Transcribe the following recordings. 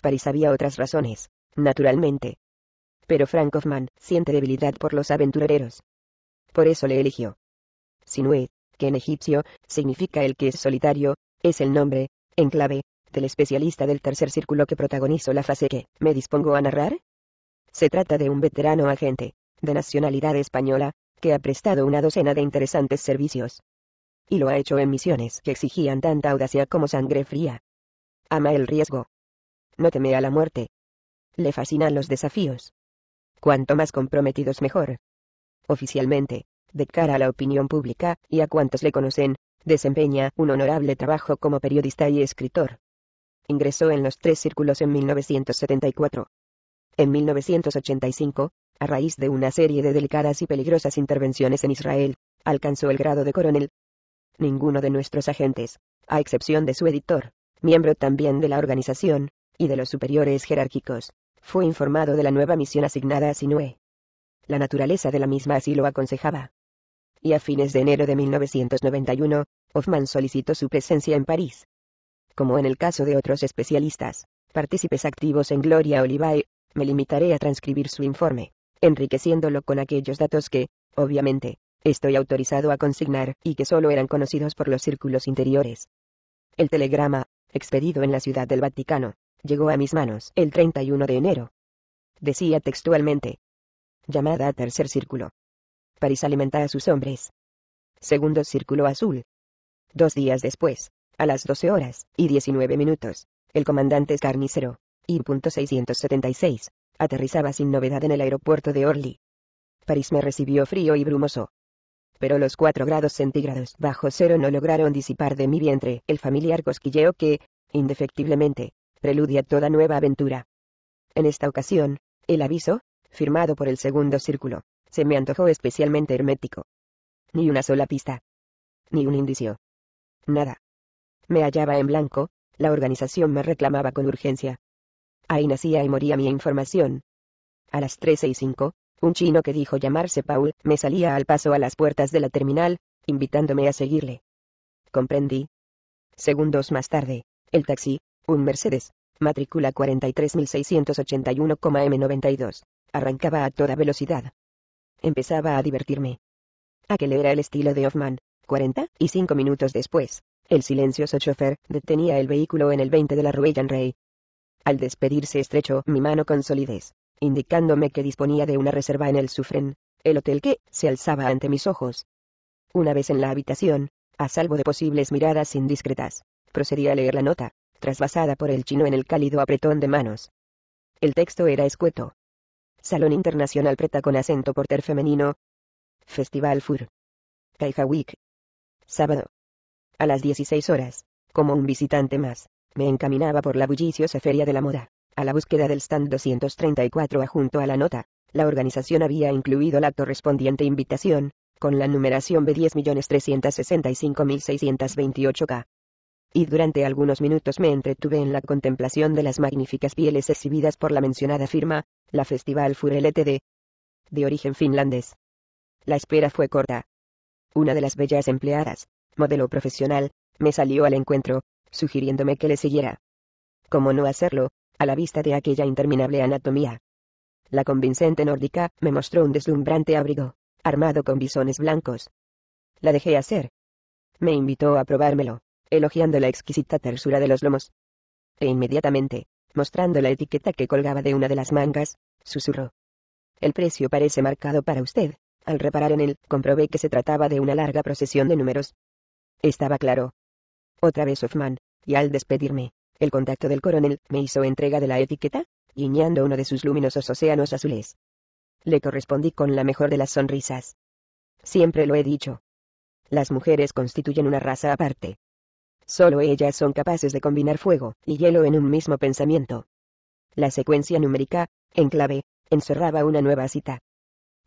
París había otras razones, naturalmente. Pero Frank Hoffman siente debilidad por los aventureros. Por eso le eligió. Sinue, que en egipcio, significa el que es solitario, es el nombre, en clave, del especialista del tercer círculo que protagonizó la fase que, me dispongo a narrar. Se trata de un veterano agente, de nacionalidad española, que ha prestado una docena de interesantes servicios. Y lo ha hecho en misiones que exigían tanta audacia como sangre fría. Ama el riesgo, no teme a la muerte. Le fascinan los desafíos. Cuanto más comprometidos mejor. Oficialmente, de cara a la opinión pública, y a cuantos le conocen, desempeña un honorable trabajo como periodista y escritor. Ingresó en los tres círculos en 1974. En 1985, a raíz de una serie de delicadas y peligrosas intervenciones en Israel, alcanzó el grado de coronel. Ninguno de nuestros agentes, a excepción de su editor, miembro también de la organización, y de los superiores jerárquicos, fue informado de la nueva misión asignada a Sinué. La naturaleza de la misma así lo aconsejaba. Y a fines de enero de 1991, Hoffman solicitó su presencia en París. Como en el caso de otros especialistas, partícipes activos en Gloria Olivae, me limitaré a transcribir su informe, enriqueciéndolo con aquellos datos que, obviamente, estoy autorizado a consignar y que solo eran conocidos por los círculos interiores. El telegrama, expedido en la Ciudad del Vaticano, llegó a mis manos el 31 de enero. Decía textualmente. Llamada a tercer círculo. París alimenta a sus hombres. Segundo círculo azul. Dos días después, a las 12 horas y 19 minutos, el comandante Carnicero, I.676, aterrizaba sin novedad en el aeropuerto de Orly. París me recibió frío y brumoso. Pero los 4 grados centígrados bajo cero no lograron disipar de mi vientre el familiar cosquilleo que, indefectiblemente, preludia toda nueva aventura. En esta ocasión, el aviso, firmado por el segundo círculo, se me antojó especialmente hermético. Ni una sola pista. Ni un indicio. Nada. Me hallaba en blanco, la organización me reclamaba con urgencia. Ahí nacía y moría mi información. A las 13 y 5, un chino que dijo llamarse Paul me salía al paso a las puertas de la terminal, invitándome a seguirle. Comprendí. Segundos más tarde, el taxi, un Mercedes, matrícula m 92 arrancaba a toda velocidad. Empezaba a divertirme. Aquel era el estilo de Hoffman. 40 y 5 minutos después, el silencioso chofer detenía el vehículo en el 20 de la Rue Rey. Al despedirse estrechó mi mano con solidez, indicándome que disponía de una reserva en el Sufren, el hotel que se alzaba ante mis ojos. Una vez en la habitación, a salvo de posibles miradas indiscretas, procedí a leer la nota, trasvasada por el chino en el cálido apretón de manos. El texto era escueto. Salón Internacional Preta con acento porter femenino. Festival Fur. Week. Sábado. A las 16 horas, como un visitante más, me encaminaba por la bulliciosa Feria de la Moda, a la búsqueda del stand 234 junto a la nota. La organización había incluido la correspondiente invitación, con la numeración B10.365.628K y durante algunos minutos me entretuve en la contemplación de las magníficas pieles exhibidas por la mencionada firma, la Festival Furelete de, de origen finlandés. La espera fue corta. Una de las bellas empleadas, modelo profesional, me salió al encuentro, sugiriéndome que le siguiera. ¿Cómo no hacerlo, a la vista de aquella interminable anatomía? La convincente nórdica me mostró un deslumbrante abrigo, armado con bisones blancos. La dejé hacer. Me invitó a probármelo elogiando la exquisita tersura de los lomos. E inmediatamente, mostrando la etiqueta que colgaba de una de las mangas, susurró. El precio parece marcado para usted. Al reparar en él, comprobé que se trataba de una larga procesión de números. Estaba claro. Otra vez Hoffman, y al despedirme, el contacto del coronel me hizo entrega de la etiqueta, guiñando uno de sus luminosos océanos azules. Le correspondí con la mejor de las sonrisas. Siempre lo he dicho. Las mujeres constituyen una raza aparte. Solo ellas son capaces de combinar fuego y hielo en un mismo pensamiento. La secuencia numérica, en clave, encerraba una nueva cita.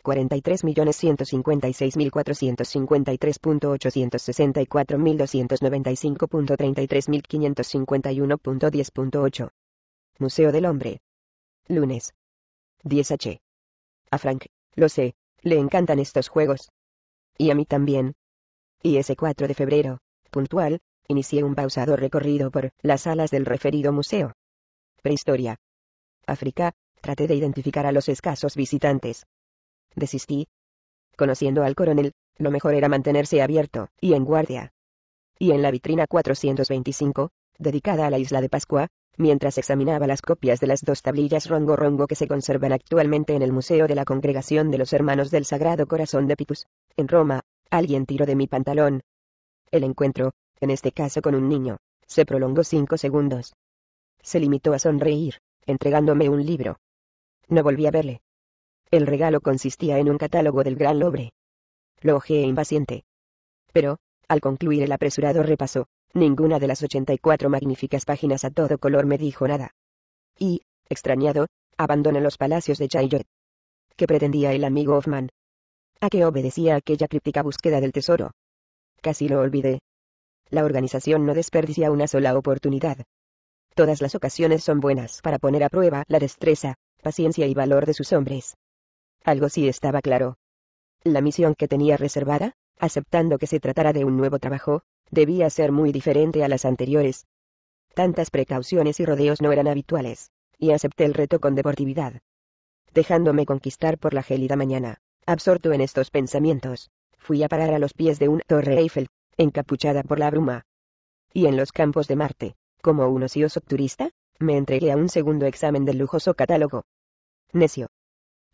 43.156.453.864.295.33.551.10.8 Museo del Hombre. Lunes. 10H. A Frank, lo sé, le encantan estos juegos. Y a mí también. Y ese 4 de febrero, puntual, Inicié un pausado recorrido por las salas del referido museo. Prehistoria. África, traté de identificar a los escasos visitantes. Desistí. Conociendo al coronel, lo mejor era mantenerse abierto y en guardia. Y en la vitrina 425, dedicada a la isla de Pascua, mientras examinaba las copias de las dos tablillas Rongo Rongo que se conservan actualmente en el Museo de la Congregación de los Hermanos del Sagrado Corazón de Pitus, en Roma, alguien tiró de mi pantalón. El encuentro, en este caso con un niño. Se prolongó cinco segundos. Se limitó a sonreír, entregándome un libro. No volví a verle. El regalo consistía en un catálogo del Gran Lobre. Lo ojeé impaciente. Pero, al concluir el apresurado repaso, ninguna de las 84 magníficas páginas a todo color me dijo nada. Y, extrañado, abandoné los palacios de Chayot. ¿Qué pretendía el amigo Hoffman? ¿A qué obedecía aquella críptica búsqueda del tesoro? Casi lo olvidé, la organización no desperdicia una sola oportunidad. Todas las ocasiones son buenas para poner a prueba la destreza, paciencia y valor de sus hombres. Algo sí estaba claro. La misión que tenía reservada, aceptando que se tratara de un nuevo trabajo, debía ser muy diferente a las anteriores. Tantas precauciones y rodeos no eran habituales, y acepté el reto con deportividad. Dejándome conquistar por la gélida mañana, absorto en estos pensamientos, fui a parar a los pies de un torre Eiffel, encapuchada por la bruma. Y en los campos de Marte, como un ocioso turista, me entregué a un segundo examen del lujoso catálogo. Necio.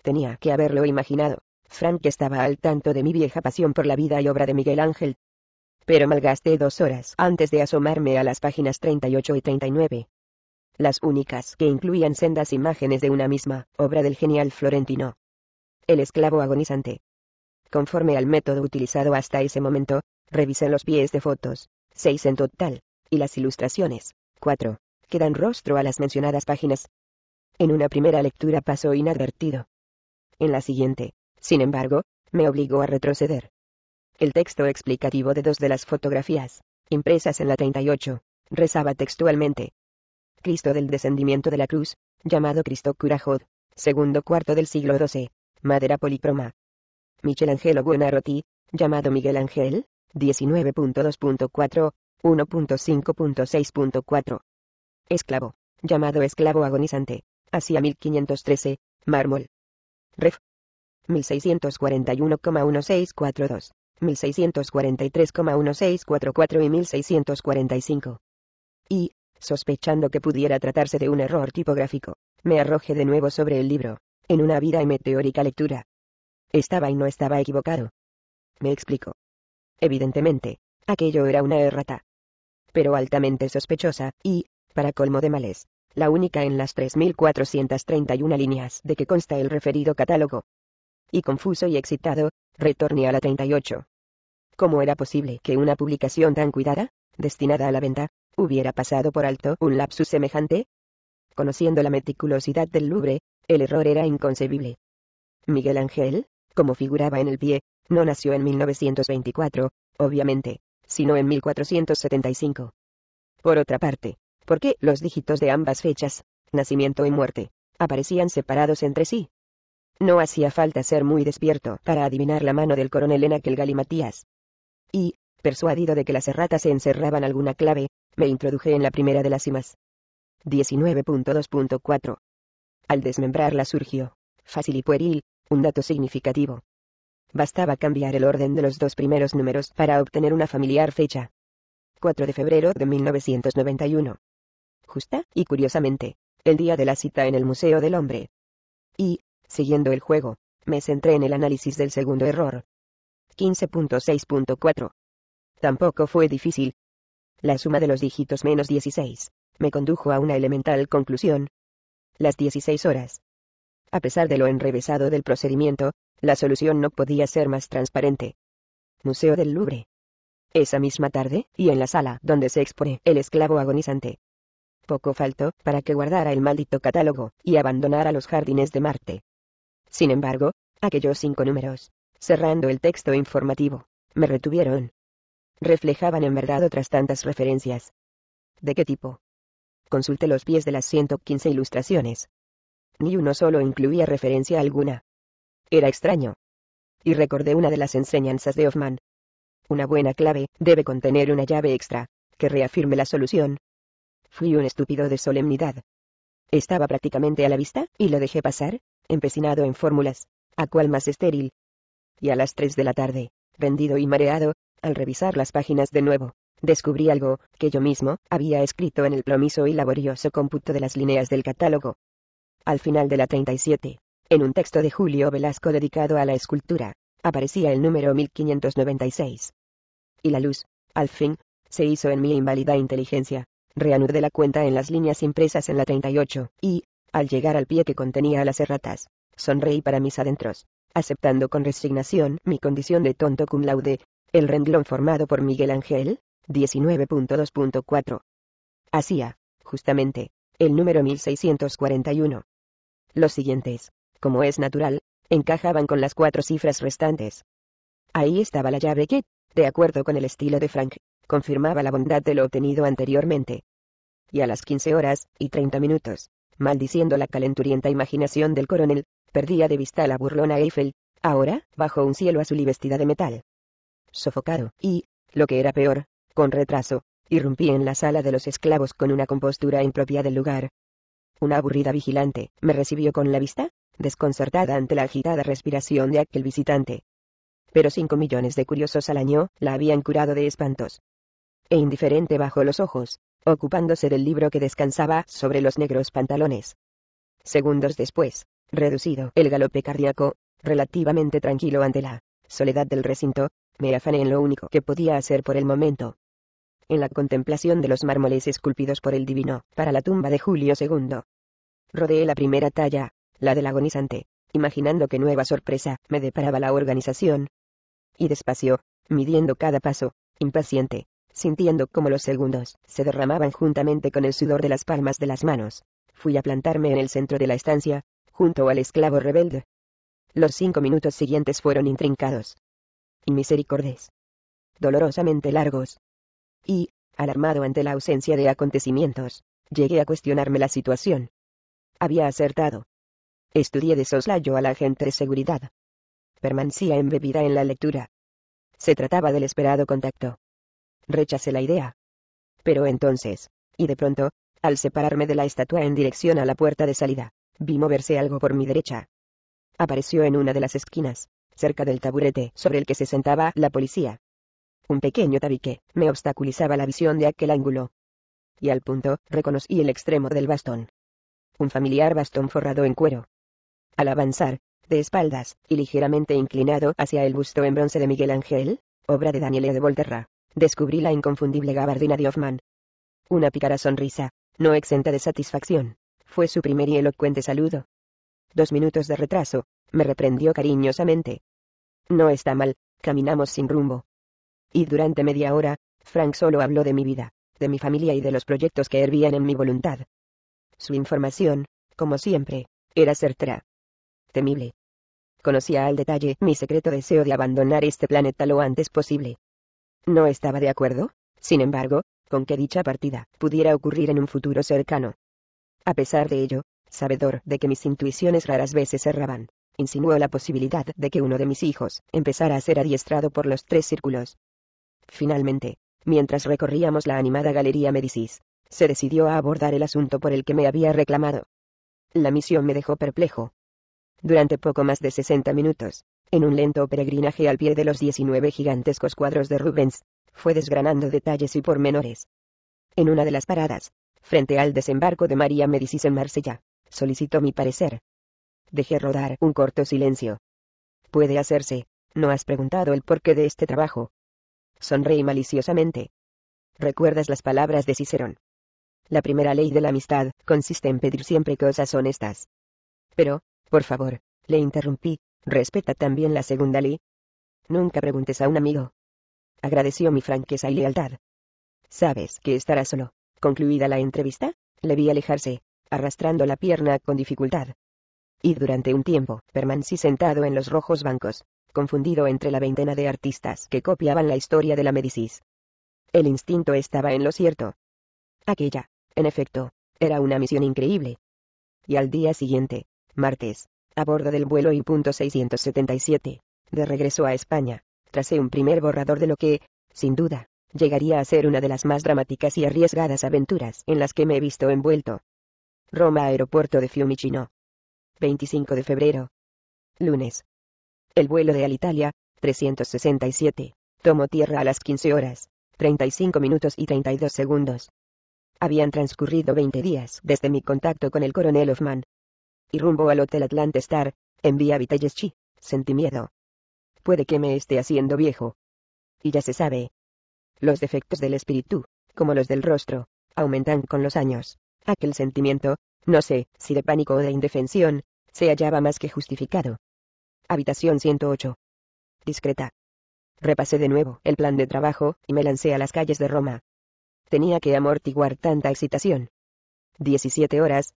Tenía que haberlo imaginado. Frank estaba al tanto de mi vieja pasión por la vida y obra de Miguel Ángel. Pero malgasté dos horas antes de asomarme a las páginas 38 y 39. Las únicas que incluían sendas imágenes de una misma obra del genial florentino. El esclavo agonizante. Conforme al método utilizado hasta ese momento, Revisen los pies de fotos, seis en total, y las ilustraciones, cuatro, que dan rostro a las mencionadas páginas. En una primera lectura pasó inadvertido. En la siguiente, sin embargo, me obligó a retroceder. El texto explicativo de dos de las fotografías, impresas en la 38, rezaba textualmente. Cristo del descendimiento de la cruz, llamado Cristo Curajod, segundo cuarto del siglo XII, madera policroma. Michelangelo Buonarroti, llamado Miguel Ángel, 19.2.4, 1.5.6.4. Esclavo, llamado esclavo agonizante, hacia 1513, mármol. Ref. 1641,1642, 1643,1644 y 1645. Y, sospechando que pudiera tratarse de un error tipográfico, me arrojé de nuevo sobre el libro, en una vida y meteórica lectura. Estaba y no estaba equivocado. Me explico. Evidentemente, aquello era una errata. Pero altamente sospechosa, y, para colmo de males, la única en las 3.431 líneas de que consta el referido catálogo. Y confuso y excitado, retorné a la 38. ¿Cómo era posible que una publicación tan cuidada, destinada a la venta, hubiera pasado por alto un lapsus semejante? Conociendo la meticulosidad del Louvre, el error era inconcebible. Miguel Ángel, como figuraba en el pie, no nació en 1924, obviamente, sino en 1475. Por otra parte, ¿por qué los dígitos de ambas fechas, nacimiento y muerte, aparecían separados entre sí? No hacía falta ser muy despierto para adivinar la mano del coronel en aquel galimatías. Y, persuadido de que las erratas se encerraban alguna clave, me introduje en la primera de las cimas. 19.2.4. Al desmembrarla surgió, fácil y pueril, un dato significativo, Bastaba cambiar el orden de los dos primeros números para obtener una familiar fecha. 4 de febrero de 1991. Justa, y curiosamente, el día de la cita en el Museo del Hombre. Y, siguiendo el juego, me centré en el análisis del segundo error. 15.6.4. Tampoco fue difícil. La suma de los dígitos menos 16, me condujo a una elemental conclusión. Las 16 horas, a pesar de lo enrevesado del procedimiento, la solución no podía ser más transparente. Museo del Louvre. Esa misma tarde, y en la sala donde se expone el esclavo agonizante. Poco faltó para que guardara el maldito catálogo y abandonara los jardines de Marte. Sin embargo, aquellos cinco números, cerrando el texto informativo, me retuvieron. Reflejaban en verdad otras tantas referencias. ¿De qué tipo? Consulté los pies de las 115 ilustraciones ni uno solo incluía referencia alguna. Era extraño. Y recordé una de las enseñanzas de Hoffman. Una buena clave debe contener una llave extra, que reafirme la solución. Fui un estúpido de solemnidad. Estaba prácticamente a la vista, y lo dejé pasar, empecinado en fórmulas, a cual más estéril. Y a las tres de la tarde, rendido y mareado, al revisar las páginas de nuevo, descubrí algo que yo mismo había escrito en el promiso y laborioso cómputo de las líneas del catálogo al final de la 37. En un texto de Julio Velasco dedicado a la escultura, aparecía el número 1596. Y la luz, al fin, se hizo en mi inválida inteligencia. Reanudé la cuenta en las líneas impresas en la 38, y, al llegar al pie que contenía a las erratas, sonreí para mis adentros, aceptando con resignación mi condición de tonto cum laude, el renglón formado por Miguel Ángel, 19.2.4. Hacía, justamente, el número 1641. Los siguientes, como es natural, encajaban con las cuatro cifras restantes. Ahí estaba la llave que, de acuerdo con el estilo de Frank, confirmaba la bondad de lo obtenido anteriormente. Y a las 15 horas y 30 minutos, maldiciendo la calenturienta imaginación del coronel, perdía de vista la burlona Eiffel, ahora, bajo un cielo azul y vestida de metal. Sofocado, y, lo que era peor, con retraso, irrumpí en la sala de los esclavos con una compostura impropia del lugar, una aburrida vigilante, me recibió con la vista, desconcertada ante la agitada respiración de aquel visitante. Pero cinco millones de curiosos al año la habían curado de espantos. E indiferente bajo los ojos, ocupándose del libro que descansaba sobre los negros pantalones. Segundos después, reducido el galope cardíaco, relativamente tranquilo ante la soledad del recinto, me afané en lo único que podía hacer por el momento, en la contemplación de los mármoles esculpidos por el divino, para la tumba de Julio II. Rodeé la primera talla, la del agonizante, imaginando que nueva sorpresa me deparaba la organización. Y despacio, midiendo cada paso, impaciente, sintiendo como los segundos se derramaban juntamente con el sudor de las palmas de las manos, fui a plantarme en el centro de la estancia, junto al esclavo rebelde. Los cinco minutos siguientes fueron intrincados. Misericordes. Dolorosamente largos, y, alarmado ante la ausencia de acontecimientos, llegué a cuestionarme la situación. Había acertado. Estudié de soslayo la agente de seguridad. Permanecía embebida en la lectura. Se trataba del esperado contacto. Rechacé la idea. Pero entonces, y de pronto, al separarme de la estatua en dirección a la puerta de salida, vi moverse algo por mi derecha. Apareció en una de las esquinas, cerca del taburete sobre el que se sentaba la policía. Un pequeño tabique, me obstaculizaba la visión de aquel ángulo. Y al punto, reconocí el extremo del bastón. Un familiar bastón forrado en cuero. Al avanzar, de espaldas, y ligeramente inclinado hacia el busto en bronce de Miguel Ángel, obra de Daniele de Volterra, descubrí la inconfundible gabardina de Hoffman. Una pícara sonrisa, no exenta de satisfacción, fue su primer y elocuente saludo. Dos minutos de retraso, me reprendió cariñosamente. No está mal, caminamos sin rumbo, y durante media hora, Frank solo habló de mi vida, de mi familia y de los proyectos que hervían en mi voluntad. Su información, como siempre, era certera. Temible. Conocía al detalle mi secreto deseo de abandonar este planeta lo antes posible. No estaba de acuerdo, sin embargo, con que dicha partida pudiera ocurrir en un futuro cercano. A pesar de ello, sabedor de que mis intuiciones raras veces erraban, insinuó la posibilidad de que uno de mis hijos empezara a ser adiestrado por los tres círculos, Finalmente, mientras recorríamos la animada galería Médicis, se decidió a abordar el asunto por el que me había reclamado. La misión me dejó perplejo. Durante poco más de 60 minutos, en un lento peregrinaje al pie de los 19 gigantescos cuadros de Rubens, fue desgranando detalles y pormenores. En una de las paradas, frente al desembarco de María Médicis en Marsella, solicitó mi parecer. Dejé rodar un corto silencio. Puede hacerse, no has preguntado el porqué de este trabajo, Sonreí maliciosamente. ¿Recuerdas las palabras de Cicerón? La primera ley de la amistad consiste en pedir siempre cosas honestas. Pero, por favor, le interrumpí, respeta también la segunda ley. Nunca preguntes a un amigo. Agradeció mi franqueza y lealtad. ¿Sabes que estará solo? Concluida la entrevista, le vi alejarse, arrastrando la pierna con dificultad. Y durante un tiempo permanecí sentado en los rojos bancos, confundido entre la veintena de artistas que copiaban la historia de la Médicis. El instinto estaba en lo cierto. Aquella, en efecto, era una misión increíble. Y al día siguiente, martes, a bordo del vuelo y de regreso a España, tracé un primer borrador de lo que, sin duda, llegaría a ser una de las más dramáticas y arriesgadas aventuras en las que me he visto envuelto. Roma Aeropuerto de Fiumicino. 25 de febrero. Lunes. El vuelo de Alitalia, 367, tomó tierra a las 15 horas, 35 minutos y 32 segundos. Habían transcurrido 20 días desde mi contacto con el coronel Hoffman. Y rumbo al Hotel Atlante Star, en vía Vitelleschi, sentí miedo. Puede que me esté haciendo viejo. Y ya se sabe. Los defectos del espíritu, como los del rostro, aumentan con los años. Aquel sentimiento, no sé si de pánico o de indefensión, se hallaba más que justificado. Habitación 108. Discreta. Repasé de nuevo el plan de trabajo, y me lancé a las calles de Roma. Tenía que amortiguar tanta excitación. 17 horas.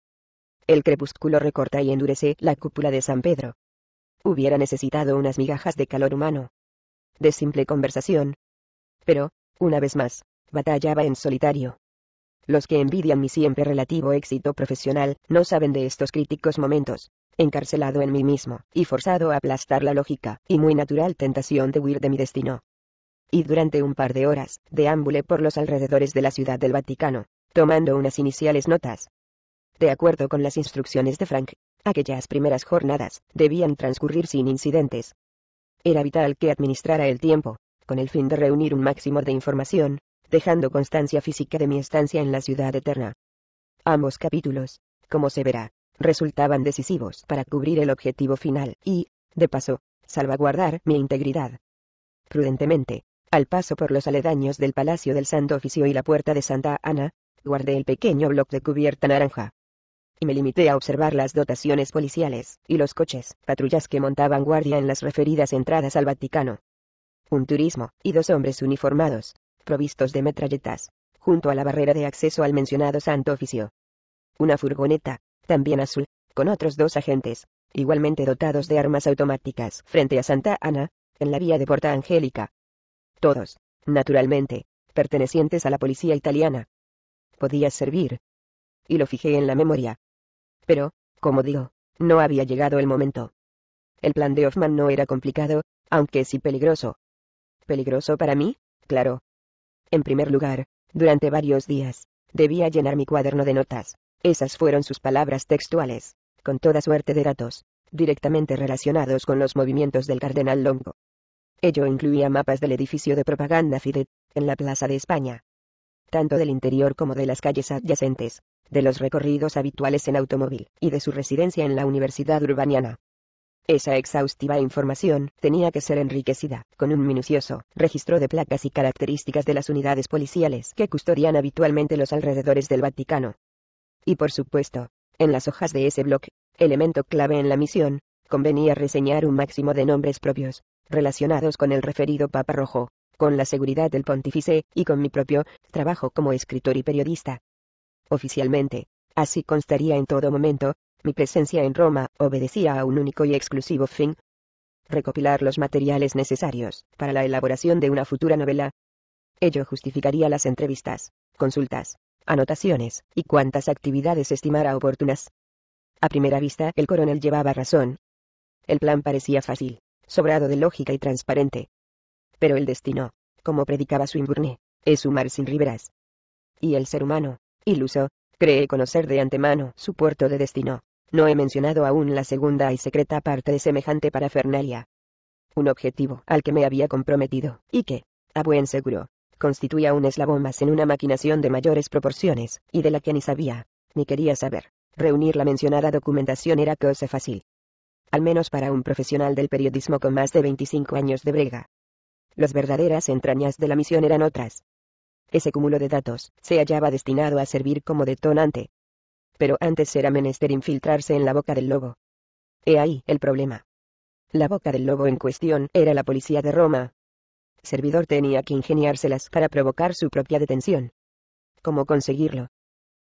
El crepúsculo recorta y endurece la cúpula de San Pedro. Hubiera necesitado unas migajas de calor humano. De simple conversación. Pero, una vez más, batallaba en solitario. Los que envidian mi siempre relativo éxito profesional no saben de estos críticos momentos encarcelado en mí mismo, y forzado a aplastar la lógica, y muy natural tentación de huir de mi destino. Y durante un par de horas, deambulé por los alrededores de la ciudad del Vaticano, tomando unas iniciales notas. De acuerdo con las instrucciones de Frank, aquellas primeras jornadas debían transcurrir sin incidentes. Era vital que administrara el tiempo, con el fin de reunir un máximo de información, dejando constancia física de mi estancia en la ciudad eterna. Ambos capítulos, como se verá, resultaban decisivos para cubrir el objetivo final y, de paso, salvaguardar mi integridad. Prudentemente, al paso por los aledaños del Palacio del Santo Oficio y la Puerta de Santa Ana, guardé el pequeño bloque de cubierta naranja. Y me limité a observar las dotaciones policiales, y los coches, patrullas que montaban guardia en las referidas entradas al Vaticano. Un turismo, y dos hombres uniformados, provistos de metralletas, junto a la barrera de acceso al mencionado santo oficio. Una furgoneta, también azul, con otros dos agentes, igualmente dotados de armas automáticas, frente a Santa Ana, en la vía de Porta Angélica. Todos, naturalmente, pertenecientes a la policía italiana. Podía servir. Y lo fijé en la memoria. Pero, como digo, no había llegado el momento. El plan de Hoffman no era complicado, aunque sí peligroso. ¿Peligroso para mí? Claro. En primer lugar, durante varios días, debía llenar mi cuaderno de notas, esas fueron sus palabras textuales, con toda suerte de datos, directamente relacionados con los movimientos del cardenal Longo. Ello incluía mapas del edificio de propaganda Fidet, en la Plaza de España. Tanto del interior como de las calles adyacentes, de los recorridos habituales en automóvil, y de su residencia en la Universidad Urbaniana. Esa exhaustiva información tenía que ser enriquecida con un minucioso registro de placas y características de las unidades policiales que custodian habitualmente los alrededores del Vaticano. Y por supuesto, en las hojas de ese blog, elemento clave en la misión, convenía reseñar un máximo de nombres propios, relacionados con el referido Papa Rojo, con la seguridad del pontífice, y con mi propio trabajo como escritor y periodista. Oficialmente, así constaría en todo momento, mi presencia en Roma obedecía a un único y exclusivo fin. Recopilar los materiales necesarios para la elaboración de una futura novela. Ello justificaría las entrevistas, consultas, anotaciones, y cuántas actividades estimara oportunas. A primera vista, el coronel llevaba razón. El plan parecía fácil, sobrado de lógica y transparente. Pero el destino, como predicaba Swinburne, es un mar sin riberas. Y el ser humano, iluso, cree conocer de antemano su puerto de destino. No he mencionado aún la segunda y secreta parte de semejante Fernalia. Un objetivo al que me había comprometido, y que, a buen seguro, constituía un eslabón más en una maquinación de mayores proporciones, y de la que ni sabía, ni quería saber. Reunir la mencionada documentación era cosa fácil. Al menos para un profesional del periodismo con más de 25 años de brega. Las verdaderas entrañas de la misión eran otras. Ese cúmulo de datos se hallaba destinado a servir como detonante. Pero antes era menester infiltrarse en la boca del lobo. He ahí el problema. La boca del lobo en cuestión era la policía de Roma, servidor tenía que ingeniárselas para provocar su propia detención. ¿Cómo conseguirlo?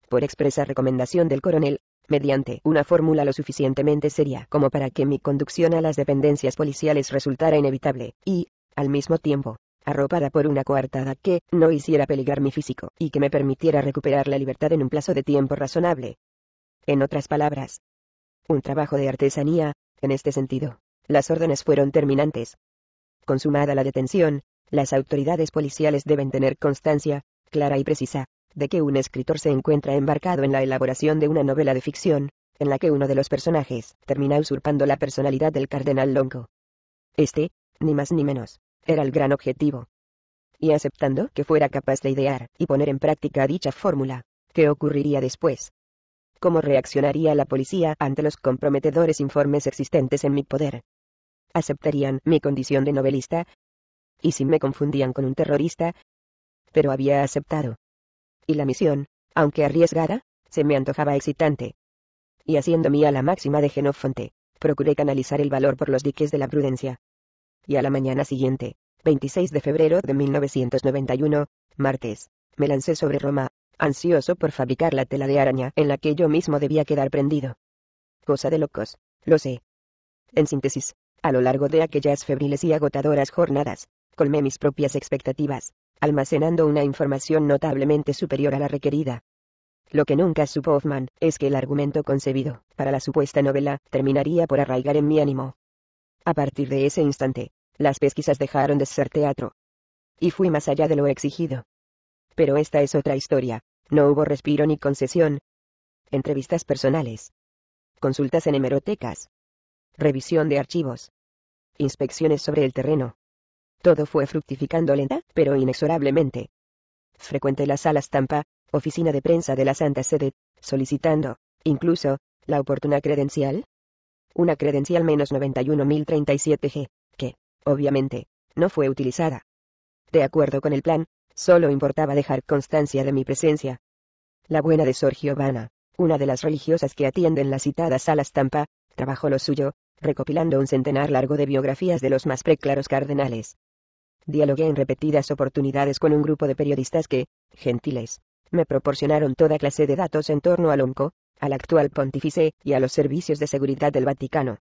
Por expresa recomendación del coronel, mediante una fórmula lo suficientemente seria como para que mi conducción a las dependencias policiales resultara inevitable, y, al mismo tiempo, arropada por una coartada que no hiciera peligrar mi físico y que me permitiera recuperar la libertad en un plazo de tiempo razonable. En otras palabras, un trabajo de artesanía, en este sentido. Las órdenes fueron terminantes, Consumada la detención, las autoridades policiales deben tener constancia, clara y precisa, de que un escritor se encuentra embarcado en la elaboración de una novela de ficción, en la que uno de los personajes termina usurpando la personalidad del cardenal Lonco. Este, ni más ni menos, era el gran objetivo. Y aceptando que fuera capaz de idear y poner en práctica dicha fórmula, ¿qué ocurriría después? ¿Cómo reaccionaría la policía ante los comprometedores informes existentes en mi poder? aceptarían mi condición de novelista. Y si me confundían con un terrorista. Pero había aceptado. Y la misión, aunque arriesgada, se me antojaba excitante. Y haciendo mía la máxima de Genofonte, procuré canalizar el valor por los diques de la prudencia. Y a la mañana siguiente, 26 de febrero de 1991, martes, me lancé sobre Roma, ansioso por fabricar la tela de araña en la que yo mismo debía quedar prendido. Cosa de locos, lo sé. En síntesis, a lo largo de aquellas febriles y agotadoras jornadas, colmé mis propias expectativas, almacenando una información notablemente superior a la requerida. Lo que nunca supo Hoffman es que el argumento concebido para la supuesta novela terminaría por arraigar en mi ánimo. A partir de ese instante, las pesquisas dejaron de ser teatro. Y fui más allá de lo exigido. Pero esta es otra historia, no hubo respiro ni concesión. Entrevistas personales. Consultas en hemerotecas revisión de archivos, inspecciones sobre el terreno. Todo fue fructificando lenta, pero inexorablemente. Frecuenté la sala estampa, oficina de prensa de la Santa Sede, solicitando, incluso, la oportuna credencial. Una credencial menos 91037G, que, obviamente, no fue utilizada. De acuerdo con el plan, solo importaba dejar constancia de mi presencia. La buena de Sor Giovanna, una de las religiosas que atienden las citada sala estampa, trabajó lo suyo, recopilando un centenar largo de biografías de los más preclaros cardenales. Dialogué en repetidas oportunidades con un grupo de periodistas que, gentiles, me proporcionaron toda clase de datos en torno al OMCO, al actual pontífice y a los servicios de seguridad del Vaticano.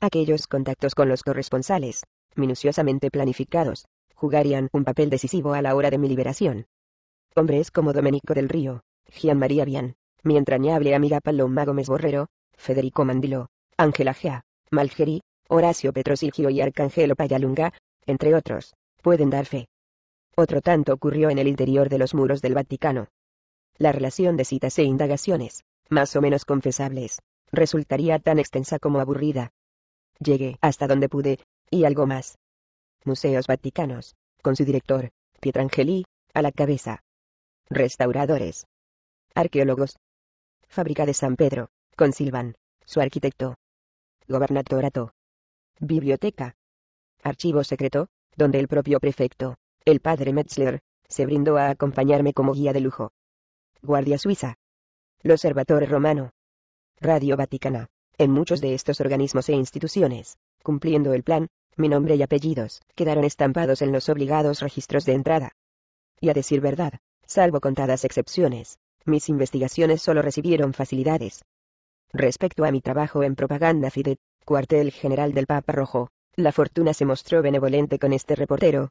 Aquellos contactos con los corresponsales, minuciosamente planificados, jugarían un papel decisivo a la hora de mi liberación. Hombres como Domenico del Río, Gian María Bian, mi entrañable amiga Paloma Gómez Borrero, Federico Mandilo, Ángela Gea, Malgeri, Horacio Petrosigio y Arcángelo Payalunga, entre otros, pueden dar fe. Otro tanto ocurrió en el interior de los muros del Vaticano. La relación de citas e indagaciones, más o menos confesables, resultaría tan extensa como aburrida. Llegué hasta donde pude, y algo más. Museos Vaticanos, con su director, Pietrangeli, a la cabeza. Restauradores. Arqueólogos. Fábrica de San Pedro, con Silvan, su arquitecto. Gobernatorato. Biblioteca. Archivo secreto, donde el propio prefecto, el padre Metzler, se brindó a acompañarme como guía de lujo. Guardia Suiza. El Observatorio Romano. Radio Vaticana. En muchos de estos organismos e instituciones, cumpliendo el plan, mi nombre y apellidos quedaron estampados en los obligados registros de entrada. Y a decir verdad, salvo contadas excepciones, mis investigaciones solo recibieron facilidades, Respecto a mi trabajo en propaganda FIDE, cuartel general del Papa Rojo, la fortuna se mostró benevolente con este reportero.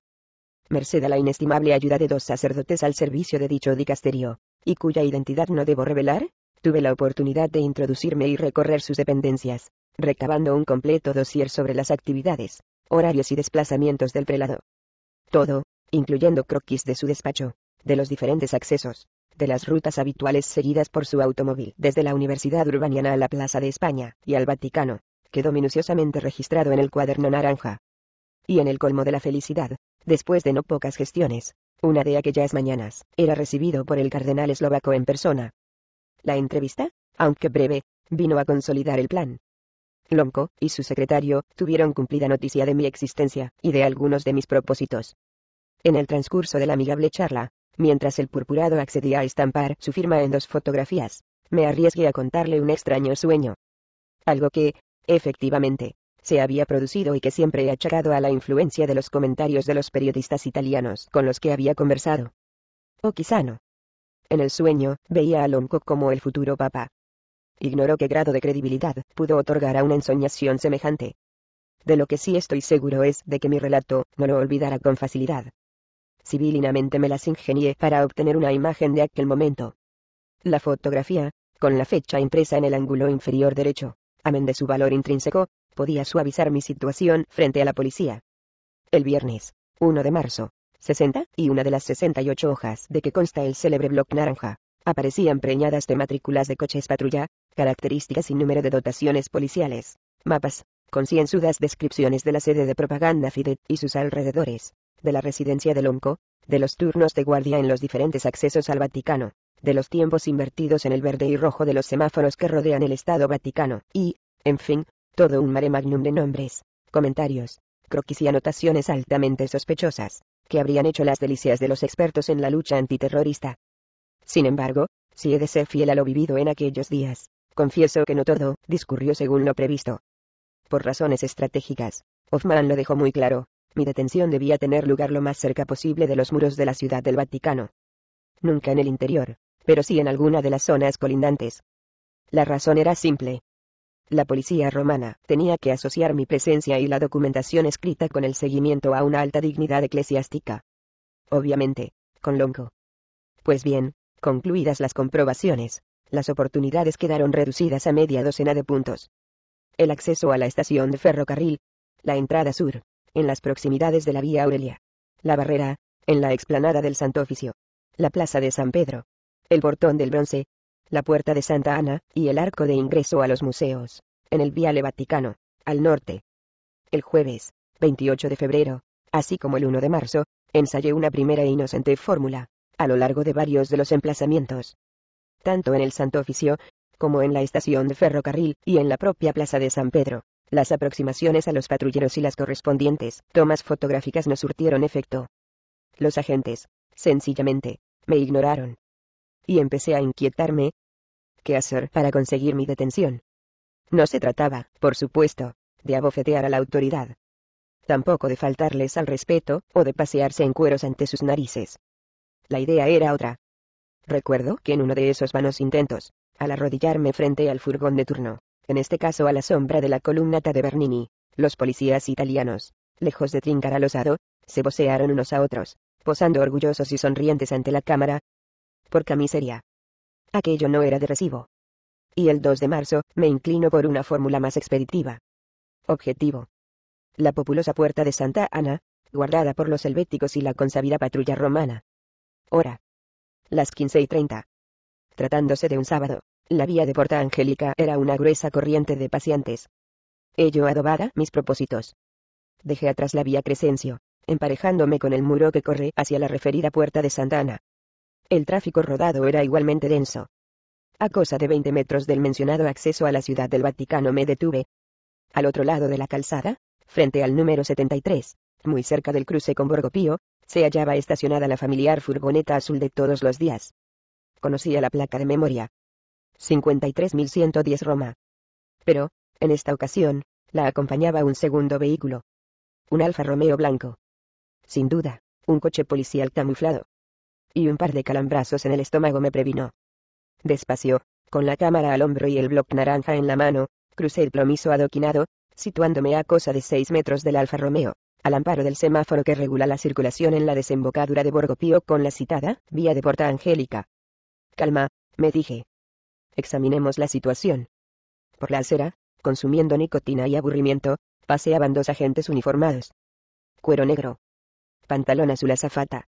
Merced a la inestimable ayuda de dos sacerdotes al servicio de dicho dicasterio, y cuya identidad no debo revelar, tuve la oportunidad de introducirme y recorrer sus dependencias, recabando un completo dossier sobre las actividades, horarios y desplazamientos del prelado. Todo, incluyendo croquis de su despacho, de los diferentes accesos, de las rutas habituales seguidas por su automóvil desde la Universidad Urbaniana a la Plaza de España, y al Vaticano, quedó minuciosamente registrado en el cuaderno naranja. Y en el colmo de la felicidad, después de no pocas gestiones, una de aquellas mañanas, era recibido por el cardenal eslovaco en persona. La entrevista, aunque breve, vino a consolidar el plan. Lonco y su secretario tuvieron cumplida noticia de mi existencia y de algunos de mis propósitos. En el transcurso de la amigable charla, mientras el purpurado accedía a estampar su firma en dos fotografías. Me arriesgué a contarle un extraño sueño. Algo que, efectivamente, se había producido y que siempre he achacado a la influencia de los comentarios de los periodistas italianos con los que había conversado. O quizá no. En el sueño, veía a Lonco como el futuro papa. Ignoro qué grado de credibilidad pudo otorgar a una ensoñación semejante. De lo que sí estoy seguro es de que mi relato no lo olvidará con facilidad, civilinamente me las ingenié para obtener una imagen de aquel momento. La fotografía, con la fecha impresa en el ángulo inferior derecho, amén de su valor intrínseco, podía suavizar mi situación frente a la policía. El viernes, 1 de marzo, 60 y una de las 68 hojas de que consta el célebre bloc naranja, aparecían preñadas de matrículas de coches patrulla, características y número de dotaciones policiales, mapas, concienzudas descripciones de la sede de propaganda FIDET y sus alrededores, de la residencia del OMCO, de los turnos de guardia en los diferentes accesos al Vaticano, de los tiempos invertidos en el verde y rojo de los semáforos que rodean el Estado Vaticano, y, en fin, todo un mare magnum de nombres, comentarios, croquis y anotaciones altamente sospechosas, que habrían hecho las delicias de los expertos en la lucha antiterrorista. Sin embargo, si he de ser fiel a lo vivido en aquellos días, confieso que no todo discurrió según lo previsto. Por razones estratégicas, Hoffman lo dejó muy claro, mi detención debía tener lugar lo más cerca posible de los muros de la Ciudad del Vaticano. Nunca en el interior, pero sí en alguna de las zonas colindantes. La razón era simple. La policía romana tenía que asociar mi presencia y la documentación escrita con el seguimiento a una alta dignidad eclesiástica. Obviamente, con Lonco. Pues bien, concluidas las comprobaciones, las oportunidades quedaron reducidas a media docena de puntos. El acceso a la estación de ferrocarril, la entrada sur, en las proximidades de la Vía Aurelia. La Barrera, en la explanada del Santo Oficio. La Plaza de San Pedro. El Portón del Bronce. La Puerta de Santa Ana, y el arco de ingreso a los museos, en el Viale Vaticano, al norte. El jueves, 28 de febrero, así como el 1 de marzo, ensayé una primera e inocente fórmula, a lo largo de varios de los emplazamientos. Tanto en el Santo Oficio, como en la estación de ferrocarril y en la propia Plaza de San Pedro. Las aproximaciones a los patrulleros y las correspondientes tomas fotográficas no surtieron efecto. Los agentes, sencillamente, me ignoraron. Y empecé a inquietarme. ¿Qué hacer para conseguir mi detención? No se trataba, por supuesto, de abofetear a la autoridad. Tampoco de faltarles al respeto, o de pasearse en cueros ante sus narices. La idea era otra. Recuerdo que en uno de esos vanos intentos, al arrodillarme frente al furgón de turno, en este caso a la sombra de la columnata de Bernini. Los policías italianos, lejos de trincar al osado, se vocearon unos a otros, posando orgullosos y sonrientes ante la cámara. Por camisería. Aquello no era de recibo. Y el 2 de marzo, me inclino por una fórmula más expeditiva. Objetivo. La populosa puerta de Santa Ana, guardada por los helvéticos y la consabida patrulla romana. Hora. Las 15 y 30. Tratándose de un sábado, la vía de Porta Angélica era una gruesa corriente de pacientes. Ello adobada mis propósitos. Dejé atrás la vía Crescencio, emparejándome con el muro que corre hacia la referida puerta de Santa Ana. El tráfico rodado era igualmente denso. A cosa de 20 metros del mencionado acceso a la ciudad del Vaticano me detuve. Al otro lado de la calzada, frente al número 73, muy cerca del cruce con Borgo Pío, se hallaba estacionada la familiar furgoneta azul de todos los días. Conocía la placa de memoria, 53110 Roma. Pero, en esta ocasión, la acompañaba un segundo vehículo. Un Alfa Romeo blanco. Sin duda, un coche policial camuflado. Y un par de calambrazos en el estómago me previno. Despacio, con la cámara al hombro y el bloc naranja en la mano, crucé el promiso adoquinado, situándome a cosa de 6 metros del Alfa Romeo, al amparo del semáforo que regula la circulación en la desembocadura de Borgo Pío con la citada vía de Porta Angélica. Calma, me dije. Examinemos la situación. Por la acera, consumiendo nicotina y aburrimiento, paseaban dos agentes uniformados. Cuero negro. Pantalón azul azafata.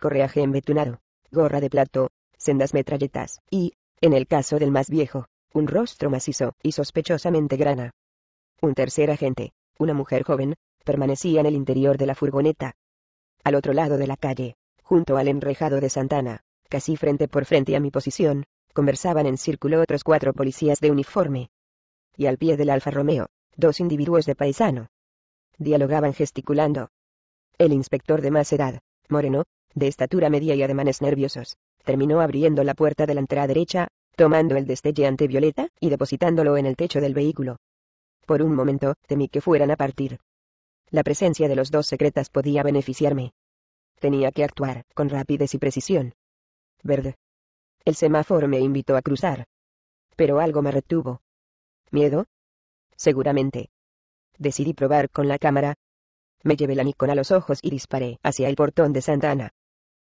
Correaje embetunado. Gorra de plato, sendas metralletas, y, en el caso del más viejo, un rostro macizo y sospechosamente grana. Un tercer agente, una mujer joven, permanecía en el interior de la furgoneta. Al otro lado de la calle, junto al enrejado de Santana, casi frente por frente a mi posición, conversaban en círculo otros cuatro policías de uniforme. Y al pie del Alfa Romeo, dos individuos de paisano. Dialogaban gesticulando. El inspector de más edad, moreno, de estatura media y ademanes nerviosos, terminó abriendo la puerta de la entrada derecha, tomando el ante violeta y depositándolo en el techo del vehículo. Por un momento, temí que fueran a partir. La presencia de los dos secretas podía beneficiarme. Tenía que actuar, con rapidez y precisión. Verde, el semáforo me invitó a cruzar. Pero algo me retuvo. ¿Miedo? Seguramente. Decidí probar con la cámara. Me llevé la Nikon a los ojos y disparé hacia el portón de Santa Ana.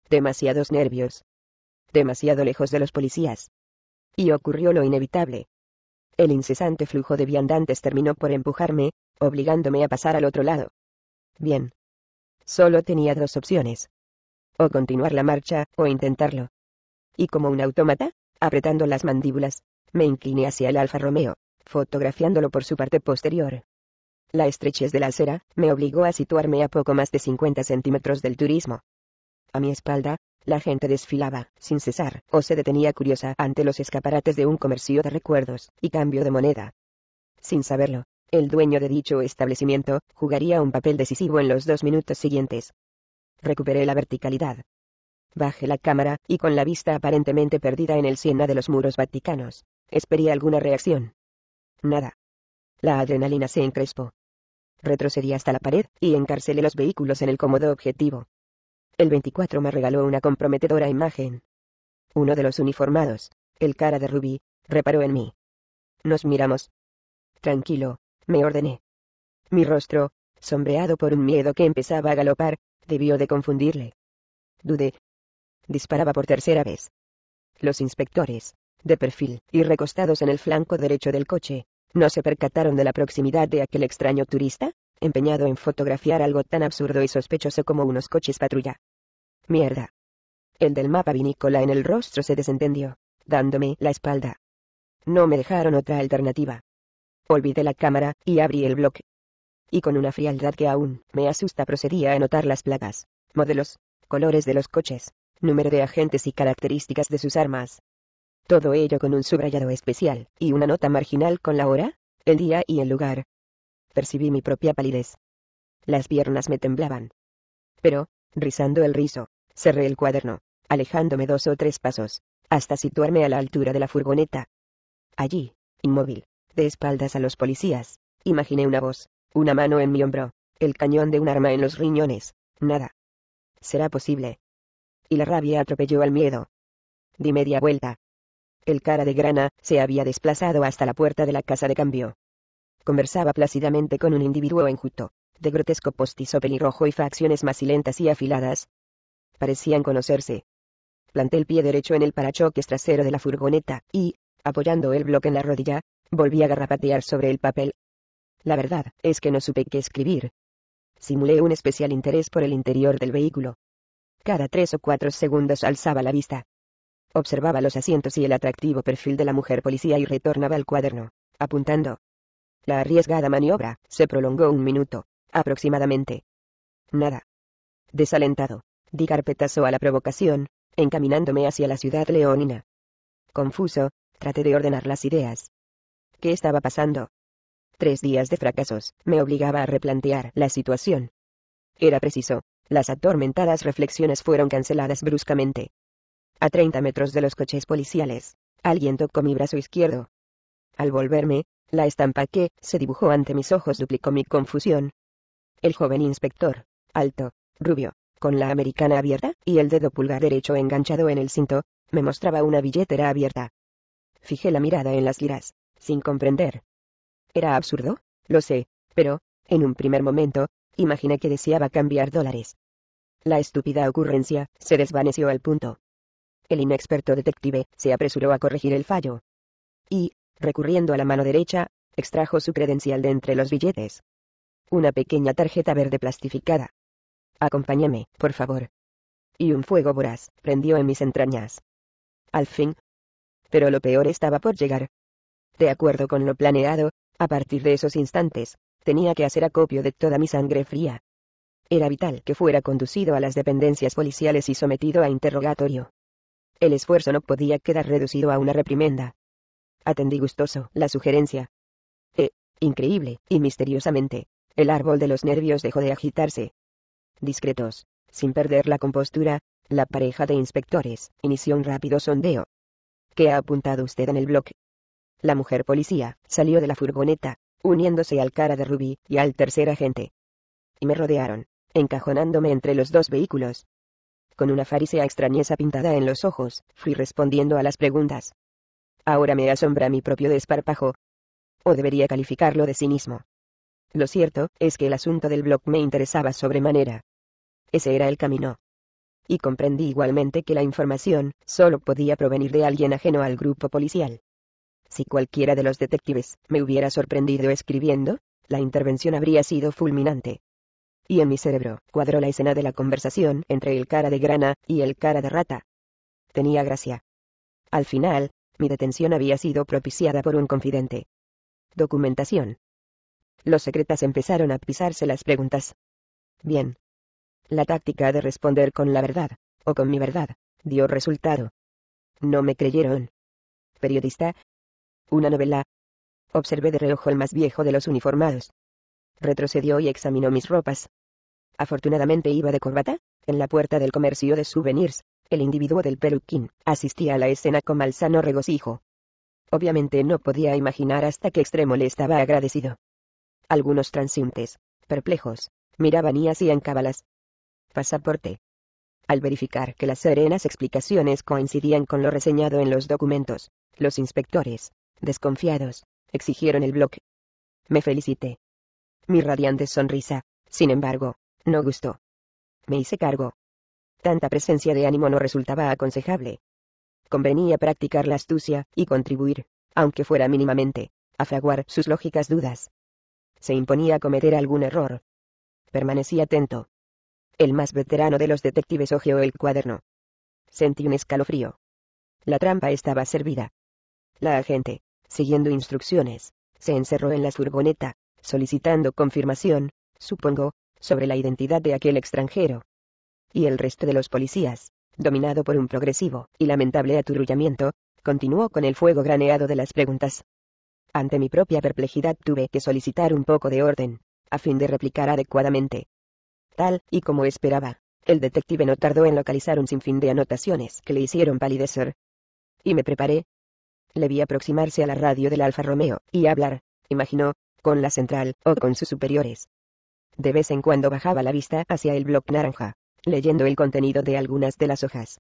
Demasiados nervios. Demasiado lejos de los policías. Y ocurrió lo inevitable. El incesante flujo de viandantes terminó por empujarme, obligándome a pasar al otro lado. Bien. Solo tenía dos opciones. O continuar la marcha, o intentarlo. Y como un autómata, apretando las mandíbulas, me incliné hacia el Alfa Romeo, fotografiándolo por su parte posterior. La estrechez de la acera me obligó a situarme a poco más de 50 centímetros del turismo. A mi espalda, la gente desfilaba, sin cesar, o se detenía curiosa ante los escaparates de un comercio de recuerdos y cambio de moneda. Sin saberlo, el dueño de dicho establecimiento jugaría un papel decisivo en los dos minutos siguientes. Recuperé la verticalidad, Bajé la cámara, y con la vista aparentemente perdida en el Siena de los muros vaticanos. Esperé alguna reacción. Nada. La adrenalina se encrespó. Retrocedí hasta la pared, y encarcelé los vehículos en el cómodo objetivo. El 24 me regaló una comprometedora imagen. Uno de los uniformados, el cara de Rubí, reparó en mí. Nos miramos. Tranquilo, me ordené. Mi rostro, sombreado por un miedo que empezaba a galopar, debió de confundirle. Dudé, disparaba por tercera vez. Los inspectores, de perfil y recostados en el flanco derecho del coche, no se percataron de la proximidad de aquel extraño turista, empeñado en fotografiar algo tan absurdo y sospechoso como unos coches patrulla. Mierda. El del mapa vinícola en el rostro se desentendió, dándome la espalda. No me dejaron otra alternativa. Olvidé la cámara y abrí el bloque. Y con una frialdad que aún me asusta procedía a anotar las plagas, modelos, colores de los coches, número de agentes y características de sus armas. Todo ello con un subrayado especial, y una nota marginal con la hora, el día y el lugar. Percibí mi propia palidez. Las piernas me temblaban. Pero, rizando el rizo, cerré el cuaderno, alejándome dos o tres pasos, hasta situarme a la altura de la furgoneta. Allí, inmóvil, de espaldas a los policías, imaginé una voz, una mano en mi hombro, el cañón de un arma en los riñones, nada. Será posible, y la rabia atropelló al miedo. Di media vuelta. El cara de grana, se había desplazado hasta la puerta de la casa de cambio. Conversaba plácidamente con un individuo enjuto, de grotesco postizo pelirrojo y facciones macilentas y afiladas. Parecían conocerse. Planté el pie derecho en el parachoques trasero de la furgoneta, y, apoyando el bloque en la rodilla, volví a garrapatear sobre el papel. La verdad, es que no supe qué escribir. Simulé un especial interés por el interior del vehículo, cada tres o cuatro segundos alzaba la vista. Observaba los asientos y el atractivo perfil de la mujer policía y retornaba al cuaderno, apuntando. La arriesgada maniobra se prolongó un minuto, aproximadamente. Nada. Desalentado, di carpetazo a la provocación, encaminándome hacia la ciudad leónina. Confuso, traté de ordenar las ideas. ¿Qué estaba pasando? Tres días de fracasos me obligaba a replantear la situación. Era preciso, las atormentadas reflexiones fueron canceladas bruscamente. A 30 metros de los coches policiales, alguien tocó mi brazo izquierdo. Al volverme, la estampa que se dibujó ante mis ojos duplicó mi confusión. El joven inspector, alto, rubio, con la americana abierta y el dedo pulgar derecho enganchado en el cinto, me mostraba una billetera abierta. Fijé la mirada en las giras, sin comprender. Era absurdo, lo sé, pero, en un primer momento, Imaginé que deseaba cambiar dólares. La estúpida ocurrencia se desvaneció al punto. El inexperto detective se apresuró a corregir el fallo. Y, recurriendo a la mano derecha, extrajo su credencial de entre los billetes. Una pequeña tarjeta verde plastificada. Acompáñame, por favor. Y un fuego voraz prendió en mis entrañas. Al fin. Pero lo peor estaba por llegar. De acuerdo con lo planeado, a partir de esos instantes, tenía que hacer acopio de toda mi sangre fría. Era vital que fuera conducido a las dependencias policiales y sometido a interrogatorio. El esfuerzo no podía quedar reducido a una reprimenda. Atendí gustoso la sugerencia. Eh, increíble, y misteriosamente, el árbol de los nervios dejó de agitarse. Discretos, sin perder la compostura, la pareja de inspectores inició un rápido sondeo. ¿Qué ha apuntado usted en el blog? La mujer policía salió de la furgoneta, uniéndose al cara de Rubí y al tercer agente. Y me rodearon, encajonándome entre los dos vehículos. Con una farisea extrañeza pintada en los ojos, fui respondiendo a las preguntas. Ahora me asombra mi propio desparpajo. O debería calificarlo de cinismo. Lo cierto es que el asunto del blog me interesaba sobremanera. Ese era el camino. Y comprendí igualmente que la información solo podía provenir de alguien ajeno al grupo policial. Si cualquiera de los detectives me hubiera sorprendido escribiendo, la intervención habría sido fulminante. Y en mi cerebro cuadró la escena de la conversación entre el cara de grana y el cara de rata. Tenía gracia. Al final, mi detención había sido propiciada por un confidente. Documentación. Los secretas empezaron a pisarse las preguntas. Bien. La táctica de responder con la verdad, o con mi verdad, dio resultado. No me creyeron. Periodista, una novela. Observé de reloj el más viejo de los uniformados. Retrocedió y examinó mis ropas. Afortunadamente iba de corbata, en la puerta del comercio de souvenirs, el individuo del peluquín, asistía a la escena con malsano regocijo. Obviamente no podía imaginar hasta qué extremo le estaba agradecido. Algunos transeúntes, perplejos, miraban y hacían cábalas. Pasaporte. Al verificar que las serenas explicaciones coincidían con lo reseñado en los documentos, los inspectores, desconfiados, exigieron el bloque. Me felicité. Mi radiante sonrisa, sin embargo, no gustó. Me hice cargo. Tanta presencia de ánimo no resultaba aconsejable. Convenía practicar la astucia y contribuir, aunque fuera mínimamente, a fraguar sus lógicas dudas. Se imponía cometer algún error. Permanecí atento. El más veterano de los detectives hojeó el cuaderno. Sentí un escalofrío. La trampa estaba servida. La agente, siguiendo instrucciones, se encerró en la furgoneta, solicitando confirmación, supongo, sobre la identidad de aquel extranjero. Y el resto de los policías, dominado por un progresivo y lamentable aturullamiento, continuó con el fuego graneado de las preguntas. Ante mi propia perplejidad tuve que solicitar un poco de orden, a fin de replicar adecuadamente. Tal y como esperaba, el detective no tardó en localizar un sinfín de anotaciones que le hicieron palidecer. Y me preparé, le vi aproximarse a la radio del Alfa Romeo, y hablar, imaginó, con la central, o con sus superiores. De vez en cuando bajaba la vista hacia el bloc naranja, leyendo el contenido de algunas de las hojas.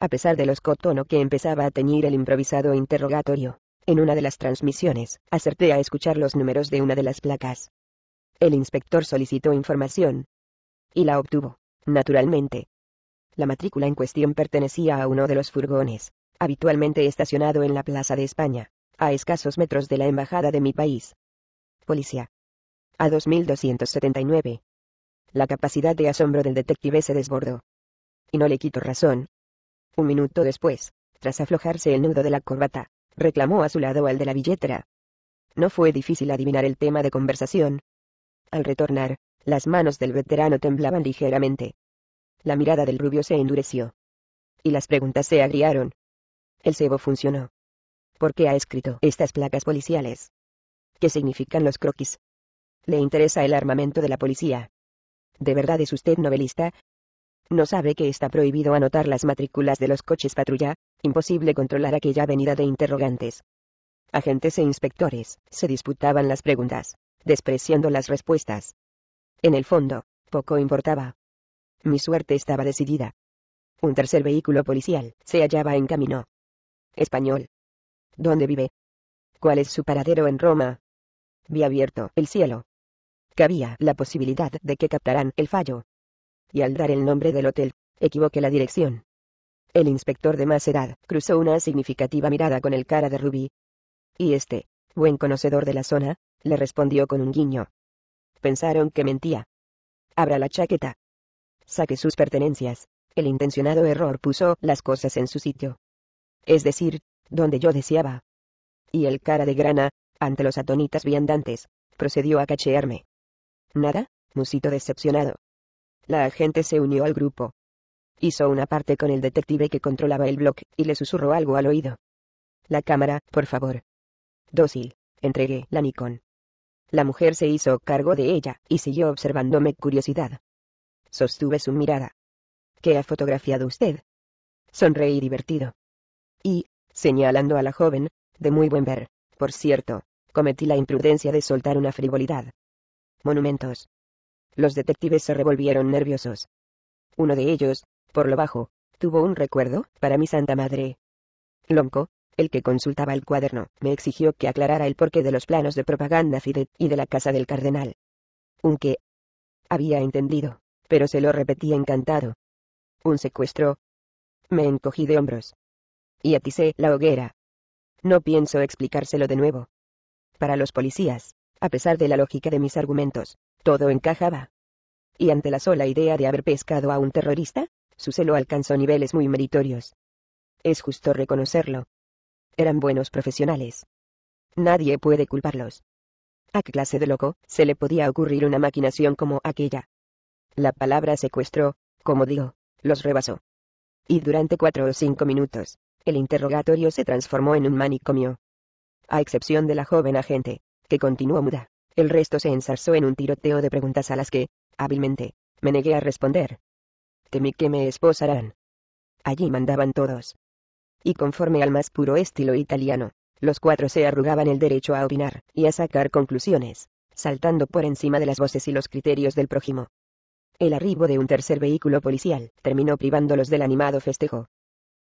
A pesar de los cotono que empezaba a teñir el improvisado interrogatorio, en una de las transmisiones, acerté a escuchar los números de una de las placas. El inspector solicitó información. Y la obtuvo, naturalmente. La matrícula en cuestión pertenecía a uno de los furgones, habitualmente estacionado en la Plaza de España, a escasos metros de la Embajada de mi país. Policía. A 2279. La capacidad de asombro del detective se desbordó. Y no le quito razón. Un minuto después, tras aflojarse el nudo de la corbata, reclamó a su lado al de la billetera. No fue difícil adivinar el tema de conversación. Al retornar, las manos del veterano temblaban ligeramente. La mirada del rubio se endureció. Y las preguntas se agriaron. El cebo funcionó. ¿Por qué ha escrito estas placas policiales? ¿Qué significan los croquis? Le interesa el armamento de la policía. ¿De verdad es usted novelista? ¿No sabe que está prohibido anotar las matrículas de los coches patrulla? Imposible controlar aquella avenida de interrogantes. Agentes e inspectores se disputaban las preguntas, despreciando las respuestas. En el fondo, poco importaba. Mi suerte estaba decidida. Un tercer vehículo policial se hallaba en camino. Español. ¿Dónde vive? ¿Cuál es su paradero en Roma? Vi abierto el cielo. Cabía la posibilidad de que captaran el fallo. Y al dar el nombre del hotel, equivoqué la dirección. El inspector de más edad cruzó una significativa mirada con el cara de Rubí. Y este, buen conocedor de la zona, le respondió con un guiño. Pensaron que mentía. Abra la chaqueta. Saque sus pertenencias. El intencionado error puso las cosas en su sitio es decir, donde yo deseaba. Y el cara de grana, ante los atonitas viandantes, procedió a cachearme. Nada, musito decepcionado. La agente se unió al grupo. Hizo una parte con el detective que controlaba el blog, y le susurró algo al oído. La cámara, por favor. Dócil, entregué la Nikon. La mujer se hizo cargo de ella, y siguió observándome curiosidad. Sostuve su mirada. ¿Qué ha fotografiado usted? Sonreí divertido y, señalando a la joven, de muy buen ver, por cierto, cometí la imprudencia de soltar una frivolidad. Monumentos. Los detectives se revolvieron nerviosos. Uno de ellos, por lo bajo, tuvo un recuerdo, para mi santa madre. Lonco, el que consultaba el cuaderno, me exigió que aclarara el porqué de los planos de propaganda Fidet y de la casa del cardenal. Un que había entendido, pero se lo repetí encantado. Un secuestro. Me encogí de hombros y aticé la hoguera. No pienso explicárselo de nuevo. Para los policías, a pesar de la lógica de mis argumentos, todo encajaba. Y ante la sola idea de haber pescado a un terrorista, su celo alcanzó niveles muy meritorios. Es justo reconocerlo. Eran buenos profesionales. Nadie puede culparlos. ¿A qué clase de loco se le podía ocurrir una maquinación como aquella? La palabra secuestró, como digo, los rebasó. Y durante cuatro o cinco minutos, el interrogatorio se transformó en un manicomio. A excepción de la joven agente, que continuó muda, el resto se ensarzó en un tiroteo de preguntas a las que, hábilmente, me negué a responder. Temí que me esposarán. Allí mandaban todos. Y conforme al más puro estilo italiano, los cuatro se arrugaban el derecho a opinar y a sacar conclusiones, saltando por encima de las voces y los criterios del prójimo. El arribo de un tercer vehículo policial terminó privándolos del animado festejo.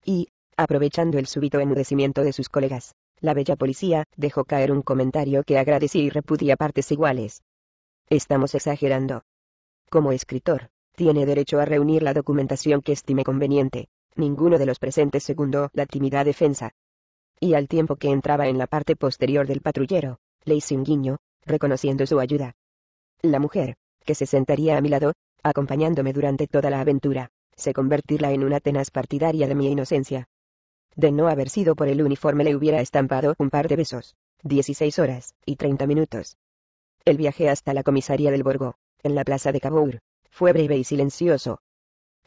Y, Aprovechando el súbito enmudecimiento de sus colegas, la bella policía dejó caer un comentario que agradecí y repudia partes iguales. Estamos exagerando. Como escritor, tiene derecho a reunir la documentación que estime conveniente. Ninguno de los presentes segundó la tímida defensa. Y al tiempo que entraba en la parte posterior del patrullero, le hice un guiño, reconociendo su ayuda. La mujer, que se sentaría a mi lado, acompañándome durante toda la aventura, se convertirla en una tenaz partidaria de mi inocencia, de no haber sido por el uniforme le hubiera estampado un par de besos. 16 horas, y 30 minutos. El viaje hasta la comisaría del Borgo, en la plaza de Cabour, fue breve y silencioso.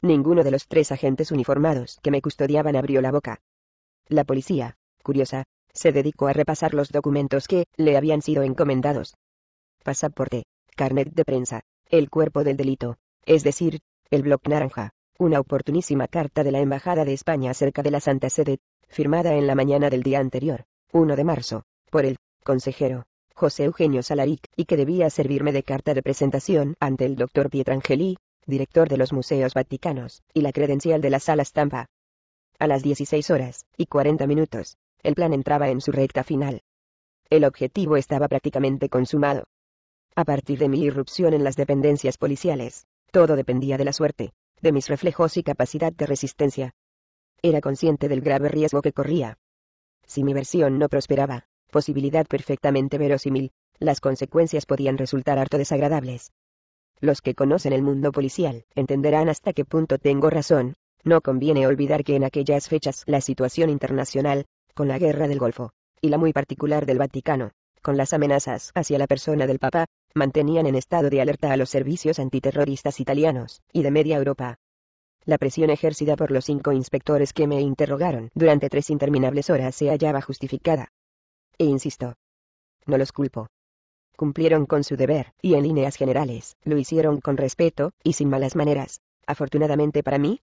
Ninguno de los tres agentes uniformados que me custodiaban abrió la boca. La policía, curiosa, se dedicó a repasar los documentos que le habían sido encomendados. Pasaporte, carnet de prensa, el cuerpo del delito, es decir, el bloc naranja, una oportunísima carta de la Embajada de España acerca de la Santa Sede, firmada en la mañana del día anterior, 1 de marzo, por el consejero José Eugenio Salaric, y que debía servirme de carta de presentación ante el doctor Pietrangeli, director de los Museos Vaticanos, y la credencial de la sala estampa. A las 16 horas y 40 minutos, el plan entraba en su recta final. El objetivo estaba prácticamente consumado. A partir de mi irrupción en las dependencias policiales, todo dependía de la suerte de mis reflejos y capacidad de resistencia. Era consciente del grave riesgo que corría. Si mi versión no prosperaba, posibilidad perfectamente verosímil, las consecuencias podían resultar harto desagradables. Los que conocen el mundo policial entenderán hasta qué punto tengo razón, no conviene olvidar que en aquellas fechas la situación internacional, con la guerra del Golfo, y la muy particular del Vaticano, con las amenazas hacia la persona del papá, mantenían en estado de alerta a los servicios antiterroristas italianos, y de media Europa. La presión ejercida por los cinco inspectores que me interrogaron durante tres interminables horas se hallaba justificada. E insisto. No los culpo. Cumplieron con su deber, y en líneas generales, lo hicieron con respeto, y sin malas maneras, afortunadamente para mí.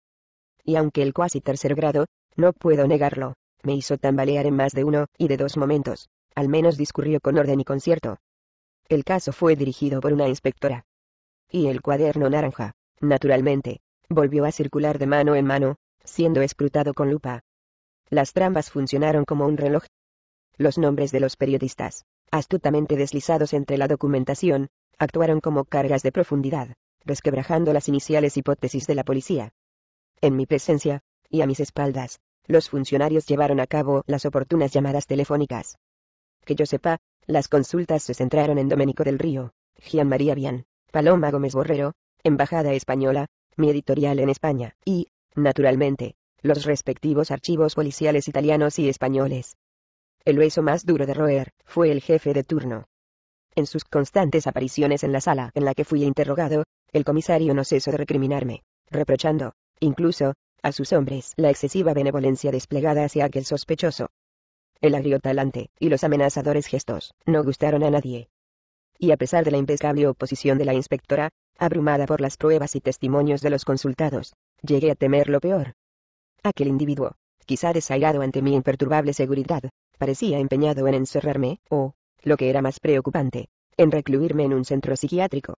Y aunque el cuasi tercer grado, no puedo negarlo, me hizo tambalear en más de uno, y de dos momentos, al menos discurrió con orden y concierto. El caso fue dirigido por una inspectora. Y el cuaderno naranja, naturalmente, volvió a circular de mano en mano, siendo escrutado con lupa. Las trampas funcionaron como un reloj. Los nombres de los periodistas, astutamente deslizados entre la documentación, actuaron como cargas de profundidad, resquebrajando las iniciales hipótesis de la policía. En mi presencia, y a mis espaldas, los funcionarios llevaron a cabo las oportunas llamadas telefónicas, que yo sepa, las consultas se centraron en Domenico del Río, Gian María Bian, Paloma Gómez Borrero, Embajada Española, mi editorial en España, y, naturalmente, los respectivos archivos policiales italianos y españoles. El hueso más duro de roer fue el jefe de turno. En sus constantes apariciones en la sala en la que fui interrogado, el comisario no cesó de recriminarme, reprochando, incluso, a sus hombres la excesiva benevolencia desplegada hacia aquel sospechoso el agrio talante, y los amenazadores gestos, no gustaron a nadie. Y a pesar de la impecable oposición de la inspectora, abrumada por las pruebas y testimonios de los consultados, llegué a temer lo peor. Aquel individuo, quizá desairado ante mi imperturbable seguridad, parecía empeñado en encerrarme, o, lo que era más preocupante, en recluirme en un centro psiquiátrico.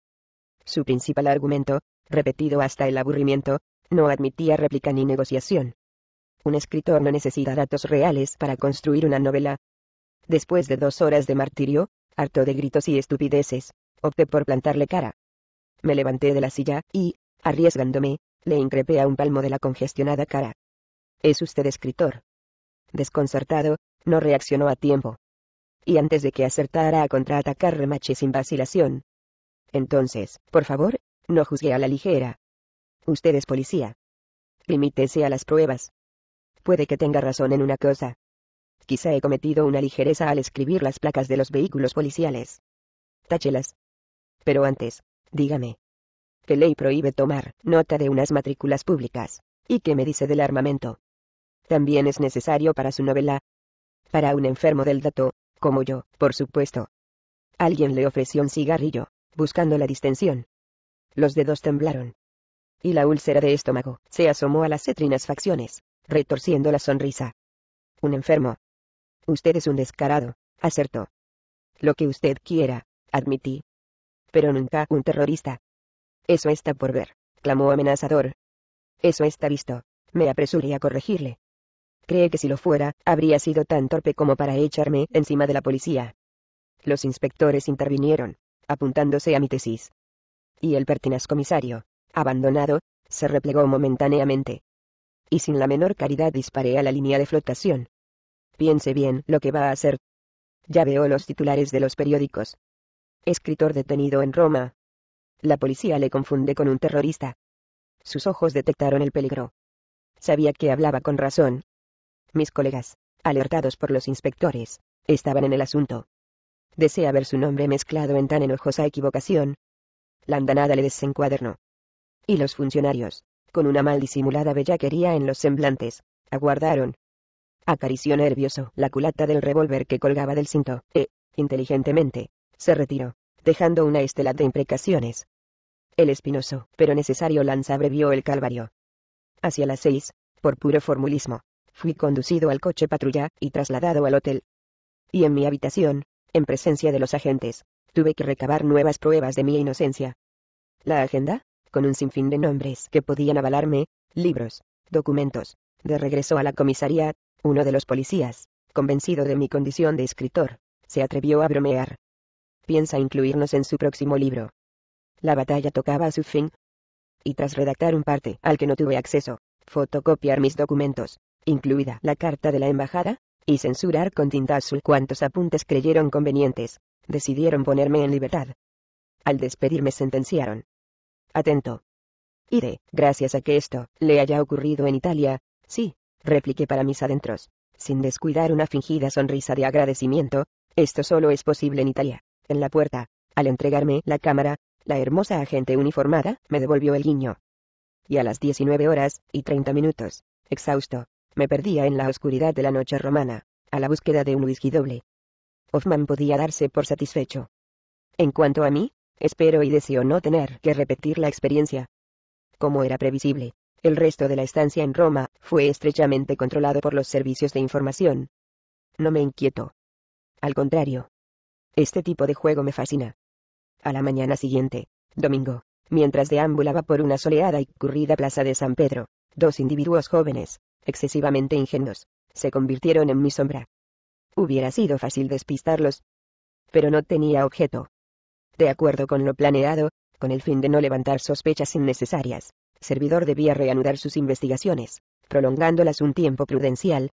Su principal argumento, repetido hasta el aburrimiento, no admitía réplica ni negociación. Un escritor no necesita datos reales para construir una novela. Después de dos horas de martirio, harto de gritos y estupideces, opté por plantarle cara. Me levanté de la silla, y, arriesgándome, le increpé a un palmo de la congestionada cara. ¿Es usted escritor? Desconcertado, no reaccionó a tiempo. Y antes de que acertara a contraatacar remache sin vacilación. Entonces, por favor, no juzgue a la ligera. Usted es policía. Limítese a las pruebas. Puede que tenga razón en una cosa. Quizá he cometido una ligereza al escribir las placas de los vehículos policiales. Táchelas. Pero antes, dígame. ¿Qué ley prohíbe tomar nota de unas matrículas públicas? ¿Y qué me dice del armamento? También es necesario para su novela. Para un enfermo del dato, como yo, por supuesto. Alguien le ofreció un cigarrillo, buscando la distensión. Los dedos temblaron. Y la úlcera de estómago se asomó a las cetrinas facciones retorciendo la sonrisa. Un enfermo. Usted es un descarado, acertó. Lo que usted quiera, admití. Pero nunca un terrorista. Eso está por ver, clamó amenazador. Eso está visto. Me apresuré a corregirle. Cree que si lo fuera, habría sido tan torpe como para echarme encima de la policía. Los inspectores intervinieron, apuntándose a mi tesis. Y el pertinaz comisario, abandonado, se replegó momentáneamente y sin la menor caridad disparé a la línea de flotación. Piense bien lo que va a hacer. Ya veo los titulares de los periódicos. Escritor detenido en Roma. La policía le confunde con un terrorista. Sus ojos detectaron el peligro. Sabía que hablaba con razón. Mis colegas, alertados por los inspectores, estaban en el asunto. Desea ver su nombre mezclado en tan enojosa equivocación. La andanada le desencuadernó. Y los funcionarios, con una mal disimulada bellaquería en los semblantes. Aguardaron. Acarició nervioso la culata del revólver que colgaba del cinto, e, inteligentemente, se retiró, dejando una estela de imprecaciones. El espinoso, pero necesario lanza abrevió el calvario. Hacia las seis, por puro formulismo, fui conducido al coche patrulla y trasladado al hotel. Y en mi habitación, en presencia de los agentes, tuve que recabar nuevas pruebas de mi inocencia. La agenda, con un sinfín de nombres que podían avalarme, libros, documentos. De regreso a la comisaría, uno de los policías, convencido de mi condición de escritor, se atrevió a bromear. Piensa incluirnos en su próximo libro. La batalla tocaba a su fin. Y tras redactar un parte al que no tuve acceso, fotocopiar mis documentos, incluida la carta de la embajada, y censurar con tinta azul cuantos apuntes creyeron convenientes, decidieron ponerme en libertad. Al despedirme sentenciaron, Atento. Iré, gracias a que esto le haya ocurrido en Italia, sí, repliqué para mis adentros, sin descuidar una fingida sonrisa de agradecimiento, esto solo es posible en Italia. En la puerta, al entregarme la cámara, la hermosa agente uniformada me devolvió el guiño. Y a las 19 horas y 30 minutos, exhausto, me perdía en la oscuridad de la noche romana, a la búsqueda de un whisky doble. Hoffman podía darse por satisfecho. En cuanto a mí, Espero y deseo no tener que repetir la experiencia. Como era previsible, el resto de la estancia en Roma fue estrechamente controlado por los servicios de información. No me inquieto. Al contrario. Este tipo de juego me fascina. A la mañana siguiente, domingo, mientras deambulaba por una soleada y currida plaza de San Pedro, dos individuos jóvenes, excesivamente ingenuos, se convirtieron en mi sombra. Hubiera sido fácil despistarlos. Pero no tenía objeto de acuerdo con lo planeado, con el fin de no levantar sospechas innecesarias, Servidor debía reanudar sus investigaciones, prolongándolas un tiempo prudencial.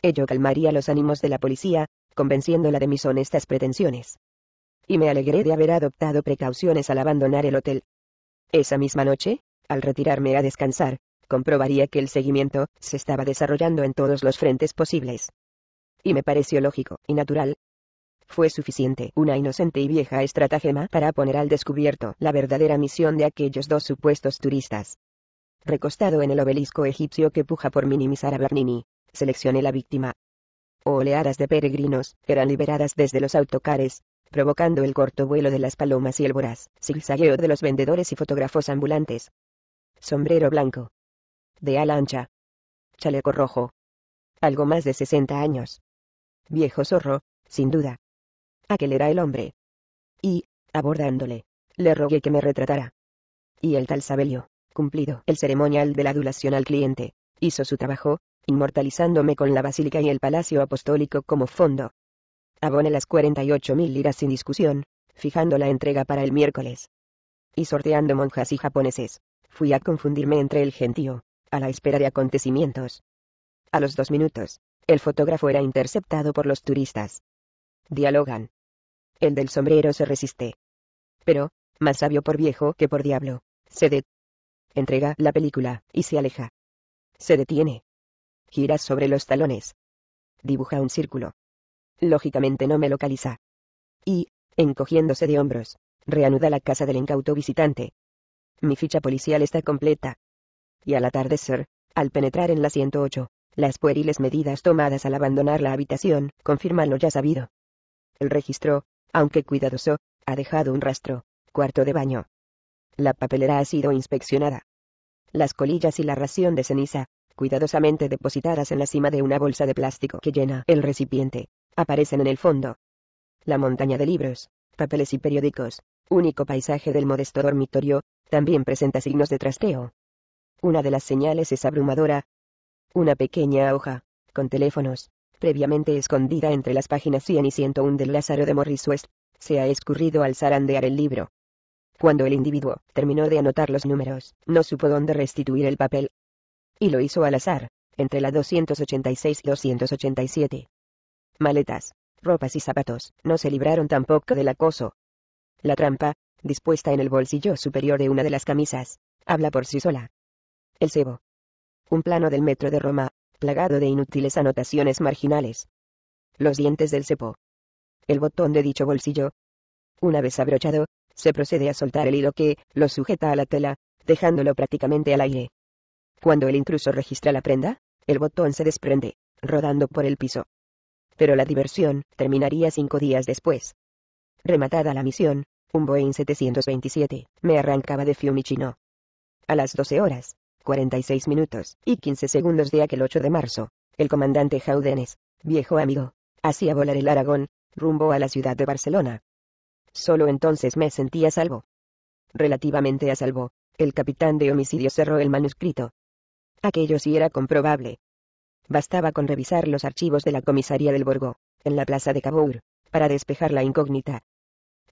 Ello calmaría los ánimos de la policía, convenciéndola de mis honestas pretensiones. Y me alegré de haber adoptado precauciones al abandonar el hotel. Esa misma noche, al retirarme a descansar, comprobaría que el seguimiento se estaba desarrollando en todos los frentes posibles. Y me pareció lógico y natural fue suficiente una inocente y vieja estratagema para poner al descubierto la verdadera misión de aquellos dos supuestos turistas. Recostado en el obelisco egipcio que puja por minimizar a Bernini, seleccioné la víctima. Oleadas de peregrinos, eran liberadas desde los autocares, provocando el corto vuelo de las palomas y el voraz zigzagueo de los vendedores y fotógrafos ambulantes. Sombrero blanco. De ala ancha. Chaleco rojo. Algo más de 60 años. Viejo zorro, sin duda. Aquel era el hombre. Y, abordándole, le rogué que me retratara. Y el tal Sabelio, cumplido el ceremonial de la adulación al cliente, hizo su trabajo, inmortalizándome con la basílica y el palacio apostólico como fondo. Aboné las 48.000 liras sin discusión, fijando la entrega para el miércoles. Y sorteando monjas y japoneses, fui a confundirme entre el gentío, a la espera de acontecimientos. A los dos minutos, el fotógrafo era interceptado por los turistas. Dialogan, el del sombrero se resiste. Pero, más sabio por viejo que por diablo, se detiene. Entrega la película, y se aleja. Se detiene. Gira sobre los talones. Dibuja un círculo. Lógicamente no me localiza. Y, encogiéndose de hombros, reanuda la casa del incauto visitante. Mi ficha policial está completa. Y al atardecer, al penetrar en la 108, las pueriles medidas tomadas al abandonar la habitación confirman lo ya sabido. El registro, aunque cuidadoso, ha dejado un rastro. Cuarto de baño. La papelera ha sido inspeccionada. Las colillas y la ración de ceniza, cuidadosamente depositadas en la cima de una bolsa de plástico que llena el recipiente, aparecen en el fondo. La montaña de libros, papeles y periódicos, único paisaje del modesto dormitorio, también presenta signos de trasteo. Una de las señales es abrumadora. Una pequeña hoja, con teléfonos, previamente escondida entre las páginas 100 y 101 del Lázaro de Morris West, se ha escurrido al zarandear el libro. Cuando el individuo terminó de anotar los números, no supo dónde restituir el papel. Y lo hizo al azar, entre la 286 y 287. Maletas, ropas y zapatos, no se libraron tampoco del acoso. La trampa, dispuesta en el bolsillo superior de una de las camisas, habla por sí sola. El cebo. Un plano del metro de Roma, plagado de inútiles anotaciones marginales. Los dientes del cepo. El botón de dicho bolsillo. Una vez abrochado, se procede a soltar el hilo que lo sujeta a la tela, dejándolo prácticamente al aire. Cuando el intruso registra la prenda, el botón se desprende, rodando por el piso. Pero la diversión terminaría cinco días después. Rematada la misión, un Boeing 727 me arrancaba de Fiumicino. A las 12 horas, 46 minutos, y 15 segundos de aquel 8 de marzo. El comandante Jaudenes, viejo amigo, hacía volar el Aragón, rumbo a la ciudad de Barcelona. Solo entonces me sentía a salvo. Relativamente a salvo, el capitán de homicidio cerró el manuscrito. Aquello sí era comprobable. Bastaba con revisar los archivos de la comisaría del Borgo, en la plaza de Cabour, para despejar la incógnita.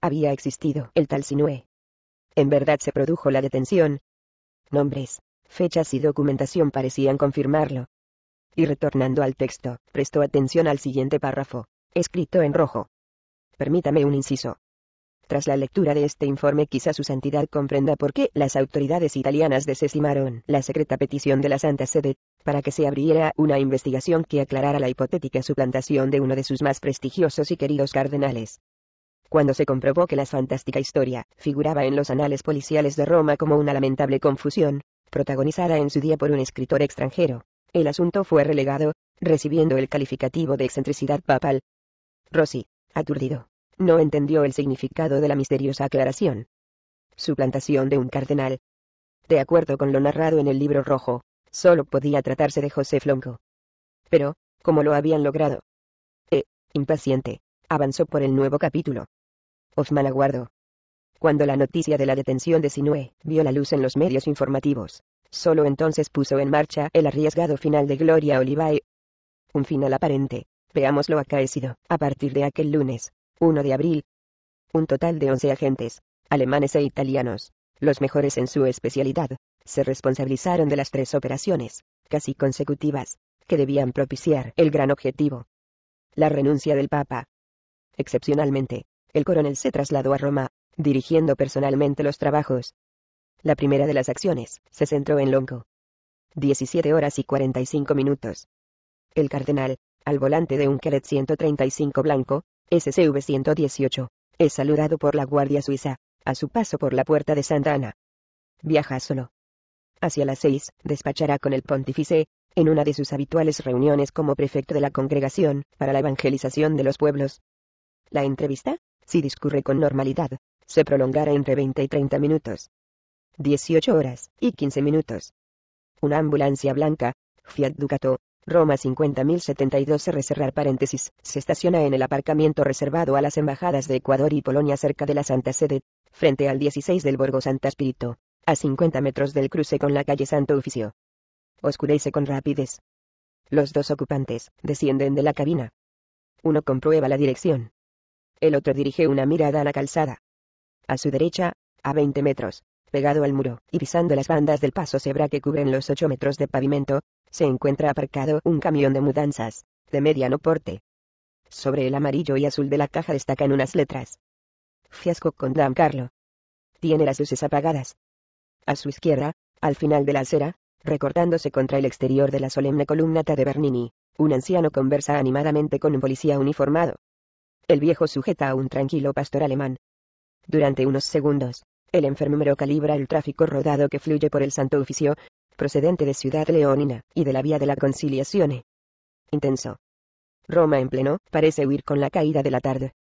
Había existido el tal Sinué. En verdad se produjo la detención. Nombres, fechas y documentación parecían confirmarlo. Y retornando al texto, prestó atención al siguiente párrafo, escrito en rojo. Permítame un inciso. Tras la lectura de este informe quizá su santidad comprenda por qué las autoridades italianas desestimaron la secreta petición de la Santa Sede, para que se abriera una investigación que aclarara la hipotética suplantación de uno de sus más prestigiosos y queridos cardenales. Cuando se comprobó que la fantástica historia figuraba en los anales policiales de Roma como una lamentable confusión, protagonizada en su día por un escritor extranjero. El asunto fue relegado, recibiendo el calificativo de excentricidad papal. Rossi, aturdido, no entendió el significado de la misteriosa aclaración. Suplantación de un cardenal. De acuerdo con lo narrado en el libro rojo, solo podía tratarse de José Flonco. Pero, ¿cómo lo habían logrado? E, impaciente, avanzó por el nuevo capítulo. Hoffman AGUARDO cuando la noticia de la detención de Sinué, vio la luz en los medios informativos, solo entonces puso en marcha el arriesgado final de Gloria Olivae. Un final aparente, veamos lo acaecido, a partir de aquel lunes, 1 de abril. Un total de 11 agentes, alemanes e italianos, los mejores en su especialidad, se responsabilizaron de las tres operaciones, casi consecutivas, que debían propiciar el gran objetivo. La renuncia del Papa. Excepcionalmente, el coronel se trasladó a Roma, dirigiendo personalmente los trabajos. La primera de las acciones se centró en Lonco. 17 horas y 45 minutos. El Cardenal, al volante de un queret 135 blanco, SCV 118, es saludado por la Guardia Suiza, a su paso por la puerta de Santa Ana. Viaja solo. Hacia las 6, despachará con el pontífice, en una de sus habituales reuniones como prefecto de la Congregación para la Evangelización de los Pueblos. La entrevista, si discurre con normalidad, se prolongará entre 20 y 30 minutos. 18 horas y 15 minutos. Una ambulancia blanca, Fiat Ducato, Roma 50072 R paréntesis, se estaciona en el aparcamiento reservado a las embajadas de Ecuador y Polonia cerca de la Santa Sede, frente al 16 del Borgo Santa Espíritu, a 50 metros del cruce con la calle Santo Oficio. Oscurece con rapidez. Los dos ocupantes descienden de la cabina. Uno comprueba la dirección. El otro dirige una mirada a la calzada a su derecha, a 20 metros, pegado al muro, y pisando las bandas del paso cebra que cubren los 8 metros de pavimento, se encuentra aparcado un camión de mudanzas, de mediano porte. Sobre el amarillo y azul de la caja destacan unas letras. Fiasco con Dan Carlo. Tiene las luces apagadas. A su izquierda, al final de la acera, recortándose contra el exterior de la solemne columnata de Bernini, un anciano conversa animadamente con un policía uniformado. El viejo sujeta a un tranquilo pastor alemán, durante unos segundos, el enfermero calibra el tráfico rodado que fluye por el Santo Oficio, procedente de Ciudad Leónina, y de la Vía de la Conciliación. Intenso. Roma en pleno, parece huir con la caída de la tarde.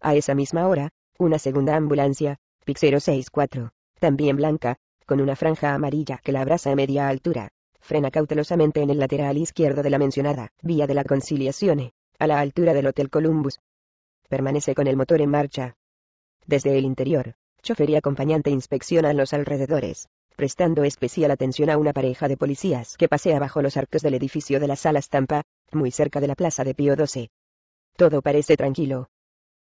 A esa misma hora, una segunda ambulancia, PIC 64, también blanca, con una franja amarilla que la abraza a media altura, frena cautelosamente en el lateral izquierdo de la mencionada Vía de la Conciliación, a la altura del Hotel Columbus. Permanece con el motor en marcha, desde el interior, chofer y acompañante inspeccionan los alrededores, prestando especial atención a una pareja de policías que pasea bajo los arcos del edificio de la sala estampa, muy cerca de la plaza de Pío XII. Todo parece tranquilo.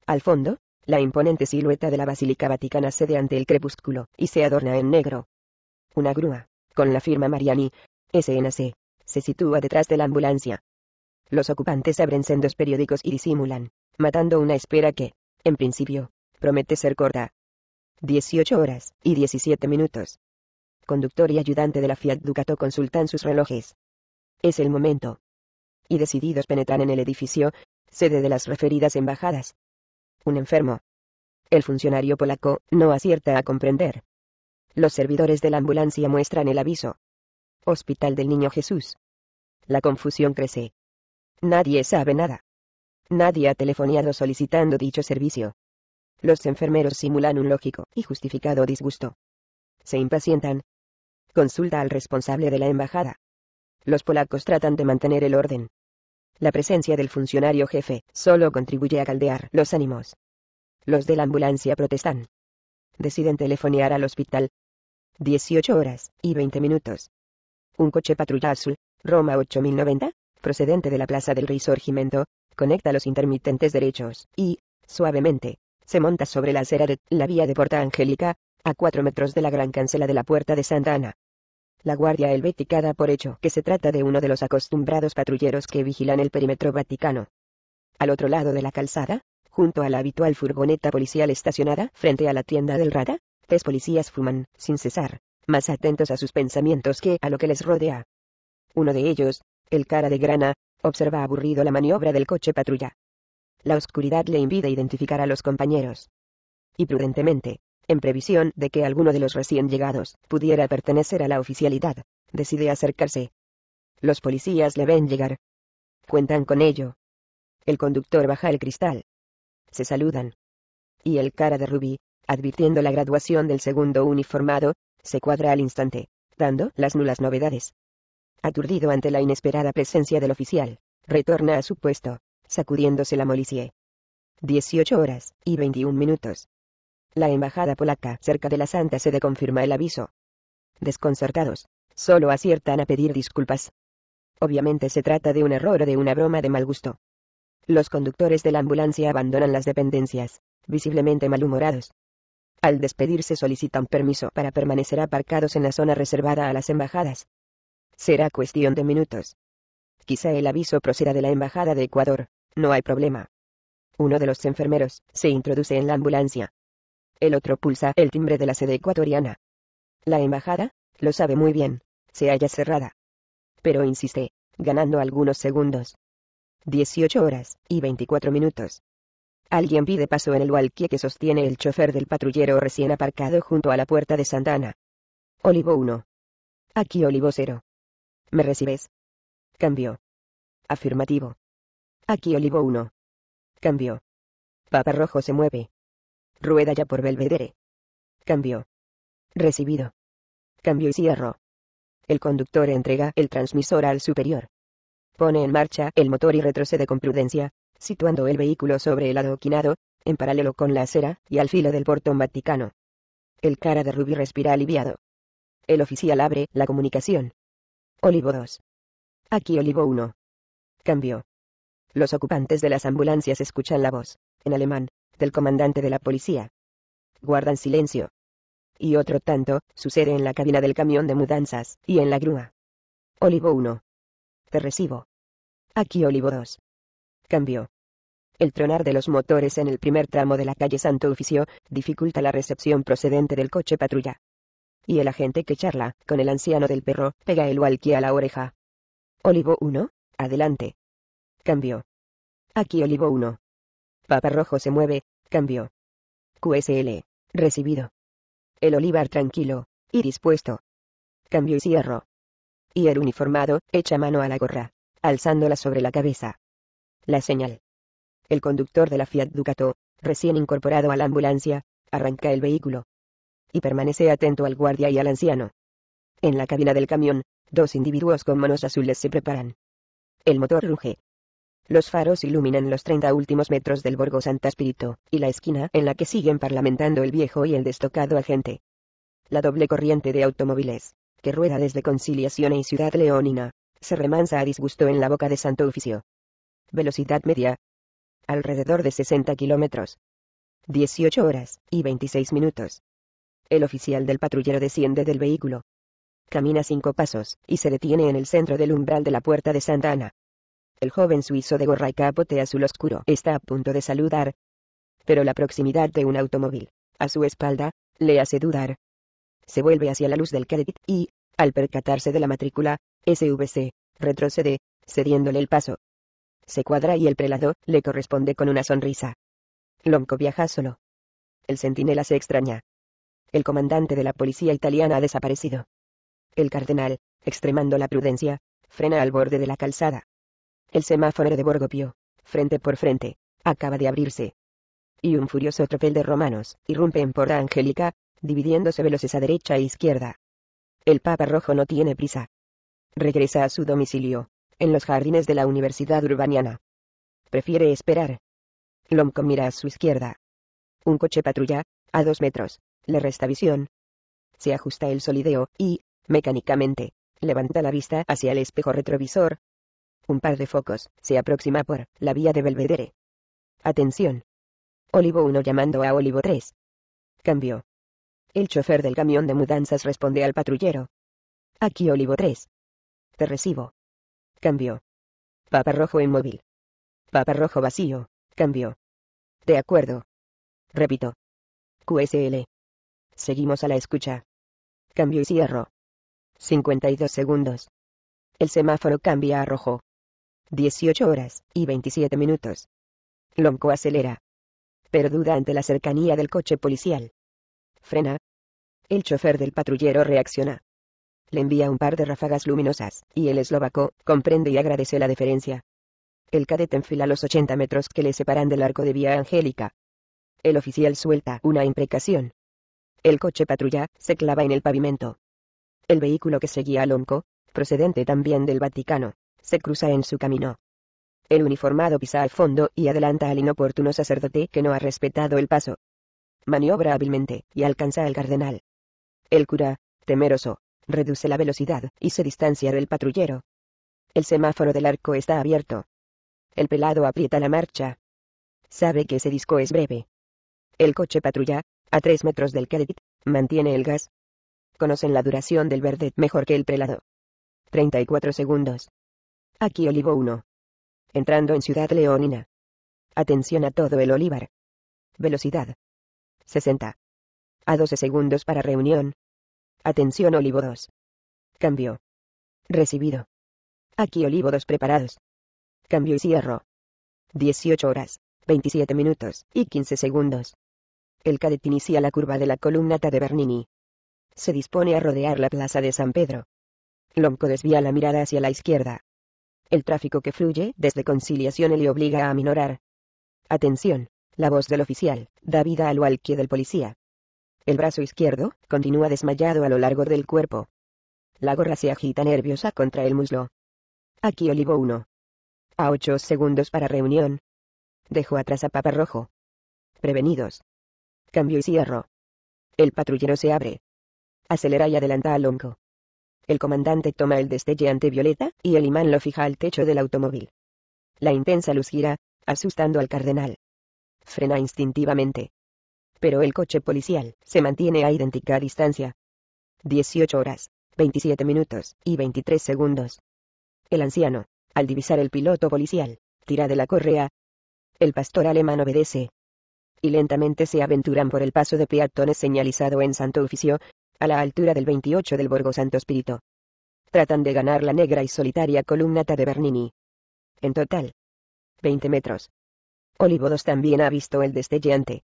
Al fondo, la imponente silueta de la Basílica Vaticana cede ante el crepúsculo y se adorna en negro. Una grúa, con la firma Mariani, SNC, se sitúa detrás de la ambulancia. Los ocupantes abren sendos periódicos y disimulan, matando una espera que, en principio, promete ser corta. 18 horas y 17 minutos. Conductor y ayudante de la Fiat Ducato consultan sus relojes. Es el momento. Y decididos penetran en el edificio, sede de las referidas embajadas. Un enfermo. El funcionario polaco no acierta a comprender. Los servidores de la ambulancia muestran el aviso. Hospital del Niño Jesús. La confusión crece. Nadie sabe nada. Nadie ha telefoneado solicitando dicho servicio. Los enfermeros simulan un lógico y justificado disgusto. Se impacientan. Consulta al responsable de la embajada. Los polacos tratan de mantener el orden. La presencia del funcionario jefe solo contribuye a caldear los ánimos. Los de la ambulancia protestan. Deciden telefonear al hospital. 18 horas y 20 minutos. Un coche patrulla azul, Roma 8090, procedente de la plaza del Risorgimento, conecta los intermitentes derechos y, suavemente, se monta sobre la acera de la vía de Porta Angélica, a cuatro metros de la gran cancela de la Puerta de Santa Ana. La Guardia Helvética da por hecho que se trata de uno de los acostumbrados patrulleros que vigilan el perímetro vaticano. Al otro lado de la calzada, junto a la habitual furgoneta policial estacionada frente a la tienda del Rada, tres policías fuman, sin cesar, más atentos a sus pensamientos que a lo que les rodea. Uno de ellos, el cara de grana, observa aburrido la maniobra del coche patrulla, la oscuridad le impide identificar a los compañeros. Y prudentemente, en previsión de que alguno de los recién llegados pudiera pertenecer a la oficialidad, decide acercarse. Los policías le ven llegar. Cuentan con ello. El conductor baja el cristal. Se saludan. Y el cara de Rubí, advirtiendo la graduación del segundo uniformado, se cuadra al instante, dando las nulas novedades. Aturdido ante la inesperada presencia del oficial, retorna a su puesto sacudiéndose la molicie. 18 horas, y 21 minutos. La embajada polaca cerca de la Santa se confirma el aviso. Desconcertados, solo aciertan a pedir disculpas. Obviamente se trata de un error o de una broma de mal gusto. Los conductores de la ambulancia abandonan las dependencias, visiblemente malhumorados. Al despedirse solicitan permiso para permanecer aparcados en la zona reservada a las embajadas. Será cuestión de minutos. Quizá el aviso proceda de la Embajada de Ecuador, no hay problema. Uno de los enfermeros se introduce en la ambulancia. El otro pulsa el timbre de la sede ecuatoriana. La embajada, lo sabe muy bien, se halla cerrada. Pero insiste, ganando algunos segundos. 18 horas y 24 minutos. Alguien pide paso en el walkie que sostiene el chofer del patrullero recién aparcado junto a la puerta de Santana. Olivo 1. Aquí Olivo 0. ¿Me recibes? Cambio. Afirmativo. Aquí Olivo 1. Cambio. Papa Rojo se mueve. Rueda ya por Belvedere. Cambio. Recibido. Cambio y cierro. El conductor entrega el transmisor al superior. Pone en marcha el motor y retrocede con prudencia, situando el vehículo sobre el adoquinado, en paralelo con la acera y al filo del portón vaticano. El cara de Rubí respira aliviado. El oficial abre la comunicación. Olivo 2. Aquí Olivo 1. Cambio. Los ocupantes de las ambulancias escuchan la voz, en alemán, del comandante de la policía. Guardan silencio. Y otro tanto, sucede en la cabina del camión de mudanzas, y en la grúa. Olivo 1. Te recibo. Aquí Olivo 2. Cambio. El tronar de los motores en el primer tramo de la calle Santo Oficio, dificulta la recepción procedente del coche patrulla. Y el agente que charla, con el anciano del perro, pega el walkie a la oreja. Olivo 1, adelante. Cambio. Aquí olivo 1. Papa rojo se mueve, cambio. QSL. Recibido. El olivar tranquilo, y dispuesto. Cambio y cierro. Y el uniformado, echa mano a la gorra, alzándola sobre la cabeza. La señal. El conductor de la Fiat Ducato, recién incorporado a la ambulancia, arranca el vehículo. Y permanece atento al guardia y al anciano. En la cabina del camión, dos individuos con manos azules se preparan. El motor ruge. Los faros iluminan los 30 últimos metros del Borgo Santa Espíritu, y la esquina en la que siguen parlamentando el viejo y el destocado agente. La doble corriente de automóviles, que rueda desde Conciliación y Ciudad Leónina, se remansa a disgusto en la boca de Santo Oficio. Velocidad media. Alrededor de 60 kilómetros. 18 horas y 26 minutos. El oficial del patrullero desciende del vehículo. Camina cinco pasos, y se detiene en el centro del umbral de la puerta de Santa Ana. El joven suizo de gorra y capote azul oscuro está a punto de saludar. Pero la proximidad de un automóvil, a su espalda, le hace dudar. Se vuelve hacia la luz del crédito y, al percatarse de la matrícula, SVC, retrocede, cediéndole el paso. Se cuadra y el prelado le corresponde con una sonrisa. Lonco viaja solo. El centinela se extraña. El comandante de la policía italiana ha desaparecido. El cardenal, extremando la prudencia, frena al borde de la calzada. El semáforo de Borgopio, frente por frente, acaba de abrirse. Y un furioso tropel de romanos irrumpe por la Angélica, dividiéndose veloces a derecha e izquierda. El Papa Rojo no tiene prisa. Regresa a su domicilio, en los jardines de la Universidad Urbaniana. Prefiere esperar. Lomco mira a su izquierda. Un coche patrulla, a dos metros, le resta visión. Se ajusta el solideo y, mecánicamente, levanta la vista hacia el espejo retrovisor, un par de focos, se aproxima por, la vía de Belvedere. Atención. Olivo 1 llamando a Olivo 3. Cambio. El chofer del camión de mudanzas responde al patrullero. Aquí Olivo 3. Te recibo. Cambio. Paparrojo rojo inmóvil. Papa rojo vacío. Cambio. De acuerdo. Repito. QSL. Seguimos a la escucha. Cambio y cierro. 52 segundos. El semáforo cambia a rojo. 18 horas, y 27 minutos. Lomco acelera. Pero duda ante la cercanía del coche policial. Frena. El chofer del patrullero reacciona. Le envía un par de ráfagas luminosas, y el eslovaco comprende y agradece la deferencia. El cadete enfila los 80 metros que le separan del arco de vía angélica. El oficial suelta una imprecación. El coche patrulla se clava en el pavimento. El vehículo que seguía a Lomco, procedente también del Vaticano, se cruza en su camino. El uniformado pisa al fondo y adelanta al inoportuno sacerdote que no ha respetado el paso. Maniobra hábilmente, y alcanza al cardenal. El cura, temeroso, reduce la velocidad, y se distancia del patrullero. El semáforo del arco está abierto. El pelado aprieta la marcha. Sabe que ese disco es breve. El coche patrulla, a tres metros del cadet, mantiene el gas. Conocen la duración del verde mejor que el pelado. 34 segundos. Aquí olivo 1. Entrando en Ciudad Leónina. Atención a todo el olivar. Velocidad. 60. A 12 segundos para reunión. Atención olivo 2. Cambio. Recibido. Aquí olivo 2 preparados. Cambio y cierro. 18 horas, 27 minutos y 15 segundos. El cadet inicia la curva de la columnata de Bernini. Se dispone a rodear la plaza de San Pedro. Lomco desvía la mirada hacia la izquierda el tráfico que fluye desde conciliación le obliga a aminorar. Atención. La voz del oficial, da vida al walkie del policía. El brazo izquierdo, continúa desmayado a lo largo del cuerpo. La gorra se agita nerviosa contra el muslo. Aquí olivo uno. A ocho segundos para reunión. Dejo atrás a Papa Rojo. Prevenidos. Cambio y cierro. El patrullero se abre. Acelera y adelanta al honco el comandante toma el ante violeta, y el imán lo fija al techo del automóvil. La intensa luz gira, asustando al cardenal. Frena instintivamente. Pero el coche policial se mantiene a idéntica distancia. 18 horas, 27 minutos y 23 segundos. El anciano, al divisar el piloto policial, tira de la correa. El pastor alemán obedece. Y lentamente se aventuran por el paso de peatones señalizado en Santo Oficio, a la altura del 28 del Borgo Santo Espíritu. Tratan de ganar la negra y solitaria columnata de Bernini. En total. 20 metros. Olivodos también ha visto el destelleante.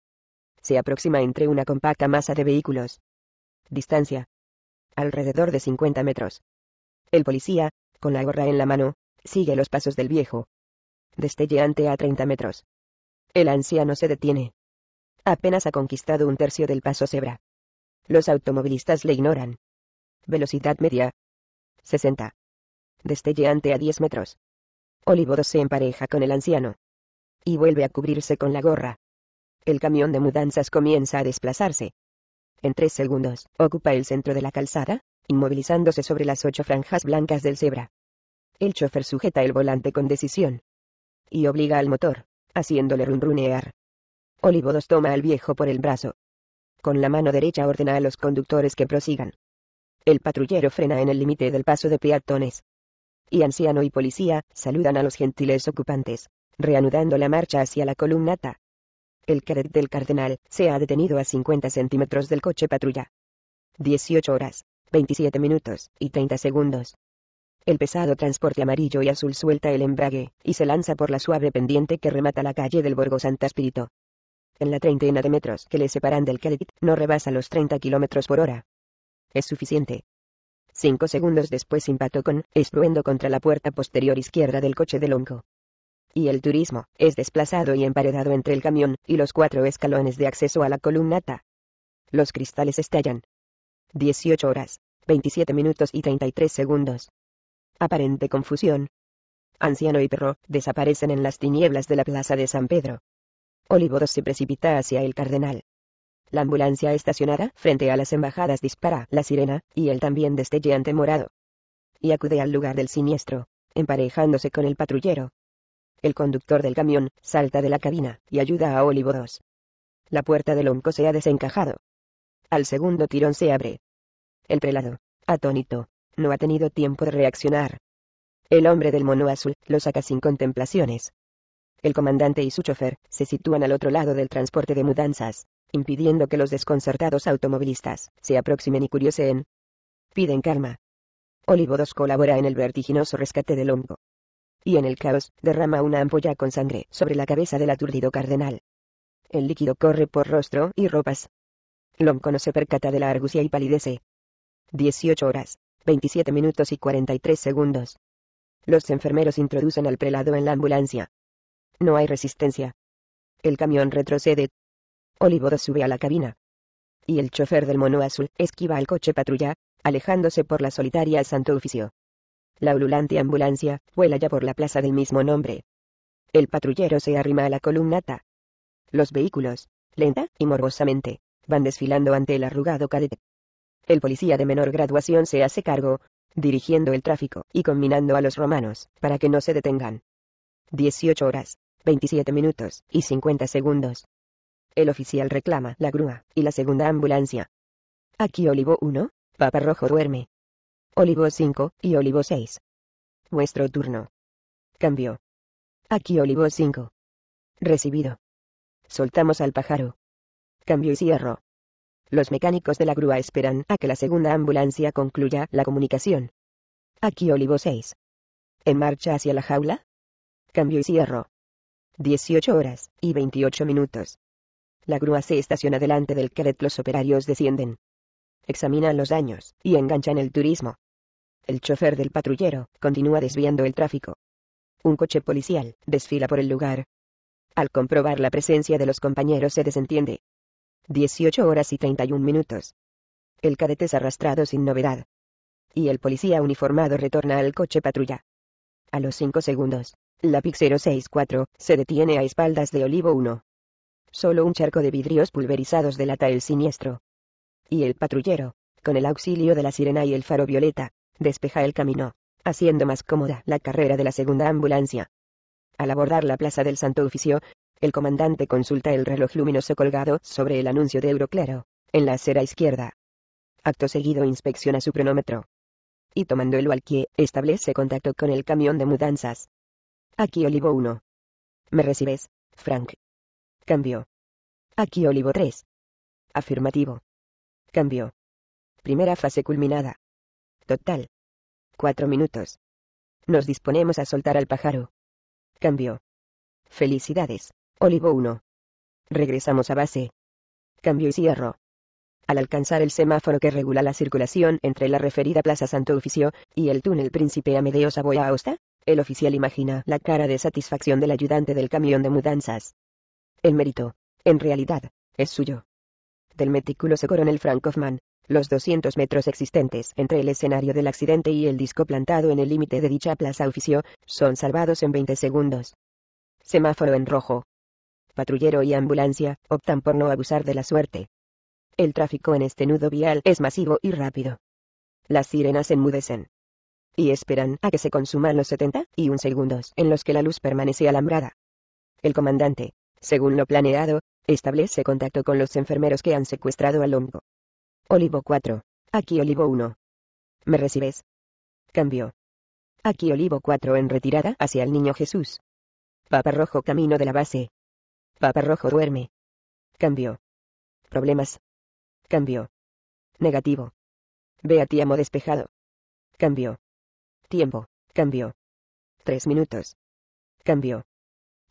Se aproxima entre una compacta masa de vehículos. Distancia. Alrededor de 50 metros. El policía, con la gorra en la mano, sigue los pasos del viejo. Destelleante a 30 metros. El anciano se detiene. Apenas ha conquistado un tercio del paso cebra. Los automovilistas le ignoran. Velocidad media. 60. Destelleante a 10 metros. Olivodo se empareja con el anciano. Y vuelve a cubrirse con la gorra. El camión de mudanzas comienza a desplazarse. En tres segundos, ocupa el centro de la calzada, inmovilizándose sobre las ocho franjas blancas del cebra. El chofer sujeta el volante con decisión. Y obliga al motor, haciéndole runrunear. Olivodos toma al viejo por el brazo, con la mano derecha ordena a los conductores que prosigan. El patrullero frena en el límite del paso de peatones. Y anciano y policía saludan a los gentiles ocupantes, reanudando la marcha hacia la columnata. El cadet del cardenal se ha detenido a 50 centímetros del coche patrulla. 18 horas, 27 minutos y 30 segundos. El pesado transporte amarillo y azul suelta el embrague, y se lanza por la suave pendiente que remata la calle del Borgo Santa Espíritu en la treintena de metros que le separan del Cádiz, no rebasa los 30 kilómetros por hora. Es suficiente. Cinco segundos después impactó con estruendo contra la puerta posterior izquierda del coche del Lonco. Y el turismo es desplazado y emparedado entre el camión y los cuatro escalones de acceso a la columnata. Los cristales estallan. 18 horas, 27 minutos y 33 segundos. Aparente confusión. Anciano y perro desaparecen en las tinieblas de la plaza de San Pedro. II se precipita hacia el cardenal. La ambulancia estacionada frente a las embajadas dispara la sirena, y él también destelleante morado. Y acude al lugar del siniestro, emparejándose con el patrullero. El conductor del camión salta de la cabina y ayuda a Olivo II. La puerta del onco se ha desencajado. Al segundo tirón se abre. El prelado, atónito, no ha tenido tiempo de reaccionar. El hombre del mono azul lo saca sin contemplaciones. El comandante y su chofer, se sitúan al otro lado del transporte de mudanzas, impidiendo que los desconcertados automovilistas se aproximen y curioseen. Piden calma. Olivo II colabora en el vertiginoso rescate del hongo. Y en el caos, derrama una ampolla con sangre sobre la cabeza del aturdido cardenal. El líquido corre por rostro y ropas. Lonco no se percata de la argucia y palidece. 18 horas, 27 minutos y 43 segundos. Los enfermeros introducen al prelado en la ambulancia, no hay resistencia. El camión retrocede. Olivodo sube a la cabina. Y el chofer del mono azul esquiva al coche patrulla, alejándose por la solitaria Santo Oficio. La ululante ambulancia vuela ya por la plaza del mismo nombre. El patrullero se arrima a la columnata. Los vehículos, lenta y morbosamente, van desfilando ante el arrugado cadete. El policía de menor graduación se hace cargo, dirigiendo el tráfico y combinando a los romanos para que no se detengan. 18 horas. 27 minutos y 50 segundos. El oficial reclama la grúa y la segunda ambulancia. Aquí Olivo 1, Papa Rojo duerme. Olivo 5 y Olivo 6. Vuestro turno. Cambio. Aquí Olivo 5. Recibido. Soltamos al pájaro. Cambio y cierro. Los mecánicos de la grúa esperan a que la segunda ambulancia concluya la comunicación. Aquí Olivo 6. En marcha hacia la jaula. Cambio y cierro. 18 horas, y 28 minutos. La grúa se estaciona delante del cadet. los operarios descienden. Examinan los daños, y enganchan el turismo. El chofer del patrullero, continúa desviando el tráfico. Un coche policial, desfila por el lugar. Al comprobar la presencia de los compañeros se desentiende. 18 horas y 31 minutos. El cadete es arrastrado sin novedad. Y el policía uniformado retorna al coche patrulla. A los 5 segundos, la Pixero 64 se detiene a espaldas de Olivo 1. Solo un charco de vidrios pulverizados delata el siniestro. Y el patrullero, con el auxilio de la sirena y el faro violeta, despeja el camino, haciendo más cómoda la carrera de la segunda ambulancia. Al abordar la plaza del Santo Oficio, el comandante consulta el reloj luminoso colgado sobre el anuncio de Euroclero, en la acera izquierda. Acto seguido inspecciona su cronómetro, y tomando el walkie, establece contacto con el camión de mudanzas. Aquí Olivo 1. ¿Me recibes, Frank? Cambio. Aquí Olivo 3. Afirmativo. Cambio. Primera fase culminada. Total. Cuatro minutos. Nos disponemos a soltar al pájaro. Cambio. Felicidades, Olivo 1. Regresamos a base. Cambio y cierro al alcanzar el semáforo que regula la circulación entre la referida Plaza Santo Oficio, y el túnel Príncipe Amedeo saboya Aosta, el oficial imagina la cara de satisfacción del ayudante del camión de mudanzas. El mérito, en realidad, es suyo. Del meticuloso coronel Frank Hoffman, los 200 metros existentes entre el escenario del accidente y el disco plantado en el límite de dicha plaza oficio, son salvados en 20 segundos. Semáforo en rojo. Patrullero y ambulancia optan por no abusar de la suerte. El tráfico en este nudo vial es masivo y rápido. Las sirenas enmudecen. Y esperan a que se consuman los y 1 segundos en los que la luz permanece alambrada. El comandante, según lo planeado, establece contacto con los enfermeros que han secuestrado al hongo. Olivo 4. Aquí Olivo 1. ¿Me recibes? Cambio. Aquí Olivo 4 en retirada hacia el niño Jesús. Papa Rojo camino de la base. Papa Rojo duerme. Cambio. Problemas. Cambio. Negativo. Ve a amo despejado. Cambio. Tiempo. Cambio. Tres minutos. Cambio.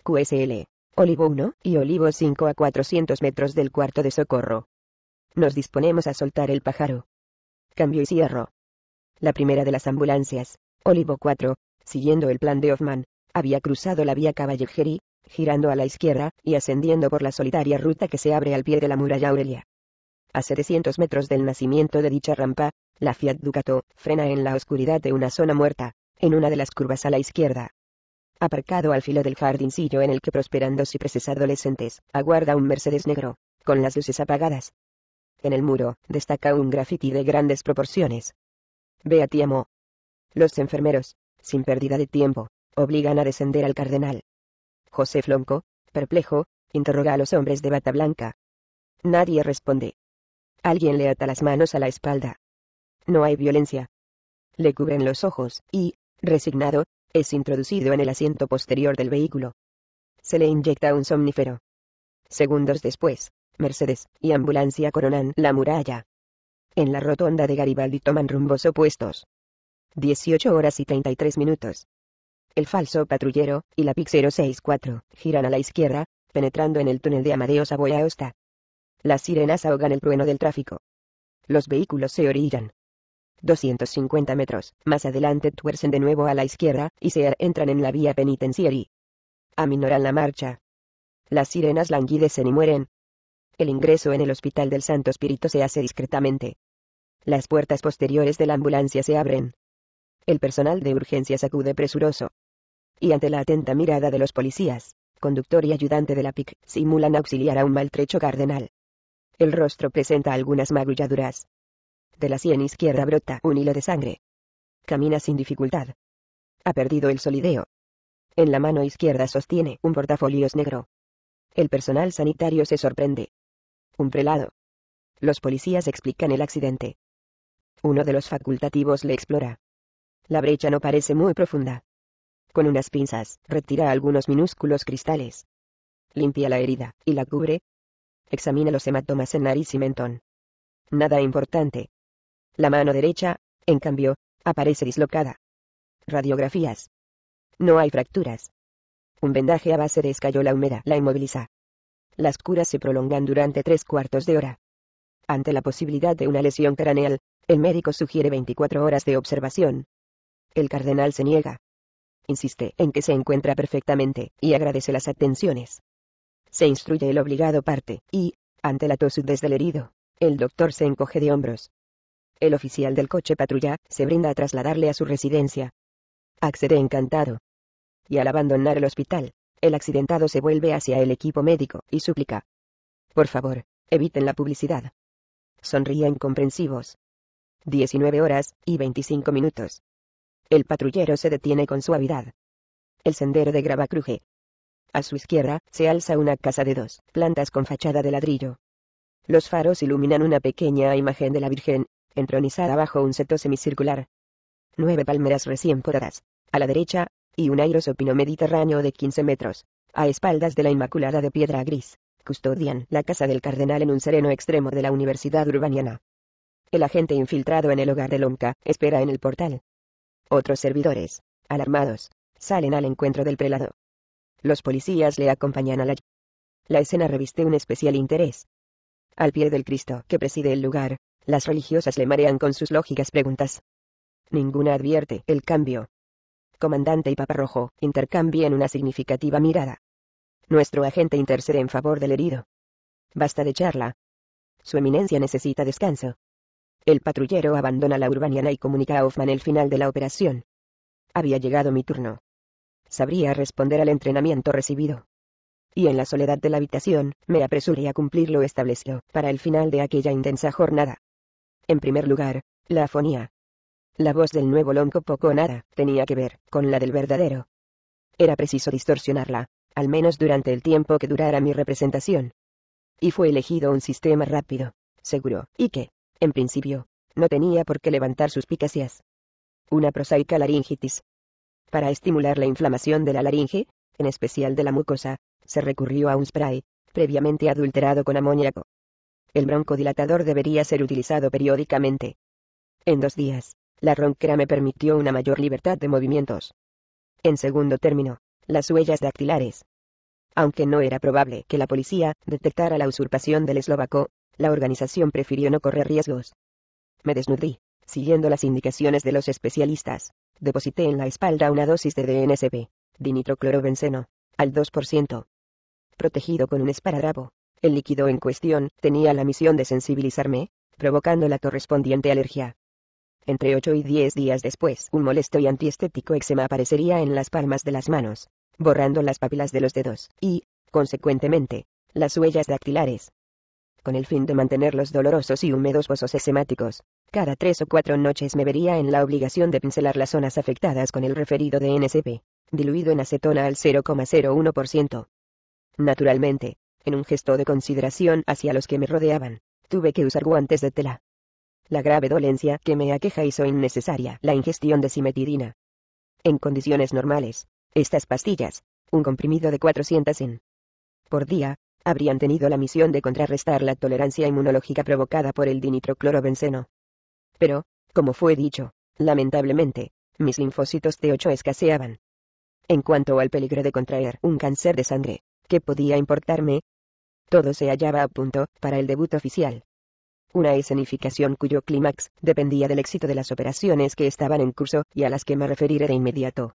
QSL. Olivo 1 y Olivo 5 a 400 metros del cuarto de socorro. Nos disponemos a soltar el pájaro. Cambio y cierro. La primera de las ambulancias, Olivo 4, siguiendo el plan de Hoffman, había cruzado la vía Cavalleggeri, girando a la izquierda y ascendiendo por la solitaria ruta que se abre al pie de la muralla Aurelia. A 700 metros del nacimiento de dicha rampa, la Fiat Ducato frena en la oscuridad de una zona muerta, en una de las curvas a la izquierda. Aparcado al filo del jardincillo en el que prosperan dos cipreses adolescentes, aguarda un Mercedes negro, con las luces apagadas. En el muro, destaca un graffiti de grandes proporciones. «Ve ti amo». Los enfermeros, sin pérdida de tiempo, obligan a descender al cardenal. José Flonco, perplejo, interroga a los hombres de bata blanca. Nadie responde. Alguien le ata las manos a la espalda. No hay violencia. Le cubren los ojos, y, resignado, es introducido en el asiento posterior del vehículo. Se le inyecta un somnífero. Segundos después, Mercedes y ambulancia coronan la muralla. En la rotonda de Garibaldi toman rumbos opuestos. 18 horas y 33 minutos. El falso patrullero y la Pixero 64 giran a la izquierda, penetrando en el túnel de Amadeo Saboya-Osta. Las sirenas ahogan el trueno del tráfico. Los vehículos se orillan. 250 metros, más adelante tuercen de nuevo a la izquierda, y se entran en la vía penitenciaria. Aminoran la marcha. Las sirenas languidecen y mueren. El ingreso en el Hospital del Santo Espíritu se hace discretamente. Las puertas posteriores de la ambulancia se abren. El personal de urgencia sacude presuroso. Y ante la atenta mirada de los policías, conductor y ayudante de la PIC, simulan auxiliar a un maltrecho cardenal. El rostro presenta algunas magulladuras. De la sien izquierda brota un hilo de sangre. Camina sin dificultad. Ha perdido el solideo. En la mano izquierda sostiene un portafolios negro. El personal sanitario se sorprende. Un prelado. Los policías explican el accidente. Uno de los facultativos le explora. La brecha no parece muy profunda. Con unas pinzas, retira algunos minúsculos cristales. Limpia la herida, y la cubre, examina los hematomas en nariz y mentón. Nada importante. La mano derecha, en cambio, aparece dislocada. Radiografías. No hay fracturas. Un vendaje a base de escayola húmeda la inmoviliza. Las curas se prolongan durante tres cuartos de hora. Ante la posibilidad de una lesión craneal, el médico sugiere 24 horas de observación. El cardenal se niega. Insiste en que se encuentra perfectamente, y agradece las atenciones se instruye el obligado parte, y, ante la desde el herido, el doctor se encoge de hombros. El oficial del coche patrulla se brinda a trasladarle a su residencia. Accede encantado. Y al abandonar el hospital, el accidentado se vuelve hacia el equipo médico y suplica. Por favor, eviten la publicidad. Sonríen comprensivos. 19 horas y 25 minutos. El patrullero se detiene con suavidad. El sendero de grava cruje, a su izquierda, se alza una casa de dos plantas con fachada de ladrillo. Los faros iluminan una pequeña imagen de la Virgen, entronizada bajo un seto semicircular. Nueve palmeras recién podadas, a la derecha, y un airoso pino mediterráneo de 15 metros, a espaldas de la Inmaculada de Piedra Gris, custodian la casa del cardenal en un sereno extremo de la Universidad Urbaniana. El agente infiltrado en el hogar de Lonca espera en el portal. Otros servidores, alarmados, salen al encuentro del prelado, los policías le acompañan a la... La escena reviste un especial interés. Al pie del Cristo que preside el lugar, las religiosas le marean con sus lógicas preguntas. Ninguna advierte el cambio. Comandante y paparrojo intercambian una significativa mirada. Nuestro agente intercede en favor del herido. Basta de charla. Su eminencia necesita descanso. El patrullero abandona la urbaniana y comunica a Hoffman el final de la operación. Había llegado mi turno sabría responder al entrenamiento recibido. Y en la soledad de la habitación, me apresuré a cumplir lo establecido, para el final de aquella intensa jornada. En primer lugar, la afonía. La voz del nuevo lonco poco o nada, tenía que ver, con la del verdadero. Era preciso distorsionarla, al menos durante el tiempo que durara mi representación. Y fue elegido un sistema rápido, seguro, y que, en principio, no tenía por qué levantar sus picacias. Una prosaica laringitis, para estimular la inflamación de la laringe, en especial de la mucosa, se recurrió a un spray, previamente adulterado con amoníaco. El broncodilatador debería ser utilizado periódicamente. En dos días, la ronquera me permitió una mayor libertad de movimientos. En segundo término, las huellas dactilares. Aunque no era probable que la policía detectara la usurpación del eslovaco, la organización prefirió no correr riesgos. Me desnudí, siguiendo las indicaciones de los especialistas, deposité en la espalda una dosis de DNSB, dinitroclorobenceno, al 2%. Protegido con un esparadrapo, el líquido en cuestión tenía la misión de sensibilizarme, provocando la correspondiente alergia. Entre 8 y 10 días después, un molesto y antiestético eczema aparecería en las palmas de las manos, borrando las papilas de los dedos y, consecuentemente, las huellas dactilares con el fin de mantener los dolorosos y húmedos pozos esemáticos. Cada tres o cuatro noches me vería en la obligación de pincelar las zonas afectadas con el referido de NSP, diluido en acetona al 0,01%. Naturalmente, en un gesto de consideración hacia los que me rodeaban, tuve que usar guantes de tela. La grave dolencia que me aqueja hizo innecesaria la ingestión de cimetidina. En condiciones normales, estas pastillas, un comprimido de 400 en por día, habrían tenido la misión de contrarrestar la tolerancia inmunológica provocada por el dinitroclorobenceno. Pero, como fue dicho, lamentablemente, mis linfocitos T8 escaseaban. En cuanto al peligro de contraer un cáncer de sangre, ¿qué podía importarme? Todo se hallaba a punto para el debut oficial. Una escenificación cuyo clímax dependía del éxito de las operaciones que estaban en curso y a las que me referiré de inmediato.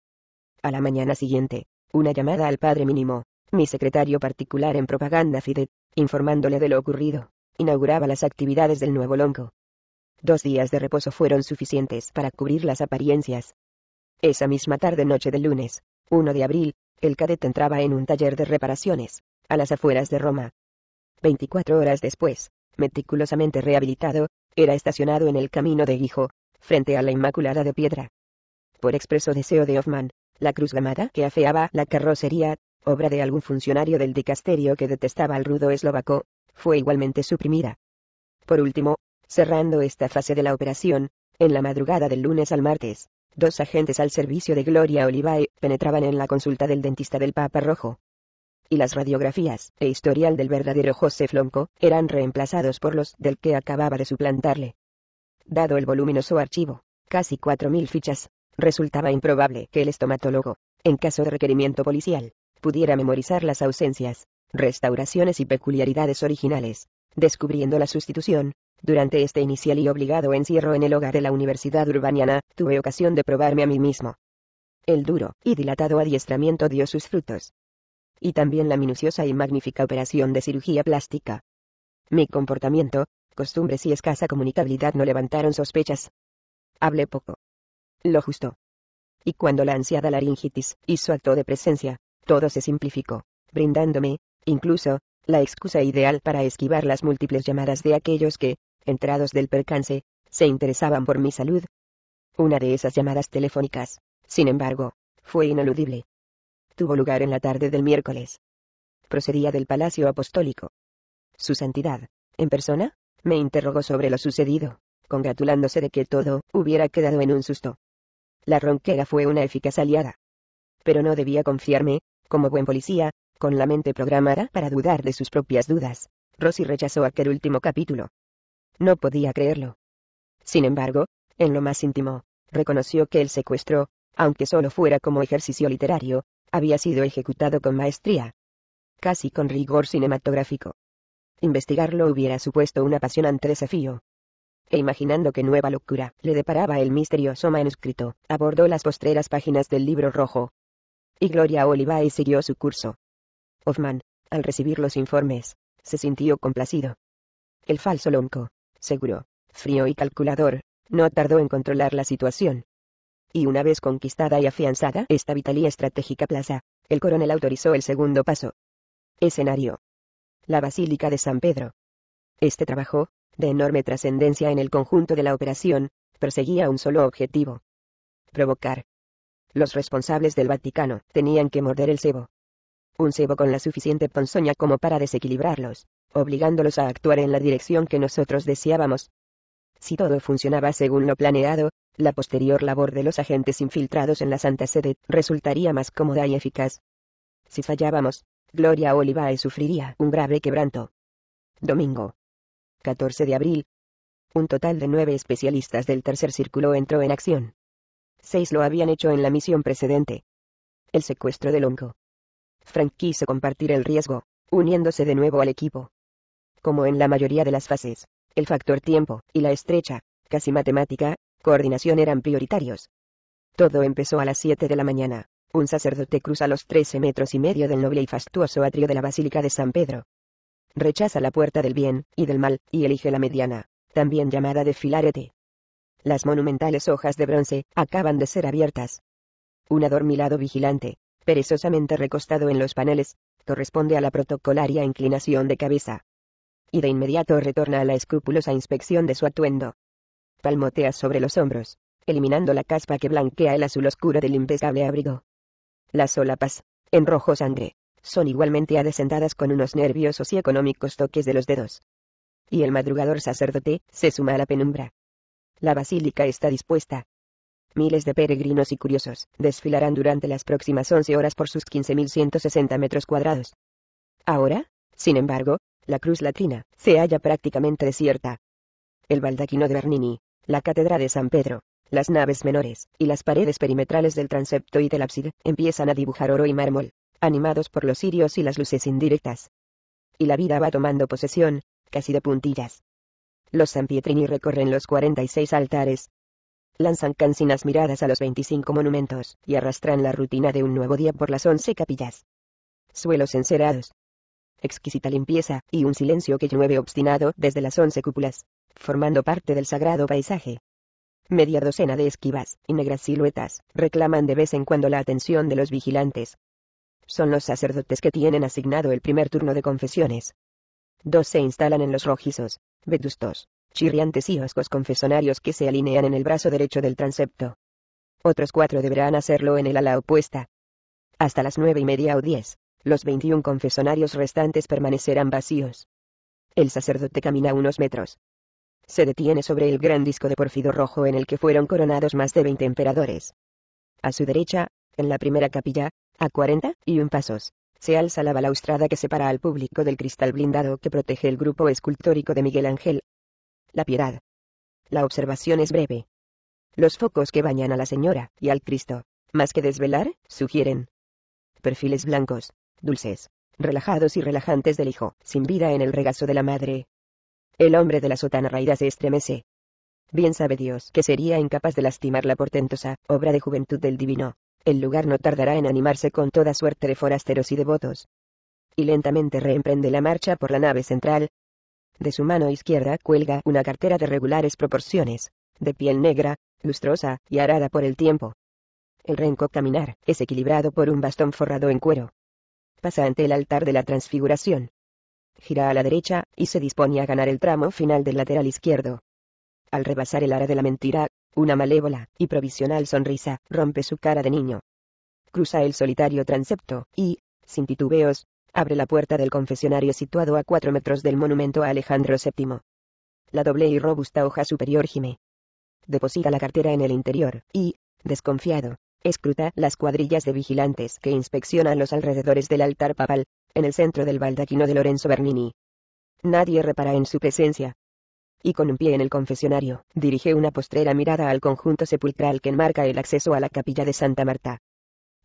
A la mañana siguiente, una llamada al padre mínimo, mi secretario particular en propaganda FIDE, informándole de lo ocurrido, inauguraba las actividades del nuevo Longo. Dos días de reposo fueron suficientes para cubrir las apariencias. Esa misma tarde-noche del lunes, 1 de abril, el cadet entraba en un taller de reparaciones, a las afueras de Roma. 24 horas después, meticulosamente rehabilitado, era estacionado en el camino de Guijo, frente a la Inmaculada de Piedra. Por expreso deseo de Hoffman, la cruz gamada que afeaba la carrocería, obra de algún funcionario del dicasterio que detestaba al rudo eslovaco, fue igualmente suprimida. Por último, cerrando esta fase de la operación, en la madrugada del lunes al martes, dos agentes al servicio de Gloria Olivae penetraban en la consulta del dentista del Papa Rojo. Y las radiografías e historial del verdadero José Flonco eran reemplazados por los del que acababa de suplantarle. Dado el voluminoso archivo, casi 4.000 fichas, resultaba improbable que el estomatólogo, en caso de requerimiento policial, pudiera memorizar las ausencias, restauraciones y peculiaridades originales, descubriendo la sustitución. Durante este inicial y obligado encierro en el hogar de la Universidad Urbaniana, tuve ocasión de probarme a mí mismo. El duro y dilatado adiestramiento dio sus frutos. Y también la minuciosa y magnífica operación de cirugía plástica. Mi comportamiento, costumbres y escasa comunicabilidad no levantaron sospechas. Hablé poco. Lo justo. Y cuando la ansiada laringitis hizo acto de presencia, todo se simplificó, brindándome, incluso, la excusa ideal para esquivar las múltiples llamadas de aquellos que, entrados del percance, se interesaban por mi salud. Una de esas llamadas telefónicas, sin embargo, fue ineludible. Tuvo lugar en la tarde del miércoles. Procedía del Palacio Apostólico. Su Santidad, en persona, me interrogó sobre lo sucedido, congratulándose de que todo hubiera quedado en un susto. La ronquera fue una eficaz aliada. Pero no debía confiarme, como buen policía, con la mente programada para dudar de sus propias dudas, Rossi rechazó aquel último capítulo. No podía creerlo. Sin embargo, en lo más íntimo, reconoció que el secuestro, aunque solo fuera como ejercicio literario, había sido ejecutado con maestría. Casi con rigor cinematográfico. Investigarlo hubiera supuesto un apasionante desafío. E imaginando qué nueva locura le deparaba el misterioso manuscrito, abordó las postreras páginas del libro rojo, y Gloria Olivay siguió su curso. Hoffman, al recibir los informes, se sintió complacido. El falso lonco, seguro, frío y calculador, no tardó en controlar la situación. Y una vez conquistada y afianzada esta vital y estratégica plaza, el coronel autorizó el segundo paso. Escenario. La Basílica de San Pedro. Este trabajo, de enorme trascendencia en el conjunto de la operación, perseguía un solo objetivo. Provocar, los responsables del Vaticano tenían que morder el cebo. Un cebo con la suficiente ponzoña como para desequilibrarlos, obligándolos a actuar en la dirección que nosotros deseábamos. Si todo funcionaba según lo planeado, la posterior labor de los agentes infiltrados en la Santa Sede resultaría más cómoda y eficaz. Si fallábamos, Gloria Olivae sufriría un grave quebranto. Domingo. 14 de abril. Un total de nueve especialistas del tercer círculo entró en acción. Seis lo habían hecho en la misión precedente. El secuestro del hongo. Frank quiso compartir el riesgo, uniéndose de nuevo al equipo. Como en la mayoría de las fases, el factor tiempo y la estrecha, casi matemática, coordinación eran prioritarios. Todo empezó a las 7 de la mañana. Un sacerdote cruza los 13 metros y medio del noble y fastuoso atrio de la Basílica de San Pedro. Rechaza la puerta del bien y del mal, y elige la mediana, también llamada de Filarete las monumentales hojas de bronce, acaban de ser abiertas. Un adormilado vigilante, perezosamente recostado en los paneles, corresponde a la protocolaria inclinación de cabeza. Y de inmediato retorna a la escrupulosa inspección de su atuendo. Palmotea sobre los hombros, eliminando la caspa que blanquea el azul oscuro del impecable abrigo. Las solapas, en rojo sangre, son igualmente adesentadas con unos nerviosos y económicos toques de los dedos. Y el madrugador sacerdote se suma a la penumbra, la basílica está dispuesta. Miles de peregrinos y curiosos desfilarán durante las próximas 11 horas por sus 15.160 metros cuadrados. Ahora, sin embargo, la cruz latina se halla prácticamente desierta. El baldaquino de Bernini, la cátedra de San Pedro, las naves menores y las paredes perimetrales del transepto y del ábside empiezan a dibujar oro y mármol, animados por los cirios y las luces indirectas. Y la vida va tomando posesión, casi de puntillas, los Pietrini recorren los 46 altares, lanzan cansinas miradas a los 25 monumentos, y arrastran la rutina de un nuevo día por las 11 capillas. Suelos encerados, exquisita limpieza, y un silencio que llueve obstinado desde las 11 cúpulas, formando parte del sagrado paisaje. Media docena de esquivas y negras siluetas reclaman de vez en cuando la atención de los vigilantes. Son los sacerdotes que tienen asignado el primer turno de confesiones, Dos se instalan en los rojizos, vetustos, chirriantes y oscos confesonarios que se alinean en el brazo derecho del transepto. Otros cuatro deberán hacerlo en el ala opuesta. Hasta las nueve y media o diez, los veintiún confesonarios restantes permanecerán vacíos. El sacerdote camina unos metros. Se detiene sobre el gran disco de porfido rojo en el que fueron coronados más de veinte emperadores. A su derecha, en la primera capilla, a y un pasos, se alza la balaustrada que separa al público del cristal blindado que protege el grupo escultórico de Miguel Ángel. La piedad. La observación es breve. Los focos que bañan a la señora y al Cristo, más que desvelar, sugieren perfiles blancos, dulces, relajados y relajantes del hijo, sin vida en el regazo de la madre. El hombre de la sotana raída se estremece. Bien sabe Dios que sería incapaz de lastimar la portentosa obra de juventud del divino el lugar no tardará en animarse con toda suerte de forasteros y devotos. Y lentamente reemprende la marcha por la nave central. De su mano izquierda cuelga una cartera de regulares proporciones, de piel negra, lustrosa y arada por el tiempo. El renco caminar es equilibrado por un bastón forrado en cuero. Pasa ante el altar de la transfiguración. Gira a la derecha, y se dispone a ganar el tramo final del lateral izquierdo. Al rebasar el ara de la mentira, una malévola y provisional sonrisa rompe su cara de niño. Cruza el solitario transepto y, sin titubeos, abre la puerta del confesionario situado a cuatro metros del monumento a Alejandro VII. La doble y robusta hoja superior gime. Deposita la cartera en el interior y, desconfiado, escruta las cuadrillas de vigilantes que inspeccionan los alrededores del altar papal, en el centro del baldaquino de Lorenzo Bernini. Nadie repara en su presencia, y con un pie en el confesionario, dirige una postrera mirada al conjunto sepulcral que enmarca el acceso a la capilla de Santa Marta.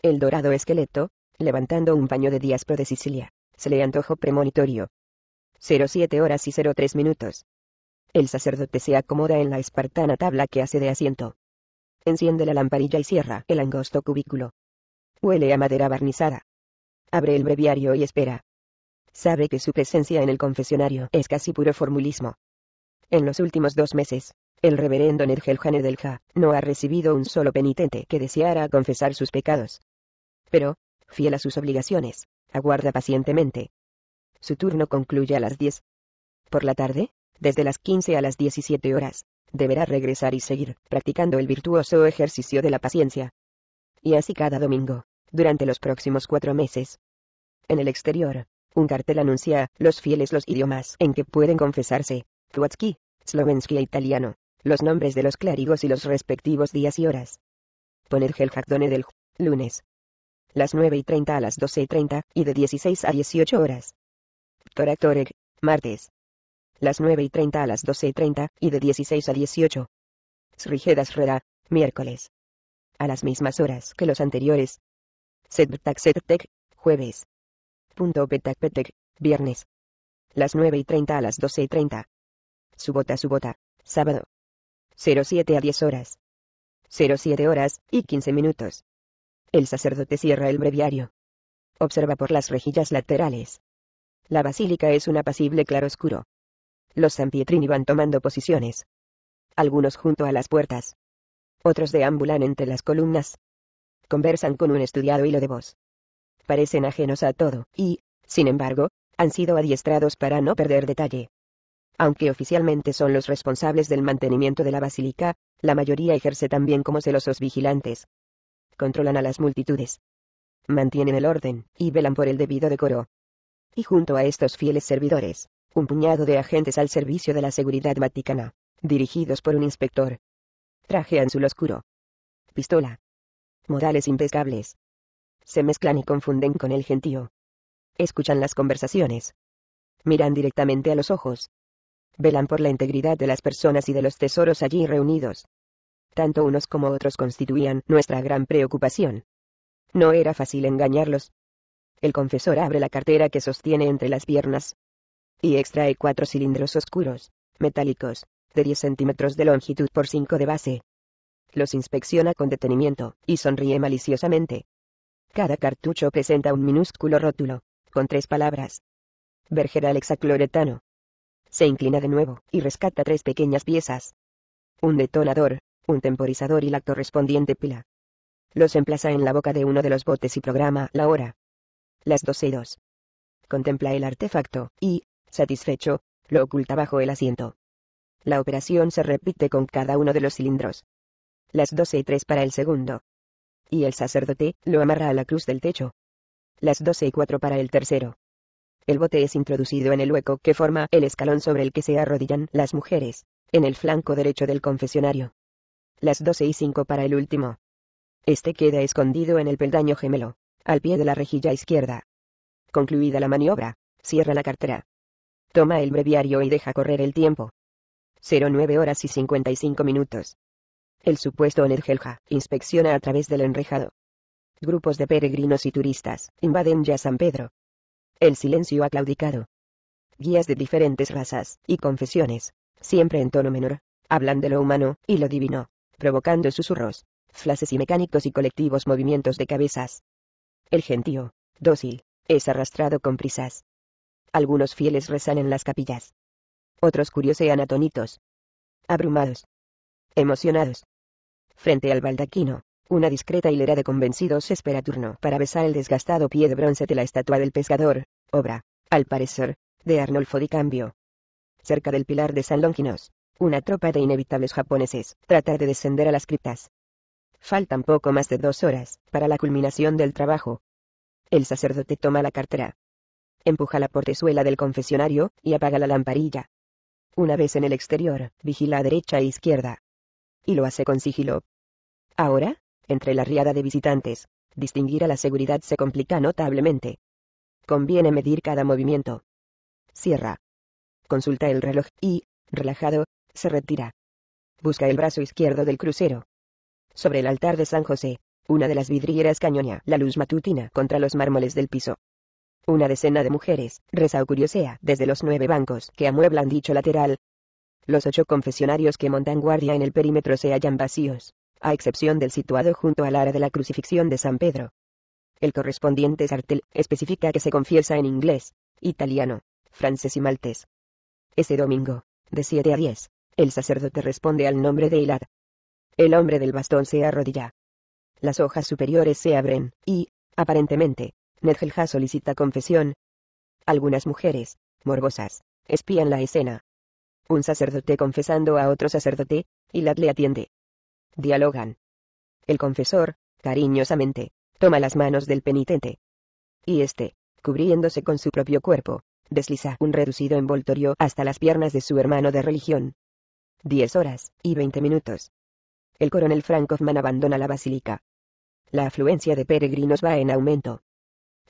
El dorado esqueleto, levantando un paño de Diaspro de Sicilia, se le antojó premonitorio. 07 horas y 03 minutos. El sacerdote se acomoda en la espartana tabla que hace de asiento. Enciende la lamparilla y cierra el angosto cubículo. Huele a madera barnizada. Abre el breviario y espera. Sabe que su presencia en el confesionario es casi puro formulismo, en los últimos dos meses, el reverendo Nergel Hanedelja no ha recibido un solo penitente que deseara confesar sus pecados. Pero, fiel a sus obligaciones, aguarda pacientemente. Su turno concluye a las 10. Por la tarde, desde las 15 a las 17 horas, deberá regresar y seguir practicando el virtuoso ejercicio de la paciencia. Y así cada domingo, durante los próximos cuatro meses. En el exterior, un cartel anuncia los fieles los idiomas en que pueden confesarse, Slovensky e italiano, los nombres de los clérigos y los respectivos días y horas. Poner Helhagdone del lunes. Las 9 y 30 a las 12 y 30, y de 16 a 18 horas. Toraktoreg, martes. Las 9 y 30 a las 12 y 30, y de 16 a 18. Srigedas Reda, miércoles. A las mismas horas que los anteriores. Sedbtek, jueves. Punto Petakpetek, viernes. Las 9 y 30 a las 12 y 30, su bota. sábado. 07 a 10 horas. 07 horas, y 15 minutos. El sacerdote cierra el breviario. Observa por las rejillas laterales. La basílica es un apacible claroscuro. Los sanpietrini van tomando posiciones. Algunos junto a las puertas. Otros deambulan entre las columnas. Conversan con un estudiado hilo de voz. Parecen ajenos a todo, y, sin embargo, han sido adiestrados para no perder detalle. Aunque oficialmente son los responsables del mantenimiento de la basílica, la mayoría ejerce también como celosos vigilantes. Controlan a las multitudes. Mantienen el orden, y velan por el debido decoro. Y junto a estos fieles servidores, un puñado de agentes al servicio de la seguridad vaticana, dirigidos por un inspector. Traje anzul oscuro. Pistola. Modales impecables. Se mezclan y confunden con el gentío. Escuchan las conversaciones. Miran directamente a los ojos, velan por la integridad de las personas y de los tesoros allí reunidos. Tanto unos como otros constituían nuestra gran preocupación. No era fácil engañarlos. El confesor abre la cartera que sostiene entre las piernas y extrae cuatro cilindros oscuros, metálicos, de 10 centímetros de longitud por 5 de base. Los inspecciona con detenimiento, y sonríe maliciosamente. Cada cartucho presenta un minúsculo rótulo, con tres palabras. bergeral hexacloretano, se inclina de nuevo, y rescata tres pequeñas piezas. Un detonador, un temporizador y la correspondiente pila. Los emplaza en la boca de uno de los botes y programa la hora. Las 12 y 2. Contempla el artefacto, y, satisfecho, lo oculta bajo el asiento. La operación se repite con cada uno de los cilindros. Las 12 y 3 para el segundo. Y el sacerdote lo amarra a la cruz del techo. Las 12 y 4 para el tercero. El bote es introducido en el hueco que forma el escalón sobre el que se arrodillan las mujeres, en el flanco derecho del confesionario. Las 12 y 5 para el último. Este queda escondido en el peldaño gemelo, al pie de la rejilla izquierda. Concluida la maniobra, cierra la cartera. Toma el breviario y deja correr el tiempo. 09 horas y 55 minutos. El supuesto Energelja inspecciona a través del enrejado. Grupos de peregrinos y turistas invaden ya San Pedro, el silencio ha claudicado. Guías de diferentes razas, y confesiones, siempre en tono menor, hablan de lo humano, y lo divino, provocando susurros, flases y mecánicos y colectivos movimientos de cabezas. El gentío, dócil, es arrastrado con prisas. Algunos fieles rezan en las capillas. Otros curiosean atónitos. Abrumados. Emocionados. Frente al baldaquino, una discreta hilera de convencidos espera turno para besar el desgastado pie de bronce de la estatua del pescador, obra, al parecer, de Arnolfo Di Cambio. Cerca del pilar de San Longinos, una tropa de inevitables japoneses trata de descender a las criptas. Faltan poco más de dos horas para la culminación del trabajo. El sacerdote toma la cartera, empuja la portezuela del confesionario y apaga la lamparilla. Una vez en el exterior, vigila a derecha e izquierda. Y lo hace con sigilo. Ahora, entre la riada de visitantes, distinguir a la seguridad se complica notablemente. Conviene medir cada movimiento. Cierra. Consulta el reloj y, relajado, se retira. Busca el brazo izquierdo del crucero. Sobre el altar de San José, una de las vidrieras cañoña la luz matutina contra los mármoles del piso. Una decena de mujeres reza o curiosea desde los nueve bancos que amueblan dicho lateral. Los ocho confesionarios que montan guardia en el perímetro se hallan vacíos a excepción del situado junto al ara de la crucifixión de San Pedro. El correspondiente sartel especifica que se confiesa en inglés, italiano, francés y maltés. Ese domingo, de 7 a 10, el sacerdote responde al nombre de Hilad. El hombre del bastón se arrodilla. Las hojas superiores se abren, y, aparentemente, Nergelja solicita confesión. Algunas mujeres, morbosas, espían la escena. Un sacerdote confesando a otro sacerdote, Ilad le atiende, Dialogan. El confesor, cariñosamente, toma las manos del penitente. Y este, cubriéndose con su propio cuerpo, desliza un reducido envoltorio hasta las piernas de su hermano de religión. Diez horas y veinte minutos. El coronel Frankofman abandona la basílica. La afluencia de peregrinos va en aumento.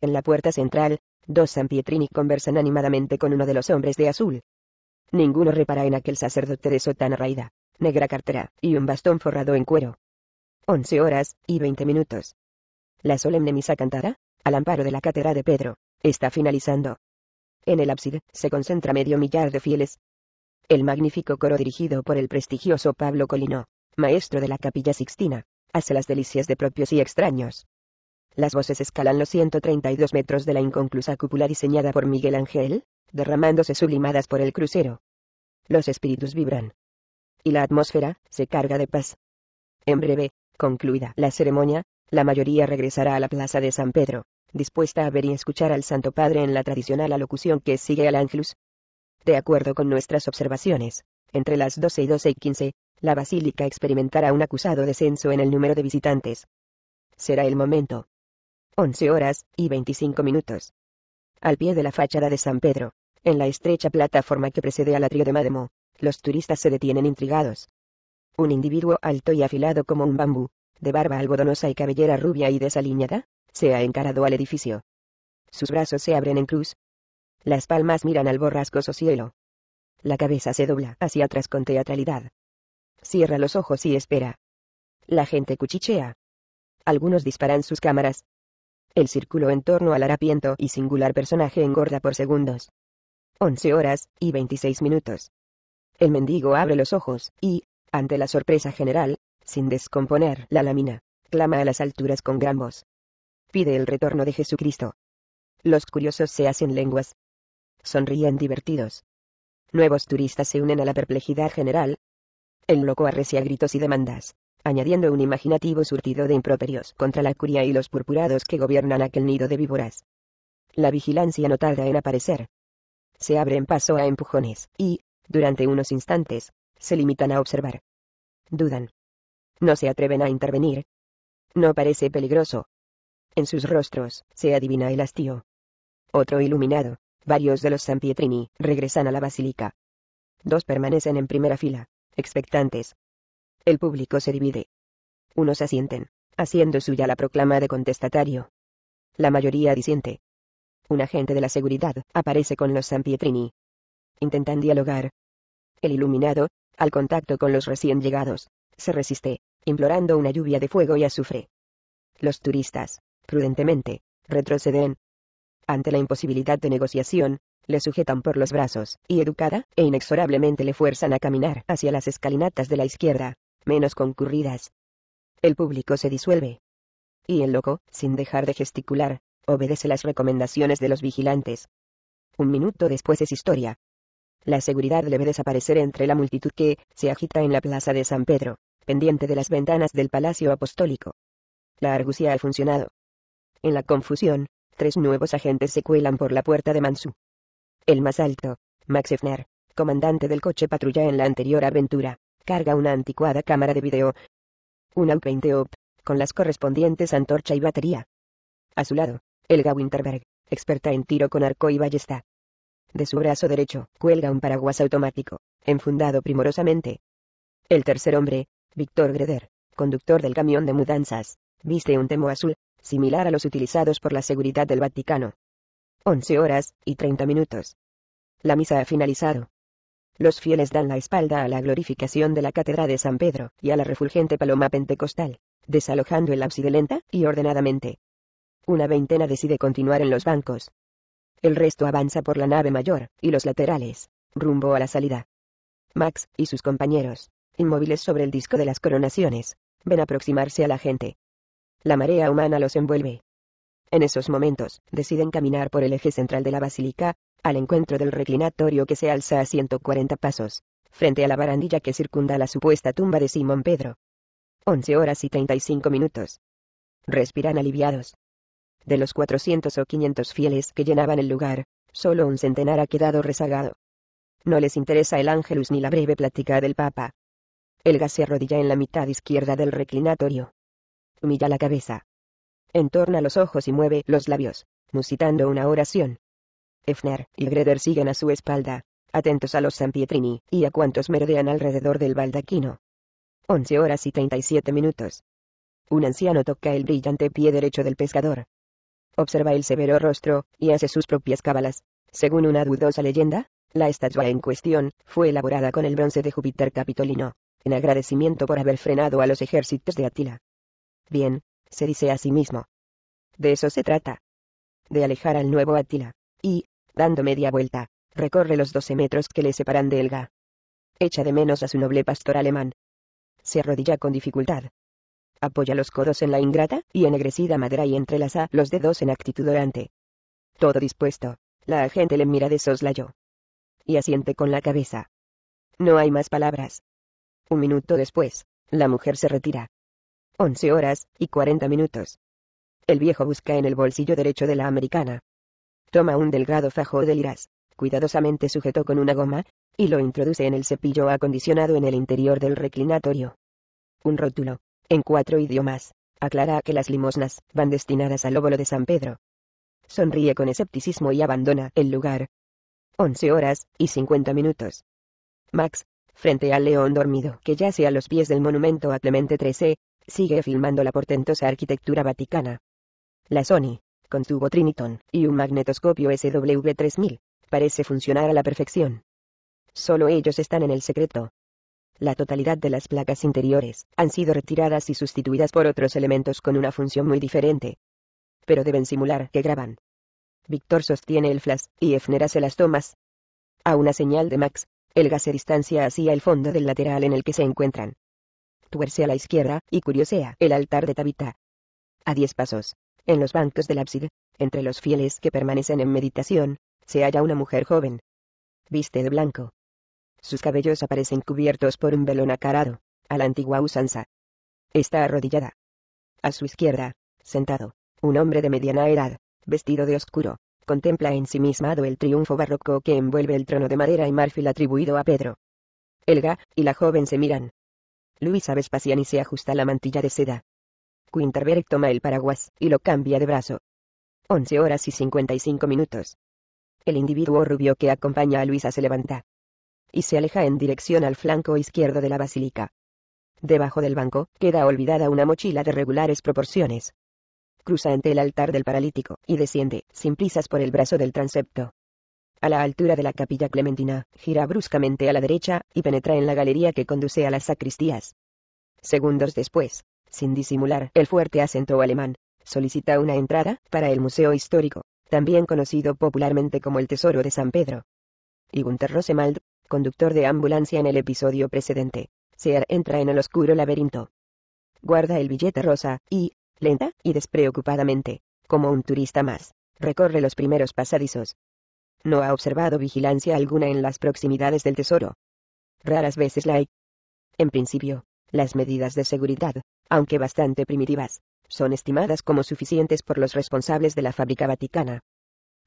En la puerta central, dos San Pietrini conversan animadamente con uno de los hombres de azul. Ninguno repara en aquel sacerdote de sotana raída negra cartera, y un bastón forrado en cuero. Once horas, y veinte minutos. La solemne misa cantada, al amparo de la cátedra de Pedro, está finalizando. En el ábside, se concentra medio millar de fieles. El magnífico coro dirigido por el prestigioso Pablo Colino, maestro de la Capilla Sixtina, hace las delicias de propios y extraños. Las voces escalan los 132 metros de la inconclusa cúpula diseñada por Miguel Ángel, derramándose sublimadas por el crucero. Los espíritus vibran, y la atmósfera se carga de paz. En breve, concluida la ceremonia, la mayoría regresará a la plaza de San Pedro, dispuesta a ver y escuchar al Santo Padre en la tradicional alocución que sigue al Ángelus. De acuerdo con nuestras observaciones, entre las 12 y 12 y 15, la basílica experimentará un acusado descenso en el número de visitantes. Será el momento. 11 horas y 25 minutos. Al pie de la fachada de San Pedro, en la estrecha plataforma que precede al atrio de Mademoiselle. Los turistas se detienen intrigados. Un individuo alto y afilado como un bambú, de barba algodonosa y cabellera rubia y desaliñada, se ha encarado al edificio. Sus brazos se abren en cruz. Las palmas miran al borrascoso cielo. La cabeza se dobla hacia atrás con teatralidad. Cierra los ojos y espera. La gente cuchichea. Algunos disparan sus cámaras. El círculo en torno al harapiento y singular personaje engorda por segundos. 11 horas y 26 minutos el mendigo abre los ojos, y, ante la sorpresa general, sin descomponer la lámina, clama a las alturas con gran voz. Pide el retorno de Jesucristo. Los curiosos se hacen lenguas. Sonríen divertidos. Nuevos turistas se unen a la perplejidad general. El loco arrecia gritos y demandas, añadiendo un imaginativo surtido de improperios contra la curia y los purpurados que gobiernan aquel nido de víboras. La vigilancia no tarda en aparecer. Se en paso a empujones, y, durante unos instantes, se limitan a observar. Dudan. No se atreven a intervenir. No parece peligroso. En sus rostros, se adivina el hastío. Otro iluminado, varios de los San Pietrini, regresan a la basílica. Dos permanecen en primera fila, expectantes. El público se divide. Unos asienten, haciendo suya la proclama de contestatario. La mayoría disiente. Un agente de la seguridad aparece con los San Pietrini intentan dialogar. El iluminado, al contacto con los recién llegados, se resiste, implorando una lluvia de fuego y azufre. Los turistas, prudentemente, retroceden. Ante la imposibilidad de negociación, le sujetan por los brazos, y educada e inexorablemente le fuerzan a caminar hacia las escalinatas de la izquierda, menos concurridas. El público se disuelve. Y el loco, sin dejar de gesticular, obedece las recomendaciones de los vigilantes. Un minuto después es historia, la seguridad debe desaparecer entre la multitud que se agita en la plaza de San Pedro, pendiente de las ventanas del Palacio Apostólico. La argucia ha funcionado. En la confusión, tres nuevos agentes se cuelan por la puerta de Mansú. El más alto, Max Efner, comandante del coche patrulla en la anterior aventura, carga una anticuada cámara de video. Un u 20 con las correspondientes antorcha y batería. A su lado, Elga Winterberg, experta en tiro con arco y ballesta, de su brazo derecho, cuelga un paraguas automático, enfundado primorosamente. El tercer hombre, Víctor Greder, conductor del camión de mudanzas, viste un temo azul, similar a los utilizados por la seguridad del Vaticano. 11 horas y 30 minutos. La misa ha finalizado. Los fieles dan la espalda a la glorificación de la Cátedra de San Pedro y a la refulgente paloma pentecostal, desalojando el ábside lenta y ordenadamente. Una veintena decide continuar en los bancos, el resto avanza por la nave mayor, y los laterales, rumbo a la salida. Max, y sus compañeros, inmóviles sobre el disco de las coronaciones, ven aproximarse a la gente. La marea humana los envuelve. En esos momentos, deciden caminar por el eje central de la basílica, al encuentro del reclinatorio que se alza a 140 pasos, frente a la barandilla que circunda la supuesta tumba de Simón Pedro. 11 horas y 35 minutos. Respiran aliviados. De los 400 o 500 fieles que llenaban el lugar, solo un centenar ha quedado rezagado. No les interesa el ángelus ni la breve plática del Papa. Elga se arrodilla en la mitad izquierda del reclinatorio. Humilla la cabeza. Entorna los ojos y mueve los labios, musitando una oración. Efner y Greder siguen a su espalda, atentos a los Pietrini y a cuantos merodean alrededor del baldaquino. 11 horas y 37 minutos. Un anciano toca el brillante pie derecho del pescador observa el severo rostro, y hace sus propias cábalas. Según una dudosa leyenda, la estatua en cuestión, fue elaborada con el bronce de Júpiter Capitolino, en agradecimiento por haber frenado a los ejércitos de Atila. Bien, se dice a sí mismo. De eso se trata. De alejar al nuevo Atila. Y, dando media vuelta, recorre los doce metros que le separan de Elga. Echa de menos a su noble pastor alemán. Se arrodilla con dificultad, apoya los codos en la ingrata y ennegrecida madera y entrelaza los dedos en actitud orante. Todo dispuesto. La agente le mira de soslayo. Y asiente con la cabeza. No hay más palabras. Un minuto después, la mujer se retira. Once horas y cuarenta minutos. El viejo busca en el bolsillo derecho de la americana. Toma un delgado fajo de liras, cuidadosamente sujeto con una goma, y lo introduce en el cepillo acondicionado en el interior del reclinatorio. Un rótulo, en cuatro idiomas, aclara que las limosnas van destinadas al óvulo de San Pedro. Sonríe con escepticismo y abandona el lugar. 11 horas y 50 minutos. Max, frente al león dormido que yace a los pies del monumento a Clemente XIII, sigue filmando la portentosa arquitectura vaticana. La Sony, con su Triniton y un magnetoscopio SW3000, parece funcionar a la perfección. Solo ellos están en el secreto, la totalidad de las placas interiores han sido retiradas y sustituidas por otros elementos con una función muy diferente. Pero deben simular que graban. Víctor sostiene el flash, y Efner hace las tomas. A una señal de Max, el gas se distancia hacia el fondo del lateral en el que se encuentran. Tuerce a la izquierda, y curiosea el altar de Tabita. A diez pasos, en los bancos del ábside, entre los fieles que permanecen en meditación, se halla una mujer joven. Viste de blanco, sus cabellos aparecen cubiertos por un velón acarado, a la antigua usanza. Está arrodillada. A su izquierda, sentado, un hombre de mediana edad, vestido de oscuro, contempla ensimismado el triunfo barroco que envuelve el trono de madera y marfil atribuido a Pedro. Elga y la joven se miran. Luisa y se ajusta la mantilla de seda. Quinterberg toma el paraguas y lo cambia de brazo. 11 horas y 55 minutos. El individuo rubio que acompaña a Luisa se levanta y se aleja en dirección al flanco izquierdo de la basílica. Debajo del banco, queda olvidada una mochila de regulares proporciones. Cruza ante el altar del paralítico, y desciende, sin prisas por el brazo del transepto. A la altura de la capilla clementina, gira bruscamente a la derecha, y penetra en la galería que conduce a las sacristías. Segundos después, sin disimular el fuerte acento alemán, solicita una entrada para el Museo Histórico, también conocido popularmente como el Tesoro de San Pedro. Y Gunther Rosemald, conductor de ambulancia en el episodio precedente. Sear entra en el oscuro laberinto. Guarda el billete rosa, y, lenta y despreocupadamente, como un turista más, recorre los primeros pasadizos. No ha observado vigilancia alguna en las proximidades del tesoro. Raras veces la hay. En principio, las medidas de seguridad, aunque bastante primitivas, son estimadas como suficientes por los responsables de la fábrica vaticana,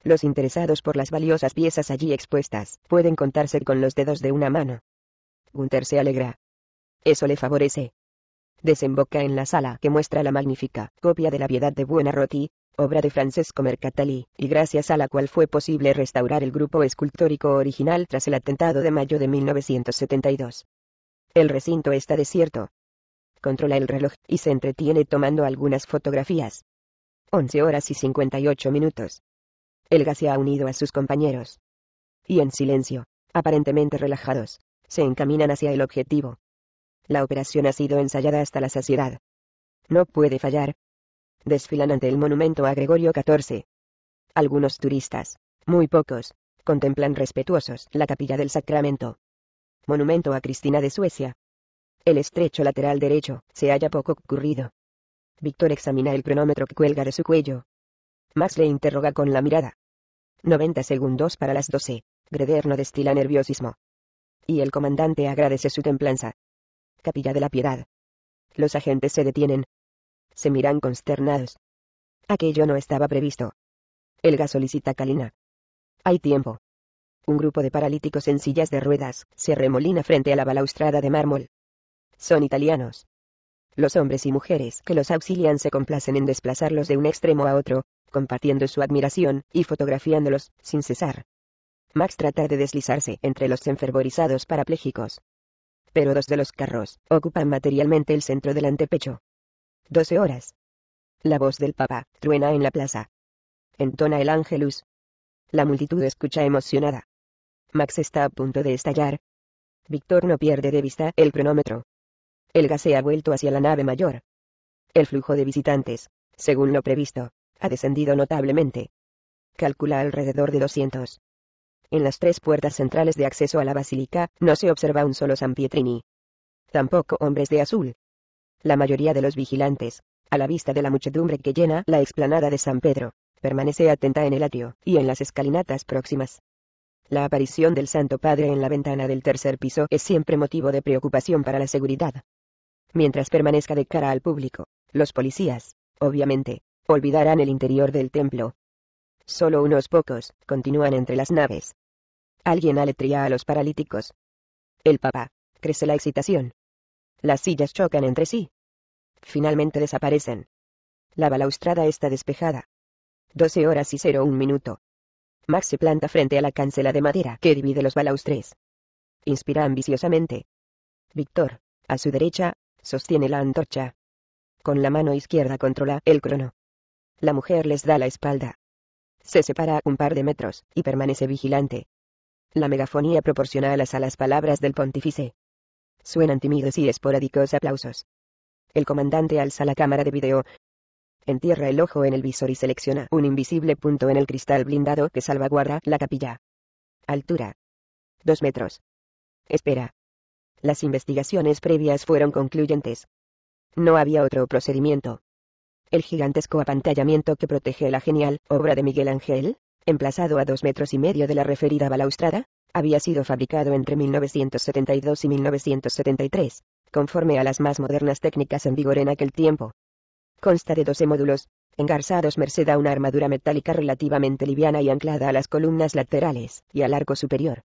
los interesados por las valiosas piezas allí expuestas pueden contarse con los dedos de una mano. Gunther se alegra. Eso le favorece. Desemboca en la sala que muestra la magnífica copia de la Piedad de Buenarroti, obra de Francesco Mercatali, y gracias a la cual fue posible restaurar el grupo escultórico original tras el atentado de mayo de 1972. El recinto está desierto. Controla el reloj y se entretiene tomando algunas fotografías. 11 horas y 58 minutos. Elga se ha unido a sus compañeros. Y en silencio, aparentemente relajados, se encaminan hacia el objetivo. La operación ha sido ensayada hasta la saciedad. No puede fallar. Desfilan ante el monumento a Gregorio XIV. Algunos turistas, muy pocos, contemplan respetuosos la capilla del Sacramento. Monumento a Cristina de Suecia. El estrecho lateral derecho se halla poco ocurrido. Víctor examina el cronómetro que cuelga de su cuello, Max le interroga con la mirada. 90 segundos para las 12. Greder no destila nerviosismo. Y el comandante agradece su templanza. Capilla de la Piedad. Los agentes se detienen. Se miran consternados. Aquello no estaba previsto. Elga solicita calina. Hay tiempo. Un grupo de paralíticos en sillas de ruedas se remolina frente a la balaustrada de mármol. Son italianos. Los hombres y mujeres que los auxilian se complacen en desplazarlos de un extremo a otro, compartiendo su admiración y fotografiándolos sin cesar. Max trata de deslizarse entre los enfervorizados parapléjicos. Pero dos de los carros ocupan materialmente el centro del antepecho. 12 horas. La voz del Papa truena en la plaza. Entona el ángelus. La multitud escucha emocionada. Max está a punto de estallar. Víctor no pierde de vista el cronómetro gas se ha vuelto hacia la nave mayor. El flujo de visitantes, según lo previsto, ha descendido notablemente. Calcula alrededor de 200. En las tres puertas centrales de acceso a la basílica, no se observa un solo San Pietrini. Tampoco hombres de azul. La mayoría de los vigilantes, a la vista de la muchedumbre que llena la explanada de San Pedro, permanece atenta en el atrio y en las escalinatas próximas. La aparición del Santo Padre en la ventana del tercer piso es siempre motivo de preocupación para la seguridad mientras permanezca de cara al público. Los policías, obviamente, olvidarán el interior del templo. Solo unos pocos, continúan entre las naves. Alguien aletría a los paralíticos. El papá, crece la excitación. Las sillas chocan entre sí. Finalmente desaparecen. La balaustrada está despejada. 12 horas y un minuto. Max se planta frente a la cancela de madera que divide los balaustres. Inspira ambiciosamente. Víctor, a su derecha, sostiene la antorcha. Con la mano izquierda controla el crono. La mujer les da la espalda. Se separa un par de metros, y permanece vigilante. La megafonía proporciona alas a las palabras del pontífice. Suenan tímidos y esporádicos aplausos. El comandante alza la cámara de video. Entierra el ojo en el visor y selecciona un invisible punto en el cristal blindado que salvaguarda la capilla. Altura. Dos metros. Espera. Las investigaciones previas fueron concluyentes. No había otro procedimiento. El gigantesco apantallamiento que protege la genial obra de Miguel Ángel, emplazado a dos metros y medio de la referida balaustrada, había sido fabricado entre 1972 y 1973, conforme a las más modernas técnicas en vigor en aquel tiempo. Consta de 12 módulos, engarzados merced a una armadura metálica relativamente liviana y anclada a las columnas laterales y al arco superior.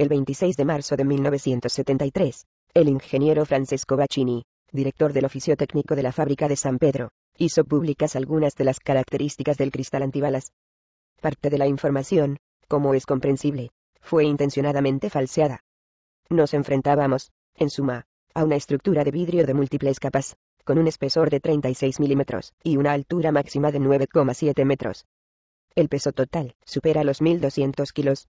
El 26 de marzo de 1973, el ingeniero Francesco Baccini, director del oficio técnico de la fábrica de San Pedro, hizo públicas algunas de las características del cristal antibalas. Parte de la información, como es comprensible, fue intencionadamente falseada. Nos enfrentábamos, en suma, a una estructura de vidrio de múltiples capas, con un espesor de 36 milímetros y una altura máxima de 9,7 metros. El peso total supera los 1.200 kilos,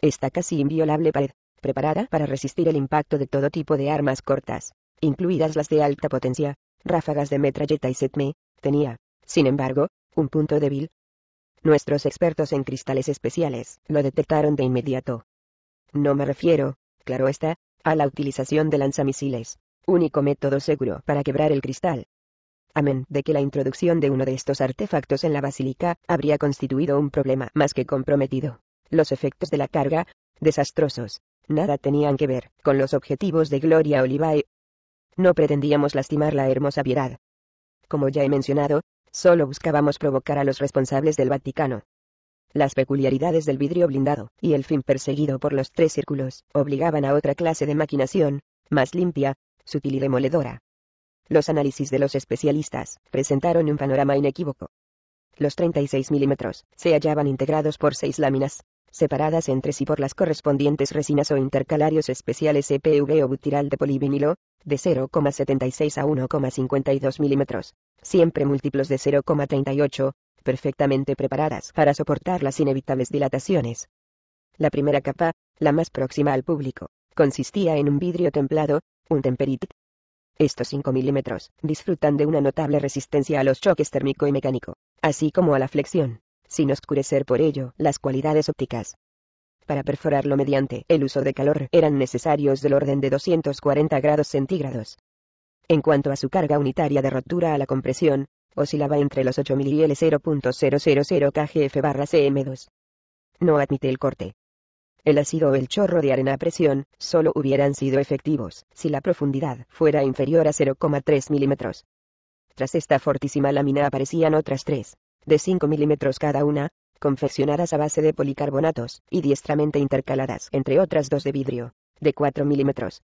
esta casi inviolable pared, preparada para resistir el impacto de todo tipo de armas cortas, incluidas las de alta potencia, ráfagas de metralleta y setme, tenía, sin embargo, un punto débil. Nuestros expertos en cristales especiales lo detectaron de inmediato. No me refiero, claro está, a la utilización de lanzamisiles, único método seguro para quebrar el cristal. Amén de que la introducción de uno de estos artefactos en la basílica habría constituido un problema más que comprometido. Los efectos de la carga, desastrosos, nada tenían que ver con los objetivos de Gloria Olivae. No pretendíamos lastimar la hermosa piedad. Como ya he mencionado, solo buscábamos provocar a los responsables del Vaticano. Las peculiaridades del vidrio blindado y el fin perseguido por los tres círculos obligaban a otra clase de maquinación, más limpia, sutil y demoledora. Los análisis de los especialistas presentaron un panorama inequívoco. Los 36 milímetros se hallaban integrados por seis láminas, separadas entre sí por las correspondientes resinas o intercalarios especiales EPV o butiral de polivinilo, de 0,76 a 1,52 milímetros, siempre múltiplos de 0,38, perfectamente preparadas para soportar las inevitables dilataciones. La primera capa, la más próxima al público, consistía en un vidrio templado, un temperit. Estos 5 milímetros disfrutan de una notable resistencia a los choques térmico y mecánico, así como a la flexión sin oscurecer por ello las cualidades ópticas. Para perforarlo mediante el uso de calor eran necesarios del orden de 240 grados centígrados. En cuanto a su carga unitaria de rotura a la compresión, oscilaba entre los 8000 y el 0.000 kgf barra cm2. No admite el corte. El ácido o el chorro de arena a presión solo hubieran sido efectivos si la profundidad fuera inferior a 0,3 milímetros. Tras esta fortísima lámina aparecían otras tres, de 5 milímetros cada una, confeccionadas a base de policarbonatos, y diestramente intercaladas entre otras dos de vidrio, de 4 milímetros.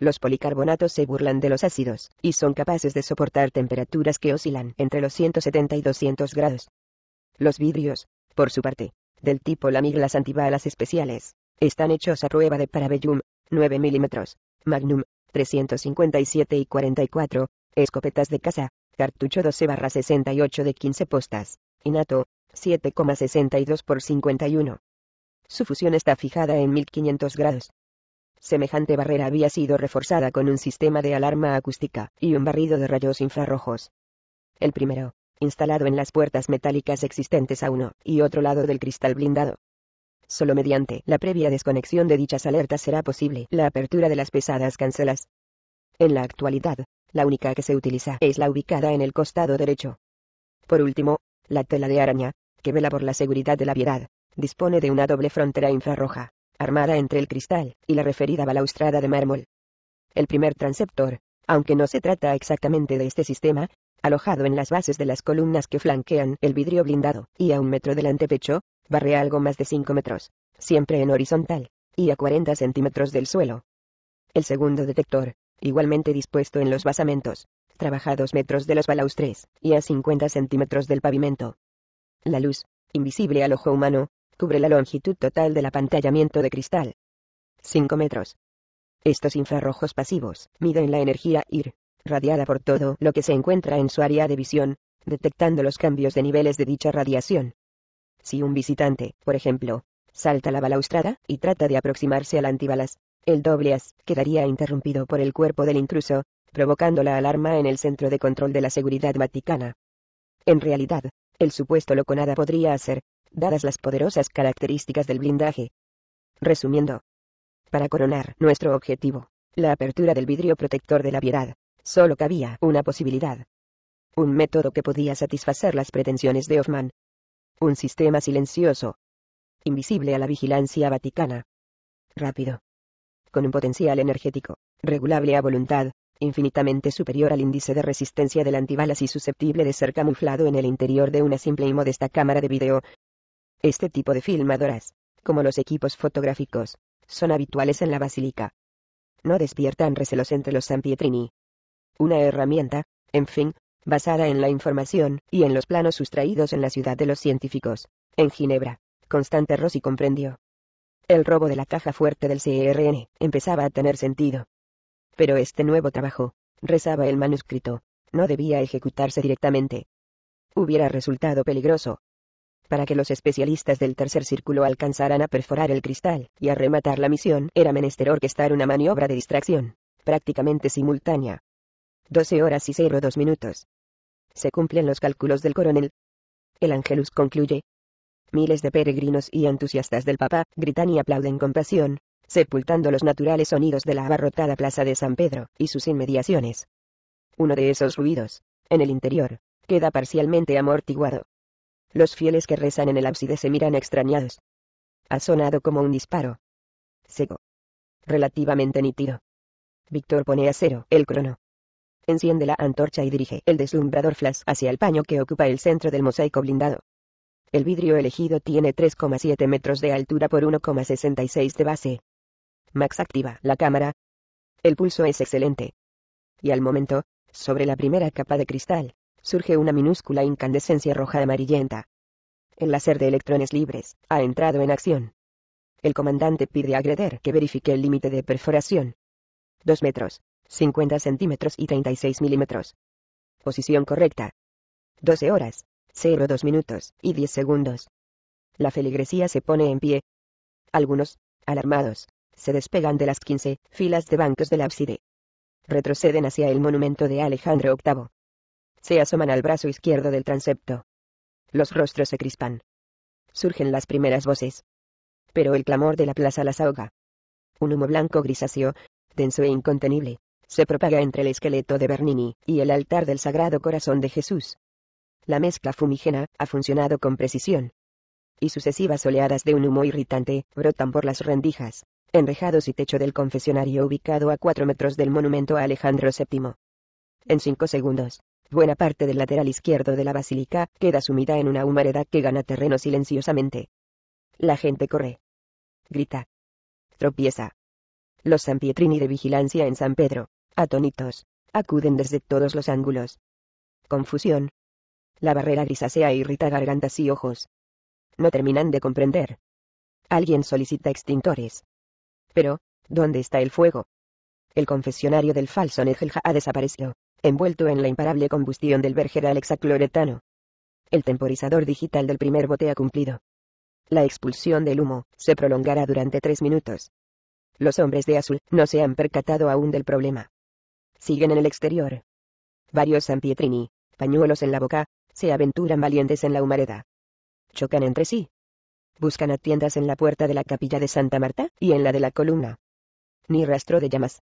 Los policarbonatos se burlan de los ácidos, y son capaces de soportar temperaturas que oscilan entre los 170 y 200 grados. Los vidrios, por su parte, del tipo lamiglas antibalas especiales, están hechos a prueba de parabellum, 9 milímetros, magnum, 357 y 44, escopetas de caza, cartucho 12-68 de 15 postas, Inato, 7,62 por 51. Su fusión está fijada en 1500 grados. Semejante barrera había sido reforzada con un sistema de alarma acústica y un barrido de rayos infrarrojos. El primero, instalado en las puertas metálicas existentes a uno y otro lado del cristal blindado. Solo mediante la previa desconexión de dichas alertas será posible la apertura de las pesadas cancelas. En la actualidad, la única que se utiliza es la ubicada en el costado derecho. Por último, la tela de araña, que vela por la seguridad de la piedad, dispone de una doble frontera infrarroja, armada entre el cristal y la referida balaustrada de mármol. El primer transeptor, aunque no se trata exactamente de este sistema, alojado en las bases de las columnas que flanquean el vidrio blindado, y a un metro del antepecho, barre algo más de 5 metros, siempre en horizontal, y a 40 centímetros del suelo. El segundo detector, igualmente dispuesto en los basamentos, trabajados metros de los balaustres, y a 50 centímetros del pavimento. La luz, invisible al ojo humano, cubre la longitud total del apantallamiento de cristal. 5 metros. Estos infrarrojos pasivos miden la energía IR, radiada por todo lo que se encuentra en su área de visión, detectando los cambios de niveles de dicha radiación. Si un visitante, por ejemplo, salta la balaustrada y trata de aproximarse al antibalas, el doble as quedaría interrumpido por el cuerpo del intruso, provocando la alarma en el centro de control de la seguridad vaticana. En realidad, el supuesto nada podría hacer, dadas las poderosas características del blindaje. Resumiendo. Para coronar nuestro objetivo, la apertura del vidrio protector de la piedad, solo cabía una posibilidad. Un método que podía satisfacer las pretensiones de Hoffman. Un sistema silencioso. Invisible a la vigilancia vaticana. Rápido con un potencial energético, regulable a voluntad, infinitamente superior al índice de resistencia del antibalas y susceptible de ser camuflado en el interior de una simple y modesta cámara de vídeo. Este tipo de filmadoras, como los equipos fotográficos, son habituales en la basílica. No despiertan recelos entre los Pietrini. Una herramienta, en fin, basada en la información y en los planos sustraídos en la ciudad de los científicos, en Ginebra. Constante Rossi comprendió, el robo de la caja fuerte del CRN empezaba a tener sentido. Pero este nuevo trabajo, rezaba el manuscrito, no debía ejecutarse directamente. Hubiera resultado peligroso. Para que los especialistas del tercer círculo alcanzaran a perforar el cristal y a rematar la misión era menester orquestar una maniobra de distracción, prácticamente simultánea. 12 horas y 02 minutos. Se cumplen los cálculos del coronel. El Angelus concluye, Miles de peregrinos y entusiastas del Papa gritan y aplauden con pasión, sepultando los naturales sonidos de la abarrotada plaza de San Pedro y sus inmediaciones. Uno de esos ruidos, en el interior, queda parcialmente amortiguado. Los fieles que rezan en el ábside se miran extrañados. Ha sonado como un disparo. Sego. Relativamente nítido. Víctor pone a cero el crono. Enciende la antorcha y dirige el deslumbrador flash hacia el paño que ocupa el centro del mosaico blindado. El vidrio elegido tiene 3,7 metros de altura por 1,66 de base. Max activa la cámara. El pulso es excelente. Y al momento, sobre la primera capa de cristal, surge una minúscula incandescencia roja amarillenta. El láser de electrones libres ha entrado en acción. El comandante pide a Greder que verifique el límite de perforación. 2 metros, 50 centímetros y 36 milímetros. Posición correcta. 12 horas, 02 minutos y 10 segundos. La feligresía se pone en pie. Algunos, alarmados, se despegan de las 15 filas de bancos del ábside. Retroceden hacia el monumento de Alejandro VIII. Se asoman al brazo izquierdo del transepto. Los rostros se crispan. Surgen las primeras voces. Pero el clamor de la plaza las ahoga. Un humo blanco grisáceo, denso e incontenible, se propaga entre el esqueleto de Bernini y el altar del Sagrado Corazón de Jesús la mezcla fumígena, ha funcionado con precisión. Y sucesivas oleadas de un humo irritante, brotan por las rendijas, enrejados y techo del confesionario ubicado a cuatro metros del monumento a Alejandro VII. En cinco segundos, buena parte del lateral izquierdo de la basílica queda sumida en una humareda que gana terreno silenciosamente. La gente corre. Grita. Tropieza. Los sanpietrini de vigilancia en San Pedro, atónitos, acuden desde todos los ángulos. Confusión, la barrera grisácea irrita gargantas y ojos. No terminan de comprender. Alguien solicita extintores. Pero, ¿dónde está el fuego? El confesionario del falso Negelja ha desaparecido, envuelto en la imparable combustión del verger alexacloretano. El temporizador digital del primer bote ha cumplido. La expulsión del humo se prolongará durante tres minutos. Los hombres de azul no se han percatado aún del problema. Siguen en el exterior. Varios San Pietrini, pañuelos en la boca, se aventuran valientes en la humareda. Chocan entre sí. Buscan a tiendas en la puerta de la capilla de Santa Marta y en la de la columna. Ni rastro de llamas.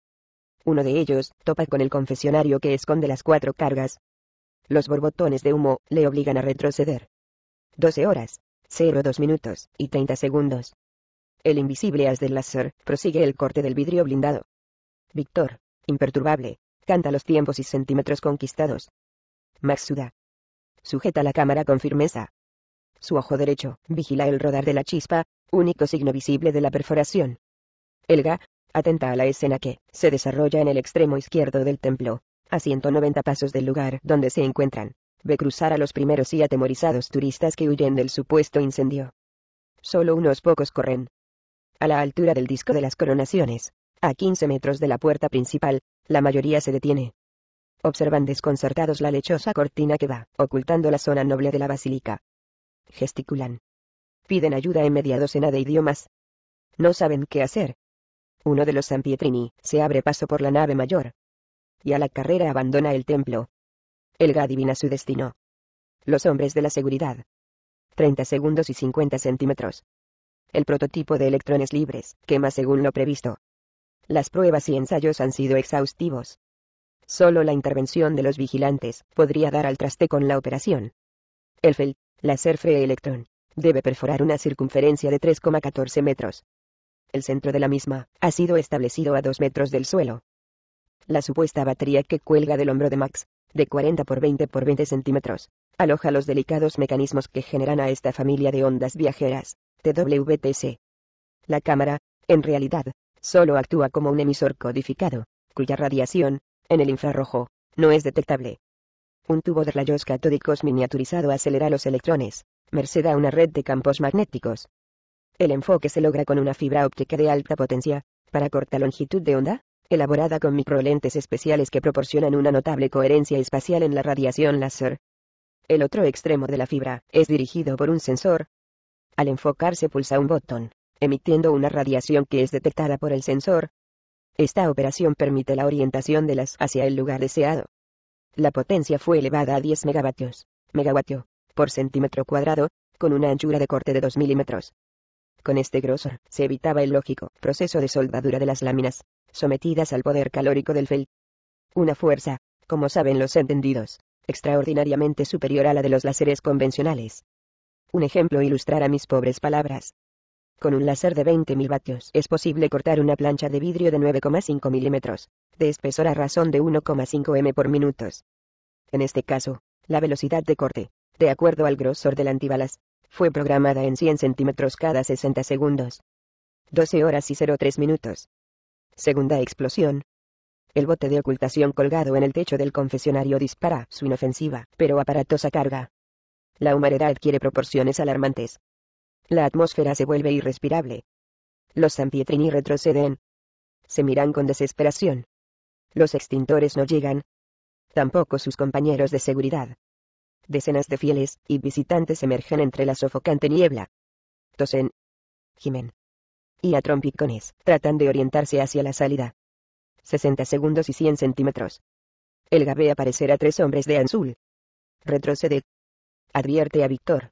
Uno de ellos topa con el confesionario que esconde las cuatro cargas. Los borbotones de humo le obligan a retroceder. 12 horas, 02 minutos y 30 segundos. El invisible haz del láser prosigue el corte del vidrio blindado. Víctor, imperturbable, canta los tiempos y centímetros conquistados. Maxuda, sujeta la cámara con firmeza. Su ojo derecho vigila el rodar de la chispa, único signo visible de la perforación. Elga, atenta a la escena que se desarrolla en el extremo izquierdo del templo, a 190 pasos del lugar donde se encuentran, ve cruzar a los primeros y atemorizados turistas que huyen del supuesto incendio. Solo unos pocos corren. A la altura del disco de las coronaciones, a 15 metros de la puerta principal, la mayoría se detiene. Observan desconcertados la lechosa cortina que va, ocultando la zona noble de la basílica. Gesticulan. Piden ayuda en media docena de idiomas. No saben qué hacer. Uno de los San Pietrini se abre paso por la nave mayor. Y a la carrera abandona el templo. Elga adivina su destino. Los hombres de la seguridad. 30 segundos y 50 centímetros. El prototipo de electrones libres quema según lo previsto. Las pruebas y ensayos han sido exhaustivos. Solo la intervención de los vigilantes podría dar al traste con la operación. El Feld, la Serfre Electron, debe perforar una circunferencia de 3,14 metros. El centro de la misma ha sido establecido a 2 metros del suelo. La supuesta batería que cuelga del hombro de Max, de 40 por 20 por 20 centímetros, aloja los delicados mecanismos que generan a esta familia de ondas viajeras, TWTC. La cámara, en realidad, solo actúa como un emisor codificado, cuya radiación en el infrarrojo, no es detectable. Un tubo de rayos catódicos miniaturizado acelera los electrones, merced a una red de campos magnéticos. El enfoque se logra con una fibra óptica de alta potencia, para corta longitud de onda, elaborada con microlentes especiales que proporcionan una notable coherencia espacial en la radiación láser. El otro extremo de la fibra es dirigido por un sensor. Al enfocarse pulsa un botón, emitiendo una radiación que es detectada por el sensor, esta operación permite la orientación de las hacia el lugar deseado. La potencia fue elevada a 10 megavatios, megavatio, por centímetro cuadrado, con una anchura de corte de 2 milímetros. Con este grosor, se evitaba el lógico proceso de soldadura de las láminas, sometidas al poder calórico del felt. Una fuerza, como saben los entendidos, extraordinariamente superior a la de los láseres convencionales. Un ejemplo ilustrará mis pobres palabras, con un láser de 20.000 vatios es posible cortar una plancha de vidrio de 9,5 milímetros, de espesor a razón de 1,5 m por minutos. En este caso, la velocidad de corte, de acuerdo al grosor del antibalas, fue programada en 100 centímetros cada 60 segundos. 12 horas y 03 minutos. Segunda explosión. El bote de ocultación colgado en el techo del confesionario dispara su inofensiva pero aparatosa carga. La humaredad adquiere proporciones alarmantes, la atmósfera se vuelve irrespirable. Los Pietrini retroceden. Se miran con desesperación. Los extintores no llegan. Tampoco sus compañeros de seguridad. Decenas de fieles y visitantes emergen entre la sofocante niebla. Tosen. Jimen. Y a trompicones tratan de orientarse hacia la salida. 60 segundos y 100 centímetros. El gabe aparecerá tres hombres de Anzul. Retrocede. Advierte a Víctor.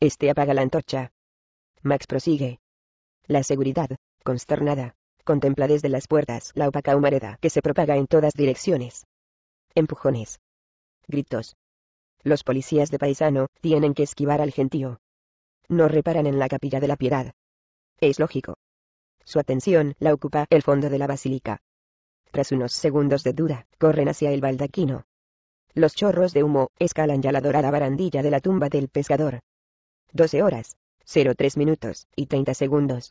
Este apaga la antorcha. Max prosigue. La seguridad, consternada, contempla desde las puertas la opaca humareda que se propaga en todas direcciones. Empujones. Gritos. Los policías de paisano tienen que esquivar al gentío. No reparan en la capilla de la piedad. Es lógico. Su atención la ocupa el fondo de la basílica. Tras unos segundos de duda, corren hacia el baldaquino. Los chorros de humo escalan ya la dorada barandilla de la tumba del pescador. Doce horas, 03 minutos y 30 segundos.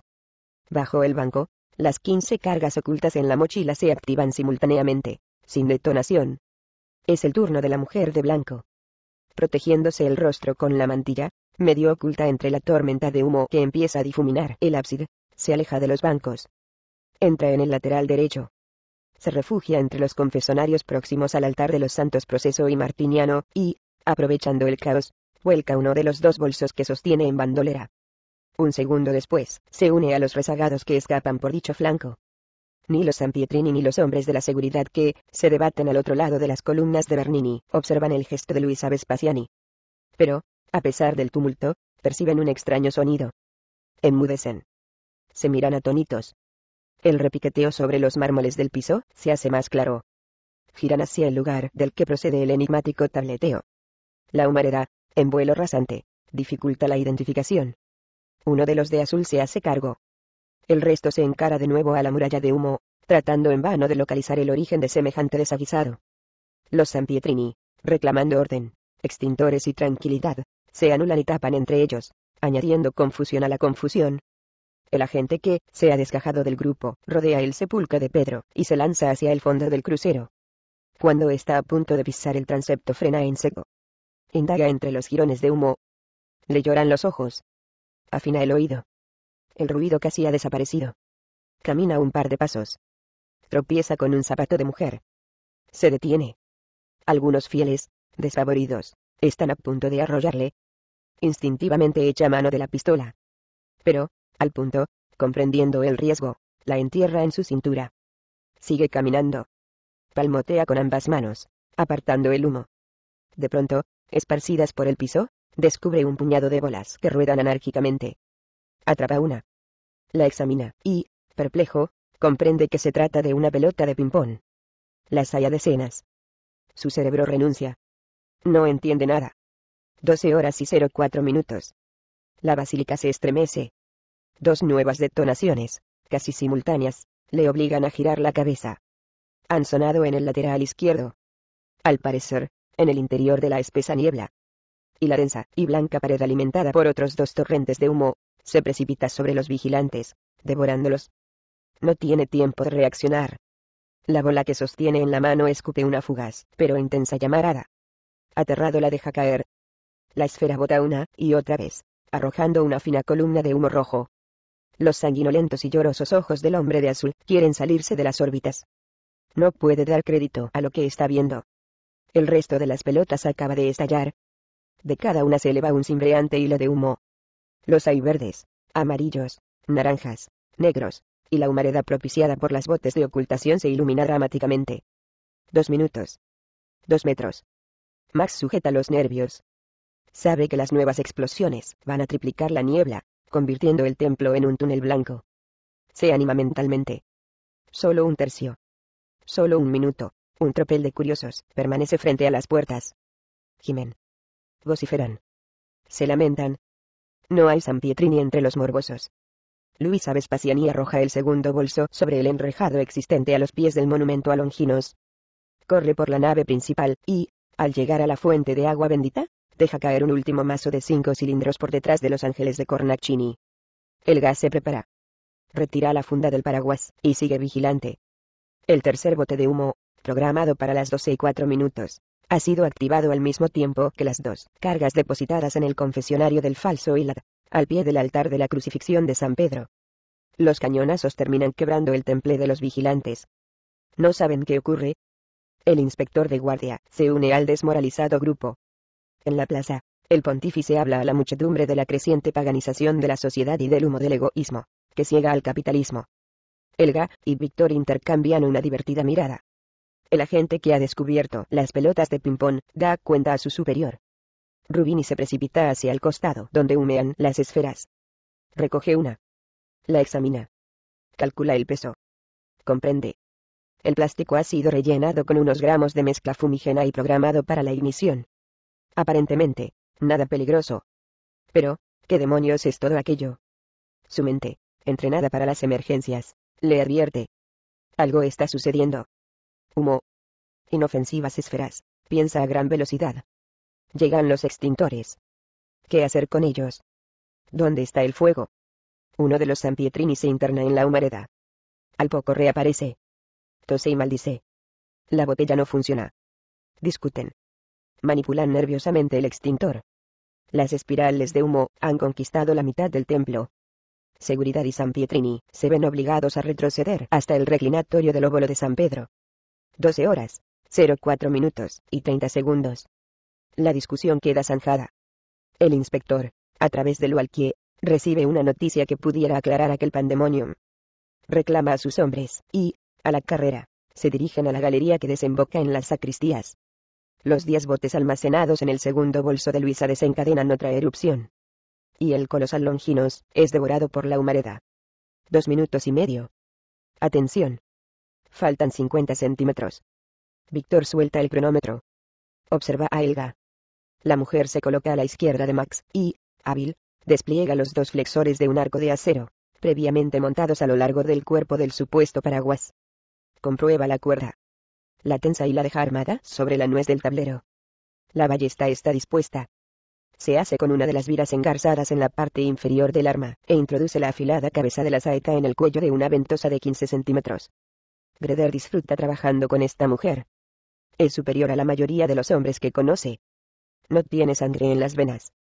Bajo el banco, las 15 cargas ocultas en la mochila se activan simultáneamente, sin detonación. Es el turno de la mujer de blanco. Protegiéndose el rostro con la mantilla, medio oculta entre la tormenta de humo que empieza a difuminar el ábside, se aleja de los bancos. Entra en el lateral derecho. Se refugia entre los confesonarios próximos al altar de los santos Proceso y Martiniano, y, aprovechando el caos, vuelca uno de los dos bolsos que sostiene en bandolera. Un segundo después, se une a los rezagados que escapan por dicho flanco. Ni los Pietrini ni los hombres de la seguridad que, se debaten al otro lado de las columnas de Bernini, observan el gesto de Luisa Vespasiani. Pero, a pesar del tumulto, perciben un extraño sonido. Enmudecen. Se miran atónitos. El repiqueteo sobre los mármoles del piso se hace más claro. Giran hacia el lugar del que procede el enigmático tableteo. La humareda, en vuelo rasante, dificulta la identificación. Uno de los de azul se hace cargo. El resto se encara de nuevo a la muralla de humo, tratando en vano de localizar el origen de semejante desaguisado. Los Pietrini, reclamando orden, extintores y tranquilidad, se anulan y tapan entre ellos, añadiendo confusión a la confusión. El agente que se ha descajado del grupo rodea el sepulcro de Pedro y se lanza hacia el fondo del crucero. Cuando está a punto de pisar el transepto frena en seco, indaga entre los jirones de humo. Le lloran los ojos. Afina el oído. El ruido casi ha desaparecido. Camina un par de pasos. Tropieza con un zapato de mujer. Se detiene. Algunos fieles, desfavoridos, están a punto de arrollarle. Instintivamente echa mano de la pistola. Pero, al punto, comprendiendo el riesgo, la entierra en su cintura. Sigue caminando. Palmotea con ambas manos, apartando el humo. De pronto, esparcidas por el piso, descubre un puñado de bolas que ruedan anárquicamente. Atrapa una. La examina, y, perplejo, comprende que se trata de una pelota de ping-pong. Las hay decenas. Su cerebro renuncia. No entiende nada. 12 horas y 04 minutos. La basílica se estremece. Dos nuevas detonaciones, casi simultáneas, le obligan a girar la cabeza. Han sonado en el lateral izquierdo. Al parecer, en el interior de la espesa niebla. Y la densa y blanca pared alimentada por otros dos torrentes de humo, se precipita sobre los vigilantes, devorándolos. No tiene tiempo de reaccionar. La bola que sostiene en la mano escupe una fugaz, pero intensa llamarada. Aterrado la deja caer. La esfera bota una, y otra vez, arrojando una fina columna de humo rojo. Los sanguinolentos y llorosos ojos del hombre de azul quieren salirse de las órbitas. No puede dar crédito a lo que está viendo. El resto de las pelotas acaba de estallar. De cada una se eleva un cimbreante hilo de humo. Los hay verdes, amarillos, naranjas, negros, y la humareda propiciada por las botes de ocultación se ilumina dramáticamente. Dos minutos. Dos metros. Max sujeta los nervios. Sabe que las nuevas explosiones van a triplicar la niebla, convirtiendo el templo en un túnel blanco. Se anima mentalmente. Solo un tercio. Solo un minuto. Un tropel de curiosos permanece frente a las puertas. Jimén. Vociferan. Se lamentan. No hay San Pietrini entre los morbosos. Luisa Vespasiani arroja el segundo bolso sobre el enrejado existente a los pies del monumento a Longinos. Corre por la nave principal, y, al llegar a la fuente de agua bendita, deja caer un último mazo de cinco cilindros por detrás de los ángeles de Cornacchini. El gas se prepara. Retira la funda del paraguas, y sigue vigilante. El tercer bote de humo, programado para las 12 y 4 minutos. Ha sido activado al mismo tiempo que las dos cargas depositadas en el confesionario del falso Hilad, al pie del altar de la crucifixión de San Pedro. Los cañonazos terminan quebrando el temple de los vigilantes. No saben qué ocurre. El inspector de guardia se une al desmoralizado grupo. En la plaza, el pontífice habla a la muchedumbre de la creciente paganización de la sociedad y del humo del egoísmo, que ciega al capitalismo. Elga y Víctor intercambian una divertida mirada. El agente que ha descubierto las pelotas de ping-pong da cuenta a su superior. Rubini se precipita hacia el costado donde humean las esferas. Recoge una. La examina. Calcula el peso. Comprende. El plástico ha sido rellenado con unos gramos de mezcla fumígena y programado para la ignición. Aparentemente, nada peligroso. Pero, ¿qué demonios es todo aquello? Su mente, entrenada para las emergencias, le advierte. Algo está sucediendo humo. Inofensivas esferas, piensa a gran velocidad. Llegan los extintores. ¿Qué hacer con ellos? ¿Dónde está el fuego? Uno de los Pietrini se interna en la humareda. Al poco reaparece. Tose y maldice. La botella no funciona. Discuten. Manipulan nerviosamente el extintor. Las espirales de humo han conquistado la mitad del templo. Seguridad y San Pietrini se ven obligados a retroceder hasta el reclinatorio del óvulo de San Pedro. 12 horas, 04 minutos y 30 segundos. La discusión queda zanjada. El inspector, a través del Walkie, recibe una noticia que pudiera aclarar aquel pandemonium. Reclama a sus hombres, y, a la carrera, se dirigen a la galería que desemboca en las sacristías. Los diez botes almacenados en el segundo bolso de Luisa desencadenan otra erupción. Y el colosal Longinos es devorado por la humareda. Dos minutos y medio. Atención, Faltan 50 centímetros. Víctor suelta el cronómetro. Observa a Elga. La mujer se coloca a la izquierda de Max, y, hábil, despliega los dos flexores de un arco de acero, previamente montados a lo largo del cuerpo del supuesto paraguas. Comprueba la cuerda. La tensa y la deja armada sobre la nuez del tablero. La ballesta está dispuesta. Se hace con una de las viras engarzadas en la parte inferior del arma, e introduce la afilada cabeza de la saeta en el cuello de una ventosa de 15 centímetros, Greder disfruta trabajando con esta mujer. Es superior a la mayoría de los hombres que conoce. No tiene sangre en las venas.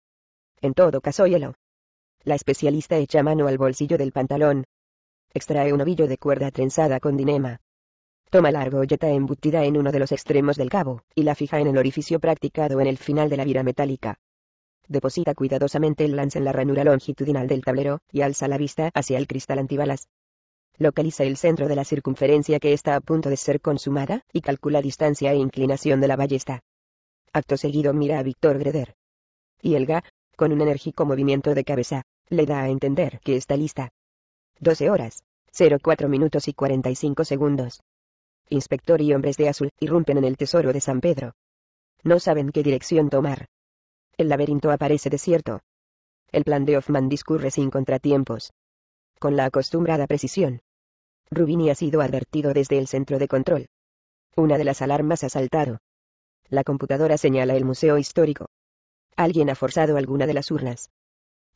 En todo caso, hielo. La especialista echa mano al bolsillo del pantalón. Extrae un ovillo de cuerda trenzada con dinema. Toma la argolleta embutida en uno de los extremos del cabo, y la fija en el orificio practicado en el final de la vira metálica. Deposita cuidadosamente el lance en la ranura longitudinal del tablero, y alza la vista hacia el cristal antibalas localiza el centro de la circunferencia que está a punto de ser consumada, y calcula distancia e inclinación de la ballesta. Acto seguido mira a Víctor Greder. Y el GA, con un enérgico movimiento de cabeza, le da a entender que está lista. 12 horas, 04 minutos y 45 segundos. Inspector y hombres de azul irrumpen en el tesoro de San Pedro. No saben qué dirección tomar. El laberinto aparece desierto. El plan de Hoffman discurre sin contratiempos. Con la acostumbrada precisión, Rubini ha sido advertido desde el centro de control. Una de las alarmas ha saltado. La computadora señala el museo histórico. Alguien ha forzado alguna de las urnas.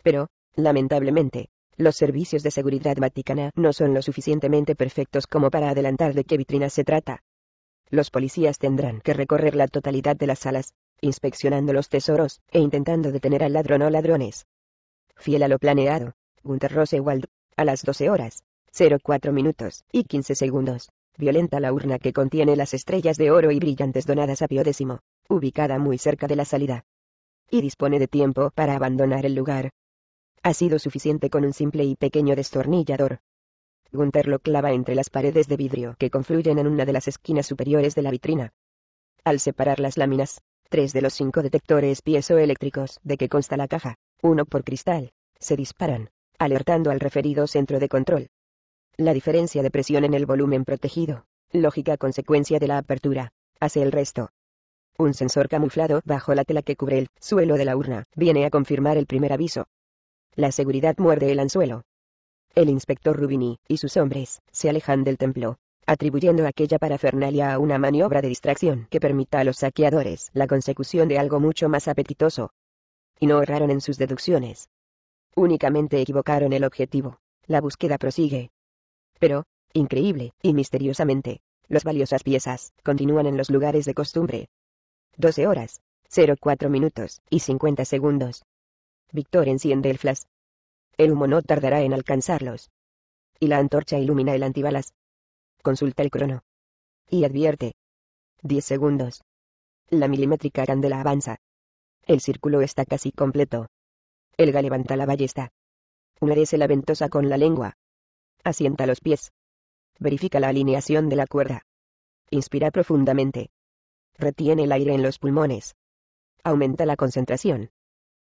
Pero, lamentablemente, los servicios de seguridad vaticana no son lo suficientemente perfectos como para adelantar de qué vitrina se trata. Los policías tendrán que recorrer la totalidad de las salas, inspeccionando los tesoros e intentando detener al ladrón o ladrones. Fiel a lo planeado, Gunther Rosewald, a las 12 horas, 04 minutos y 15 segundos. Violenta la urna que contiene las estrellas de oro y brillantes donadas a Pío X, ubicada muy cerca de la salida. Y dispone de tiempo para abandonar el lugar. Ha sido suficiente con un simple y pequeño destornillador. Gunther lo clava entre las paredes de vidrio que confluyen en una de las esquinas superiores de la vitrina. Al separar las láminas, tres de los cinco detectores piezoeléctricos de que consta la caja, uno por cristal, se disparan, alertando al referido centro de control. La diferencia de presión en el volumen protegido, lógica consecuencia de la apertura, hace el resto. Un sensor camuflado bajo la tela que cubre el suelo de la urna viene a confirmar el primer aviso. La seguridad muerde el anzuelo. El inspector Rubini y sus hombres se alejan del templo, atribuyendo aquella parafernalia a una maniobra de distracción que permita a los saqueadores la consecución de algo mucho más apetitoso. Y no erraron en sus deducciones. Únicamente equivocaron el objetivo. La búsqueda prosigue, pero, increíble, y misteriosamente, las valiosas piezas continúan en los lugares de costumbre. 12 horas, 04 minutos y 50 segundos. Víctor enciende el flash. El humo no tardará en alcanzarlos. Y la antorcha ilumina el antibalas. Consulta el crono. Y advierte. 10 segundos. La milimétrica candela avanza. El círculo está casi completo. Elga levanta la ballesta humedece la ventosa con la lengua. Asienta los pies. Verifica la alineación de la cuerda. Inspira profundamente. Retiene el aire en los pulmones. Aumenta la concentración.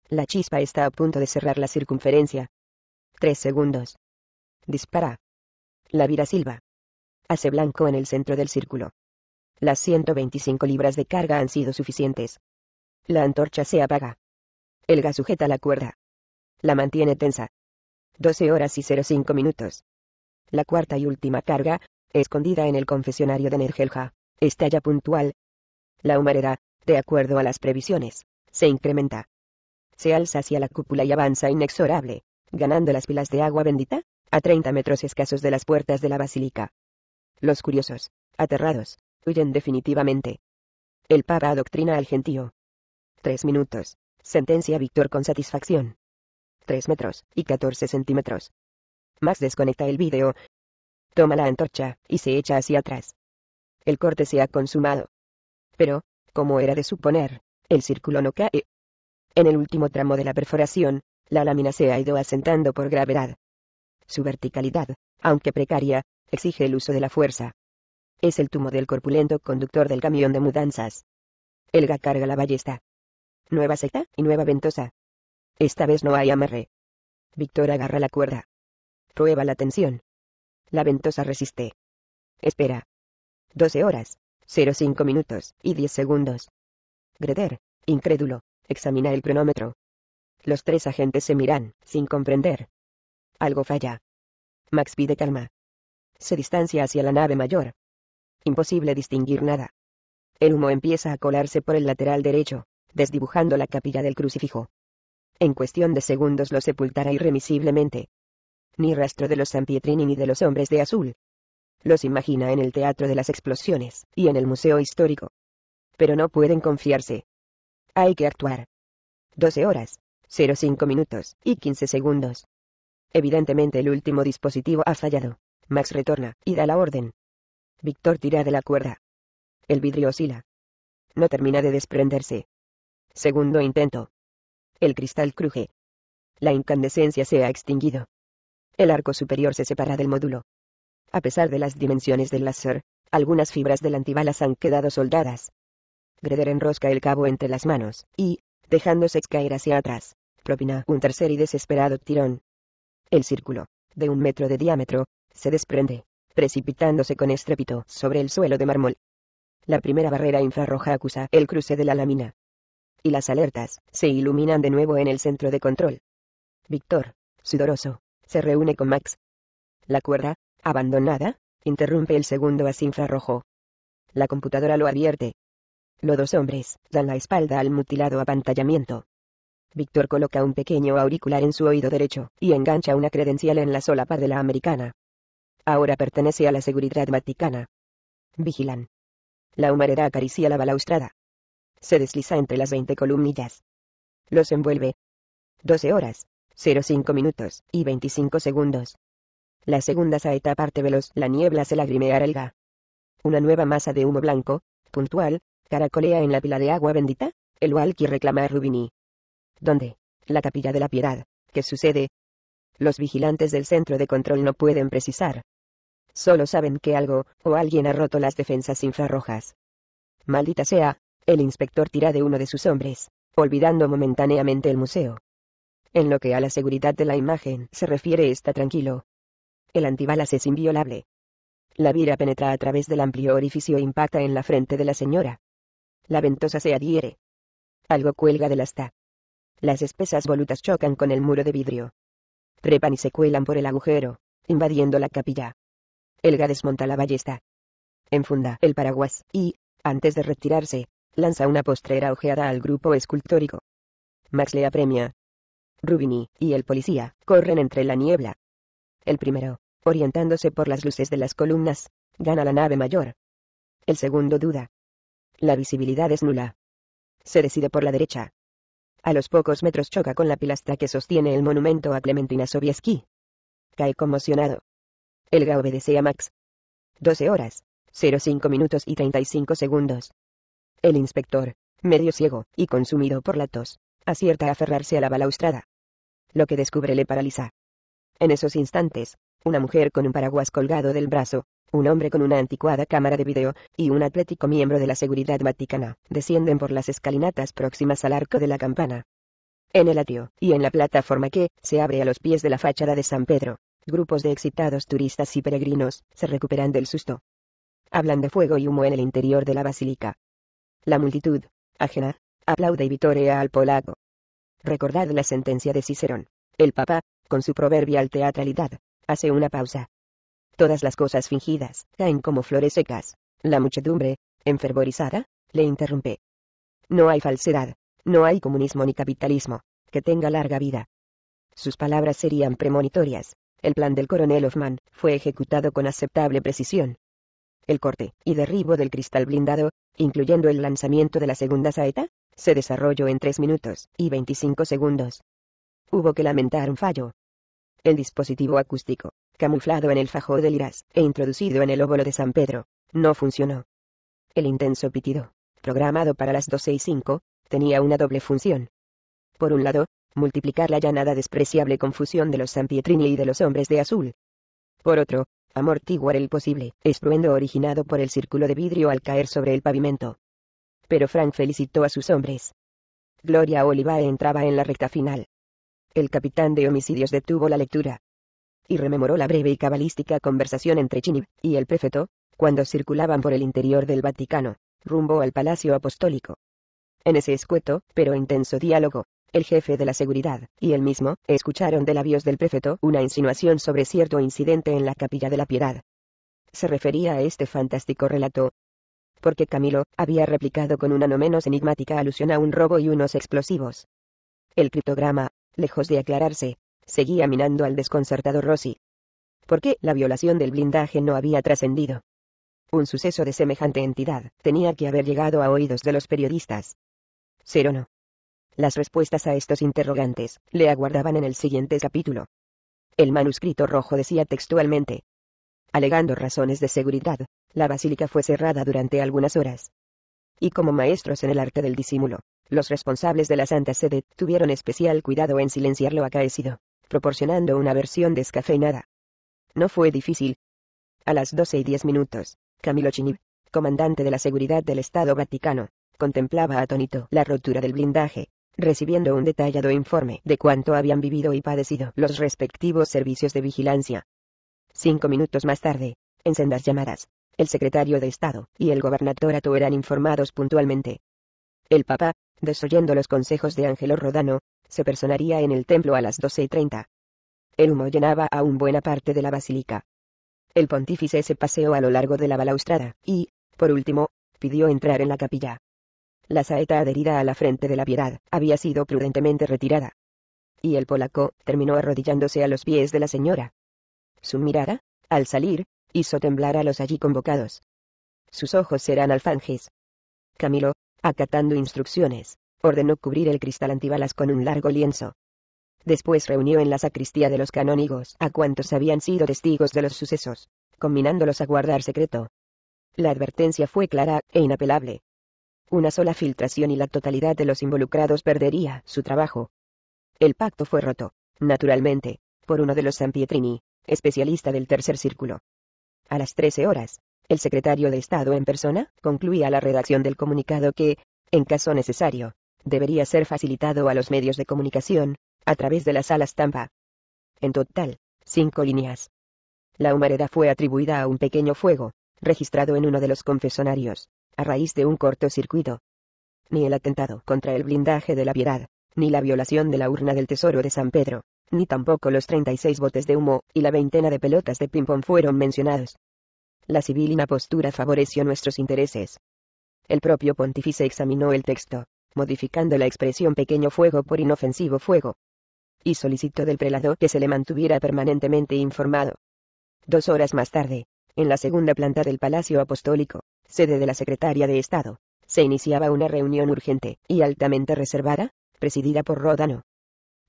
La chispa está a punto de cerrar la circunferencia. 3 segundos. Dispara. La vira silba. Hace blanco en el centro del círculo. Las 125 libras de carga han sido suficientes. La antorcha se apaga. El gas sujeta la cuerda. La mantiene tensa. 12 horas y 05 minutos. La cuarta y última carga, escondida en el confesionario de Nergelja, estalla puntual. La humareda, de acuerdo a las previsiones, se incrementa. Se alza hacia la cúpula y avanza inexorable, ganando las pilas de agua bendita, a 30 metros escasos de las puertas de la basílica. Los curiosos, aterrados, huyen definitivamente. El Papa adoctrina al gentío. Tres minutos, sentencia Víctor con satisfacción. Tres metros y 14 centímetros, Max desconecta el vídeo. Toma la antorcha, y se echa hacia atrás. El corte se ha consumado. Pero, como era de suponer, el círculo no cae. En el último tramo de la perforación, la lámina se ha ido asentando por gravedad. Su verticalidad, aunque precaria, exige el uso de la fuerza. Es el tumo del corpulento conductor del camión de mudanzas. Elga carga la ballesta. Nueva secta y nueva ventosa. Esta vez no hay amarre. Víctor agarra la cuerda. Prueba la tensión. La ventosa resiste. Espera. 12 horas, 05 minutos y 10 segundos. Greder, incrédulo, examina el cronómetro. Los tres agentes se miran, sin comprender. Algo falla. Max pide calma. Se distancia hacia la nave mayor. Imposible distinguir nada. El humo empieza a colarse por el lateral derecho, desdibujando la capilla del crucifijo. En cuestión de segundos lo sepultará irremisiblemente, ni rastro de los Pietrini ni de los hombres de azul. Los imagina en el Teatro de las Explosiones, y en el Museo Histórico. Pero no pueden confiarse. Hay que actuar. 12 horas, 05 minutos, y 15 segundos. Evidentemente el último dispositivo ha fallado. Max retorna, y da la orden. Víctor tira de la cuerda. El vidrio oscila. No termina de desprenderse. Segundo intento. El cristal cruje. La incandescencia se ha extinguido. El arco superior se separa del módulo. A pesar de las dimensiones del láser, algunas fibras del antibalas han quedado soldadas. Greder enrosca el cabo entre las manos, y, dejándose caer hacia atrás, propina un tercer y desesperado tirón. El círculo, de un metro de diámetro, se desprende, precipitándose con estrépito sobre el suelo de mármol. La primera barrera infrarroja acusa el cruce de la lámina. Y las alertas se iluminan de nuevo en el centro de control. Víctor, sudoroso, se reúne con Max. La cuerda, abandonada, interrumpe el segundo a infrarrojo. La computadora lo advierte. Los dos hombres dan la espalda al mutilado apantallamiento. Víctor coloca un pequeño auricular en su oído derecho y engancha una credencial en la sola solapa de la americana. Ahora pertenece a la seguridad vaticana. Vigilan. La humareda acaricia la balaustrada. Se desliza entre las veinte columnillas. Los envuelve. 12 horas. 05 minutos y 25 segundos. La segunda saeta parte veloz, la niebla se lagrimea el Una nueva masa de humo blanco, puntual, caracolea en la pila de agua bendita, el walkie reclama a Rubini. ¿Dónde? La capilla de la piedad. ¿Qué sucede? Los vigilantes del centro de control no pueden precisar. Solo saben que algo, o alguien ha roto las defensas infrarrojas. Maldita sea, el inspector tira de uno de sus hombres, olvidando momentáneamente el museo. En lo que a la seguridad de la imagen se refiere está tranquilo. El antibalas es inviolable. La vira penetra a través del amplio orificio e impacta en la frente de la señora. La ventosa se adhiere. Algo cuelga del asta. Las espesas volutas chocan con el muro de vidrio. Trepan y se cuelan por el agujero, invadiendo la capilla. Elga desmonta la ballesta. Enfunda el paraguas y, antes de retirarse, lanza una postrera ojeada al grupo escultórico. Max le apremia, Rubini, y el policía, corren entre la niebla. El primero, orientándose por las luces de las columnas, gana la nave mayor. El segundo duda. La visibilidad es nula. Se decide por la derecha. A los pocos metros choca con la pilastra que sostiene el monumento a Clementina Sobieski. Cae conmocionado. El gaube Max. 12 horas, 05 minutos y 35 segundos. El inspector, medio ciego y consumido por la tos, acierta a aferrarse a la balaustrada. Lo que descubre le paraliza. En esos instantes, una mujer con un paraguas colgado del brazo, un hombre con una anticuada cámara de video, y un atlético miembro de la seguridad vaticana, descienden por las escalinatas próximas al arco de la campana. En el atrio, y en la plataforma que, se abre a los pies de la fachada de San Pedro, grupos de excitados turistas y peregrinos, se recuperan del susto. Hablan de fuego y humo en el interior de la basílica. La multitud, ajena, aplaude y vitorea al polaco, Recordad la sentencia de Cicerón. El papá, con su proverbial teatralidad, hace una pausa. Todas las cosas fingidas caen como flores secas. La muchedumbre, enfervorizada, le interrumpe. No hay falsedad, no hay comunismo ni capitalismo, que tenga larga vida. Sus palabras serían premonitorias. El plan del coronel Hoffman fue ejecutado con aceptable precisión el corte y derribo del cristal blindado, incluyendo el lanzamiento de la segunda saeta, se desarrolló en 3 minutos y 25 segundos. Hubo que lamentar un fallo. El dispositivo acústico, camuflado en el fajo del Iras e introducido en el óvulo de San Pedro, no funcionó. El intenso pitido, programado para las 12 y 5, tenía una doble función. Por un lado, multiplicar la ya nada despreciable confusión de los San Pietrini y de los hombres de azul. Por otro, amortiguar el posible estruendo originado por el círculo de vidrio al caer sobre el pavimento. Pero Frank felicitó a sus hombres. Gloria Oliva entraba en la recta final. El capitán de homicidios detuvo la lectura. Y rememoró la breve y cabalística conversación entre Chinib y el prefeto, cuando circulaban por el interior del Vaticano, rumbo al Palacio Apostólico. En ese escueto, pero intenso diálogo, el jefe de la seguridad, y él mismo, escucharon de labios del prefeto una insinuación sobre cierto incidente en la capilla de la piedad. Se refería a este fantástico relato, porque Camilo había replicado con una no menos enigmática alusión a un robo y unos explosivos. El criptograma, lejos de aclararse, seguía minando al desconcertado Rossi. ¿Por qué la violación del blindaje no había trascendido? Un suceso de semejante entidad tenía que haber llegado a oídos de los periodistas. Cero no, las respuestas a estos interrogantes le aguardaban en el siguiente capítulo. El manuscrito rojo decía textualmente. Alegando razones de seguridad, la basílica fue cerrada durante algunas horas. Y como maestros en el arte del disímulo, los responsables de la Santa Sede tuvieron especial cuidado en silenciar lo acaecido, proporcionando una versión descafeinada. No fue difícil. A las 12 y diez minutos, Camilo Chinib, comandante de la seguridad del Estado Vaticano, contemplaba atónito la rotura del blindaje, recibiendo un detallado informe de cuánto habían vivido y padecido los respectivos servicios de vigilancia. Cinco minutos más tarde, en sendas llamadas, el secretario de Estado y el gobernador Ato eran informados puntualmente. El Papa, desoyendo los consejos de Ángelo Rodano, se personaría en el templo a las 12 y 30. El humo llenaba aún buena parte de la basílica. El pontífice se paseó a lo largo de la balaustrada y, por último, pidió entrar en la capilla. La saeta adherida a la frente de la piedad, había sido prudentemente retirada. Y el polaco, terminó arrodillándose a los pies de la señora. Su mirada, al salir, hizo temblar a los allí convocados. Sus ojos eran alfanjes. Camilo, acatando instrucciones, ordenó cubrir el cristal antibalas con un largo lienzo. Después reunió en la sacristía de los canónigos a cuantos habían sido testigos de los sucesos, combinándolos a guardar secreto. La advertencia fue clara e inapelable. Una sola filtración y la totalidad de los involucrados perdería su trabajo. El pacto fue roto, naturalmente, por uno de los Sampietrini, especialista del tercer círculo. A las 13 horas, el secretario de Estado en persona concluía la redacción del comunicado que, en caso necesario, debería ser facilitado a los medios de comunicación, a través de las sala Tampa. En total, cinco líneas. La humareda fue atribuida a un pequeño fuego, registrado en uno de los confesonarios, a raíz de un cortocircuito. Ni el atentado contra el blindaje de la Piedad, ni la violación de la urna del Tesoro de San Pedro, ni tampoco los 36 botes de humo y la veintena de pelotas de ping-pong fueron mencionados. La civilina postura favoreció nuestros intereses. El propio pontífice examinó el texto, modificando la expresión pequeño fuego por inofensivo fuego. Y solicitó del prelado que se le mantuviera permanentemente informado. Dos horas más tarde, en la segunda planta del Palacio Apostólico, sede de la Secretaría de Estado. Se iniciaba una reunión urgente y altamente reservada, presidida por Ródano.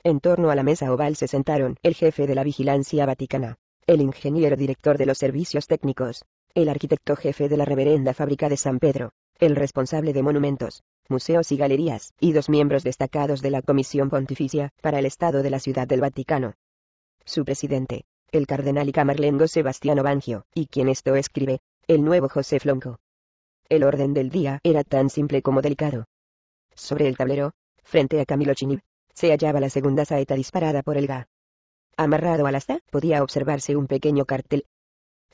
En torno a la mesa oval se sentaron el jefe de la vigilancia vaticana, el ingeniero director de los servicios técnicos, el arquitecto jefe de la reverenda fábrica de San Pedro, el responsable de monumentos, museos y galerías, y dos miembros destacados de la Comisión Pontificia para el Estado de la Ciudad del Vaticano. Su presidente, el cardenal y camarlengo Sebastiano Bangio, y quien esto escribe, el nuevo José Flonco, el orden del día era tan simple como delicado. Sobre el tablero, frente a Camilo Chinib, se hallaba la segunda saeta disparada por el GA. Amarrado al asta, podía observarse un pequeño cartel.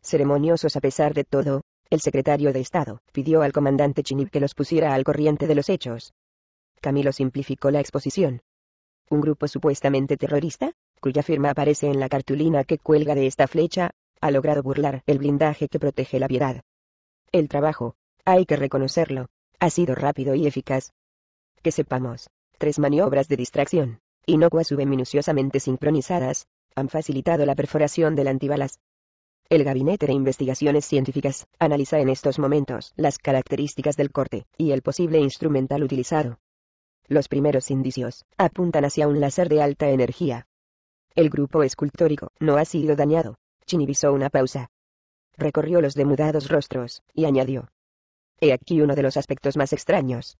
Ceremoniosos a pesar de todo, el secretario de Estado pidió al comandante Chinib que los pusiera al corriente de los hechos. Camilo simplificó la exposición. Un grupo supuestamente terrorista, cuya firma aparece en la cartulina que cuelga de esta flecha, ha logrado burlar el blindaje que protege la piedad. El trabajo, hay que reconocerlo. Ha sido rápido y eficaz. Que sepamos. Tres maniobras de distracción, inocuas y minuciosamente sincronizadas, han facilitado la perforación del antibalas. El Gabinete de Investigaciones Científicas analiza en estos momentos las características del corte y el posible instrumental utilizado. Los primeros indicios apuntan hacia un láser de alta energía. El grupo escultórico no ha sido dañado. Chinivisó una pausa. Recorrió los demudados rostros, y añadió, He aquí uno de los aspectos más extraños.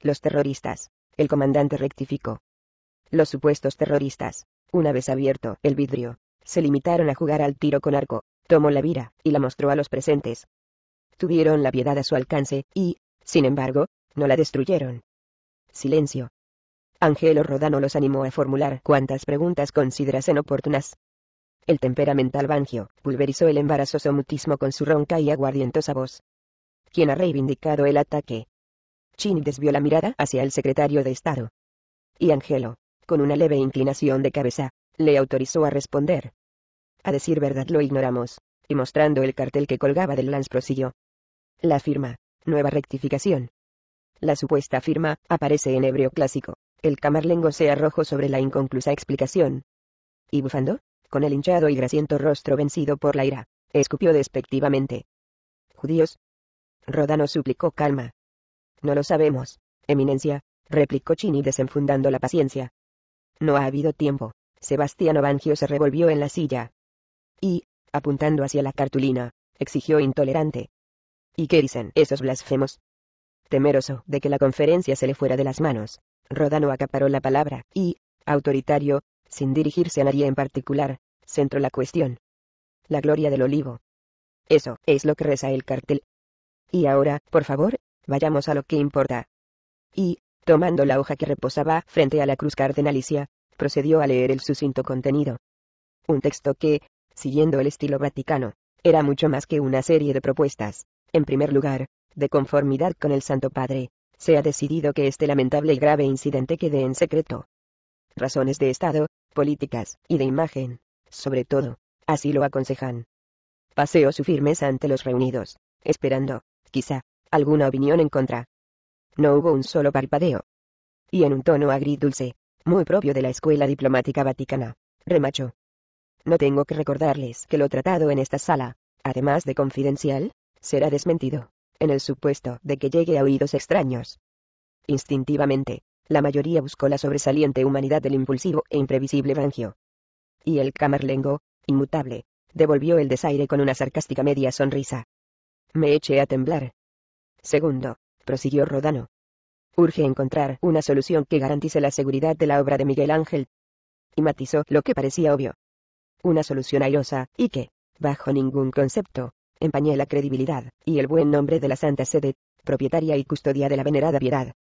Los terroristas. El comandante rectificó. Los supuestos terroristas, una vez abierto el vidrio, se limitaron a jugar al tiro con arco, tomó la vira, y la mostró a los presentes. Tuvieron la piedad a su alcance, y, sin embargo, no la destruyeron. Silencio. Angelo Rodano los animó a formular cuantas preguntas considerasen oportunas. El temperamental Bangio pulverizó el embarazoso mutismo con su ronca y aguardientosa voz, quien ha reivindicado el ataque. Chin desvió la mirada hacia el secretario de Estado. Y Angelo, con una leve inclinación de cabeza, le autorizó a responder. A decir verdad lo ignoramos, y mostrando el cartel que colgaba del lance prosiguió. La firma, nueva rectificación. La supuesta firma, aparece en hebreo clásico, el camarlengo se arrojó sobre la inconclusa explicación. Y bufando, con el hinchado y grasiento rostro vencido por la ira, escupió despectivamente. Judíos, Rodano suplicó calma. No lo sabemos, Eminencia, replicó Chini desenfundando la paciencia. No ha habido tiempo. Sebastiano Bangio se revolvió en la silla. Y, apuntando hacia la cartulina, exigió intolerante. ¿Y qué dicen esos blasfemos? Temeroso de que la conferencia se le fuera de las manos, Rodano acaparó la palabra y, autoritario, sin dirigirse a nadie en particular, centró la cuestión. La gloria del olivo. Eso es lo que reza el cartel, y ahora, por favor, vayamos a lo que importa. Y, tomando la hoja que reposaba frente a la cruz cardenalicia, procedió a leer el sucinto contenido. Un texto que, siguiendo el estilo vaticano, era mucho más que una serie de propuestas. En primer lugar, de conformidad con el Santo Padre, se ha decidido que este lamentable y grave incidente quede en secreto. Razones de Estado, políticas, y de imagen, sobre todo, así lo aconsejan. Paseó su firmeza ante los reunidos, esperando, quizá, alguna opinión en contra. No hubo un solo parpadeo. Y en un tono agridulce, muy propio de la escuela diplomática vaticana, remachó. No tengo que recordarles que lo tratado en esta sala, además de confidencial, será desmentido, en el supuesto de que llegue a oídos extraños. Instintivamente, la mayoría buscó la sobresaliente humanidad del impulsivo e imprevisible rangio. Y el camarlengo, inmutable, devolvió el desaire con una sarcástica media sonrisa. Me eché a temblar. Segundo, prosiguió Rodano. Urge encontrar una solución que garantice la seguridad de la obra de Miguel Ángel. Y matizó lo que parecía obvio. Una solución airosa, y que, bajo ningún concepto, empañé la credibilidad, y el buen nombre de la Santa Sede, propietaria y custodia de la venerada piedad.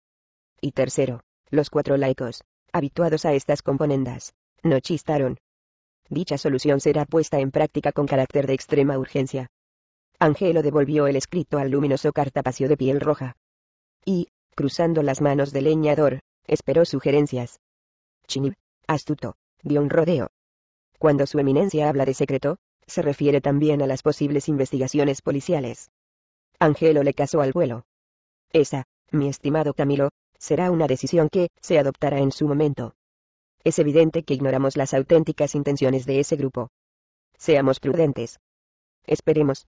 Y tercero, los cuatro laicos, habituados a estas componendas, no chistaron. Dicha solución será puesta en práctica con carácter de extrema urgencia, Angelo devolvió el escrito al luminoso cartapacio de piel roja. Y, cruzando las manos del leñador, esperó sugerencias. Chinib, astuto, dio un rodeo. Cuando su eminencia habla de secreto, se refiere también a las posibles investigaciones policiales. Angelo le casó al vuelo. Esa, mi estimado Camilo, será una decisión que se adoptará en su momento. Es evidente que ignoramos las auténticas intenciones de ese grupo. Seamos prudentes. Esperemos,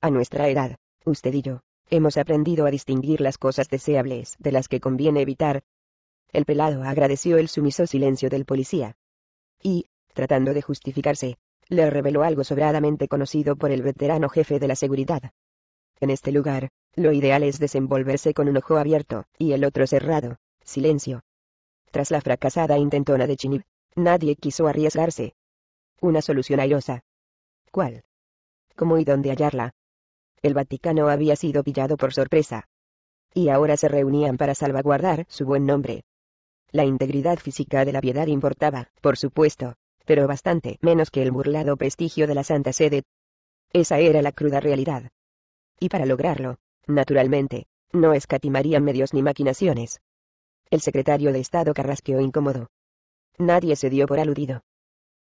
a nuestra edad, usted y yo, hemos aprendido a distinguir las cosas deseables de las que conviene evitar. El pelado agradeció el sumiso silencio del policía. Y, tratando de justificarse, le reveló algo sobradamente conocido por el veterano jefe de la seguridad. En este lugar, lo ideal es desenvolverse con un ojo abierto, y el otro cerrado. Silencio. Tras la fracasada intentona de Chinib, nadie quiso arriesgarse. Una solución airosa. ¿Cuál? ¿Cómo y dónde hallarla? El Vaticano había sido pillado por sorpresa. Y ahora se reunían para salvaguardar su buen nombre. La integridad física de la piedad importaba, por supuesto, pero bastante menos que el burlado prestigio de la Santa Sede. Esa era la cruda realidad. Y para lograrlo, naturalmente, no escatimarían medios ni maquinaciones. El secretario de Estado carrasqueó incómodo. Nadie se dio por aludido.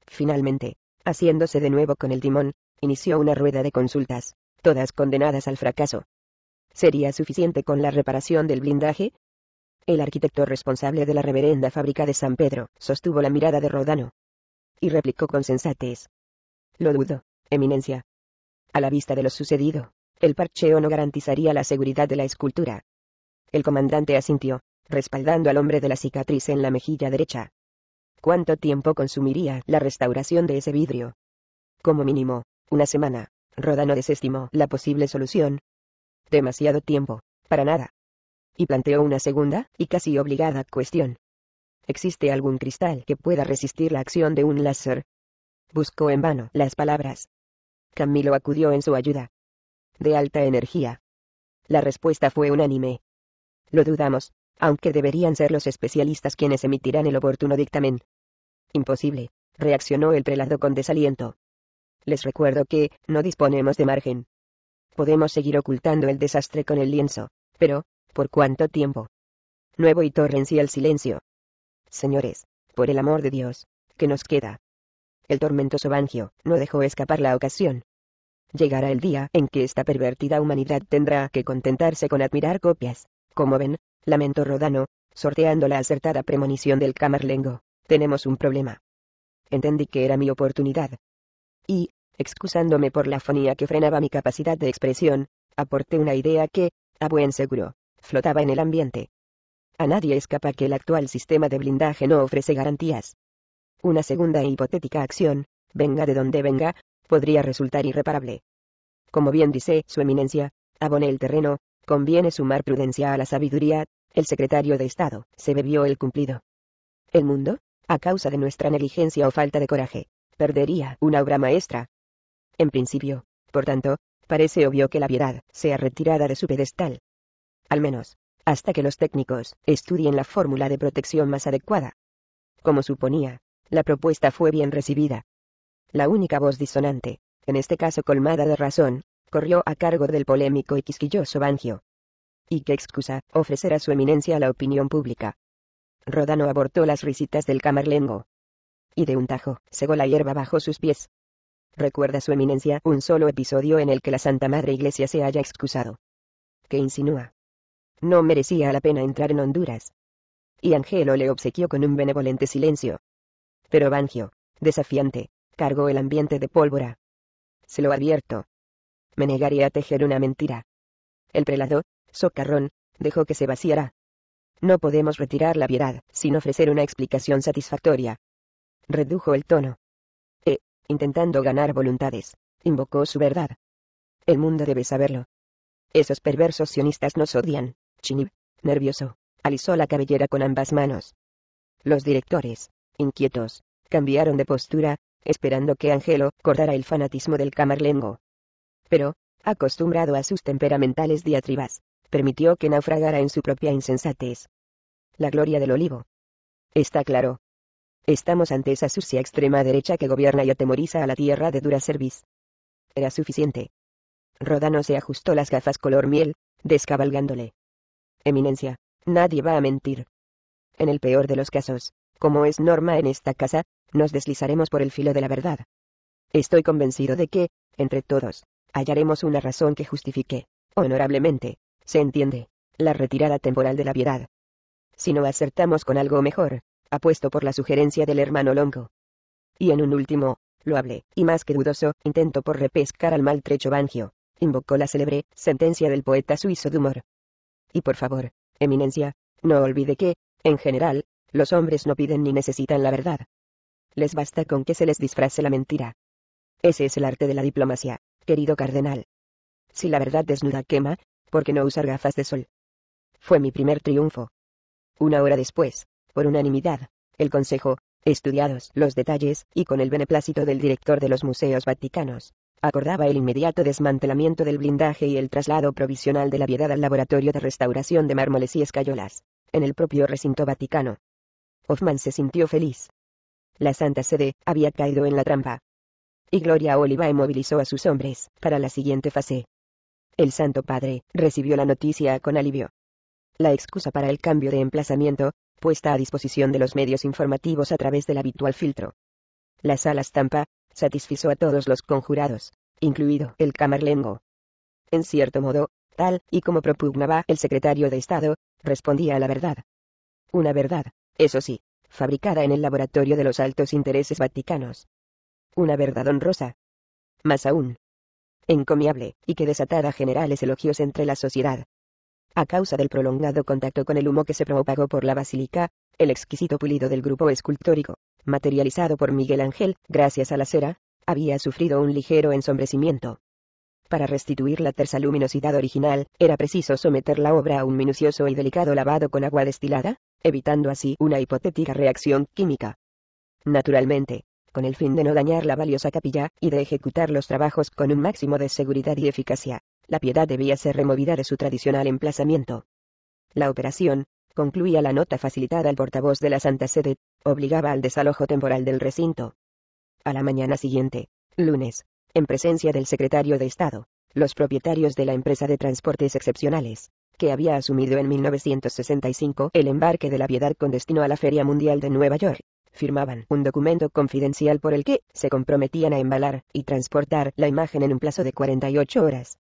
Finalmente, haciéndose de nuevo con el timón, inició una rueda de consultas todas condenadas al fracaso. ¿Sería suficiente con la reparación del blindaje? El arquitecto responsable de la reverenda fábrica de San Pedro sostuvo la mirada de Rodano. Y replicó con sensatez. Lo dudo, Eminencia. A la vista de lo sucedido, el parcheo no garantizaría la seguridad de la escultura. El comandante asintió, respaldando al hombre de la cicatriz en la mejilla derecha. ¿Cuánto tiempo consumiría la restauración de ese vidrio? Como mínimo, una semana. Roda no desestimó la posible solución. Demasiado tiempo, para nada. Y planteó una segunda, y casi obligada, cuestión. ¿Existe algún cristal que pueda resistir la acción de un láser? Buscó en vano las palabras. Camilo acudió en su ayuda. De alta energía. La respuesta fue unánime. Lo dudamos, aunque deberían ser los especialistas quienes emitirán el oportuno dictamen. Imposible, reaccionó el prelado con desaliento. Les recuerdo que, no disponemos de margen. Podemos seguir ocultando el desastre con el lienzo, pero, ¿por cuánto tiempo? Nuevo y torrencial silencio. Señores, por el amor de Dios, ¿qué nos queda? El tormentoso Bangio, no dejó escapar la ocasión. Llegará el día en que esta pervertida humanidad tendrá que contentarse con admirar copias. Como ven, lamento Rodano, sorteando la acertada premonición del Camarlengo, tenemos un problema. Entendí que era mi oportunidad, y, excusándome por la fonía que frenaba mi capacidad de expresión, aporté una idea que, a buen seguro, flotaba en el ambiente. A nadie escapa que el actual sistema de blindaje no ofrece garantías. Una segunda e hipotética acción, venga de donde venga, podría resultar irreparable. Como bien dice Su Eminencia, aboné el terreno, conviene sumar prudencia a la sabiduría, el secretario de Estado se bebió el cumplido. El mundo, a causa de nuestra negligencia o falta de coraje, perdería una obra maestra. En principio, por tanto, parece obvio que la piedad sea retirada de su pedestal. Al menos, hasta que los técnicos estudien la fórmula de protección más adecuada. Como suponía, la propuesta fue bien recibida. La única voz disonante, en este caso colmada de razón, corrió a cargo del polémico y quisquilloso Bangio. ¿Y qué excusa ofrecerá su eminencia a la opinión pública? Rodano abortó las risitas del camarlengo, y de un tajo, segó la hierba bajo sus pies. Recuerda su eminencia un solo episodio en el que la Santa Madre Iglesia se haya excusado. ¿Qué insinúa. No merecía la pena entrar en Honduras. Y Angelo le obsequió con un benevolente silencio. Pero Bangio, desafiante, cargó el ambiente de pólvora. Se lo advierto. Me negaría a tejer una mentira. El prelado, socarrón, dejó que se vaciara. No podemos retirar la piedad sin ofrecer una explicación satisfactoria redujo el tono. E, intentando ganar voluntades, invocó su verdad. El mundo debe saberlo. Esos perversos sionistas nos odian, Chinib, nervioso, alisó la cabellera con ambas manos. Los directores, inquietos, cambiaron de postura, esperando que Angelo cortara el fanatismo del camarlengo. Pero, acostumbrado a sus temperamentales diatribas, permitió que naufragara en su propia insensatez. La gloria del olivo. Está claro, Estamos ante esa sucia extrema derecha que gobierna y atemoriza a la tierra de dura cerviz. Era suficiente. Rodano se ajustó las gafas color miel, descabalgándole. Eminencia, nadie va a mentir. En el peor de los casos, como es norma en esta casa, nos deslizaremos por el filo de la verdad. Estoy convencido de que, entre todos, hallaremos una razón que justifique, honorablemente, se entiende, la retirada temporal de la piedad. Si no acertamos con algo mejor, apuesto por la sugerencia del hermano Longo. Y en un último, loable, y más que dudoso, intento por repescar al maltrecho Bangio, invocó la célebre sentencia del poeta suizo Dumor. Y por favor, Eminencia, no olvide que, en general, los hombres no piden ni necesitan la verdad. Les basta con que se les disfrace la mentira. Ese es el arte de la diplomacia, querido cardenal. Si la verdad desnuda quema, ¿por qué no usar gafas de sol? Fue mi primer triunfo. Una hora después, por unanimidad, el Consejo, estudiados los detalles, y con el beneplácito del director de los museos vaticanos, acordaba el inmediato desmantelamiento del blindaje y el traslado provisional de la viedad al laboratorio de restauración de mármoles y escayolas, en el propio recinto vaticano. Hoffman se sintió feliz. La Santa Sede había caído en la trampa. Y Gloria Oliva movilizó a sus hombres para la siguiente fase. El Santo Padre recibió la noticia con alivio. La excusa para el cambio de emplazamiento puesta a disposición de los medios informativos a través del habitual filtro. La sala estampa, satisfizo a todos los conjurados, incluido el camarlengo. En cierto modo, tal y como propugnaba el secretario de Estado, respondía a la verdad. Una verdad, eso sí, fabricada en el laboratorio de los altos intereses vaticanos. Una verdad honrosa. Más aún. Encomiable, y que desatada generales elogios entre la sociedad, a causa del prolongado contacto con el humo que se propagó por la basílica, el exquisito pulido del grupo escultórico, materializado por Miguel Ángel, gracias a la cera, había sufrido un ligero ensombrecimiento. Para restituir la tersa luminosidad original, era preciso someter la obra a un minucioso y delicado lavado con agua destilada, evitando así una hipotética reacción química. Naturalmente, con el fin de no dañar la valiosa capilla y de ejecutar los trabajos con un máximo de seguridad y eficacia la piedad debía ser removida de su tradicional emplazamiento. La operación, concluía la nota facilitada al portavoz de la Santa Sede, obligaba al desalojo temporal del recinto. A la mañana siguiente, lunes, en presencia del secretario de Estado, los propietarios de la empresa de transportes excepcionales, que había asumido en 1965 el embarque de la piedad con destino a la Feria Mundial de Nueva York, firmaban un documento confidencial por el que se comprometían a embalar y transportar la imagen en un plazo de 48 horas,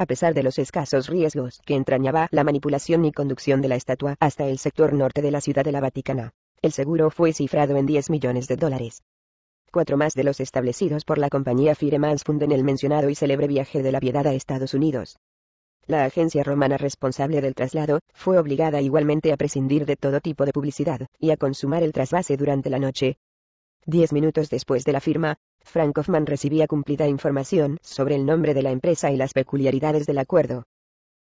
a pesar de los escasos riesgos que entrañaba la manipulación y conducción de la estatua hasta el sector norte de la ciudad de la Vaticana. El seguro fue cifrado en 10 millones de dólares. Cuatro más de los establecidos por la compañía Firemans funden el mencionado y célebre viaje de la piedad a Estados Unidos. La agencia romana responsable del traslado, fue obligada igualmente a prescindir de todo tipo de publicidad, y a consumar el trasvase durante la noche, Diez minutos después de la firma, Frank Hoffman recibía cumplida información sobre el nombre de la empresa y las peculiaridades del acuerdo.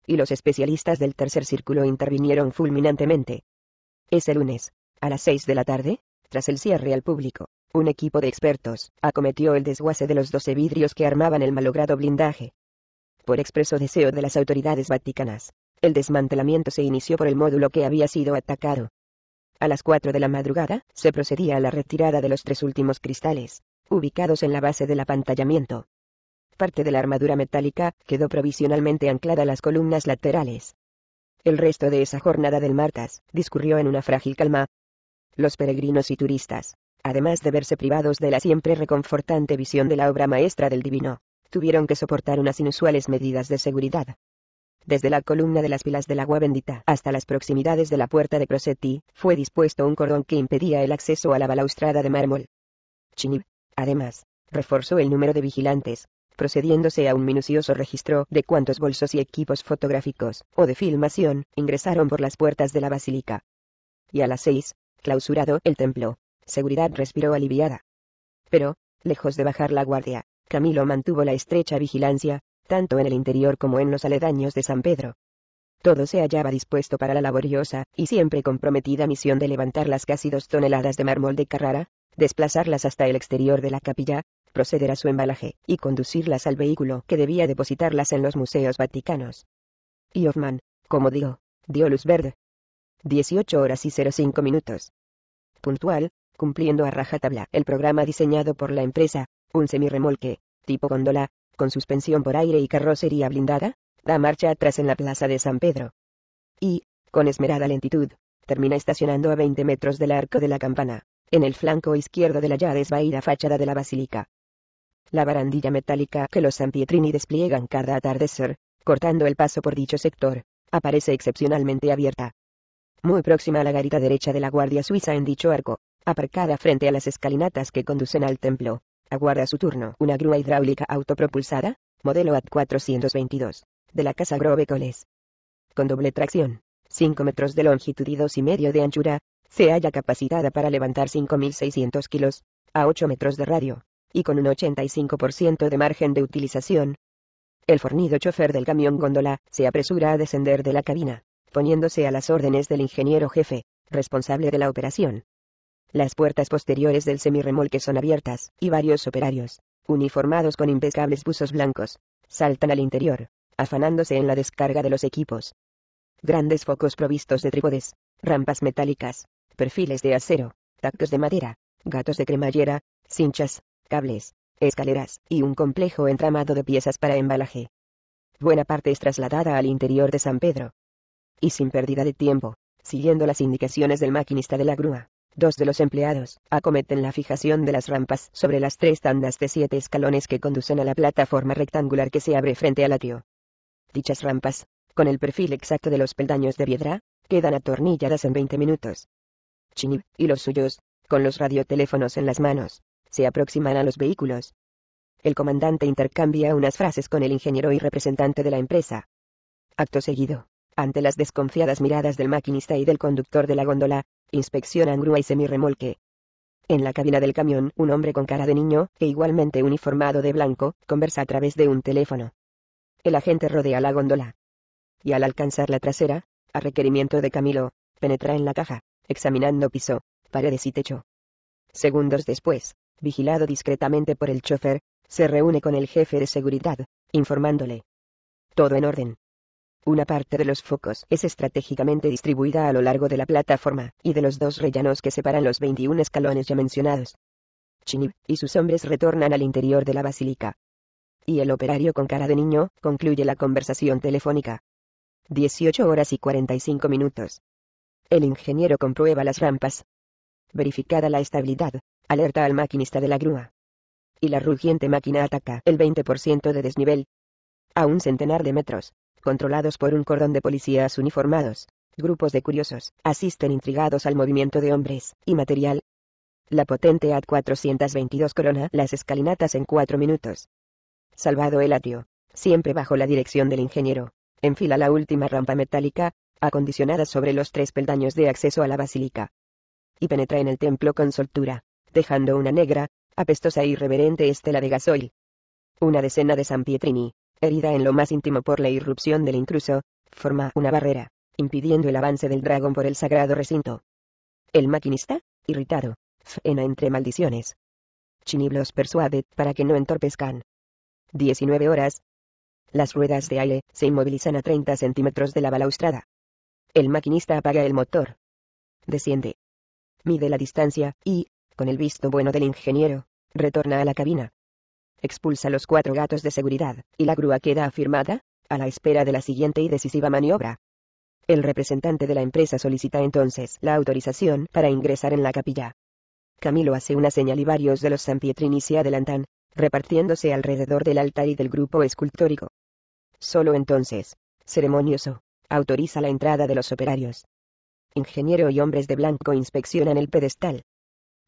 Y los especialistas del tercer círculo intervinieron fulminantemente. Ese lunes, a las seis de la tarde, tras el cierre al público, un equipo de expertos acometió el desguace de los doce vidrios que armaban el malogrado blindaje. Por expreso deseo de las autoridades vaticanas, el desmantelamiento se inició por el módulo que había sido atacado, a las 4 de la madrugada, se procedía a la retirada de los tres últimos cristales, ubicados en la base del apantallamiento. Parte de la armadura metálica quedó provisionalmente anclada a las columnas laterales. El resto de esa jornada del martes discurrió en una frágil calma. Los peregrinos y turistas, además de verse privados de la siempre reconfortante visión de la obra maestra del divino, tuvieron que soportar unas inusuales medidas de seguridad, desde la columna de las pilas del agua bendita hasta las proximidades de la puerta de Prosetti fue dispuesto un cordón que impedía el acceso a la balaustrada de mármol. Chinib, además, reforzó el número de vigilantes, procediéndose a un minucioso registro de cuántos bolsos y equipos fotográficos, o de filmación, ingresaron por las puertas de la basílica. Y a las seis, clausurado el templo, seguridad respiró aliviada. Pero, lejos de bajar la guardia, Camilo mantuvo la estrecha vigilancia, tanto en el interior como en los aledaños de San Pedro. Todo se hallaba dispuesto para la laboriosa, y siempre comprometida misión de levantar las casi dos toneladas de mármol de Carrara, desplazarlas hasta el exterior de la capilla, proceder a su embalaje, y conducirlas al vehículo que debía depositarlas en los museos vaticanos. Y Hoffman, como digo, dio luz verde. 18 horas y 05 minutos. Puntual, cumpliendo a rajatabla el programa diseñado por la empresa, un semirremolque, tipo góndola, con suspensión por aire y carrocería blindada, da marcha atrás en la plaza de San Pedro. Y, con esmerada lentitud, termina estacionando a 20 metros del arco de la campana, en el flanco izquierdo de la ya desvaída fachada de la basílica. La barandilla metálica que los Pietrini despliegan cada atardecer, cortando el paso por dicho sector, aparece excepcionalmente abierta. Muy próxima a la garita derecha de la Guardia Suiza en dicho arco, aparcada frente a las escalinatas que conducen al templo, aguarda su turno. Una grúa hidráulica autopropulsada, modelo AT 422, de la casa Grove Coles. Con doble tracción, 5 metros de longitud y 2,5 y medio de anchura, se halla capacitada para levantar 5.600 kilos, a 8 metros de radio, y con un 85% de margen de utilización. El fornido chofer del camión góndola se apresura a descender de la cabina, poniéndose a las órdenes del ingeniero jefe, responsable de la operación, las puertas posteriores del semirremolque son abiertas, y varios operarios, uniformados con impecables buzos blancos, saltan al interior, afanándose en la descarga de los equipos. Grandes focos provistos de trípodes, rampas metálicas, perfiles de acero, tacos de madera, gatos de cremallera, cinchas, cables, escaleras, y un complejo entramado de piezas para embalaje. Buena parte es trasladada al interior de San Pedro. Y sin pérdida de tiempo, siguiendo las indicaciones del maquinista de la grúa, Dos de los empleados acometen la fijación de las rampas sobre las tres tandas de siete escalones que conducen a la plataforma rectangular que se abre frente al atrio. Dichas rampas, con el perfil exacto de los peldaños de piedra, quedan atornilladas en 20 minutos. Chinib y los suyos, con los radioteléfonos en las manos, se aproximan a los vehículos. El comandante intercambia unas frases con el ingeniero y representante de la empresa. Acto seguido, ante las desconfiadas miradas del maquinista y del conductor de la góndola, inspeccionan grúa y semirremolque. En la cabina del camión, un hombre con cara de niño, e igualmente uniformado de blanco, conversa a través de un teléfono. El agente rodea la góndola. Y al alcanzar la trasera, a requerimiento de Camilo, penetra en la caja, examinando piso, paredes y techo. Segundos después, vigilado discretamente por el chofer, se reúne con el jefe de seguridad, informándole. Todo en orden. Una parte de los focos es estratégicamente distribuida a lo largo de la plataforma, y de los dos rellanos que separan los 21 escalones ya mencionados. Chinib y sus hombres retornan al interior de la basílica. Y el operario con cara de niño concluye la conversación telefónica. 18 horas y 45 minutos. El ingeniero comprueba las rampas. Verificada la estabilidad, alerta al maquinista de la grúa. Y la rugiente máquina ataca el 20% de desnivel. A un centenar de metros, controlados por un cordón de policías uniformados. Grupos de curiosos, asisten intrigados al movimiento de hombres, y material. La potente ad 422 corona las escalinatas en cuatro minutos. Salvado el atrio, siempre bajo la dirección del ingeniero, enfila la última rampa metálica, acondicionada sobre los tres peldaños de acceso a la basílica. Y penetra en el templo con soltura, dejando una negra, apestosa e irreverente estela de gasoil. Una decena de San Pietrini, herida en lo más íntimo por la irrupción del intruso, forma una barrera, impidiendo el avance del dragón por el sagrado recinto. El maquinista, irritado, frena entre maldiciones. Chiniblos persuade para que no entorpezcan. 19 horas. Las ruedas de aire se inmovilizan a 30 centímetros de la balaustrada. El maquinista apaga el motor. Desciende. Mide la distancia y, con el visto bueno del ingeniero, retorna a la cabina expulsa los cuatro gatos de seguridad, y la grúa queda afirmada, a la espera de la siguiente y decisiva maniobra. El representante de la empresa solicita entonces la autorización para ingresar en la capilla. Camilo hace una señal y varios de los Pietrini se adelantan, repartiéndose alrededor del altar y del grupo escultórico. Solo entonces, ceremonioso, autoriza la entrada de los operarios. Ingeniero y hombres de blanco inspeccionan el pedestal.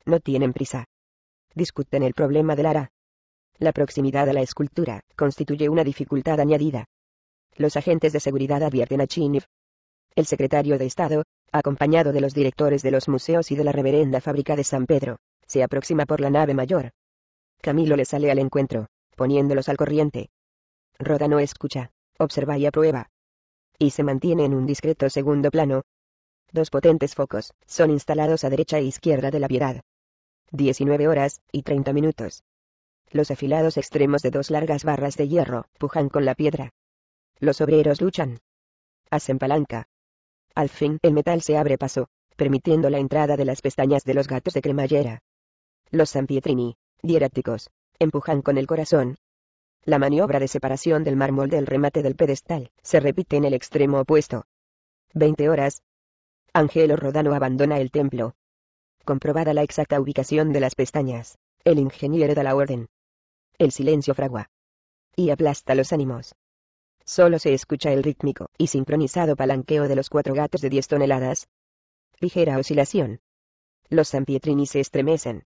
No tienen prisa. Discuten el problema del ara, la proximidad a la escultura constituye una dificultad añadida. Los agentes de seguridad advierten a Chiniv. El secretario de Estado, acompañado de los directores de los museos y de la reverenda fábrica de San Pedro, se aproxima por la nave mayor. Camilo le sale al encuentro, poniéndolos al corriente. Roda no escucha, observa y aprueba. Y se mantiene en un discreto segundo plano. Dos potentes focos son instalados a derecha e izquierda de la piedad. 19 horas y 30 minutos. Los afilados extremos de dos largas barras de hierro pujan con la piedra. Los obreros luchan. Hacen palanca. Al fin el metal se abre paso, permitiendo la entrada de las pestañas de los gatos de cremallera. Los sanpietrini dieráticos, empujan con el corazón. La maniobra de separación del mármol del remate del pedestal se repite en el extremo opuesto. 20 horas. Angelo Rodano abandona el templo. Comprobada la exacta ubicación de las pestañas, el ingeniero da la orden. El silencio fragua. Y aplasta los ánimos. Solo se escucha el rítmico y sincronizado palanqueo de los cuatro gatos de 10 toneladas. Ligera oscilación. Los zampietrini se estremecen.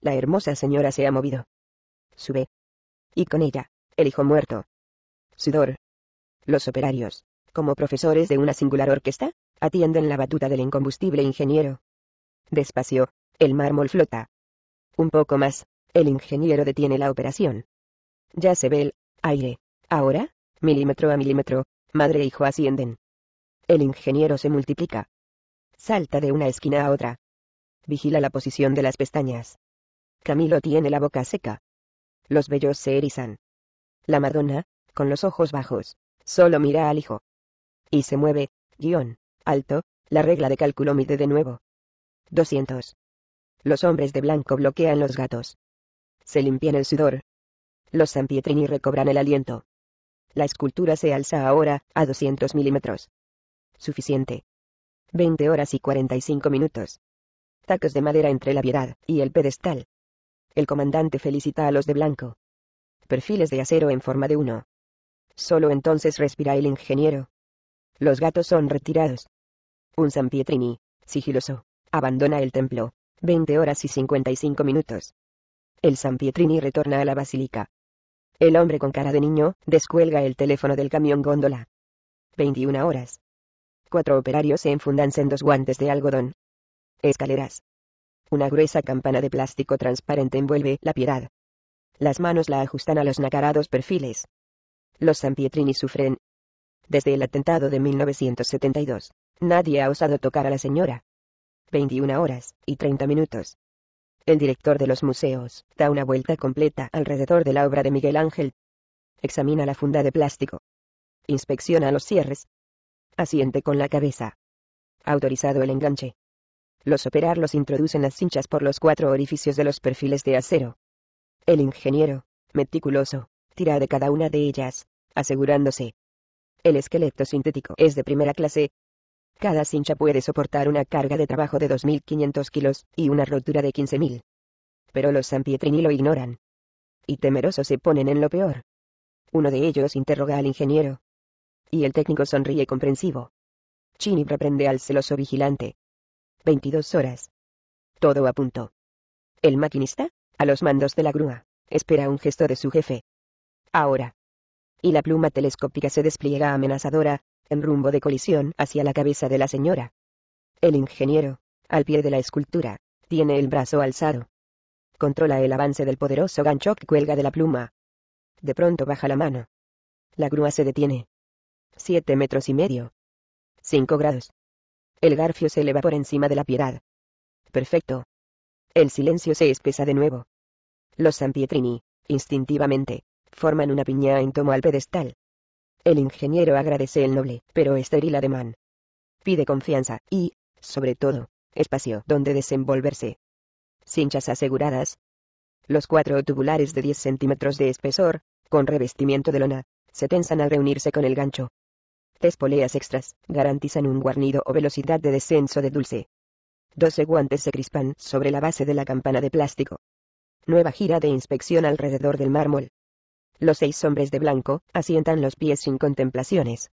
La hermosa señora se ha movido. Sube. Y con ella, el hijo muerto. Sudor. Los operarios, como profesores de una singular orquesta, atienden la batuta del incombustible ingeniero. Despacio, el mármol flota. Un poco más, el ingeniero detiene la operación. Ya se ve el aire. Ahora, milímetro a milímetro, madre e hijo ascienden. El ingeniero se multiplica. Salta de una esquina a otra. Vigila la posición de las pestañas. Camilo tiene la boca seca. Los vellos se erizan. La Madonna, con los ojos bajos, solo mira al hijo. Y se mueve, guión, alto, la regla de cálculo mide de nuevo. 200. Los hombres de blanco bloquean los gatos se limpian el sudor. Los San recobran el aliento. La escultura se alza ahora, a 200 milímetros. Suficiente. 20 horas y 45 minutos. Tacos de madera entre la piedad y el pedestal. El comandante felicita a los de blanco. Perfiles de acero en forma de uno. Solo entonces respira el ingeniero. Los gatos son retirados. Un San Pietrini, sigiloso, abandona el templo. 20 horas y 55 minutos el San Pietrini retorna a la basílica. El hombre con cara de niño, descuelga el teléfono del camión góndola. 21 horas. Cuatro operarios se enfundan sendos guantes de algodón. Escaleras. Una gruesa campana de plástico transparente envuelve la piedad. Las manos la ajustan a los nacarados perfiles. Los Pietrini sufren. Desde el atentado de 1972, nadie ha osado tocar a la señora. 21 horas y 30 minutos el director de los museos, da una vuelta completa alrededor de la obra de Miguel Ángel. Examina la funda de plástico. Inspecciona los cierres. Asiente con la cabeza. Autorizado el enganche. Los operarlos introducen las cinchas por los cuatro orificios de los perfiles de acero. El ingeniero, meticuloso, tira de cada una de ellas, asegurándose. El esqueleto sintético es de primera clase, cada cincha puede soportar una carga de trabajo de 2.500 kilos, y una rotura de 15.000. Pero los Pietrini lo ignoran. Y temerosos se ponen en lo peor. Uno de ellos interroga al ingeniero. Y el técnico sonríe comprensivo. Chini reprende al celoso vigilante. 22 horas. Todo a punto. El maquinista, a los mandos de la grúa, espera un gesto de su jefe. Ahora. Y la pluma telescópica se despliega amenazadora, en rumbo de colisión hacia la cabeza de la señora. El ingeniero, al pie de la escultura, tiene el brazo alzado. Controla el avance del poderoso gancho que cuelga de la pluma. De pronto baja la mano. La grúa se detiene. Siete metros y medio. Cinco grados. El garfio se eleva por encima de la piedad. Perfecto. El silencio se espesa de nuevo. Los Sampietrini, instintivamente, forman una piña en tomo al pedestal. El ingeniero agradece el noble, pero estéril ademán. Pide confianza, y, sobre todo, espacio donde desenvolverse. Cinchas aseguradas. Los cuatro tubulares de 10 centímetros de espesor, con revestimiento de lona, se tensan al reunirse con el gancho. poleas extras, garantizan un guarnido o velocidad de descenso de dulce. Doce guantes se crispan sobre la base de la campana de plástico. Nueva gira de inspección alrededor del mármol. Los seis hombres de blanco, asientan los pies sin contemplaciones.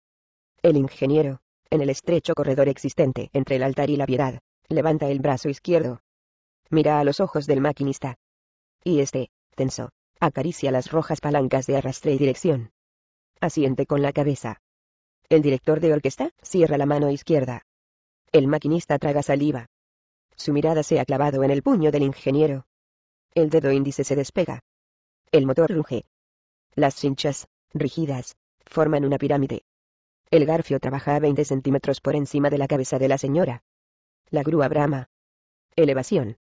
El ingeniero, en el estrecho corredor existente entre el altar y la piedad, levanta el brazo izquierdo. Mira a los ojos del maquinista. Y este, tenso, acaricia las rojas palancas de arrastre y dirección. Asiente con la cabeza. El director de orquesta cierra la mano izquierda. El maquinista traga saliva. Su mirada se ha clavado en el puño del ingeniero. El dedo índice se despega. El motor ruge, las cinchas, rígidas, forman una pirámide. El garfio trabaja a 20 centímetros por encima de la cabeza de la señora. La grúa brama. Elevación.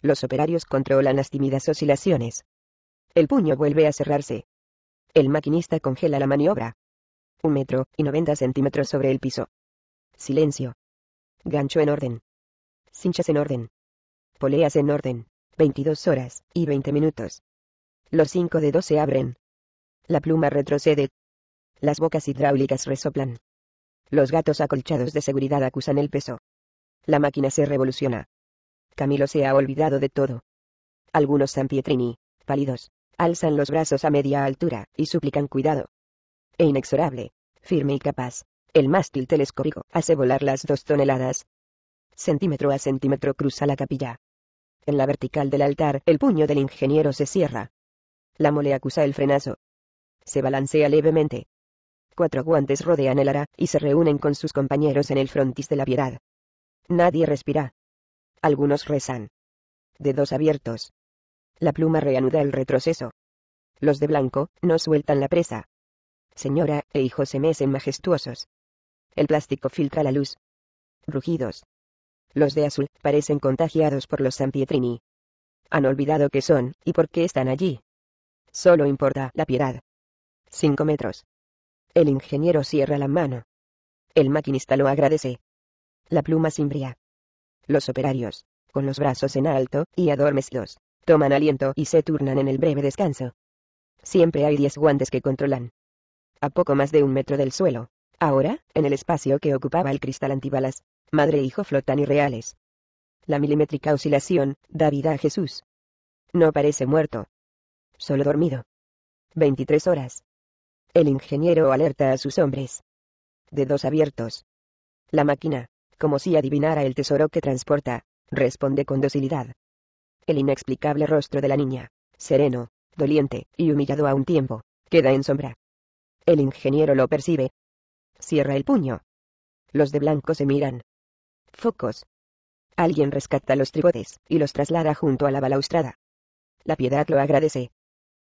Los operarios controlan las tímidas oscilaciones. El puño vuelve a cerrarse. El maquinista congela la maniobra. Un metro y 90 centímetros sobre el piso. Silencio. Gancho en orden. Cinchas en orden. Poleas en orden. 22 horas y 20 minutos. Los cinco dedos se abren la pluma retrocede. Las bocas hidráulicas resoplan. Los gatos acolchados de seguridad acusan el peso. La máquina se revoluciona. Camilo se ha olvidado de todo. Algunos San Pietrini, pálidos, alzan los brazos a media altura y suplican cuidado. E inexorable, firme y capaz, el mástil telescópico hace volar las dos toneladas. Centímetro a centímetro cruza la capilla. En la vertical del altar, el puño del ingeniero se cierra. La mole acusa el frenazo, se balancea levemente. Cuatro guantes rodean el ara, y se reúnen con sus compañeros en el frontis de la piedad. Nadie respira. Algunos rezan. Dedos abiertos. La pluma reanuda el retroceso. Los de blanco, no sueltan la presa. Señora e hijos se mecen majestuosos. El plástico filtra la luz. Rugidos. Los de azul, parecen contagiados por los Sampietrini. Han olvidado que son, y por qué están allí. Solo importa la piedad. Cinco metros. El ingeniero cierra la mano. El maquinista lo agradece. La pluma cimbria. Los operarios, con los brazos en alto y adormecidos, toman aliento y se turnan en el breve descanso. Siempre hay diez guantes que controlan. A poco más de un metro del suelo, ahora, en el espacio que ocupaba el cristal antibalas, madre e hijo flotan irreales. La milimétrica oscilación da vida a Jesús. No parece muerto. Solo dormido. 23 horas. El ingeniero alerta a sus hombres. Dedos abiertos. La máquina, como si adivinara el tesoro que transporta, responde con docilidad. El inexplicable rostro de la niña, sereno, doliente y humillado a un tiempo, queda en sombra. El ingeniero lo percibe. Cierra el puño. Los de blanco se miran. Focos. Alguien rescata los tribotes y los traslada junto a la balaustrada. La piedad lo agradece.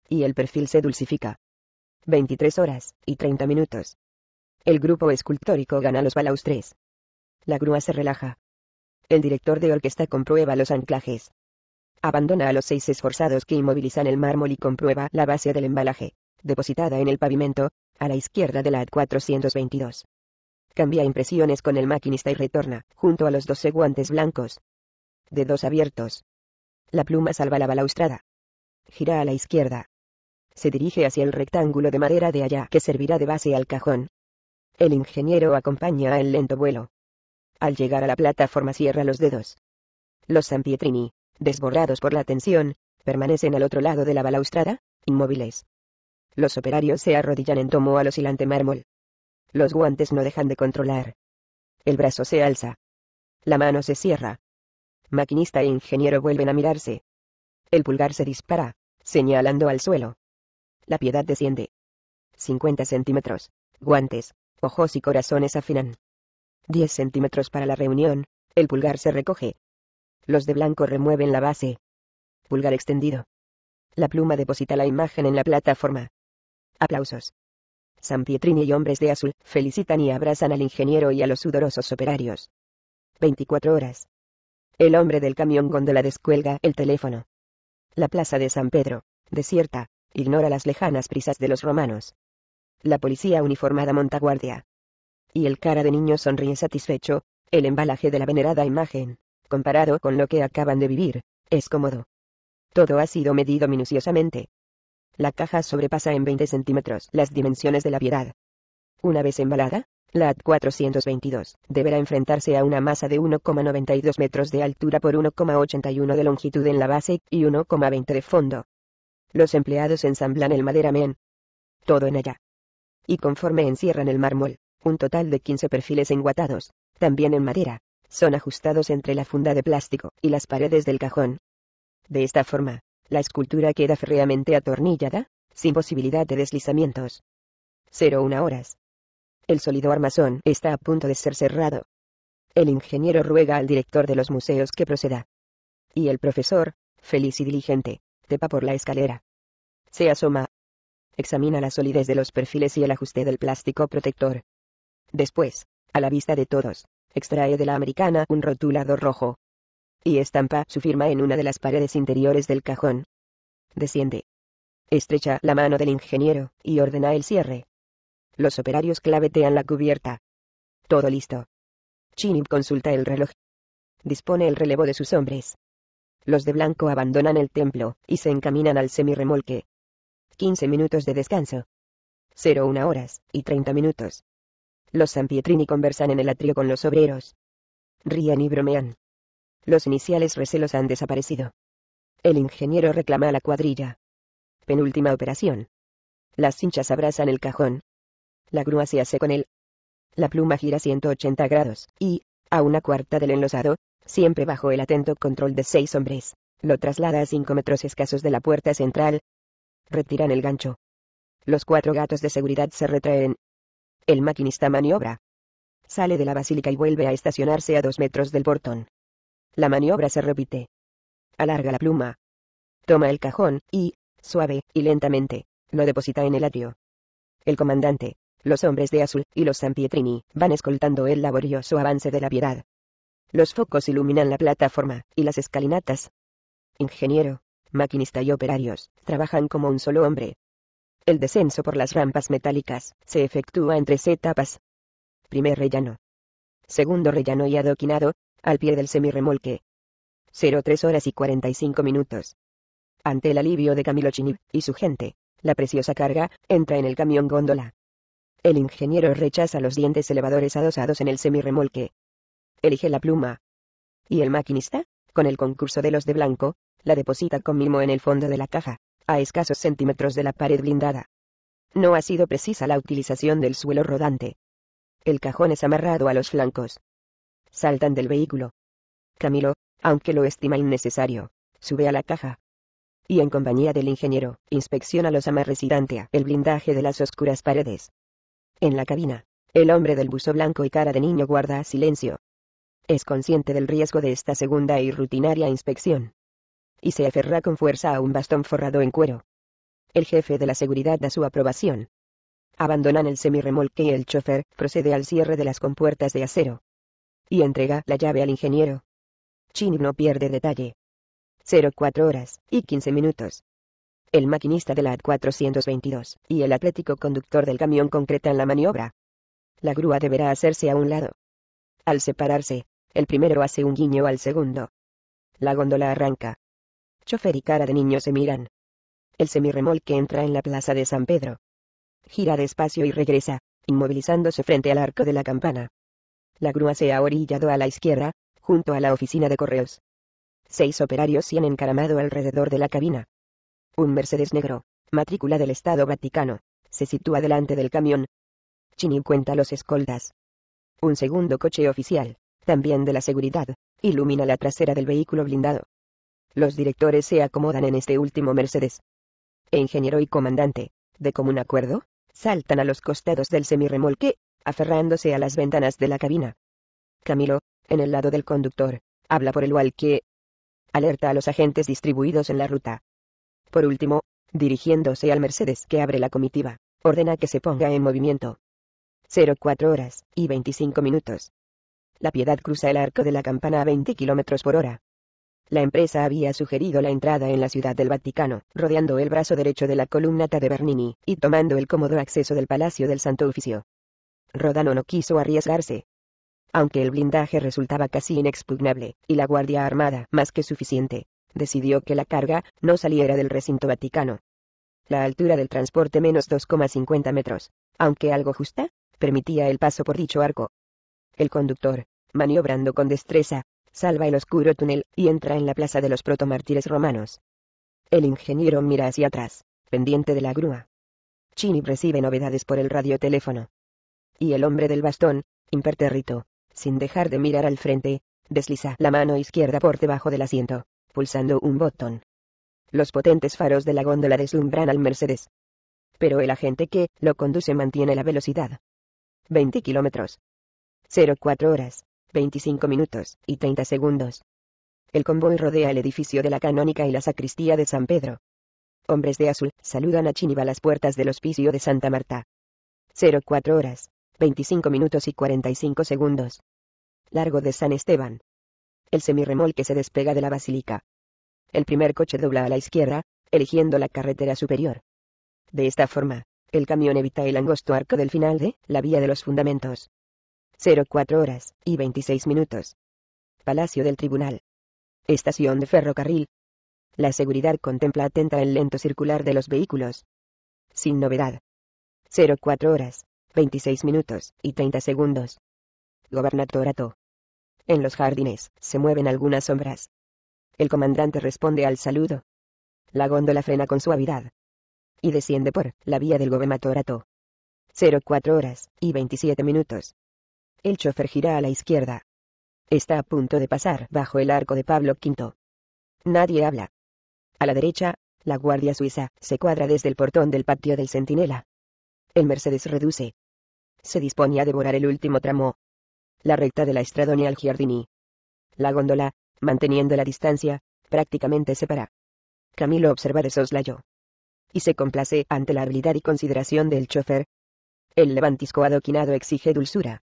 Y el perfil se dulcifica. 23 horas, y 30 minutos. El grupo escultórico gana los balaustres. La grúa se relaja. El director de orquesta comprueba los anclajes. Abandona a los seis esforzados que inmovilizan el mármol y comprueba la base del embalaje, depositada en el pavimento, a la izquierda de la AD 422. Cambia impresiones con el maquinista y retorna, junto a los doce guantes blancos. Dedos abiertos. La pluma salva la balaustrada. Gira a la izquierda se dirige hacia el rectángulo de madera de allá que servirá de base al cajón. El ingeniero acompaña el lento vuelo. Al llegar a la plataforma cierra los dedos. Los Pietrini, desbordados por la tensión, permanecen al otro lado de la balaustrada, inmóviles. Los operarios se arrodillan en tomo al oscilante mármol. Los guantes no dejan de controlar. El brazo se alza. La mano se cierra. Maquinista e ingeniero vuelven a mirarse. El pulgar se dispara, señalando al suelo. La piedad desciende. 50 centímetros. Guantes, ojos y corazones afinan. 10 centímetros para la reunión, el pulgar se recoge. Los de blanco remueven la base. Pulgar extendido. La pluma deposita la imagen en la plataforma. Aplausos. San Pietrini y hombres de azul felicitan y abrazan al ingeniero y a los sudorosos operarios. 24 horas. El hombre del camión góndola descuelga el teléfono. La plaza de San Pedro, desierta. Ignora las lejanas prisas de los romanos. La policía uniformada monta guardia. Y el cara de niño sonríe satisfecho, el embalaje de la venerada imagen, comparado con lo que acaban de vivir, es cómodo. Todo ha sido medido minuciosamente. La caja sobrepasa en 20 centímetros las dimensiones de la piedad. Una vez embalada, la AT-422 deberá enfrentarse a una masa de 1,92 metros de altura por 1,81 de longitud en la base y 1,20 de fondo, los empleados ensamblan el madera men. Todo en allá. Y conforme encierran el mármol, un total de 15 perfiles enguatados, también en madera, son ajustados entre la funda de plástico y las paredes del cajón. De esta forma, la escultura queda férreamente atornillada, sin posibilidad de deslizamientos. 01 horas. El sólido armazón está a punto de ser cerrado. El ingeniero ruega al director de los museos que proceda. Y el profesor, feliz y diligente, Tepa por la escalera. Se asoma. Examina la solidez de los perfiles y el ajuste del plástico protector. Después, a la vista de todos, extrae de la americana un rotulador rojo. Y estampa su firma en una de las paredes interiores del cajón. Desciende. Estrecha la mano del ingeniero, y ordena el cierre. Los operarios clavetean la cubierta. Todo listo. Chinip consulta el reloj. Dispone el relevo de sus hombres, los de blanco abandonan el templo, y se encaminan al semirremolque. 15 minutos de descanso. 01 horas, y 30 minutos. Los Sampietrini conversan en el atrio con los obreros. Rían y bromean. Los iniciales recelos han desaparecido. El ingeniero reclama a la cuadrilla. Penúltima operación. Las hinchas abrazan el cajón. La grúa se hace con él. La pluma gira 180 grados, y, a una cuarta del enlosado, siempre bajo el atento control de seis hombres. Lo traslada a cinco metros escasos de la puerta central. Retiran el gancho. Los cuatro gatos de seguridad se retraen. El maquinista maniobra. Sale de la basílica y vuelve a estacionarse a dos metros del portón. La maniobra se repite. Alarga la pluma. Toma el cajón, y, suave, y lentamente, lo deposita en el atrio. El comandante, los hombres de azul, y los San van escoltando el laborioso avance de la piedad, los focos iluminan la plataforma, y las escalinatas. Ingeniero, maquinista y operarios, trabajan como un solo hombre. El descenso por las rampas metálicas, se efectúa en tres etapas. Primer rellano. Segundo rellano y adoquinado, al pie del semirremolque. 03 horas y 45 minutos. Ante el alivio de Camilo Chinib y su gente, la preciosa carga entra en el camión góndola. El ingeniero rechaza los dientes elevadores adosados en el semirremolque, elige la pluma. Y el maquinista, con el concurso de los de blanco, la deposita con mimo en el fondo de la caja, a escasos centímetros de la pared blindada. No ha sido precisa la utilización del suelo rodante. El cajón es amarrado a los flancos. Saltan del vehículo. Camilo, aunque lo estima innecesario, sube a la caja. Y en compañía del ingeniero, inspecciona los amarres y dantea el blindaje de las oscuras paredes. En la cabina, el hombre del buzo blanco y cara de niño guarda silencio es consciente del riesgo de esta segunda y rutinaria inspección. Y se aferra con fuerza a un bastón forrado en cuero. El jefe de la seguridad da su aprobación. Abandonan el semirremolque y el chofer procede al cierre de las compuertas de acero. Y entrega la llave al ingeniero. Chin no pierde detalle. 04 horas y 15 minutos. El maquinista de la ad 422 y el atlético conductor del camión concretan la maniobra. La grúa deberá hacerse a un lado. Al separarse, el primero hace un guiño al segundo. La góndola arranca. Chofer y cara de niño se miran. El semirremolque entra en la plaza de San Pedro. Gira despacio y regresa, inmovilizándose frente al arco de la campana. La grúa se ha orillado a la izquierda, junto a la oficina de correos. Seis operarios se han encaramado alrededor de la cabina. Un Mercedes negro, matrícula del Estado Vaticano, se sitúa delante del camión. Chini cuenta los escoldas. Un segundo coche oficial, también de la seguridad, ilumina la trasera del vehículo blindado. Los directores se acomodan en este último Mercedes. E ingeniero y comandante, de común acuerdo, saltan a los costados del semirremolque, aferrándose a las ventanas de la cabina. Camilo, en el lado del conductor, habla por el cual que alerta a los agentes distribuidos en la ruta. Por último, dirigiéndose al Mercedes que abre la comitiva, ordena que se ponga en movimiento. 04 horas y 25 minutos la Piedad cruza el arco de la campana a 20 km por hora. La empresa había sugerido la entrada en la Ciudad del Vaticano, rodeando el brazo derecho de la columnata de Bernini, y tomando el cómodo acceso del Palacio del Santo Oficio. Rodano no quiso arriesgarse. Aunque el blindaje resultaba casi inexpugnable, y la guardia armada más que suficiente, decidió que la carga no saliera del recinto vaticano. La altura del transporte menos 2,50 metros, aunque algo justa, permitía el paso por dicho arco, el conductor, maniobrando con destreza, salva el oscuro túnel y entra en la plaza de los protomártires romanos. El ingeniero mira hacia atrás, pendiente de la grúa. Chini recibe novedades por el radioteléfono. Y el hombre del bastón, impertérrito, sin dejar de mirar al frente, desliza la mano izquierda por debajo del asiento, pulsando un botón. Los potentes faros de la góndola deslumbran al Mercedes. Pero el agente que lo conduce mantiene la velocidad. 20 kilómetros, 04 horas, 25 minutos, y 30 segundos. El convoy rodea el edificio de la canónica y la sacristía de San Pedro. Hombres de azul, saludan a a las puertas del hospicio de Santa Marta. 04 horas, 25 minutos y 45 segundos. Largo de San Esteban. El semirremolque se despega de la basílica. El primer coche dobla a la izquierda, eligiendo la carretera superior. De esta forma, el camión evita el angosto arco del final de la vía de los fundamentos. 04 horas y 26 minutos. Palacio del Tribunal. Estación de ferrocarril. La seguridad contempla atenta el lento circular de los vehículos. Sin novedad. 04 horas, 26 minutos y 30 segundos. Gobernatorato. En los jardines se mueven algunas sombras. El comandante responde al saludo. La góndola frena con suavidad. Y desciende por la vía del gobernatorato. 04 horas y 27 minutos. El chofer gira a la izquierda. Está a punto de pasar bajo el arco de Pablo V. Nadie habla. A la derecha, la guardia suiza se cuadra desde el portón del patio del centinela. El Mercedes reduce. Se dispone a devorar el último tramo. La recta de la Estradonia al Giardini. La góndola, manteniendo la distancia, prácticamente se para. Camilo observa de soslayo. Y se complace ante la habilidad y consideración del chofer. El levantisco adoquinado exige dulzura.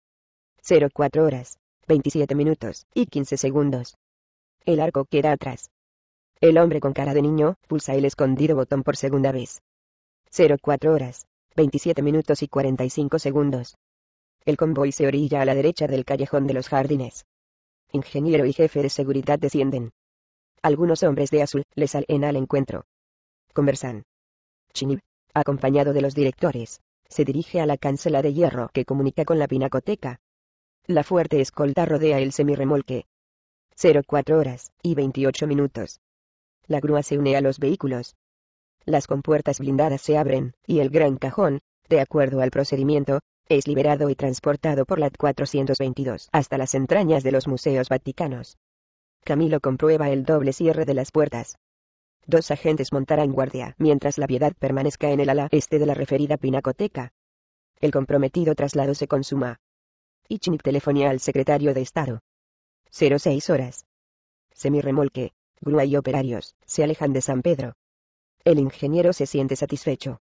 04 horas, 27 minutos y 15 segundos. El arco queda atrás. El hombre con cara de niño pulsa el escondido botón por segunda vez. 04 horas, 27 minutos y 45 segundos. El convoy se orilla a la derecha del callejón de los jardines. Ingeniero y jefe de seguridad descienden. Algunos hombres de azul les salen al encuentro. Conversan. Chinib, acompañado de los directores, se dirige a la cancela de hierro que comunica con la pinacoteca, la fuerte escolta rodea el semirremolque. 04 horas y 28 minutos. La grúa se une a los vehículos. Las compuertas blindadas se abren, y el gran cajón, de acuerdo al procedimiento, es liberado y transportado por la 422 hasta las entrañas de los museos vaticanos. Camilo comprueba el doble cierre de las puertas. Dos agentes montarán guardia mientras la piedad permanezca en el ala este de la referida pinacoteca. El comprometido traslado se consuma. Ichnik telefonía al secretario de Estado. 06 horas. semi grúa y operarios, se alejan de San Pedro. El ingeniero se siente satisfecho.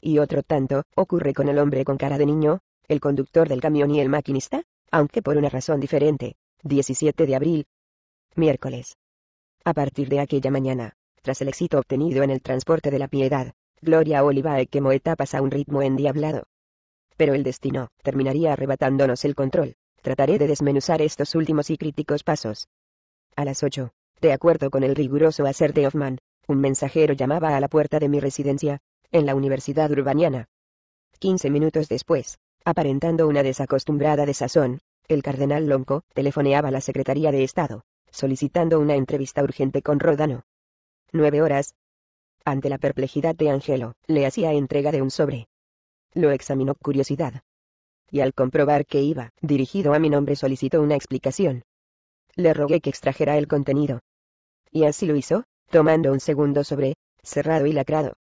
Y otro tanto, ocurre con el hombre con cara de niño, el conductor del camión y el maquinista, aunque por una razón diferente. 17 de abril. Miércoles. A partir de aquella mañana, tras el éxito obtenido en el transporte de la piedad, Gloria Oliva quemó pasa a un ritmo endiablado pero el destino terminaría arrebatándonos el control. Trataré de desmenuzar estos últimos y críticos pasos. A las 8. De acuerdo con el riguroso hacer de Hoffman, un mensajero llamaba a la puerta de mi residencia, en la Universidad Urbaniana. 15 minutos después, aparentando una desacostumbrada desazón, el cardenal Lonco telefoneaba a la Secretaría de Estado, solicitando una entrevista urgente con Ródano. Nueve horas. Ante la perplejidad de Angelo, le hacía entrega de un sobre, lo examinó curiosidad. Y al comprobar que iba dirigido a mi nombre solicitó una explicación. Le rogué que extrajera el contenido. Y así lo hizo, tomando un segundo sobre, cerrado y lacrado.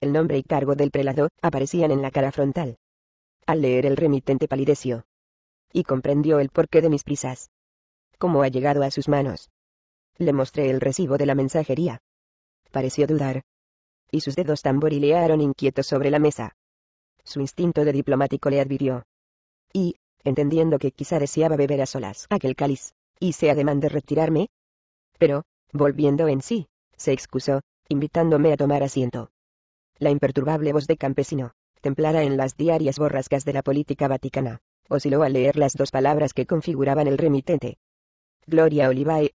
El nombre y cargo del prelado aparecían en la cara frontal. Al leer el remitente palideció. Y comprendió el porqué de mis prisas. Cómo ha llegado a sus manos. Le mostré el recibo de la mensajería. Pareció dudar. Y sus dedos tamborilearon inquietos sobre la mesa su instinto de diplomático le advirtió. Y, entendiendo que quizá deseaba beber a solas aquel cáliz, hice ademán de retirarme. Pero, volviendo en sí, se excusó, invitándome a tomar asiento. La imperturbable voz de campesino, templada en las diarias borrascas de la política vaticana, osciló al leer las dos palabras que configuraban el remitente. Gloria Olivae.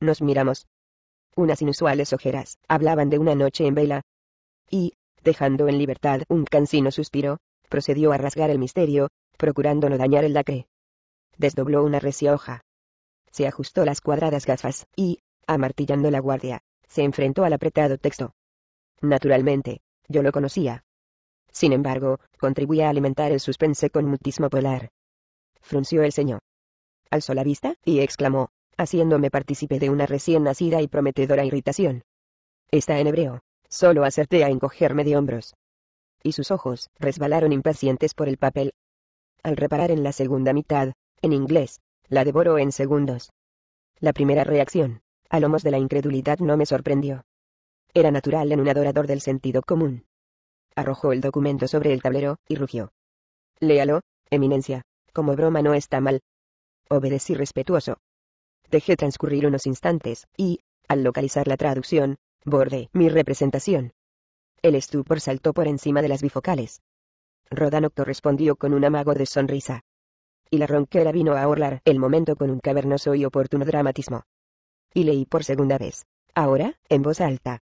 Nos miramos. Unas inusuales ojeras hablaban de una noche en vela. Y, dejando en libertad un cansino suspiro, procedió a rasgar el misterio, procurando no dañar el lacre. Desdobló una recia hoja. Se ajustó las cuadradas gafas, y, amartillando la guardia, se enfrentó al apretado texto. Naturalmente, yo lo conocía. Sin embargo, contribuía a alimentar el suspense con mutismo polar. Frunció el ceño. Alzó la vista, y exclamó, haciéndome partícipe de una recién nacida y prometedora irritación. Está en hebreo. Solo acerté a encogerme de hombros. Y sus ojos resbalaron impacientes por el papel. Al reparar en la segunda mitad, en inglés, la devoró en segundos. La primera reacción, a lomos de la incredulidad, no me sorprendió. Era natural en un adorador del sentido común. Arrojó el documento sobre el tablero, y rugió. Léalo, Eminencia, como broma no está mal. Obedecí respetuoso. Dejé transcurrir unos instantes, y, al localizar la traducción, Borde, mi representación. El estupor saltó por encima de las bifocales. Rodanocto respondió con un amago de sonrisa. Y la ronquera vino a orlar el momento con un cavernoso y oportuno dramatismo. Y leí por segunda vez. Ahora, en voz alta.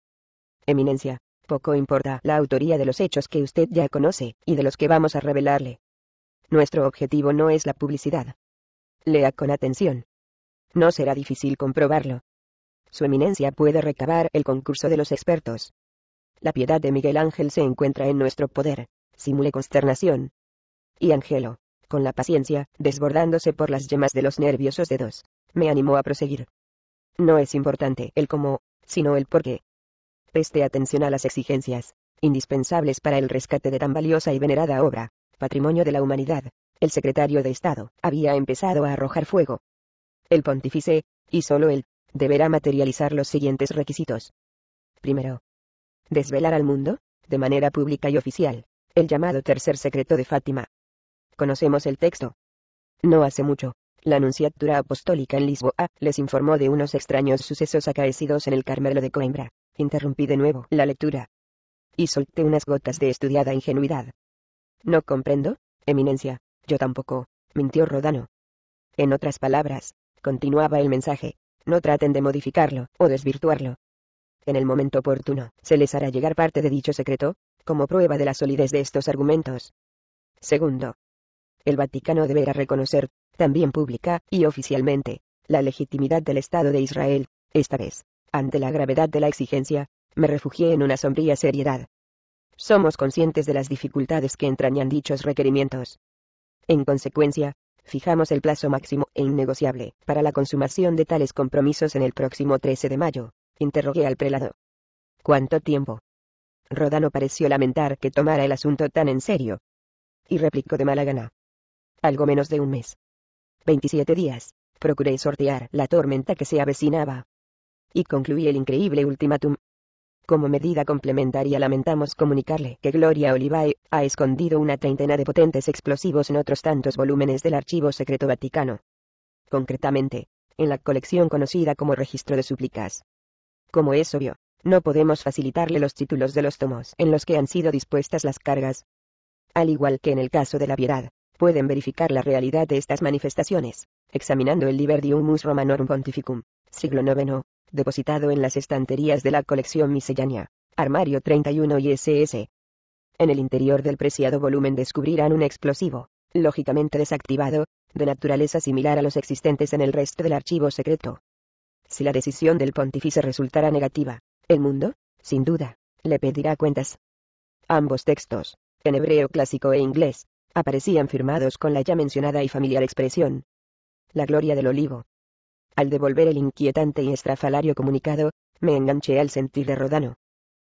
Eminencia, poco importa la autoría de los hechos que usted ya conoce, y de los que vamos a revelarle. Nuestro objetivo no es la publicidad. Lea con atención. No será difícil comprobarlo. Su eminencia puede recabar el concurso de los expertos. La piedad de Miguel Ángel se encuentra en nuestro poder. Simule consternación. Y Angelo, con la paciencia, desbordándose por las yemas de los nerviosos dedos, me animó a proseguir. No es importante el cómo, sino el por qué. Preste atención a las exigencias, indispensables para el rescate de tan valiosa y venerada obra, patrimonio de la humanidad. El secretario de Estado había empezado a arrojar fuego. El pontífice, y solo él, deberá materializar los siguientes requisitos. Primero. Desvelar al mundo, de manera pública y oficial, el llamado tercer secreto de Fátima. Conocemos el texto. No hace mucho, la Anunciatura Apostólica en Lisboa les informó de unos extraños sucesos acaecidos en el Carmelo de Coimbra. Interrumpí de nuevo la lectura. Y solté unas gotas de estudiada ingenuidad. No comprendo, Eminencia, yo tampoco, mintió Rodano. En otras palabras, continuaba el mensaje, no traten de modificarlo, o desvirtuarlo. En el momento oportuno, se les hará llegar parte de dicho secreto, como prueba de la solidez de estos argumentos. Segundo. El Vaticano deberá reconocer, también pública y oficialmente, la legitimidad del Estado de Israel, esta vez, ante la gravedad de la exigencia, me refugié en una sombría seriedad. Somos conscientes de las dificultades que entrañan dichos requerimientos. En consecuencia, fijamos el plazo máximo e innegociable para la consumación de tales compromisos en el próximo 13 de mayo. Interrogué al prelado. ¿Cuánto tiempo? Rodano pareció lamentar que tomara el asunto tan en serio. Y replicó de mala gana. Algo menos de un mes. 27 días. Procuré sortear la tormenta que se avecinaba. Y concluí el increíble ultimátum, como medida complementaria lamentamos comunicarle que Gloria Olivae ha escondido una treintena de potentes explosivos en otros tantos volúmenes del Archivo Secreto Vaticano. Concretamente, en la colección conocida como Registro de Súplicas. Como es obvio, no podemos facilitarle los títulos de los tomos en los que han sido dispuestas las cargas. Al igual que en el caso de la piedad, pueden verificar la realidad de estas manifestaciones, examinando el Liber Diumus Romanorum Pontificum, siglo IX, depositado en las estanterías de la colección miscellánea, armario 31 y SS. En el interior del preciado volumen descubrirán un explosivo, lógicamente desactivado, de naturaleza similar a los existentes en el resto del archivo secreto. Si la decisión del pontífice resultara negativa, el mundo, sin duda, le pedirá cuentas. Ambos textos, en hebreo clásico e inglés, aparecían firmados con la ya mencionada y familiar expresión. La gloria del olivo, al devolver el inquietante y estrafalario comunicado, me enganché al sentir de Rodano.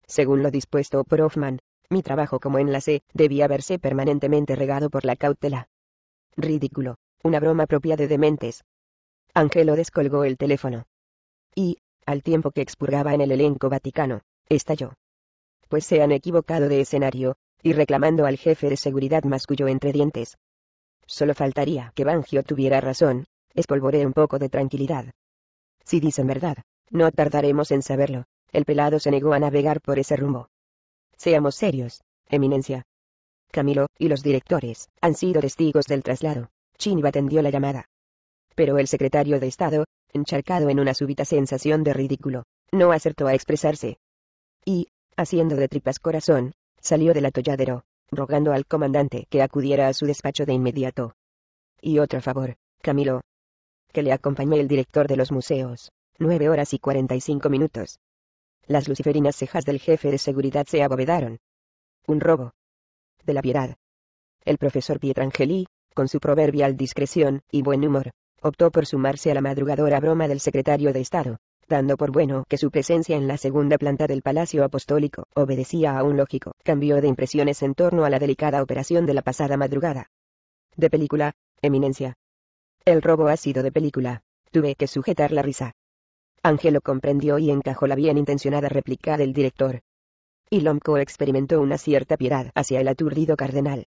Según lo dispuesto por Hoffman, mi trabajo como enlace debía verse permanentemente regado por la cautela. Ridículo, una broma propia de dementes. Angelo descolgó el teléfono. Y, al tiempo que expurgaba en el elenco vaticano, estalló. Pues se han equivocado de escenario, y reclamando al jefe de seguridad masculló entre dientes. Solo faltaría que Bangio tuviera razón, espolvoreé un poco de tranquilidad. Si dicen verdad, no tardaremos en saberlo. El pelado se negó a navegar por ese rumbo. Seamos serios, Eminencia. Camilo y los directores han sido testigos del traslado. Chinib atendió la llamada. Pero el secretario de Estado, encharcado en una súbita sensación de ridículo, no acertó a expresarse. Y, haciendo de tripas corazón, salió del atolladero, rogando al comandante que acudiera a su despacho de inmediato. Y otro favor, Camilo, que le acompañó el director de los museos. Nueve horas y cuarenta y cinco minutos. Las luciferinas cejas del jefe de seguridad se abovedaron. Un robo. De la piedad. El profesor Pietrangeli, con su proverbial discreción y buen humor, optó por sumarse a la madrugadora broma del secretario de Estado, dando por bueno que su presencia en la segunda planta del Palacio Apostólico obedecía a un lógico cambio de impresiones en torno a la delicada operación de la pasada madrugada. De película, Eminencia. El robo ha sido de película. Tuve que sujetar la risa. Ángelo comprendió y encajó la bien intencionada réplica del director. Y Lomco experimentó una cierta piedad hacia el aturdido cardenal.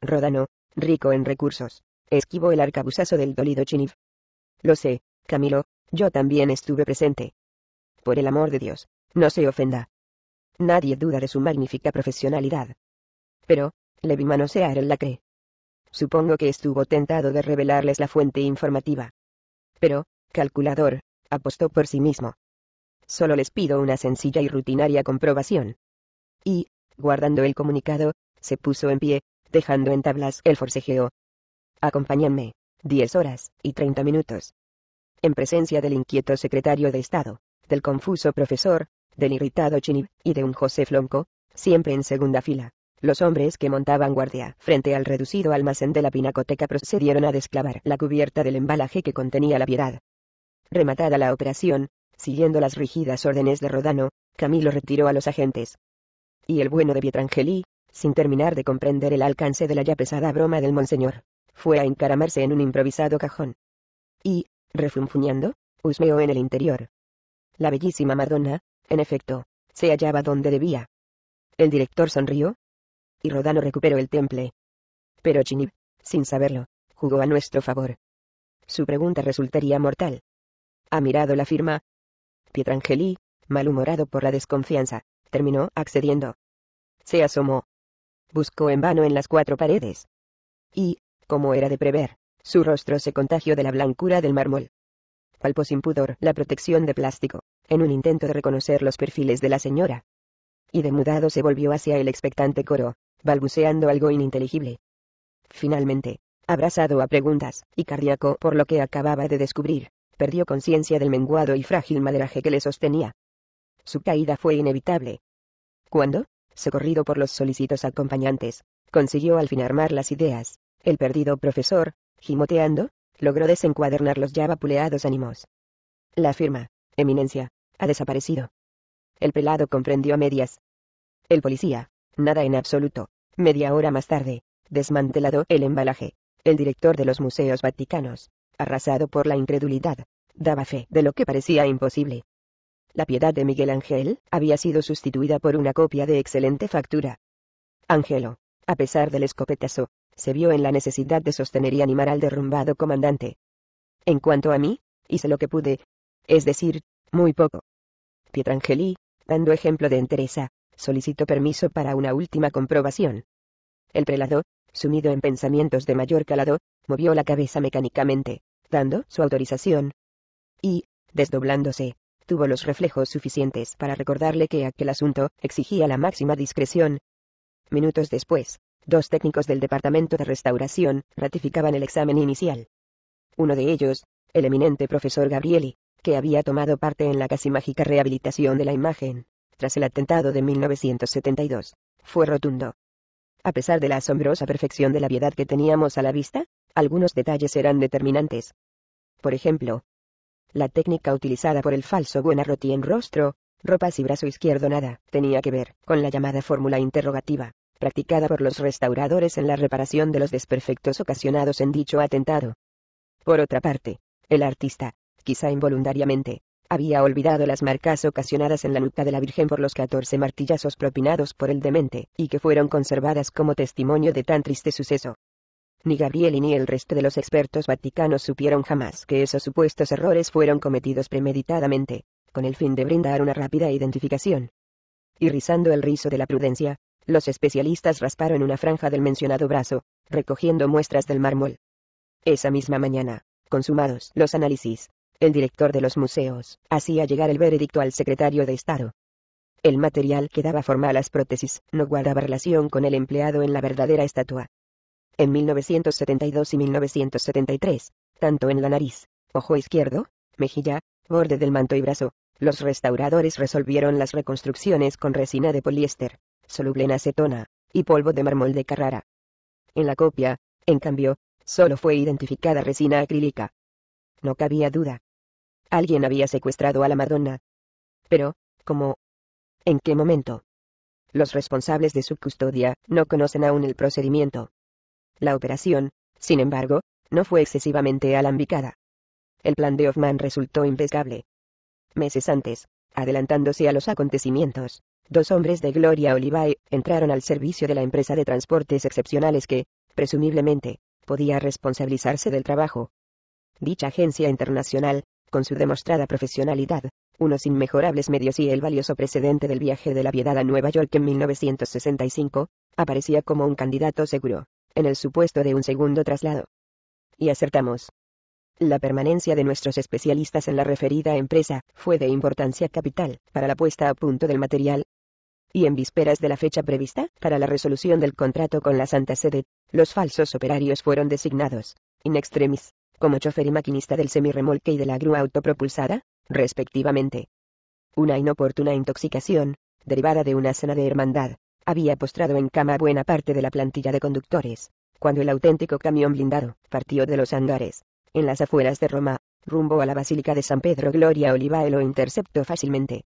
Rodano, rico en recursos, esquivó el arcabuzazo del dolido Chinif. Lo sé, Camilo, yo también estuve presente. Por el amor de Dios, no se ofenda. Nadie duda de su magnífica profesionalidad. Pero, le vi manosear el lacre. Supongo que estuvo tentado de revelarles la fuente informativa. Pero, calculador, apostó por sí mismo. Solo les pido una sencilla y rutinaria comprobación. Y, guardando el comunicado, se puso en pie, dejando en tablas el forcejeo. Acompáñenme, 10 horas y 30 minutos. En presencia del inquieto secretario de Estado, del confuso profesor, del irritado Chinib y de un José Flonco, siempre en segunda fila, los hombres que montaban guardia frente al reducido almacén de la pinacoteca procedieron a desclavar la cubierta del embalaje que contenía la piedad. Rematada la operación, siguiendo las rígidas órdenes de Rodano, Camilo retiró a los agentes. Y el bueno de Pietrangeli, sin terminar de comprender el alcance de la ya pesada broma del monseñor, fue a encaramarse en un improvisado cajón. Y, refunfuñando, husmeó en el interior. La bellísima Madonna, en efecto, se hallaba donde debía. El director sonrió, y Rodano recuperó el temple. Pero Chinib, sin saberlo, jugó a nuestro favor. Su pregunta resultaría mortal. ¿Ha mirado la firma? Pietrangeli, malhumorado por la desconfianza, terminó accediendo. Se asomó. Buscó en vano en las cuatro paredes. Y, como era de prever, su rostro se contagió de la blancura del mármol. Palpó sin pudor la protección de plástico, en un intento de reconocer los perfiles de la señora. Y demudado se volvió hacia el expectante coro balbuceando algo ininteligible. Finalmente, abrazado a preguntas, y cardíaco por lo que acababa de descubrir, perdió conciencia del menguado y frágil maderaje que le sostenía. Su caída fue inevitable. Cuando, socorrido por los solicitos acompañantes, consiguió al fin armar las ideas, el perdido profesor, gimoteando, logró desencuadernar los ya vapuleados ánimos. La firma, Eminencia, ha desaparecido. El pelado comprendió a medias. El policía, nada en absoluto. Media hora más tarde, desmantelado el embalaje, el director de los museos vaticanos, arrasado por la incredulidad, daba fe de lo que parecía imposible. La piedad de Miguel Ángel había sido sustituida por una copia de excelente factura. Ángelo, a pesar del escopetazo, se vio en la necesidad de sostener y animar al derrumbado comandante. En cuanto a mí, hice lo que pude. Es decir, muy poco. Pietrangeli, dando ejemplo de entereza, solicitó permiso para una última comprobación. El prelado, sumido en pensamientos de mayor calado, movió la cabeza mecánicamente, dando su autorización. Y, desdoblándose, tuvo los reflejos suficientes para recordarle que aquel asunto exigía la máxima discreción. Minutos después, dos técnicos del Departamento de Restauración ratificaban el examen inicial. Uno de ellos, el eminente profesor Gabrieli, que había tomado parte en la casi mágica rehabilitación de la imagen, tras el atentado de 1972, fue rotundo. A pesar de la asombrosa perfección de la piedad que teníamos a la vista, algunos detalles eran determinantes. Por ejemplo, la técnica utilizada por el falso Buenarroti en rostro, ropas y brazo izquierdo nada tenía que ver con la llamada fórmula interrogativa, practicada por los restauradores en la reparación de los desperfectos ocasionados en dicho atentado. Por otra parte, el artista, quizá involuntariamente, había olvidado las marcas ocasionadas en la nuca de la Virgen por los catorce martillazos propinados por el demente, y que fueron conservadas como testimonio de tan triste suceso. Ni Gabriel ni el resto de los expertos vaticanos supieron jamás que esos supuestos errores fueron cometidos premeditadamente, con el fin de brindar una rápida identificación. Y rizando el rizo de la prudencia, los especialistas rasparon una franja del mencionado brazo, recogiendo muestras del mármol. Esa misma mañana, consumados los análisis, el director de los museos, hacía llegar el veredicto al secretario de Estado. El material que daba forma a las prótesis no guardaba relación con el empleado en la verdadera estatua. En 1972 y 1973, tanto en la nariz, ojo izquierdo, mejilla, borde del manto y brazo, los restauradores resolvieron las reconstrucciones con resina de poliéster, soluble en acetona, y polvo de mármol de Carrara. En la copia, en cambio, solo fue identificada resina acrílica no cabía duda. Alguien había secuestrado a la Madonna. Pero, ¿cómo? ¿En qué momento? Los responsables de su custodia no conocen aún el procedimiento. La operación, sin embargo, no fue excesivamente alambicada. El plan de Hoffman resultó impecable. Meses antes, adelantándose a los acontecimientos, dos hombres de Gloria Olivae entraron al servicio de la empresa de transportes excepcionales que, presumiblemente, podía responsabilizarse del trabajo, Dicha agencia internacional, con su demostrada profesionalidad, unos inmejorables medios y el valioso precedente del viaje de la Piedad a Nueva York en 1965, aparecía como un candidato seguro, en el supuesto de un segundo traslado. Y acertamos. La permanencia de nuestros especialistas en la referida empresa fue de importancia capital para la puesta a punto del material. Y en vísperas de la fecha prevista para la resolución del contrato con la Santa Sede, los falsos operarios fueron designados, in extremis, como chofer y maquinista del semirremolque y de la grúa autopropulsada, respectivamente. Una inoportuna intoxicación, derivada de una cena de hermandad, había postrado en cama buena parte de la plantilla de conductores, cuando el auténtico camión blindado partió de los andares, en las afueras de Roma, rumbo a la Basílica de San Pedro Gloria y lo interceptó fácilmente.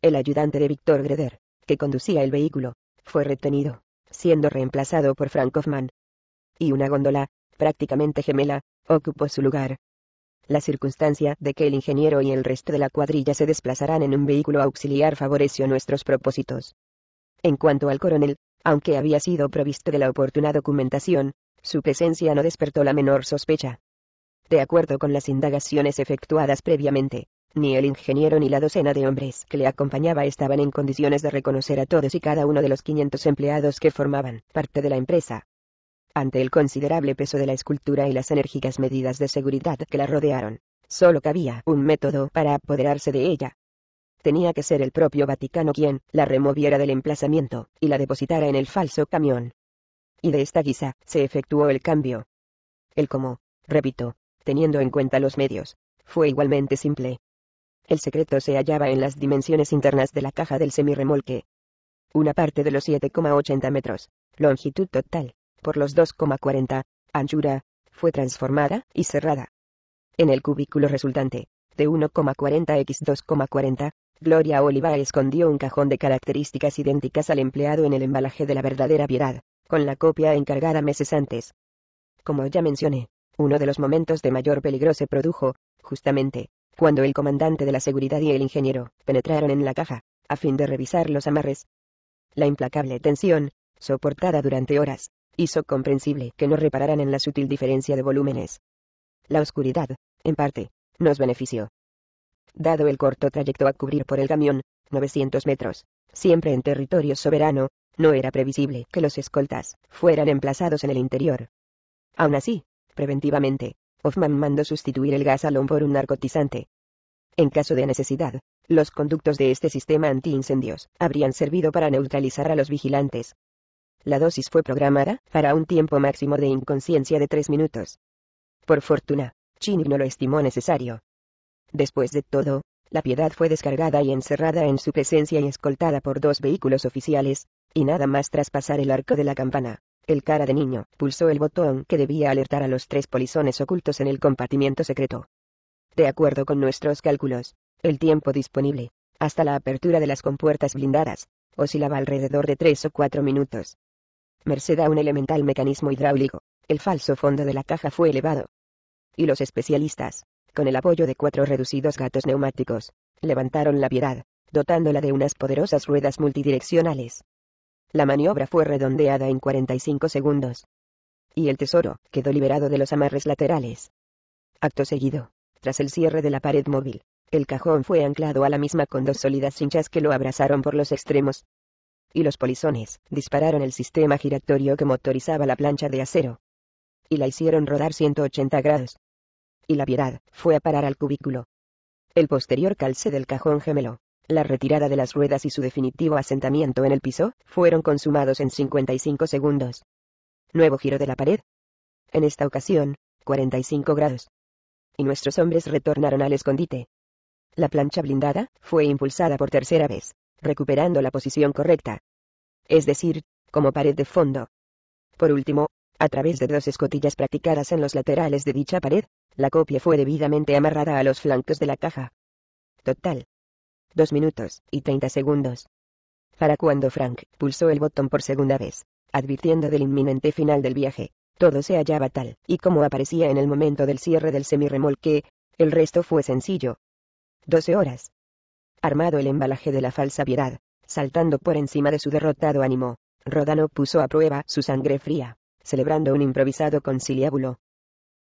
El ayudante de Víctor Greder, que conducía el vehículo, fue retenido, siendo reemplazado por Frank Hoffman. Y una góndola, prácticamente gemela, ocupó su lugar. La circunstancia de que el ingeniero y el resto de la cuadrilla se desplazaran en un vehículo auxiliar favoreció nuestros propósitos. En cuanto al coronel, aunque había sido provisto de la oportuna documentación, su presencia no despertó la menor sospecha. De acuerdo con las indagaciones efectuadas previamente, ni el ingeniero ni la docena de hombres que le acompañaba estaban en condiciones de reconocer a todos y cada uno de los 500 empleados que formaban parte de la empresa. Ante el considerable peso de la escultura y las enérgicas medidas de seguridad que la rodearon, solo cabía un método para apoderarse de ella. Tenía que ser el propio Vaticano quien la removiera del emplazamiento y la depositara en el falso camión. Y de esta guisa se efectuó el cambio. El cómo, repito, teniendo en cuenta los medios, fue igualmente simple. El secreto se hallaba en las dimensiones internas de la caja del semirremolque. Una parte de los 7,80 metros, longitud total, por los 2,40, anchura, fue transformada y cerrada. En el cubículo resultante, de 1,40 x 2,40, Gloria Oliva escondió un cajón de características idénticas al empleado en el embalaje de la verdadera piedad, con la copia encargada meses antes. Como ya mencioné, uno de los momentos de mayor peligro se produjo, justamente, cuando el comandante de la seguridad y el ingeniero penetraron en la caja, a fin de revisar los amarres. La implacable tensión, soportada durante horas, hizo comprensible que no repararan en la sutil diferencia de volúmenes. La oscuridad, en parte, nos benefició. Dado el corto trayecto a cubrir por el camión, 900 metros, siempre en territorio soberano, no era previsible que los escoltas fueran emplazados en el interior. Aún así, preventivamente, Hoffman mandó sustituir el gasalón por un narcotizante. En caso de necesidad, los conductos de este sistema antiincendios habrían servido para neutralizar a los vigilantes, la dosis fue programada para un tiempo máximo de inconsciencia de tres minutos. Por fortuna, Chin no lo estimó necesario. Después de todo, la piedad fue descargada y encerrada en su presencia y escoltada por dos vehículos oficiales, y nada más traspasar el arco de la campana, el cara de niño pulsó el botón que debía alertar a los tres polizones ocultos en el compartimiento secreto. De acuerdo con nuestros cálculos, el tiempo disponible, hasta la apertura de las compuertas blindadas, oscilaba alrededor de tres o cuatro minutos, merced a un elemental mecanismo hidráulico, el falso fondo de la caja fue elevado. Y los especialistas, con el apoyo de cuatro reducidos gatos neumáticos, levantaron la piedad, dotándola de unas poderosas ruedas multidireccionales. La maniobra fue redondeada en 45 segundos. Y el tesoro quedó liberado de los amarres laterales. Acto seguido, tras el cierre de la pared móvil, el cajón fue anclado a la misma con dos sólidas cinchas que lo abrazaron por los extremos, y los polizones dispararon el sistema giratorio que motorizaba la plancha de acero. Y la hicieron rodar 180 grados. Y la piedad fue a parar al cubículo. El posterior calce del cajón gemelo, la retirada de las ruedas y su definitivo asentamiento en el piso fueron consumados en 55 segundos. Nuevo giro de la pared. En esta ocasión, 45 grados. Y nuestros hombres retornaron al escondite. La plancha blindada fue impulsada por tercera vez recuperando la posición correcta. Es decir, como pared de fondo. Por último, a través de dos escotillas practicadas en los laterales de dicha pared, la copia fue debidamente amarrada a los flancos de la caja. Total. Dos minutos y 30 segundos. Para cuando Frank pulsó el botón por segunda vez, advirtiendo del inminente final del viaje, todo se hallaba tal y como aparecía en el momento del cierre del semirremolque, el resto fue sencillo. 12 horas, armado el embalaje de la falsa piedad, saltando por encima de su derrotado ánimo. Rodano puso a prueba su sangre fría, celebrando un improvisado conciliábulo.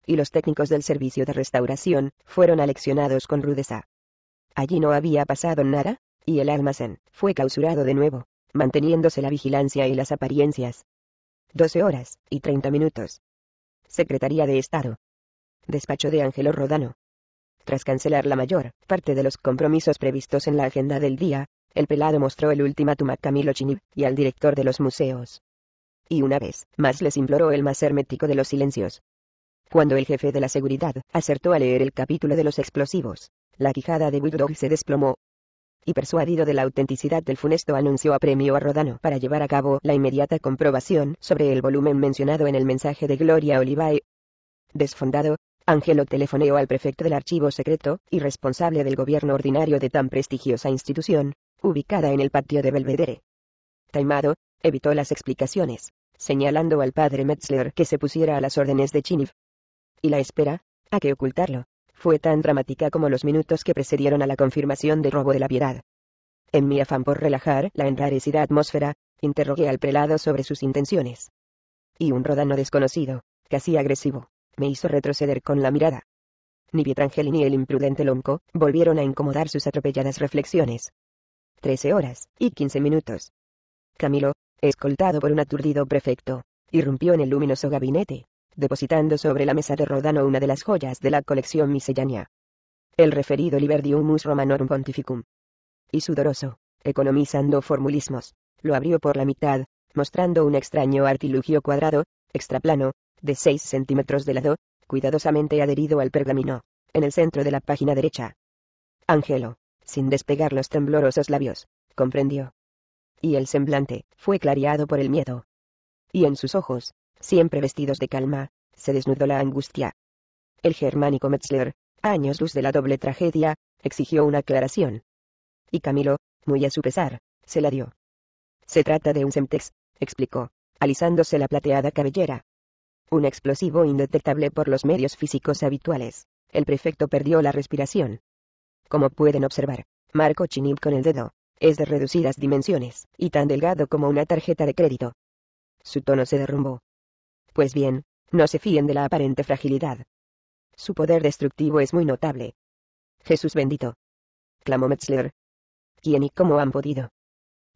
Y los técnicos del servicio de restauración fueron aleccionados con rudeza. Allí no había pasado nada, y el almacén fue clausurado de nuevo, manteniéndose la vigilancia y las apariencias. 12 horas y 30 minutos. Secretaría de Estado. Despacho de Ángelo Rodano. Tras cancelar la mayor parte de los compromisos previstos en la agenda del día, el pelado mostró el ultimátum a Camilo Chinib y al director de los museos. Y una vez más les imploró el más hermético de los silencios. Cuando el jefe de la seguridad acertó a leer el capítulo de los explosivos, la quijada de Bulldog se desplomó. Y persuadido de la autenticidad del funesto anunció a premio a Rodano para llevar a cabo la inmediata comprobación sobre el volumen mencionado en el mensaje de Gloria Olivae. Desfondado, Ángelo telefoneó al prefecto del archivo secreto, y responsable del gobierno ordinario de tan prestigiosa institución, ubicada en el patio de Belvedere. Taimado, evitó las explicaciones, señalando al padre Metzler que se pusiera a las órdenes de Chiniv. Y la espera, a que ocultarlo, fue tan dramática como los minutos que precedieron a la confirmación del robo de la piedad. En mi afán por relajar la enrarecida atmósfera, interrogué al prelado sobre sus intenciones. Y un rodano desconocido, casi agresivo, me hizo retroceder con la mirada. Ni Pietrangeli ni el imprudente Lomco volvieron a incomodar sus atropelladas reflexiones. Trece horas y quince minutos. Camilo, escoltado por un aturdido prefecto, irrumpió en el luminoso gabinete, depositando sobre la mesa de Rodano una de las joyas de la colección misellania. El referido Liberdiumus Romanorum Pontificum. Y sudoroso, economizando formulismos, lo abrió por la mitad, mostrando un extraño artilugio cuadrado, extraplano, de 6 centímetros de lado, cuidadosamente adherido al pergamino, en el centro de la página derecha. Ángelo, sin despegar los temblorosos labios, comprendió. Y el semblante fue clareado por el miedo. Y en sus ojos, siempre vestidos de calma, se desnudó la angustia. El germánico Metzler, años luz de la doble tragedia, exigió una aclaración. Y Camilo, muy a su pesar, se la dio. Se trata de un semtex, explicó, alisándose la plateada cabellera. Un explosivo indetectable por los medios físicos habituales. El prefecto perdió la respiración. Como pueden observar, Marco Chinib con el dedo. Es de reducidas dimensiones, y tan delgado como una tarjeta de crédito. Su tono se derrumbó. Pues bien, no se fíen de la aparente fragilidad. Su poder destructivo es muy notable. Jesús bendito. Clamó Metzler. ¿Quién y cómo han podido?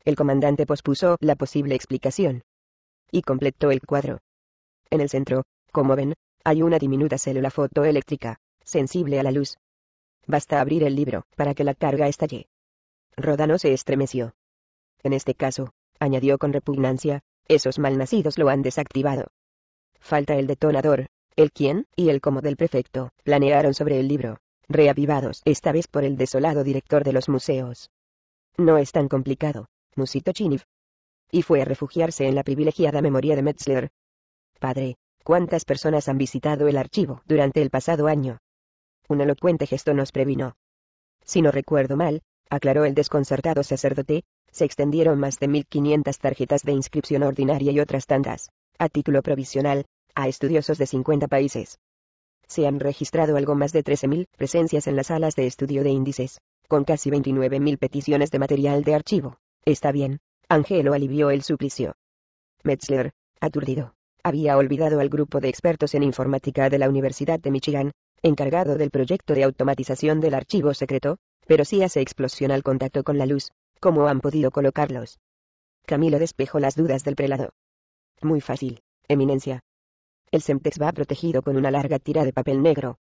El comandante pospuso la posible explicación. Y completó el cuadro. En el centro, como ven, hay una diminuta célula fotoeléctrica, sensible a la luz. Basta abrir el libro para que la carga estalle. Rodano se estremeció. En este caso, añadió con repugnancia, esos malnacidos lo han desactivado. Falta el detonador, el quién y el cómo del prefecto, planearon sobre el libro, reavivados esta vez por el desolado director de los museos. No es tan complicado, musito Chinif. Y fue a refugiarse en la privilegiada memoria de Metzler, padre, ¿cuántas personas han visitado el archivo durante el pasado año? Un elocuente gesto nos previno. Si no recuerdo mal, aclaró el desconcertado sacerdote, se extendieron más de 1.500 tarjetas de inscripción ordinaria y otras tantas, a título provisional, a estudiosos de 50 países. Se han registrado algo más de 13.000 presencias en las salas de estudio de índices, con casi 29.000 peticiones de material de archivo. Está bien, Angelo alivió el suplicio. Metzler, aturdido, había olvidado al grupo de expertos en informática de la Universidad de Michigan, encargado del proyecto de automatización del archivo secreto, pero si hace explosión al contacto con la luz, ¿cómo han podido colocarlos? Camilo despejó las dudas del prelado. Muy fácil, Eminencia. El Semtex va protegido con una larga tira de papel negro.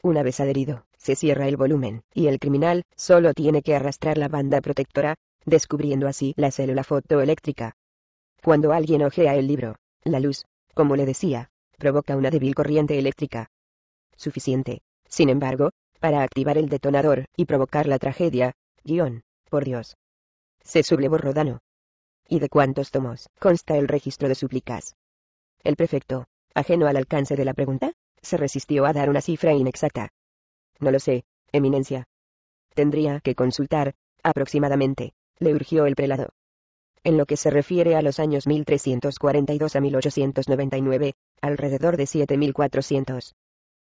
Una vez adherido, se cierra el volumen, y el criminal solo tiene que arrastrar la banda protectora, descubriendo así la célula fotoeléctrica. Cuando alguien ojea el libro, la luz, como le decía, provoca una débil corriente eléctrica. Suficiente, sin embargo, para activar el detonador y provocar la tragedia, guión, por Dios. Se sublevó Rodano. ¿Y de cuántos tomos consta el registro de súplicas? El prefecto, ajeno al alcance de la pregunta, se resistió a dar una cifra inexacta. No lo sé, Eminencia. Tendría que consultar, aproximadamente, le urgió el prelado. En lo que se refiere a los años 1342 a 1899, alrededor de 7400.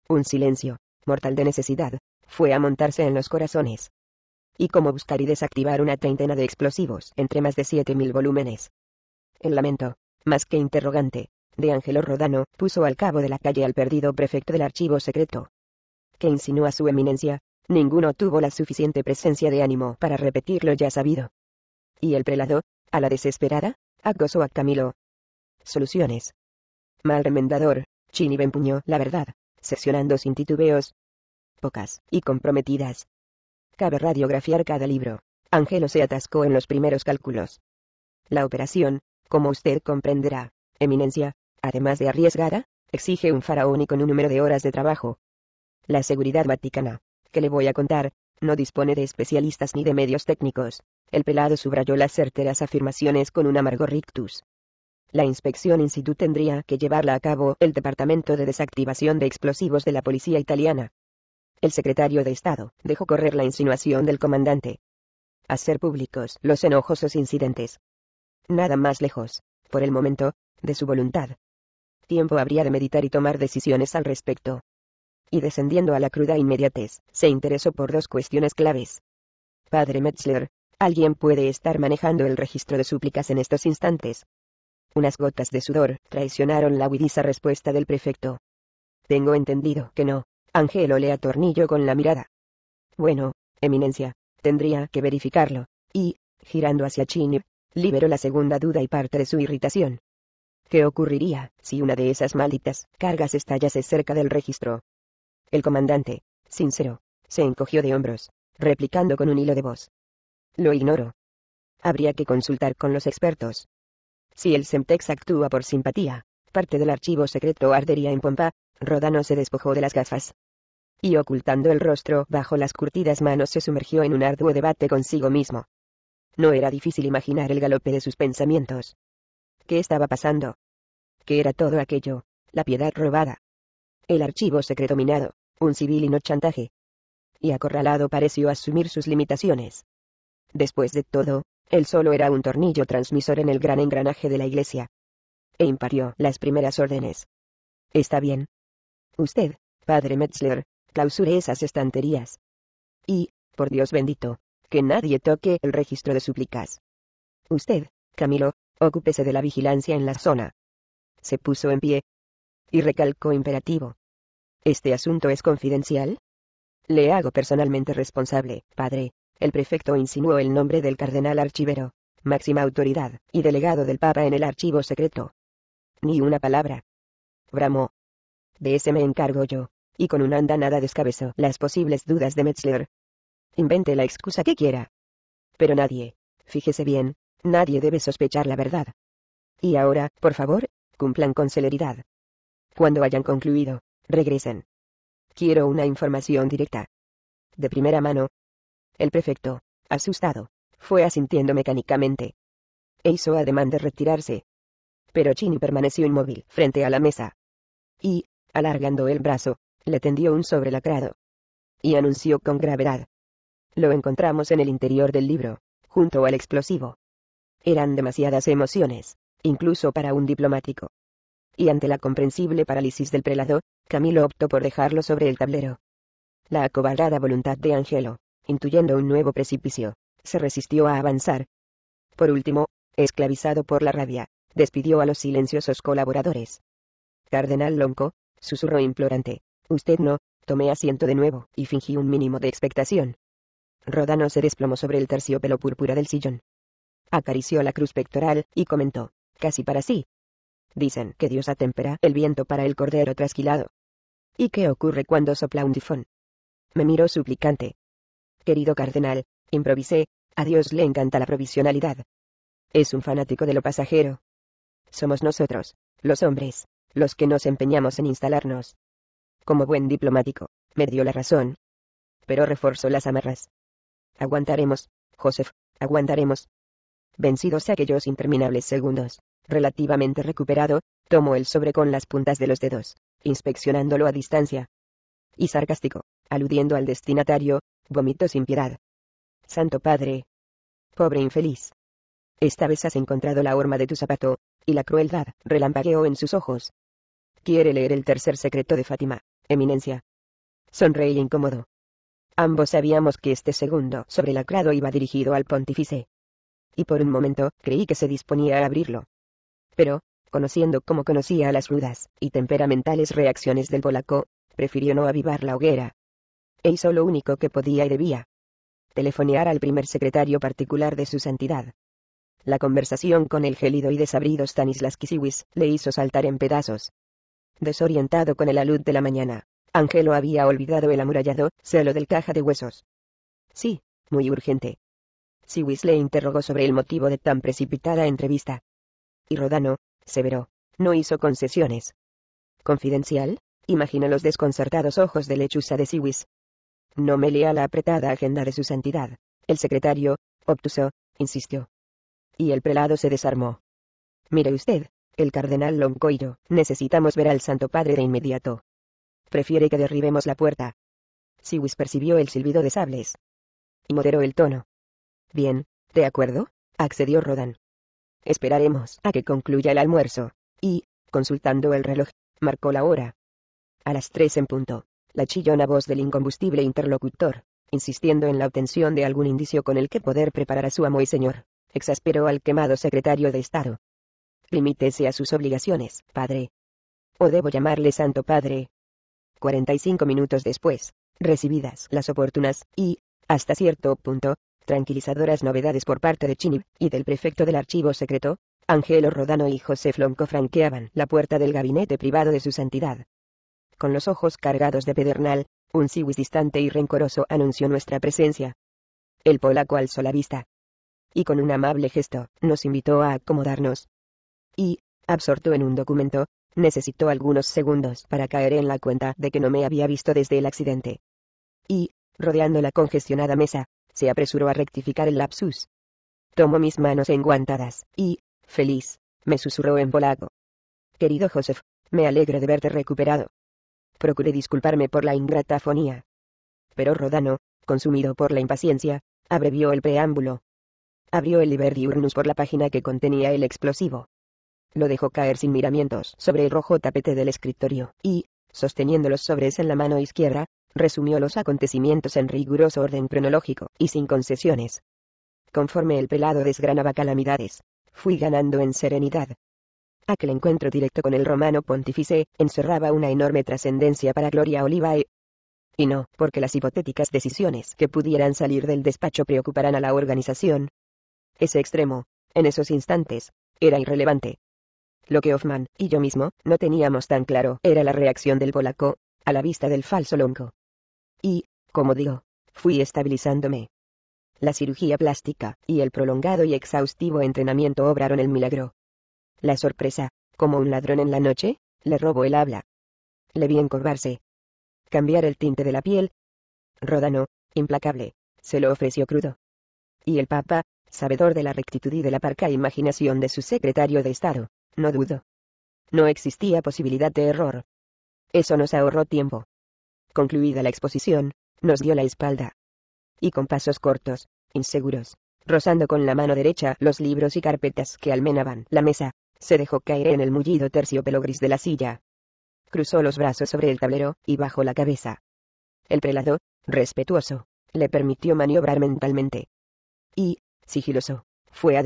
Un silencio, mortal de necesidad, fue a montarse en los corazones. Y como buscar y desactivar una treintena de explosivos entre más de 7000 volúmenes. El lamento, más que interrogante, de Ángelo Rodano, puso al cabo de la calle al perdido prefecto del archivo secreto. Que insinúa su eminencia, ninguno tuvo la suficiente presencia de ánimo para repetir lo ya sabido. Y el prelado, a la desesperada, acosó a Camilo. Soluciones. Mal remendador, Chinibe empuñó la verdad, seccionando sin titubeos. Pocas, y comprometidas. Cabe radiografiar cada libro. Angelo se atascó en los primeros cálculos. La operación, como usted comprenderá, eminencia, además de arriesgada, exige un faraón con un número de horas de trabajo. La seguridad vaticana, que le voy a contar, no dispone de especialistas ni de medios técnicos. El pelado subrayó las certeras afirmaciones con un amargo rictus. La inspección in situ tendría que llevarla a cabo el Departamento de Desactivación de Explosivos de la Policía Italiana. El secretario de Estado dejó correr la insinuación del comandante. Hacer públicos los enojosos incidentes. Nada más lejos, por el momento, de su voluntad. Tiempo habría de meditar y tomar decisiones al respecto y descendiendo a la cruda inmediatez, se interesó por dos cuestiones claves. Padre Metzler, alguien puede estar manejando el registro de súplicas en estos instantes. Unas gotas de sudor traicionaron la huidiza respuesta del prefecto. Tengo entendido que no. Angelo le atornilló con la mirada. Bueno, Eminencia, tendría que verificarlo, y, girando hacia Chinib, liberó la segunda duda y parte de su irritación. ¿Qué ocurriría si una de esas malditas cargas estallase cerca del registro? El comandante, sincero, se encogió de hombros, replicando con un hilo de voz. Lo ignoro. Habría que consultar con los expertos. Si el Semtex actúa por simpatía, parte del archivo secreto ardería en pompa, Rodano se despojó de las gafas. Y ocultando el rostro bajo las curtidas manos se sumergió en un arduo debate consigo mismo. No era difícil imaginar el galope de sus pensamientos. ¿Qué estaba pasando? ¿Qué era todo aquello? La piedad robada. El archivo secreto minado un civil y no chantaje. Y acorralado pareció asumir sus limitaciones. Después de todo, él solo era un tornillo transmisor en el gran engranaje de la iglesia. E imparió las primeras órdenes. Está bien. Usted, padre Metzler, clausure esas estanterías. Y, por Dios bendito, que nadie toque el registro de súplicas. Usted, Camilo, ocúpese de la vigilancia en la zona. Se puso en pie. Y recalcó imperativo. Este asunto es confidencial. Le hago personalmente responsable, padre. El prefecto insinuó el nombre del cardenal archivero, máxima autoridad, y delegado del Papa en el archivo secreto. Ni una palabra. Bramó. De ese me encargo yo, y con una andanada descabezo las posibles dudas de Metzler. Invente la excusa que quiera. Pero nadie, fíjese bien, nadie debe sospechar la verdad. Y ahora, por favor, cumplan con celeridad. Cuando hayan concluido, regresen. Quiero una información directa. De primera mano. El prefecto, asustado, fue asintiendo mecánicamente. E hizo ademán de retirarse. Pero Chini permaneció inmóvil frente a la mesa. Y, alargando el brazo, le tendió un sobre lacrado. Y anunció con gravedad. Lo encontramos en el interior del libro, junto al explosivo. Eran demasiadas emociones, incluso para un diplomático. Y ante la comprensible parálisis del prelado, Camilo optó por dejarlo sobre el tablero. La acobardada voluntad de Angelo, intuyendo un nuevo precipicio, se resistió a avanzar. Por último, esclavizado por la rabia, despidió a los silenciosos colaboradores. Cardenal Lonco, susurró implorante. Usted no, tomé asiento de nuevo y fingí un mínimo de expectación. Rodano se desplomó sobre el terciopelo púrpura del sillón. Acarició la cruz pectoral y comentó, casi para sí. Dicen que Dios atempera el viento para el cordero trasquilado, ¿Y qué ocurre cuando sopla un tifón? Me miró suplicante. Querido cardenal, improvisé, a Dios le encanta la provisionalidad. Es un fanático de lo pasajero. Somos nosotros, los hombres, los que nos empeñamos en instalarnos. Como buen diplomático, me dio la razón. Pero reforzó las amarras. Aguantaremos, Joseph, aguantaremos, vencidos aquellos interminables segundos. Relativamente recuperado, tomó el sobre con las puntas de los dedos, inspeccionándolo a distancia. Y sarcástico, aludiendo al destinatario, vomitó sin piedad. Santo Padre. Pobre infeliz. Esta vez has encontrado la horma de tu zapato, y la crueldad relampagueó en sus ojos. Quiere leer el tercer secreto de Fátima, Eminencia. Sonreí incómodo. Ambos sabíamos que este segundo sobre lacrado iba dirigido al pontífice, y por un momento, creí que se disponía a abrirlo. Pero, conociendo como conocía las rudas y temperamentales reacciones del polaco, prefirió no avivar la hoguera. E hizo lo único que podía y debía. Telefonear al primer secretario particular de su santidad. La conversación con el gélido y desabrido Stanislas Kisiwis le hizo saltar en pedazos. Desorientado con el alud de la mañana, Angelo había olvidado el amurallado celo del caja de huesos. Sí, muy urgente, Siwis le interrogó sobre el motivo de tan precipitada entrevista. Y Rodano, severo, no hizo concesiones. ¿Confidencial? —imagina los desconcertados ojos de lechuza de Siwis. No me lea la apretada agenda de su santidad. El secretario, obtuso, insistió. Y el prelado se desarmó. Mire usted, el cardenal Longcoiro, necesitamos ver al Santo Padre de inmediato. Prefiere que derribemos la puerta. Siwis percibió el silbido de sables. Y moderó el tono. Bien, de acuerdo, accedió Rodan. Esperaremos a que concluya el almuerzo. Y, consultando el reloj, marcó la hora. A las tres en punto, la chillona voz del incombustible interlocutor, insistiendo en la obtención de algún indicio con el que poder preparar a su amo y señor, exasperó al quemado secretario de Estado. Limítese a sus obligaciones, padre. O debo llamarle santo padre. 45 minutos después, recibidas las oportunas y, hasta cierto punto, tranquilizadoras novedades por parte de Chini y del prefecto del archivo secreto, Angelo Rodano y José Flonco franqueaban la puerta del gabinete privado de su santidad. Con los ojos cargados de pedernal, un siwis distante y rencoroso anunció nuestra presencia. El polaco alzó la vista. Y con un amable gesto, nos invitó a acomodarnos. Y, absorto en un documento, necesitó algunos segundos para caer en la cuenta de que no me había visto desde el accidente. Y, rodeando la congestionada mesa, se apresuró a rectificar el lapsus. Tomó mis manos enguantadas, y, feliz, me susurró en polaco. Querido Joseph, me alegro de verte recuperado. Procuré disculparme por la ingrata Pero Rodano, consumido por la impaciencia, abrevió el preámbulo. Abrió el Liber Diurnus por la página que contenía el explosivo. Lo dejó caer sin miramientos sobre el rojo tapete del escritorio, y, sosteniendo los sobres en la mano izquierda, resumió los acontecimientos en riguroso orden cronológico, y sin concesiones. Conforme el pelado desgranaba calamidades, fui ganando en serenidad. Aquel encuentro directo con el romano pontífice, encerraba una enorme trascendencia para Gloria Oliva e-, Y no, porque las hipotéticas decisiones que pudieran salir del despacho preocuparan a la organización. Ese extremo, en esos instantes, era irrelevante. Lo que Hoffman y yo mismo no teníamos tan claro era la reacción del polaco, a la vista del falso lonco y, como digo, fui estabilizándome. La cirugía plástica y el prolongado y exhaustivo entrenamiento obraron el milagro. La sorpresa, como un ladrón en la noche, le robó el habla. Le vi encorvarse. Cambiar el tinte de la piel. Rodano, implacable, se lo ofreció crudo. Y el Papa, sabedor de la rectitud y de la parca imaginación de su secretario de Estado, no dudo. No existía posibilidad de error. Eso nos ahorró tiempo. Concluida la exposición, nos dio la espalda. Y con pasos cortos, inseguros, rozando con la mano derecha los libros y carpetas que almenaban la mesa, se dejó caer en el mullido terciopelo gris de la silla. Cruzó los brazos sobre el tablero y bajó la cabeza. El prelado, respetuoso, le permitió maniobrar mentalmente. Y, sigiloso, fue a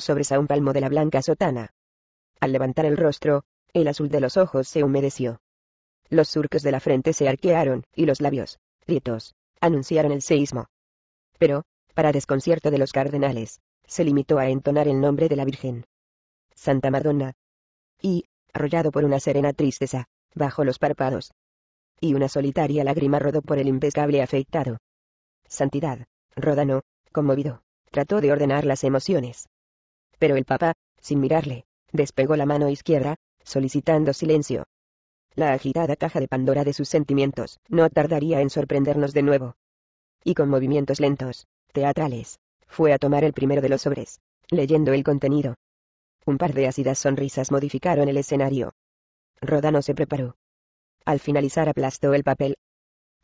sobres a un palmo de la blanca sotana. Al levantar el rostro, el azul de los ojos se humedeció. Los surcos de la frente se arquearon, y los labios, gritos, anunciaron el seísmo. Pero, para desconcierto de los cardenales, se limitó a entonar el nombre de la Virgen. Santa Madonna. Y, arrollado por una serena tristeza, bajo los párpados. Y una solitaria lágrima rodó por el impecable afeitado. Santidad, Ródano, conmovido, trató de ordenar las emociones. Pero el Papa, sin mirarle, despegó la mano izquierda, solicitando silencio la agitada caja de Pandora de sus sentimientos, no tardaría en sorprendernos de nuevo. Y con movimientos lentos, teatrales, fue a tomar el primero de los sobres, leyendo el contenido. Un par de ácidas sonrisas modificaron el escenario. Rodano se preparó. Al finalizar aplastó el papel.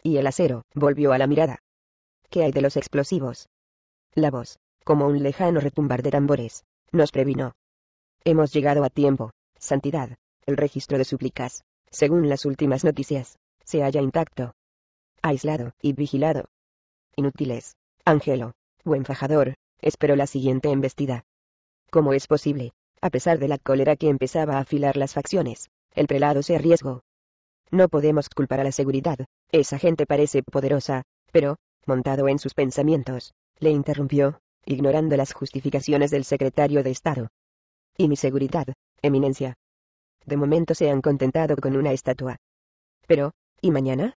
Y el acero, volvió a la mirada. ¿Qué hay de los explosivos? La voz, como un lejano retumbar de tambores, nos previno. Hemos llegado a tiempo, Santidad, el registro de súplicas, según las últimas noticias, se halla intacto. Aislado, y vigilado. Inútiles. Ángelo, buen fajador, espero la siguiente embestida. ¿Cómo es posible? A pesar de la cólera que empezaba a afilar las facciones, el prelado se arriesgó. No podemos culpar a la seguridad, esa gente parece poderosa, pero, montado en sus pensamientos, le interrumpió, ignorando las justificaciones del secretario de Estado. Y mi seguridad, Eminencia, de momento se han contentado con una estatua. Pero, ¿y mañana?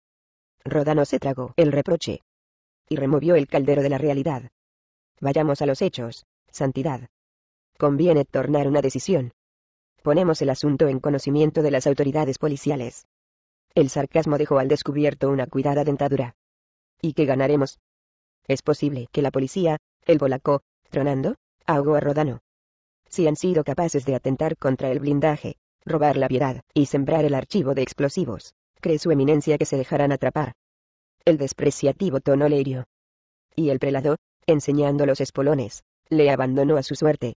Rodano se tragó el reproche. Y removió el caldero de la realidad. Vayamos a los hechos, santidad. Conviene tornar una decisión. Ponemos el asunto en conocimiento de las autoridades policiales. El sarcasmo dejó al descubierto una cuidada dentadura. ¿Y qué ganaremos? Es posible que la policía, el volacó, tronando, ahogó a Rodano. Si han sido capaces de atentar contra el blindaje, robar la piedad, y sembrar el archivo de explosivos. Cree su eminencia que se dejarán atrapar. El despreciativo tono le hirió. Y el prelado, enseñando los espolones, le abandonó a su suerte.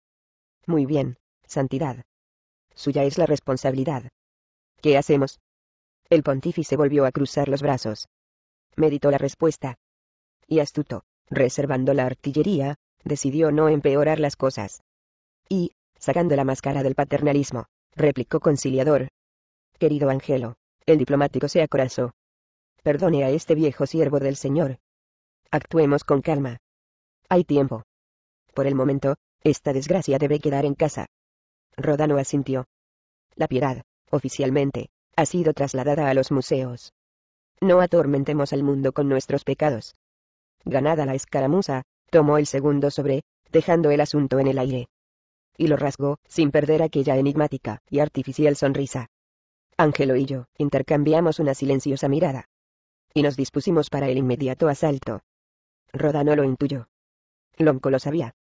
Muy bien, santidad. Suya es la responsabilidad. ¿Qué hacemos? El pontífice volvió a cruzar los brazos. Meditó la respuesta. Y astuto, reservando la artillería, decidió no empeorar las cosas. Y, sacando la máscara del paternalismo, replicó conciliador. Querido Angelo, el diplomático se acorazó. Perdone a este viejo siervo del Señor. Actuemos con calma. Hay tiempo. Por el momento, esta desgracia debe quedar en casa. Rodano asintió. La piedad, oficialmente, ha sido trasladada a los museos. No atormentemos al mundo con nuestros pecados. Ganada la escaramuza, tomó el segundo sobre, dejando el asunto en el aire y lo rasgó, sin perder aquella enigmática y artificial sonrisa. Ángelo y yo, intercambiamos una silenciosa mirada. Y nos dispusimos para el inmediato asalto. Roda lo intuyó. Lomco lo sabía.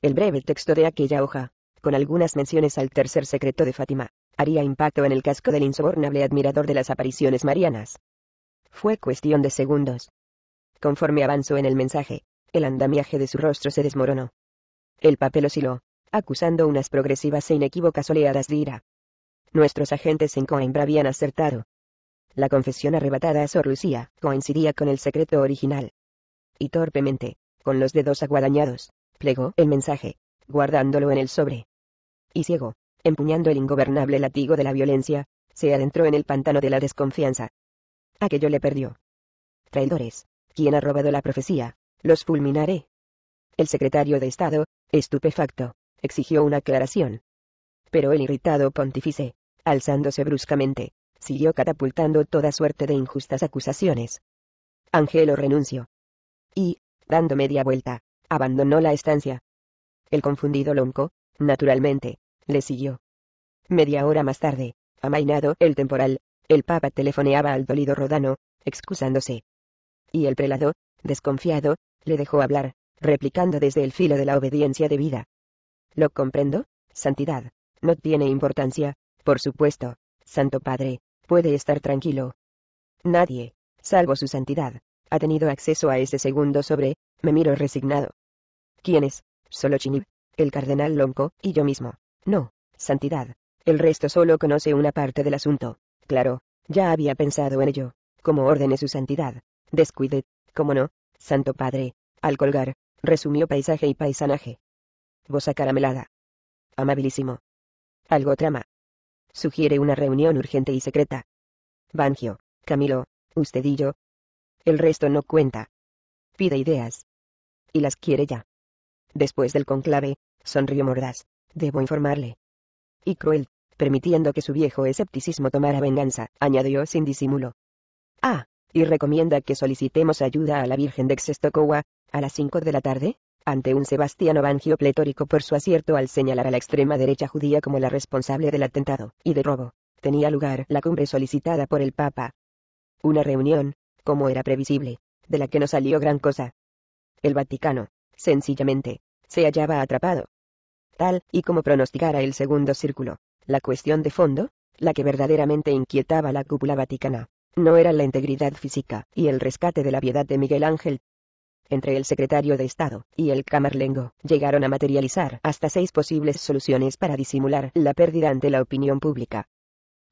El breve texto de aquella hoja, con algunas menciones al tercer secreto de Fátima, haría impacto en el casco del insobornable admirador de las apariciones marianas. Fue cuestión de segundos. Conforme avanzó en el mensaje, el andamiaje de su rostro se desmoronó. El papel osciló, acusando unas progresivas e inequívocas oleadas de ira. Nuestros agentes en Coimbra habían acertado. La confesión arrebatada a Sor Lucía coincidía con el secreto original. Y torpemente, con los dedos aguadañados, plegó el mensaje, guardándolo en el sobre. Y ciego, empuñando el ingobernable latigo de la violencia, se adentró en el pantano de la desconfianza. Aquello le perdió. Traidores, ¿quién ha robado la profecía, los fulminaré. El secretario de Estado, estupefacto, exigió una aclaración. Pero el irritado pontífice, alzándose bruscamente, siguió catapultando toda suerte de injustas acusaciones. Angelo renunció. Y, dando media vuelta, abandonó la estancia. El confundido Lonco, naturalmente, le siguió. Media hora más tarde, amainado el temporal, el Papa telefoneaba al dolido Rodano, excusándose. Y el prelado, desconfiado, le dejó hablar, replicando desde el filo de la obediencia debida. Lo comprendo, Santidad. No tiene importancia, por supuesto. Santo Padre, puede estar tranquilo. Nadie, salvo su Santidad, ha tenido acceso a ese segundo sobre, me miro resignado. es, Solo Chinib, el cardenal Lonco, y yo mismo. No, Santidad. El resto solo conoce una parte del asunto. Claro, ya había pensado en ello. Como ordene su Santidad. Descuide, como no, Santo Padre. Al colgar, resumió paisaje y paisanaje. Voz acaramelada. Amabilísimo. Algo trama. Sugiere una reunión urgente y secreta. Bangio, Camilo, usted y yo. El resto no cuenta. Pide ideas. Y las quiere ya. Después del conclave, sonrió mordaz. Debo informarle. Y cruel, permitiendo que su viejo escepticismo tomara venganza, añadió sin disimulo. Ah, y recomienda que solicitemos ayuda a la Virgen de Xestocowa, a las 5 de la tarde ante un Sebastiano Bangio pletórico por su acierto al señalar a la extrema derecha judía como la responsable del atentado y de robo. Tenía lugar la cumbre solicitada por el Papa. Una reunión, como era previsible, de la que no salió gran cosa. El Vaticano, sencillamente, se hallaba atrapado. Tal y como pronosticara el segundo círculo, la cuestión de fondo, la que verdaderamente inquietaba la cúpula vaticana, no era la integridad física y el rescate de la piedad de Miguel Ángel, entre el secretario de Estado y el Camarlengo, llegaron a materializar hasta seis posibles soluciones para disimular la pérdida ante la opinión pública.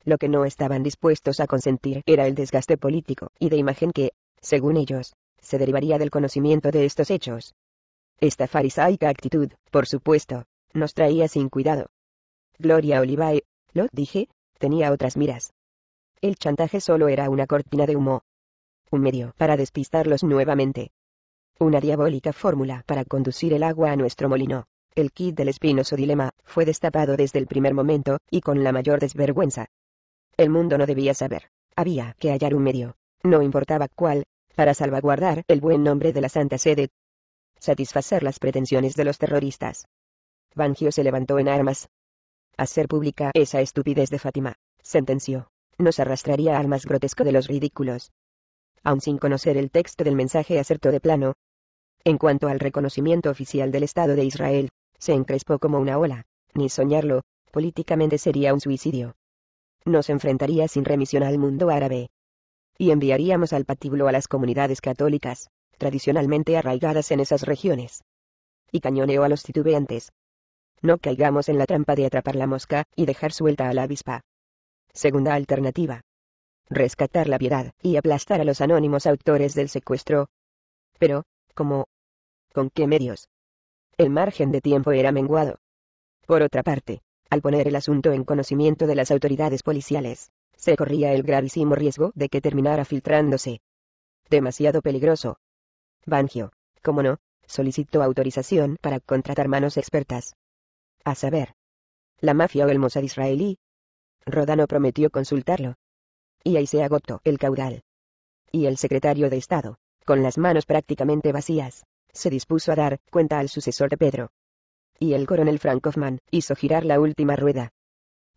Lo que no estaban dispuestos a consentir era el desgaste político y de imagen que, según ellos, se derivaría del conocimiento de estos hechos. Esta farisaica actitud, por supuesto, nos traía sin cuidado. Gloria Olivae, lo dije, tenía otras miras. El chantaje solo era una cortina de humo. Un medio para despistarlos nuevamente. Una diabólica fórmula para conducir el agua a nuestro molino. El kit del espinoso dilema fue destapado desde el primer momento, y con la mayor desvergüenza. El mundo no debía saber. Había que hallar un medio, no importaba cuál, para salvaguardar el buen nombre de la Santa Sede. Satisfacer las pretensiones de los terroristas. Bangio se levantó en armas. Hacer pública esa estupidez de Fátima, sentenció. Nos arrastraría al más grotesco de los ridículos aun sin conocer el texto del mensaje acertó de plano. En cuanto al reconocimiento oficial del Estado de Israel, se encrespó como una ola, ni soñarlo, políticamente sería un suicidio. Nos enfrentaría sin remisión al mundo árabe. Y enviaríamos al patíbulo a las comunidades católicas, tradicionalmente arraigadas en esas regiones. Y cañoneo a los titubeantes. No caigamos en la trampa de atrapar la mosca y dejar suelta a la avispa. Segunda alternativa rescatar la piedad y aplastar a los anónimos autores del secuestro. Pero, ¿cómo? ¿Con qué medios? El margen de tiempo era menguado. Por otra parte, al poner el asunto en conocimiento de las autoridades policiales, se corría el gravísimo riesgo de que terminara filtrándose. Demasiado peligroso. Bangio, como no, solicitó autorización para contratar manos expertas. A saber, la mafia o el Mossad israelí. Rodano prometió consultarlo, y ahí se agotó el caudal. Y el secretario de Estado, con las manos prácticamente vacías, se dispuso a dar cuenta al sucesor de Pedro. Y el coronel Frank hizo girar la última rueda.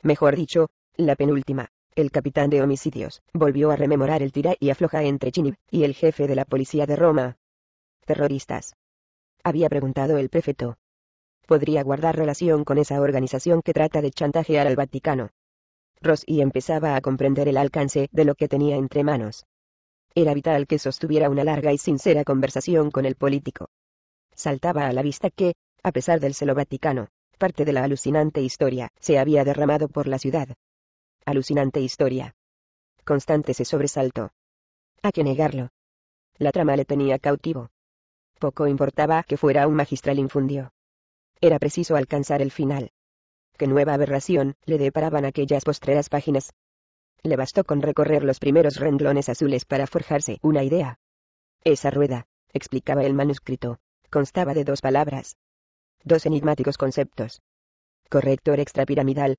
Mejor dicho, la penúltima. El capitán de homicidios volvió a rememorar el tira y afloja entre Chinib y el jefe de la policía de Roma. Terroristas. Había preguntado el prefecto. ¿Podría guardar relación con esa organización que trata de chantajear al Vaticano? Ross y empezaba a comprender el alcance de lo que tenía entre manos. Era vital que sostuviera una larga y sincera conversación con el político. Saltaba a la vista que, a pesar del celo vaticano, parte de la alucinante historia se había derramado por la ciudad. Alucinante historia. Constante se sobresaltó. ¿A qué negarlo? La trama le tenía cautivo. Poco importaba que fuera un magistral infundio. Era preciso alcanzar el final que nueva aberración le deparaban aquellas postreras páginas. Le bastó con recorrer los primeros renglones azules para forjarse una idea. Esa rueda, explicaba el manuscrito, constaba de dos palabras. Dos enigmáticos conceptos. Corrector extrapiramidal.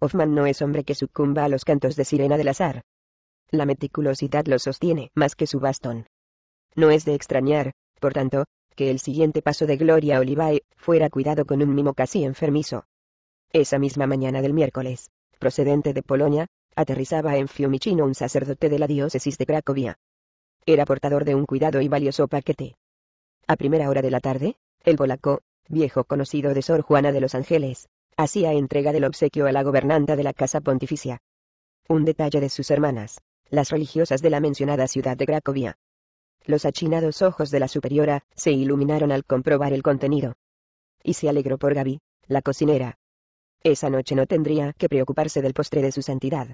Hoffman no es hombre que sucumba a los cantos de sirena del azar. La meticulosidad lo sostiene más que su bastón. No es de extrañar, por tanto, que el siguiente paso de Gloria Olivay fuera cuidado con un mimo casi enfermizo. Esa misma mañana del miércoles, procedente de Polonia, aterrizaba en Fiumicino un sacerdote de la diócesis de Cracovia. Era portador de un cuidado y valioso paquete. A primera hora de la tarde, el polaco, viejo conocido de Sor Juana de los Ángeles, hacía entrega del obsequio a la gobernanta de la Casa Pontificia. Un detalle de sus hermanas, las religiosas de la mencionada ciudad de Cracovia. Los achinados ojos de la superiora se iluminaron al comprobar el contenido. Y se alegró por Gaby, la cocinera, esa noche no tendría que preocuparse del postre de su santidad.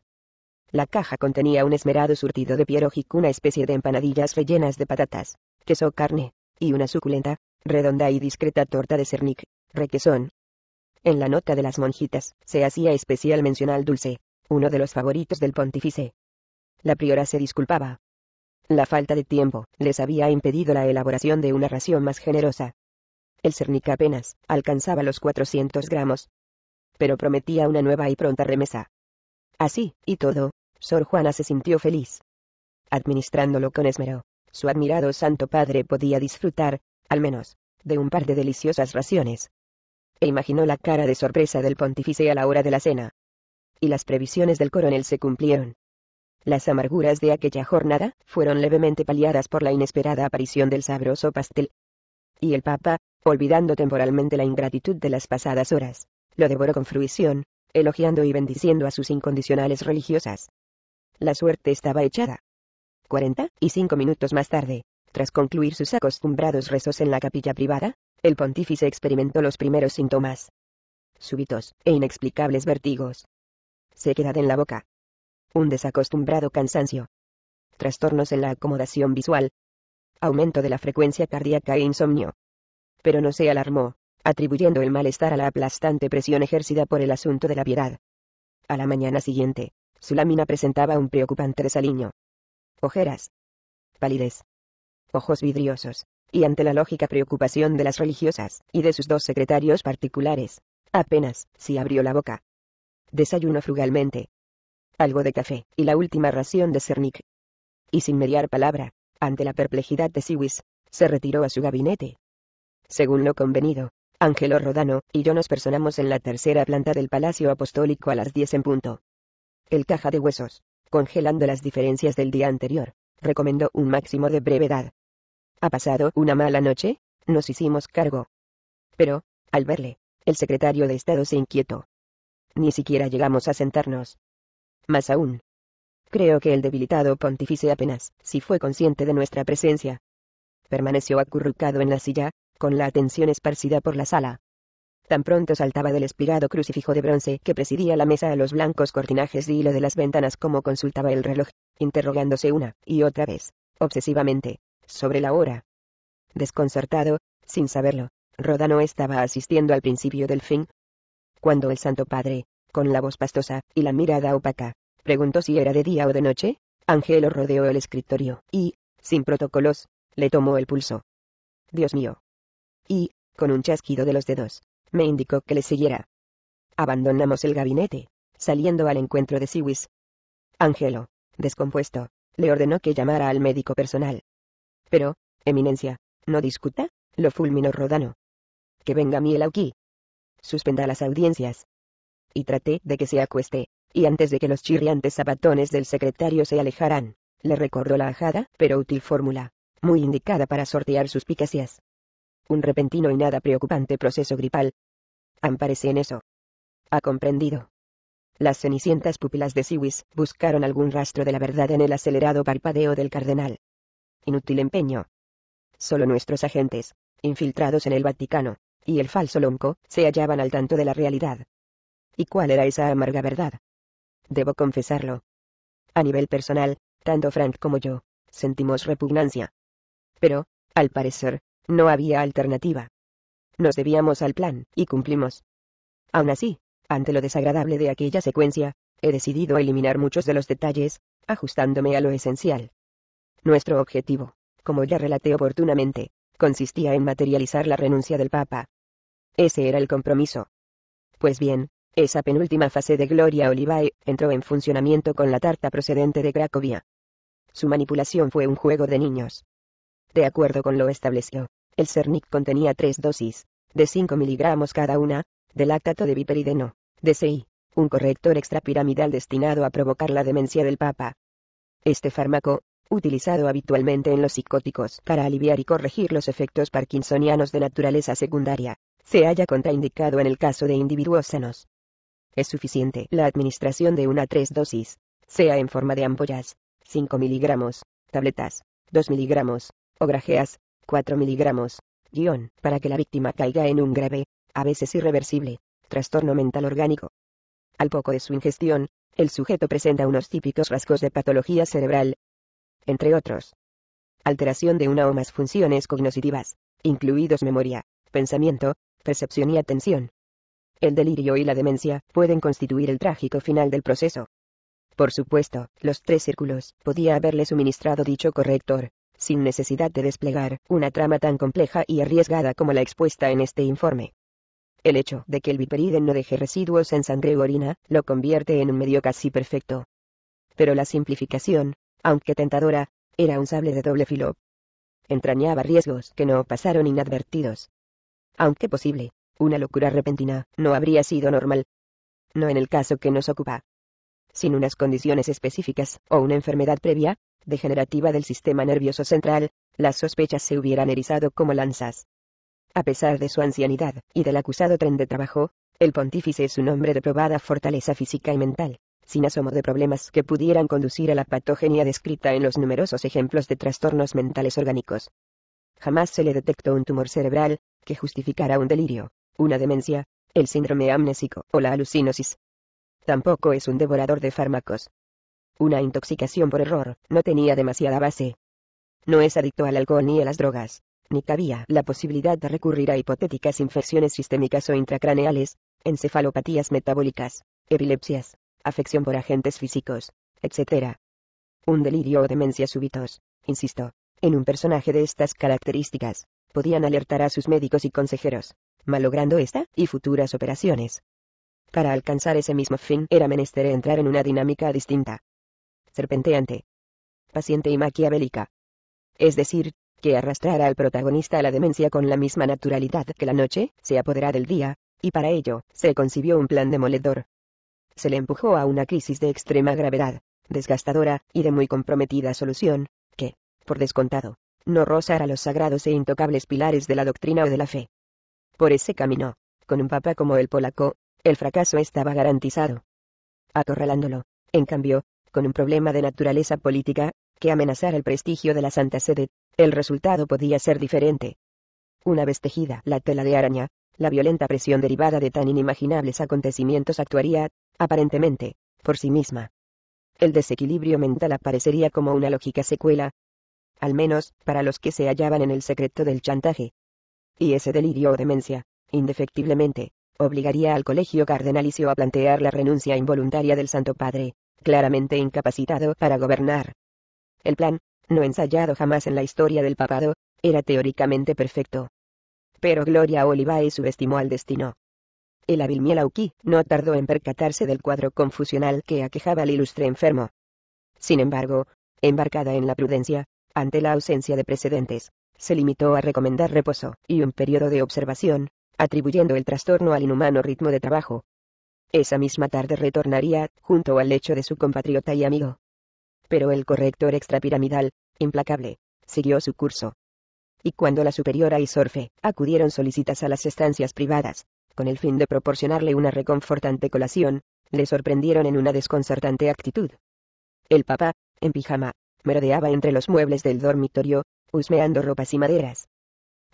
La caja contenía un esmerado surtido de pierogic, una especie de empanadillas rellenas de patatas, queso carne, y una suculenta, redonda y discreta torta de cernic, requesón. En la nota de las monjitas, se hacía especial mención al dulce, uno de los favoritos del pontífice. La priora se disculpaba. La falta de tiempo les había impedido la elaboración de una ración más generosa. El cernic apenas alcanzaba los 400 gramos, pero prometía una nueva y pronta remesa. Así, y todo, Sor Juana se sintió feliz. Administrándolo con esmero, su admirado Santo Padre podía disfrutar, al menos, de un par de deliciosas raciones. E imaginó la cara de sorpresa del pontífice a la hora de la cena. Y las previsiones del coronel se cumplieron. Las amarguras de aquella jornada fueron levemente paliadas por la inesperada aparición del sabroso pastel. Y el Papa, olvidando temporalmente la ingratitud de las pasadas horas, lo devoró con fruición, elogiando y bendiciendo a sus incondicionales religiosas. La suerte estaba echada. Cuarenta y cinco minutos más tarde, tras concluir sus acostumbrados rezos en la capilla privada, el pontífice experimentó los primeros síntomas. Súbitos e inexplicables vértigos. Sequedad en la boca. Un desacostumbrado cansancio. Trastornos en la acomodación visual. Aumento de la frecuencia cardíaca e insomnio. Pero no se alarmó, atribuyendo el malestar a la aplastante presión ejercida por el asunto de la piedad. A la mañana siguiente, su lámina presentaba un preocupante desaliño. Ojeras. Palidez. Ojos vidriosos. Y ante la lógica preocupación de las religiosas, y de sus dos secretarios particulares, apenas, si abrió la boca. Desayuno frugalmente. Algo de café, y la última ración de Cernic. Y sin mediar palabra, ante la perplejidad de Siwis, se retiró a su gabinete. Según lo convenido, Ángelo Rodano y yo nos personamos en la tercera planta del Palacio Apostólico a las 10 en punto. El caja de huesos, congelando las diferencias del día anterior, recomendó un máximo de brevedad. ¿Ha pasado una mala noche? Nos hicimos cargo. Pero, al verle, el secretario de Estado se inquietó. Ni siquiera llegamos a sentarnos. Más aún. Creo que el debilitado pontífice apenas, si fue consciente de nuestra presencia. Permaneció acurrucado en la silla, con la atención esparcida por la sala. Tan pronto saltaba del espirado crucifijo de bronce que presidía la mesa a los blancos cortinajes de hilo de las ventanas como consultaba el reloj, interrogándose una y otra vez, obsesivamente, sobre la hora. Desconcertado, sin saberlo, Rodano estaba asistiendo al principio del fin. Cuando el Santo Padre, con la voz pastosa y la mirada opaca, preguntó si era de día o de noche, Angelo rodeó el escritorio y, sin protocolos, le tomó el pulso. Dios mío, y, con un chasquido de los dedos, me indicó que le siguiera. Abandonamos el gabinete, saliendo al encuentro de Siwis. Ángelo, descompuesto, le ordenó que llamara al médico personal. Pero, Eminencia, no discuta, lo fulminó Rodano. Que venga mi aquí. Suspenda las audiencias. Y traté de que se acueste, y antes de que los chirriantes zapatones del secretario se alejaran, le recordó la ajada pero útil fórmula, muy indicada para sortear sus suspicacias un repentino y nada preocupante proceso gripal. Amparece en eso. Ha comprendido. Las cenicientas pupilas de Siwis buscaron algún rastro de la verdad en el acelerado parpadeo del cardenal. Inútil empeño. Solo nuestros agentes, infiltrados en el Vaticano, y el falso Lonco, se hallaban al tanto de la realidad. ¿Y cuál era esa amarga verdad? Debo confesarlo. A nivel personal, tanto Frank como yo, sentimos repugnancia. Pero, al parecer, no había alternativa. Nos debíamos al plan, y cumplimos. Aún así, ante lo desagradable de aquella secuencia, he decidido eliminar muchos de los detalles, ajustándome a lo esencial. Nuestro objetivo, como ya relaté oportunamente, consistía en materializar la renuncia del Papa. Ese era el compromiso. Pues bien, esa penúltima fase de Gloria Olivae entró en funcionamiento con la tarta procedente de Cracovia. Su manipulación fue un juego de niños. De acuerdo con lo estableció, el Cernic contenía tres dosis, de 5 miligramos cada una, de lactato de biperideno, DCI, un corrector extrapiramidal destinado a provocar la demencia del papa. Este fármaco, utilizado habitualmente en los psicóticos para aliviar y corregir los efectos parkinsonianos de naturaleza secundaria, se haya contraindicado en el caso de individuos sanos. Es suficiente la administración de una tres dosis, sea en forma de ampollas, 5 miligramos, tabletas, 2 miligramos, o grajeas, 4 miligramos. Guión, para que la víctima caiga en un grave, a veces irreversible, trastorno mental orgánico. Al poco de su ingestión, el sujeto presenta unos típicos rasgos de patología cerebral, entre otros. Alteración de una o más funciones cognitivas, incluidos memoria, pensamiento, percepción y atención. El delirio y la demencia pueden constituir el trágico final del proceso. Por supuesto, los tres círculos podía haberle suministrado dicho corrector, sin necesidad de desplegar una trama tan compleja y arriesgada como la expuesta en este informe. El hecho de que el viperide no deje residuos en sangre o orina, lo convierte en un medio casi perfecto. Pero la simplificación, aunque tentadora, era un sable de doble filo. Entrañaba riesgos que no pasaron inadvertidos. Aunque posible, una locura repentina no habría sido normal. No en el caso que nos ocupa sin unas condiciones específicas, o una enfermedad previa, degenerativa del sistema nervioso central, las sospechas se hubieran erizado como lanzas. A pesar de su ancianidad, y del acusado tren de trabajo, el pontífice es un hombre de probada fortaleza física y mental, sin asomo de problemas que pudieran conducir a la patogenia descrita en los numerosos ejemplos de trastornos mentales orgánicos. Jamás se le detectó un tumor cerebral, que justificara un delirio, una demencia, el síndrome amnésico o la alucinosis, Tampoco es un devorador de fármacos. Una intoxicación por error, no tenía demasiada base. No es adicto al alcohol ni a las drogas, ni cabía la posibilidad de recurrir a hipotéticas infecciones sistémicas o intracraneales, encefalopatías metabólicas, epilepsias, afección por agentes físicos, etc. Un delirio o demencia súbitos, insisto, en un personaje de estas características, podían alertar a sus médicos y consejeros, malogrando esta y futuras operaciones. Para alcanzar ese mismo fin era menester entrar en una dinámica distinta. Serpenteante. Paciente y maquiavélica. Es decir, que arrastrara al protagonista a la demencia con la misma naturalidad que la noche se apodera del día, y para ello, se concibió un plan demoledor. Se le empujó a una crisis de extrema gravedad, desgastadora, y de muy comprometida solución, que, por descontado, no rozara los sagrados e intocables pilares de la doctrina o de la fe. Por ese camino, con un papa como el polaco, el fracaso estaba garantizado. Acorralándolo, en cambio, con un problema de naturaleza política, que amenazara el prestigio de la Santa Sede, el resultado podía ser diferente. Una vez tejida la tela de araña, la violenta presión derivada de tan inimaginables acontecimientos actuaría, aparentemente, por sí misma. El desequilibrio mental aparecería como una lógica secuela, al menos, para los que se hallaban en el secreto del chantaje. Y ese delirio o demencia, indefectiblemente, obligaría al colegio cardenalicio a plantear la renuncia involuntaria del Santo Padre, claramente incapacitado para gobernar. El plan, no ensayado jamás en la historia del papado, era teóricamente perfecto. Pero Gloria Olivae subestimó al destino. El hábil Mielauquí no tardó en percatarse del cuadro confusional que aquejaba al ilustre enfermo. Sin embargo, embarcada en la prudencia, ante la ausencia de precedentes, se limitó a recomendar reposo y un periodo de observación, atribuyendo el trastorno al inhumano ritmo de trabajo. Esa misma tarde retornaría, junto al lecho de su compatriota y amigo. Pero el corrector extrapiramidal, implacable, siguió su curso. Y cuando la superiora y Sorfe acudieron solicitas a las estancias privadas, con el fin de proporcionarle una reconfortante colación, le sorprendieron en una desconcertante actitud. El papá, en pijama, merodeaba entre los muebles del dormitorio, husmeando ropas y maderas.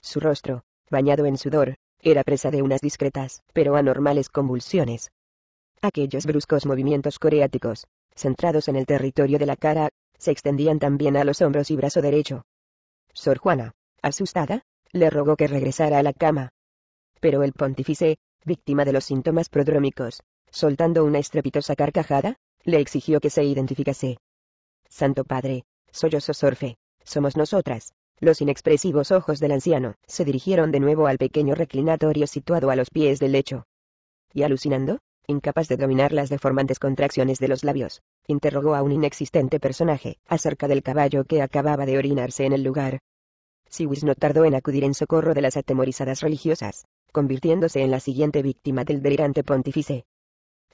Su rostro, bañado en sudor, era presa de unas discretas, pero anormales convulsiones. Aquellos bruscos movimientos coreáticos, centrados en el territorio de la cara, se extendían también a los hombros y brazo derecho. Sor Juana, asustada, le rogó que regresara a la cama. Pero el pontífice, víctima de los síntomas prodrómicos, soltando una estrepitosa carcajada, le exigió que se identificase. Santo Padre, soy Sorfe, somos nosotras, los inexpresivos ojos del anciano, se dirigieron de nuevo al pequeño reclinatorio situado a los pies del lecho. ¿Y alucinando? Incapaz de dominar las deformantes contracciones de los labios, interrogó a un inexistente personaje, acerca del caballo que acababa de orinarse en el lugar. Siwis no tardó en acudir en socorro de las atemorizadas religiosas, convirtiéndose en la siguiente víctima del delirante pontífice.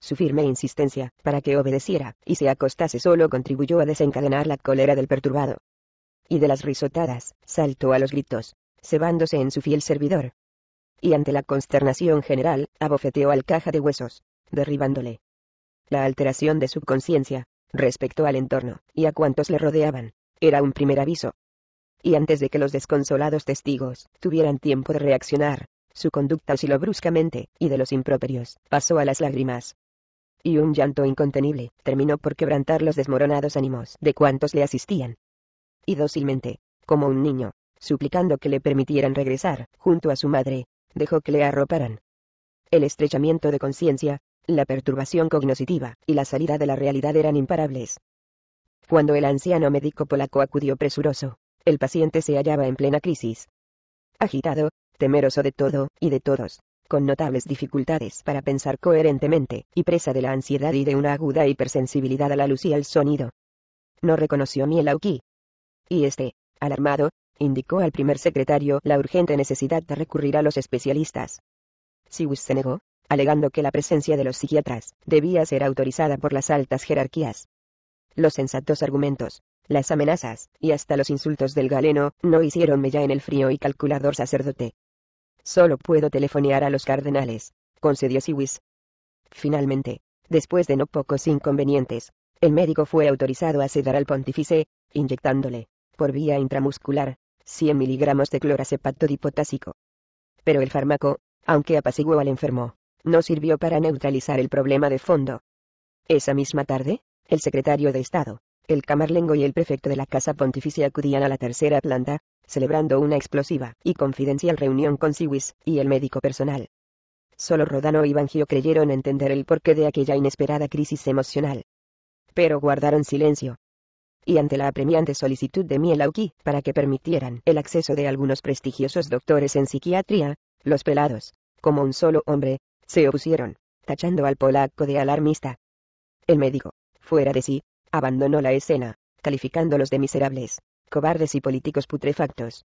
Su firme insistencia, para que obedeciera, y se acostase solo contribuyó a desencadenar la cólera del perturbado, y de las risotadas, saltó a los gritos, cebándose en su fiel servidor. Y ante la consternación general, abofeteó al caja de huesos, derribándole. La alteración de su conciencia, respecto al entorno, y a cuantos le rodeaban, era un primer aviso. Y antes de que los desconsolados testigos tuvieran tiempo de reaccionar, su conducta osciló bruscamente, y de los improperios, pasó a las lágrimas. Y un llanto incontenible, terminó por quebrantar los desmoronados ánimos de cuantos le asistían y dócilmente, como un niño, suplicando que le permitieran regresar, junto a su madre, dejó que le arroparan. El estrechamiento de conciencia, la perturbación cognoscitiva y la salida de la realidad eran imparables. Cuando el anciano médico polaco acudió presuroso, el paciente se hallaba en plena crisis. Agitado, temeroso de todo y de todos, con notables dificultades para pensar coherentemente, y presa de la ansiedad y de una aguda hipersensibilidad a la luz y al sonido. No reconoció ni el y este, alarmado, indicó al primer secretario la urgente necesidad de recurrir a los especialistas. Siwis se negó, alegando que la presencia de los psiquiatras debía ser autorizada por las altas jerarquías. Los sensatos argumentos, las amenazas y hasta los insultos del galeno no hicieron ya en el frío y calculador sacerdote. Solo puedo telefonear a los cardenales, concedió Siwis. Finalmente, después de no pocos inconvenientes, el médico fue autorizado a sedar al pontífice, inyectándole por vía intramuscular, 100 miligramos de cloracepato dipotásico. Pero el fármaco, aunque apaciguó al enfermo, no sirvió para neutralizar el problema de fondo. Esa misma tarde, el secretario de Estado, el camarlengo y el prefecto de la Casa Pontificia acudían a la tercera planta, celebrando una explosiva y confidencial reunión con Siwis y el médico personal. Solo Rodano y Bangio creyeron entender el porqué de aquella inesperada crisis emocional. Pero guardaron silencio, y ante la apremiante solicitud de Mielauki para que permitieran el acceso de algunos prestigiosos doctores en psiquiatría, los pelados, como un solo hombre, se opusieron, tachando al polaco de alarmista. El médico, fuera de sí, abandonó la escena, calificándolos de miserables, cobardes y políticos putrefactos.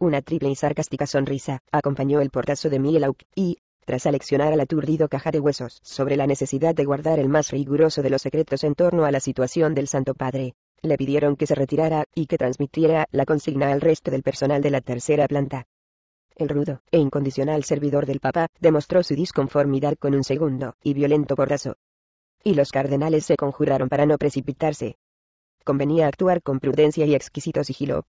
Una triple y sarcástica sonrisa acompañó el portazo de Mielauki y, tras aleccionar al aturdido caja de huesos sobre la necesidad de guardar el más riguroso de los secretos en torno a la situación del Santo Padre, le pidieron que se retirara, y que transmitiera la consigna al resto del personal de la tercera planta. El rudo e incondicional servidor del Papa demostró su disconformidad con un segundo y violento cordazo Y los cardenales se conjuraron para no precipitarse. Convenía actuar con prudencia y exquisito sigilo.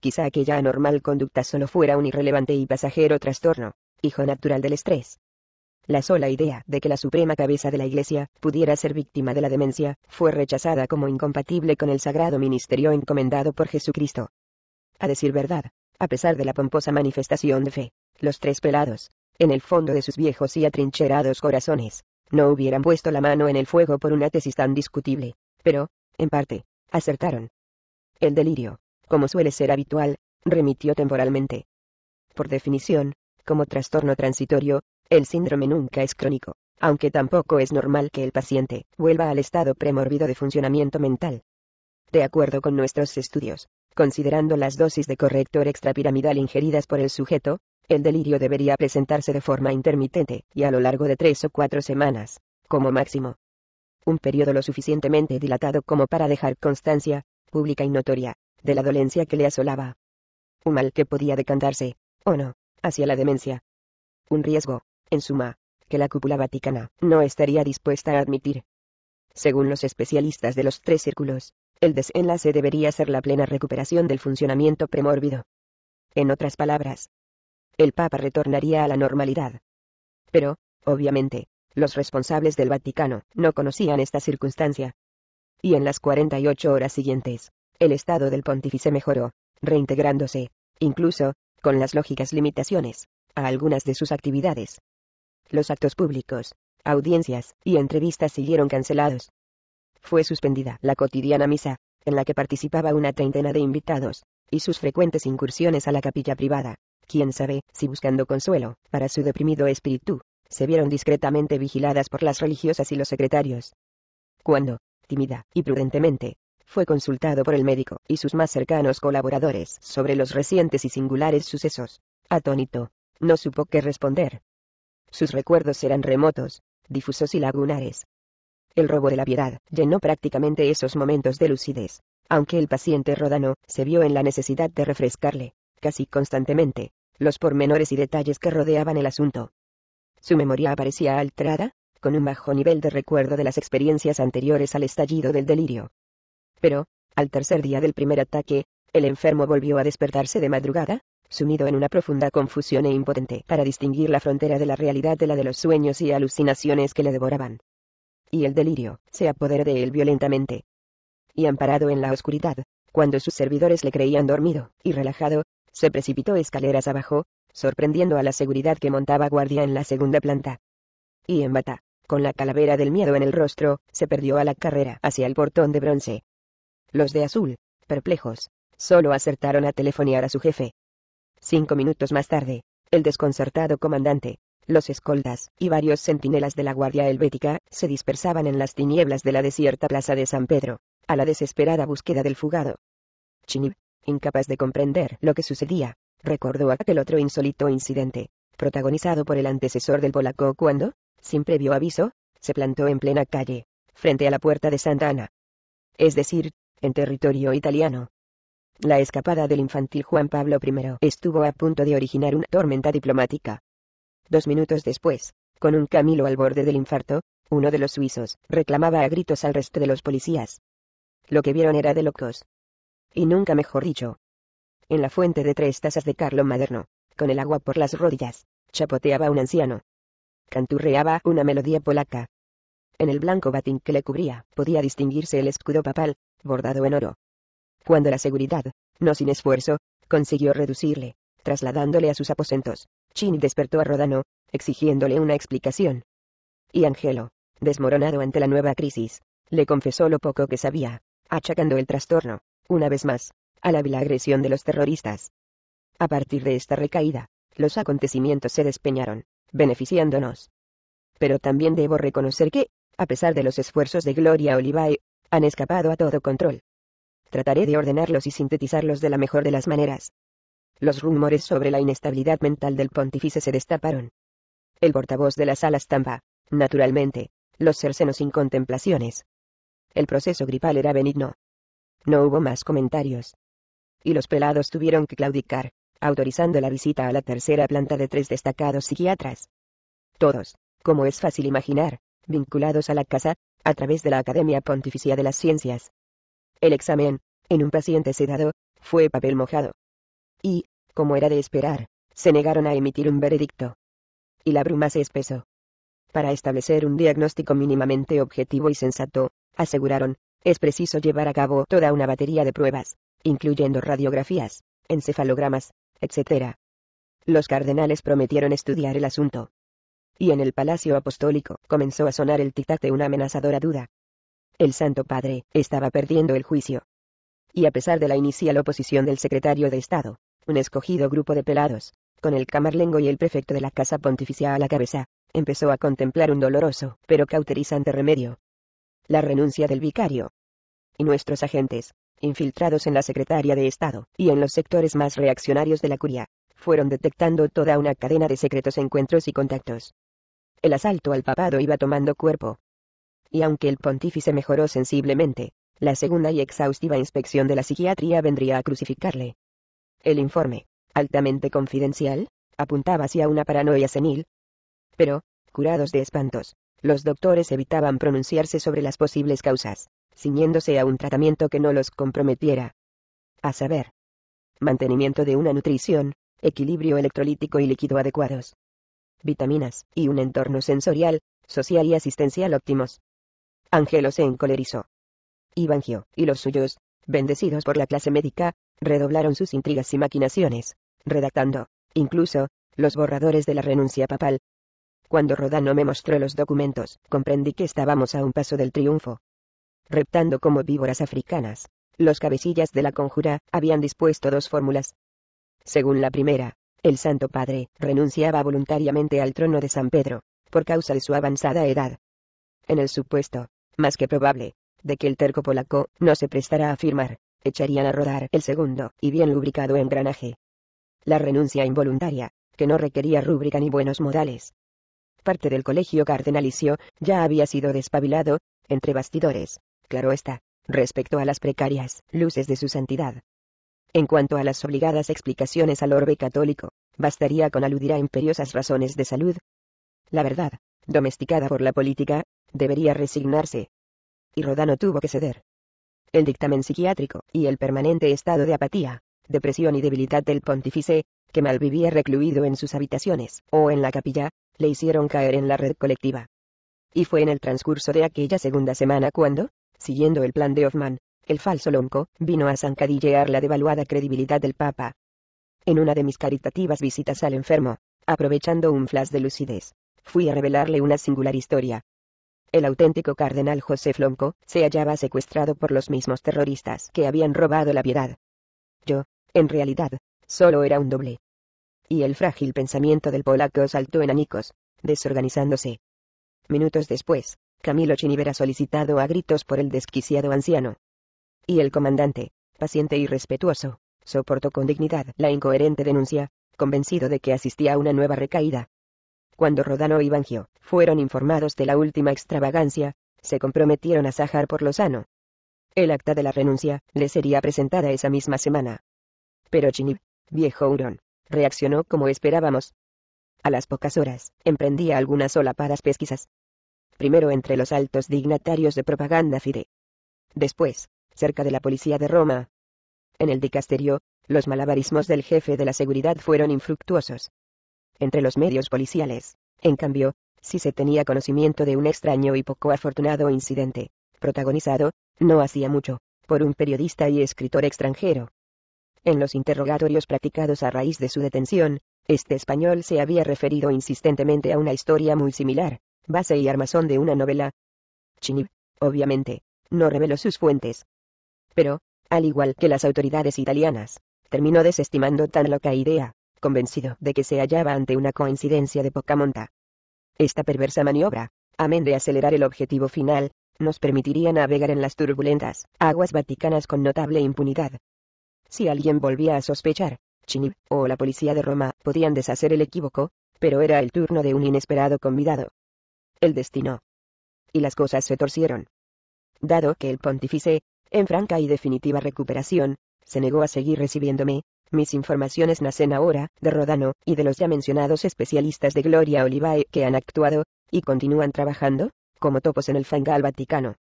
Quizá aquella anormal conducta solo fuera un irrelevante y pasajero trastorno, hijo natural del estrés, la sola idea de que la suprema cabeza de la Iglesia pudiera ser víctima de la demencia fue rechazada como incompatible con el sagrado ministerio encomendado por Jesucristo. A decir verdad, a pesar de la pomposa manifestación de fe, los tres pelados, en el fondo de sus viejos y atrincherados corazones, no hubieran puesto la mano en el fuego por una tesis tan discutible, pero, en parte, acertaron. El delirio, como suele ser habitual, remitió temporalmente. Por definición, como trastorno transitorio, el síndrome nunca es crónico, aunque tampoco es normal que el paciente vuelva al estado premórbido de funcionamiento mental. De acuerdo con nuestros estudios, considerando las dosis de corrector extrapiramidal ingeridas por el sujeto, el delirio debería presentarse de forma intermitente y a lo largo de tres o cuatro semanas, como máximo. Un periodo lo suficientemente dilatado como para dejar constancia, pública y notoria, de la dolencia que le asolaba. Un mal que podía decantarse, o no, hacia la demencia. Un riesgo, en suma, que la cúpula vaticana no estaría dispuesta a admitir. Según los especialistas de los tres círculos, el desenlace debería ser la plena recuperación del funcionamiento premórbido. En otras palabras, el Papa retornaría a la normalidad. Pero, obviamente, los responsables del Vaticano no conocían esta circunstancia. Y en las 48 horas siguientes, el estado del pontífice mejoró, reintegrándose, incluso, con las lógicas limitaciones, a algunas de sus actividades. Los actos públicos, audiencias y entrevistas siguieron cancelados. Fue suspendida la cotidiana misa, en la que participaba una treintena de invitados, y sus frecuentes incursiones a la capilla privada. Quién sabe si buscando consuelo para su deprimido espíritu, se vieron discretamente vigiladas por las religiosas y los secretarios. Cuando, tímida y prudentemente, fue consultado por el médico y sus más cercanos colaboradores sobre los recientes y singulares sucesos. Atónito, no supo qué responder. Sus recuerdos eran remotos, difusos y lagunares. El robo de la piedad llenó prácticamente esos momentos de lucidez, aunque el paciente Rodano se vio en la necesidad de refrescarle, casi constantemente, los pormenores y detalles que rodeaban el asunto. Su memoria aparecía alterada, con un bajo nivel de recuerdo de las experiencias anteriores al estallido del delirio. Pero, al tercer día del primer ataque, el enfermo volvió a despertarse de madrugada, sumido en una profunda confusión e impotente para distinguir la frontera de la realidad de la de los sueños y alucinaciones que le devoraban. Y el delirio se apoderó de él violentamente. Y amparado en la oscuridad, cuando sus servidores le creían dormido y relajado, se precipitó escaleras abajo, sorprendiendo a la seguridad que montaba guardia en la segunda planta. Y en bata, con la calavera del miedo en el rostro, se perdió a la carrera hacia el portón de bronce. Los de azul, perplejos, solo acertaron a telefonear a su jefe, Cinco minutos más tarde, el desconcertado comandante, los escoldas y varios centinelas de la Guardia Helvética, se dispersaban en las tinieblas de la desierta plaza de San Pedro, a la desesperada búsqueda del fugado. Chinib, incapaz de comprender lo que sucedía, recordó aquel otro insólito incidente, protagonizado por el antecesor del polaco cuando, sin previo aviso, se plantó en plena calle, frente a la puerta de Santa Ana. Es decir, en territorio italiano, la escapada del infantil Juan Pablo I estuvo a punto de originar una tormenta diplomática. Dos minutos después, con un Camilo al borde del infarto, uno de los suizos reclamaba a gritos al resto de los policías. Lo que vieron era de locos. Y nunca mejor dicho. En la fuente de tres tazas de Carlo Maderno, con el agua por las rodillas, chapoteaba un anciano. Canturreaba una melodía polaca. En el blanco batín que le cubría, podía distinguirse el escudo papal, bordado en oro, cuando la seguridad, no sin esfuerzo, consiguió reducirle, trasladándole a sus aposentos. Chin despertó a Rodano, exigiéndole una explicación. Y Angelo, desmoronado ante la nueva crisis, le confesó lo poco que sabía, achacando el trastorno, una vez más, a la vil agresión de los terroristas. A partir de esta recaída, los acontecimientos se despeñaron, beneficiándonos. Pero también debo reconocer que, a pesar de los esfuerzos de Gloria Olivae, han escapado a todo control trataré de ordenarlos y sintetizarlos de la mejor de las maneras. Los rumores sobre la inestabilidad mental del pontífice se destaparon. El portavoz de la sala estampa, naturalmente, los cercenos sin contemplaciones. El proceso gripal era benigno. No hubo más comentarios. Y los pelados tuvieron que claudicar, autorizando la visita a la tercera planta de tres destacados psiquiatras. Todos, como es fácil imaginar, vinculados a la casa, a través de la Academia Pontificia de las Ciencias. El examen, en un paciente sedado, fue papel mojado. Y, como era de esperar, se negaron a emitir un veredicto. Y la bruma se espesó. Para establecer un diagnóstico mínimamente objetivo y sensato, aseguraron, es preciso llevar a cabo toda una batería de pruebas, incluyendo radiografías, encefalogramas, etc. Los cardenales prometieron estudiar el asunto. Y en el Palacio Apostólico comenzó a sonar el tic-tac de una amenazadora duda el Santo Padre, estaba perdiendo el juicio. Y a pesar de la inicial oposición del secretario de Estado, un escogido grupo de pelados, con el camarlengo y el prefecto de la Casa Pontificia a la cabeza, empezó a contemplar un doloroso, pero cauterizante remedio. La renuncia del vicario. Y nuestros agentes, infiltrados en la Secretaría de Estado, y en los sectores más reaccionarios de la curia, fueron detectando toda una cadena de secretos encuentros y contactos. El asalto al papado iba tomando cuerpo, y aunque el pontífice mejoró sensiblemente, la segunda y exhaustiva inspección de la psiquiatría vendría a crucificarle. El informe, altamente confidencial, apuntaba hacia una paranoia senil. Pero, curados de espantos, los doctores evitaban pronunciarse sobre las posibles causas, ciñéndose a un tratamiento que no los comprometiera. A saber, mantenimiento de una nutrición, equilibrio electrolítico y líquido adecuados, vitaminas, y un entorno sensorial, social y asistencial óptimos. Angelo se encolerizó. Ivangio, y los suyos, bendecidos por la clase médica, redoblaron sus intrigas y maquinaciones, redactando, incluso, los borradores de la renuncia papal. Cuando Rodano me mostró los documentos, comprendí que estábamos a un paso del triunfo. Reptando como víboras africanas, los cabecillas de la conjura habían dispuesto dos fórmulas. Según la primera, el Santo Padre renunciaba voluntariamente al trono de San Pedro, por causa de su avanzada edad. En el supuesto, más que probable, de que el terco polaco no se prestara a firmar, echarían a rodar el segundo y bien lubricado engranaje. La renuncia involuntaria, que no requería rúbrica ni buenos modales. Parte del colegio cardenalicio ya había sido despabilado, entre bastidores, claro está, respecto a las precarias luces de su santidad. En cuanto a las obligadas explicaciones al orbe católico, bastaría con aludir a imperiosas razones de salud. La verdad, domesticada por la política, debería resignarse. Y Rodano tuvo que ceder. El dictamen psiquiátrico, y el permanente estado de apatía, depresión y debilidad del pontífice, que malvivía recluido en sus habitaciones, o en la capilla, le hicieron caer en la red colectiva. Y fue en el transcurso de aquella segunda semana cuando, siguiendo el plan de Hoffman, el falso Lonco, vino a zancadillear la devaluada credibilidad del Papa. En una de mis caritativas visitas al enfermo, aprovechando un flash de lucidez, fui a revelarle una singular historia, el auténtico cardenal José Flonco, se hallaba secuestrado por los mismos terroristas que habían robado la piedad. Yo, en realidad, solo era un doble. Y el frágil pensamiento del polaco saltó en anicos, desorganizándose. Minutos después, Camilo Chinivera solicitado a gritos por el desquiciado anciano. Y el comandante, paciente y respetuoso, soportó con dignidad la incoherente denuncia, convencido de que asistía a una nueva recaída. Cuando Rodano y Bangio fueron informados de la última extravagancia, se comprometieron a sajar por Lozano. El acta de la renuncia le sería presentada esa misma semana. Pero Chinib, viejo hurón, reaccionó como esperábamos. A las pocas horas, emprendía algunas solapadas pesquisas. Primero entre los altos dignatarios de propaganda FIDE. Después, cerca de la policía de Roma. En el dicasterio, los malabarismos del jefe de la seguridad fueron infructuosos entre los medios policiales. En cambio, si se tenía conocimiento de un extraño y poco afortunado incidente, protagonizado, no hacía mucho, por un periodista y escritor extranjero. En los interrogatorios practicados a raíz de su detención, este español se había referido insistentemente a una historia muy similar, base y armazón de una novela. Chinib, obviamente, no reveló sus fuentes. Pero, al igual que las autoridades italianas, terminó desestimando tan loca idea convencido de que se hallaba ante una coincidencia de poca monta. Esta perversa maniobra, amén de acelerar el objetivo final, nos permitiría navegar en las turbulentas aguas vaticanas con notable impunidad. Si alguien volvía a sospechar, Chinib o la policía de Roma podían deshacer el equívoco, pero era el turno de un inesperado convidado. El destino. Y las cosas se torcieron. Dado que el pontífice, en franca y definitiva recuperación, se negó a seguir recibiéndome, mis informaciones nacen ahora, de Rodano, y de los ya mencionados especialistas de Gloria Olivae que han actuado, y continúan trabajando, como topos en el fangal vaticano.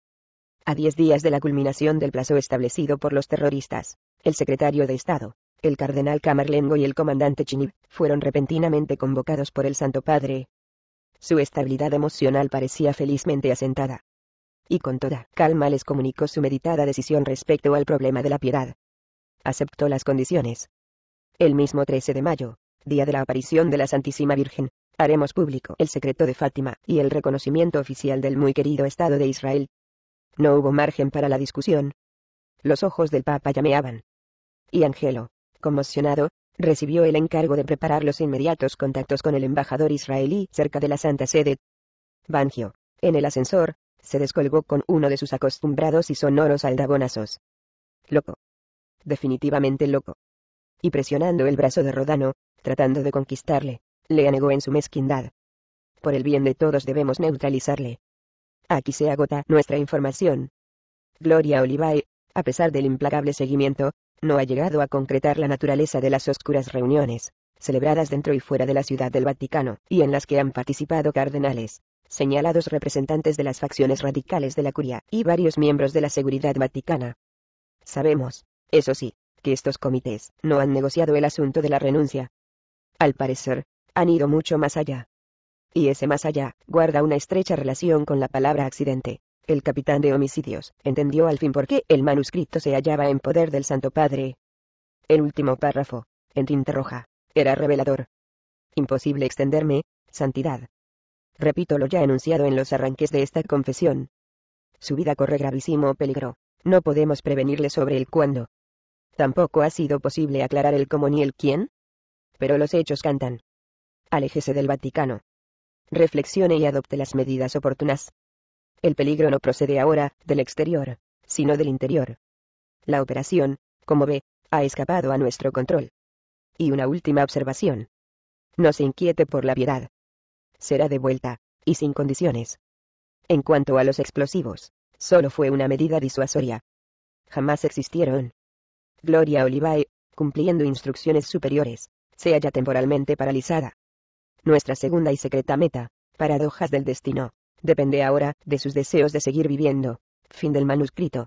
A diez días de la culminación del plazo establecido por los terroristas, el secretario de Estado, el cardenal Camarlengo y el comandante Chinib, fueron repentinamente convocados por el Santo Padre. Su estabilidad emocional parecía felizmente asentada. Y con toda calma les comunicó su meditada decisión respecto al problema de la piedad. Aceptó las condiciones, el mismo 13 de mayo, día de la aparición de la Santísima Virgen, haremos público el secreto de Fátima y el reconocimiento oficial del muy querido Estado de Israel. No hubo margen para la discusión. Los ojos del Papa llameaban. Y Angelo, conmocionado, recibió el encargo de preparar los inmediatos contactos con el embajador israelí cerca de la Santa Sede. Bangio, en el ascensor, se descolgó con uno de sus acostumbrados y sonoros aldabonazos. Loco. Definitivamente loco y presionando el brazo de Rodano, tratando de conquistarle, le anegó en su mezquindad. Por el bien de todos debemos neutralizarle. Aquí se agota nuestra información. Gloria Olivay, a pesar del implacable seguimiento, no ha llegado a concretar la naturaleza de las oscuras reuniones, celebradas dentro y fuera de la Ciudad del Vaticano, y en las que han participado cardenales, señalados representantes de las facciones radicales de la curia y varios miembros de la seguridad vaticana. Sabemos, eso sí, que estos comités no han negociado el asunto de la renuncia. Al parecer, han ido mucho más allá. Y ese más allá guarda una estrecha relación con la palabra accidente. El capitán de homicidios entendió al fin por qué el manuscrito se hallaba en poder del Santo Padre. El último párrafo, en tinta roja, era revelador. Imposible extenderme, santidad. Repito lo ya enunciado en los arranques de esta confesión. Su vida corre gravísimo peligro. No podemos prevenirle sobre el cuándo, Tampoco ha sido posible aclarar el cómo ni el quién. Pero los hechos cantan. Aléjese del Vaticano. Reflexione y adopte las medidas oportunas. El peligro no procede ahora, del exterior, sino del interior. La operación, como ve, ha escapado a nuestro control. Y una última observación. No se inquiete por la piedad. Será de vuelta, y sin condiciones. En cuanto a los explosivos, solo fue una medida disuasoria. Jamás existieron, Gloria Olivae, cumpliendo instrucciones superiores, se halla temporalmente paralizada. Nuestra segunda y secreta meta, paradojas del destino, depende ahora de sus deseos de seguir viviendo. Fin del manuscrito.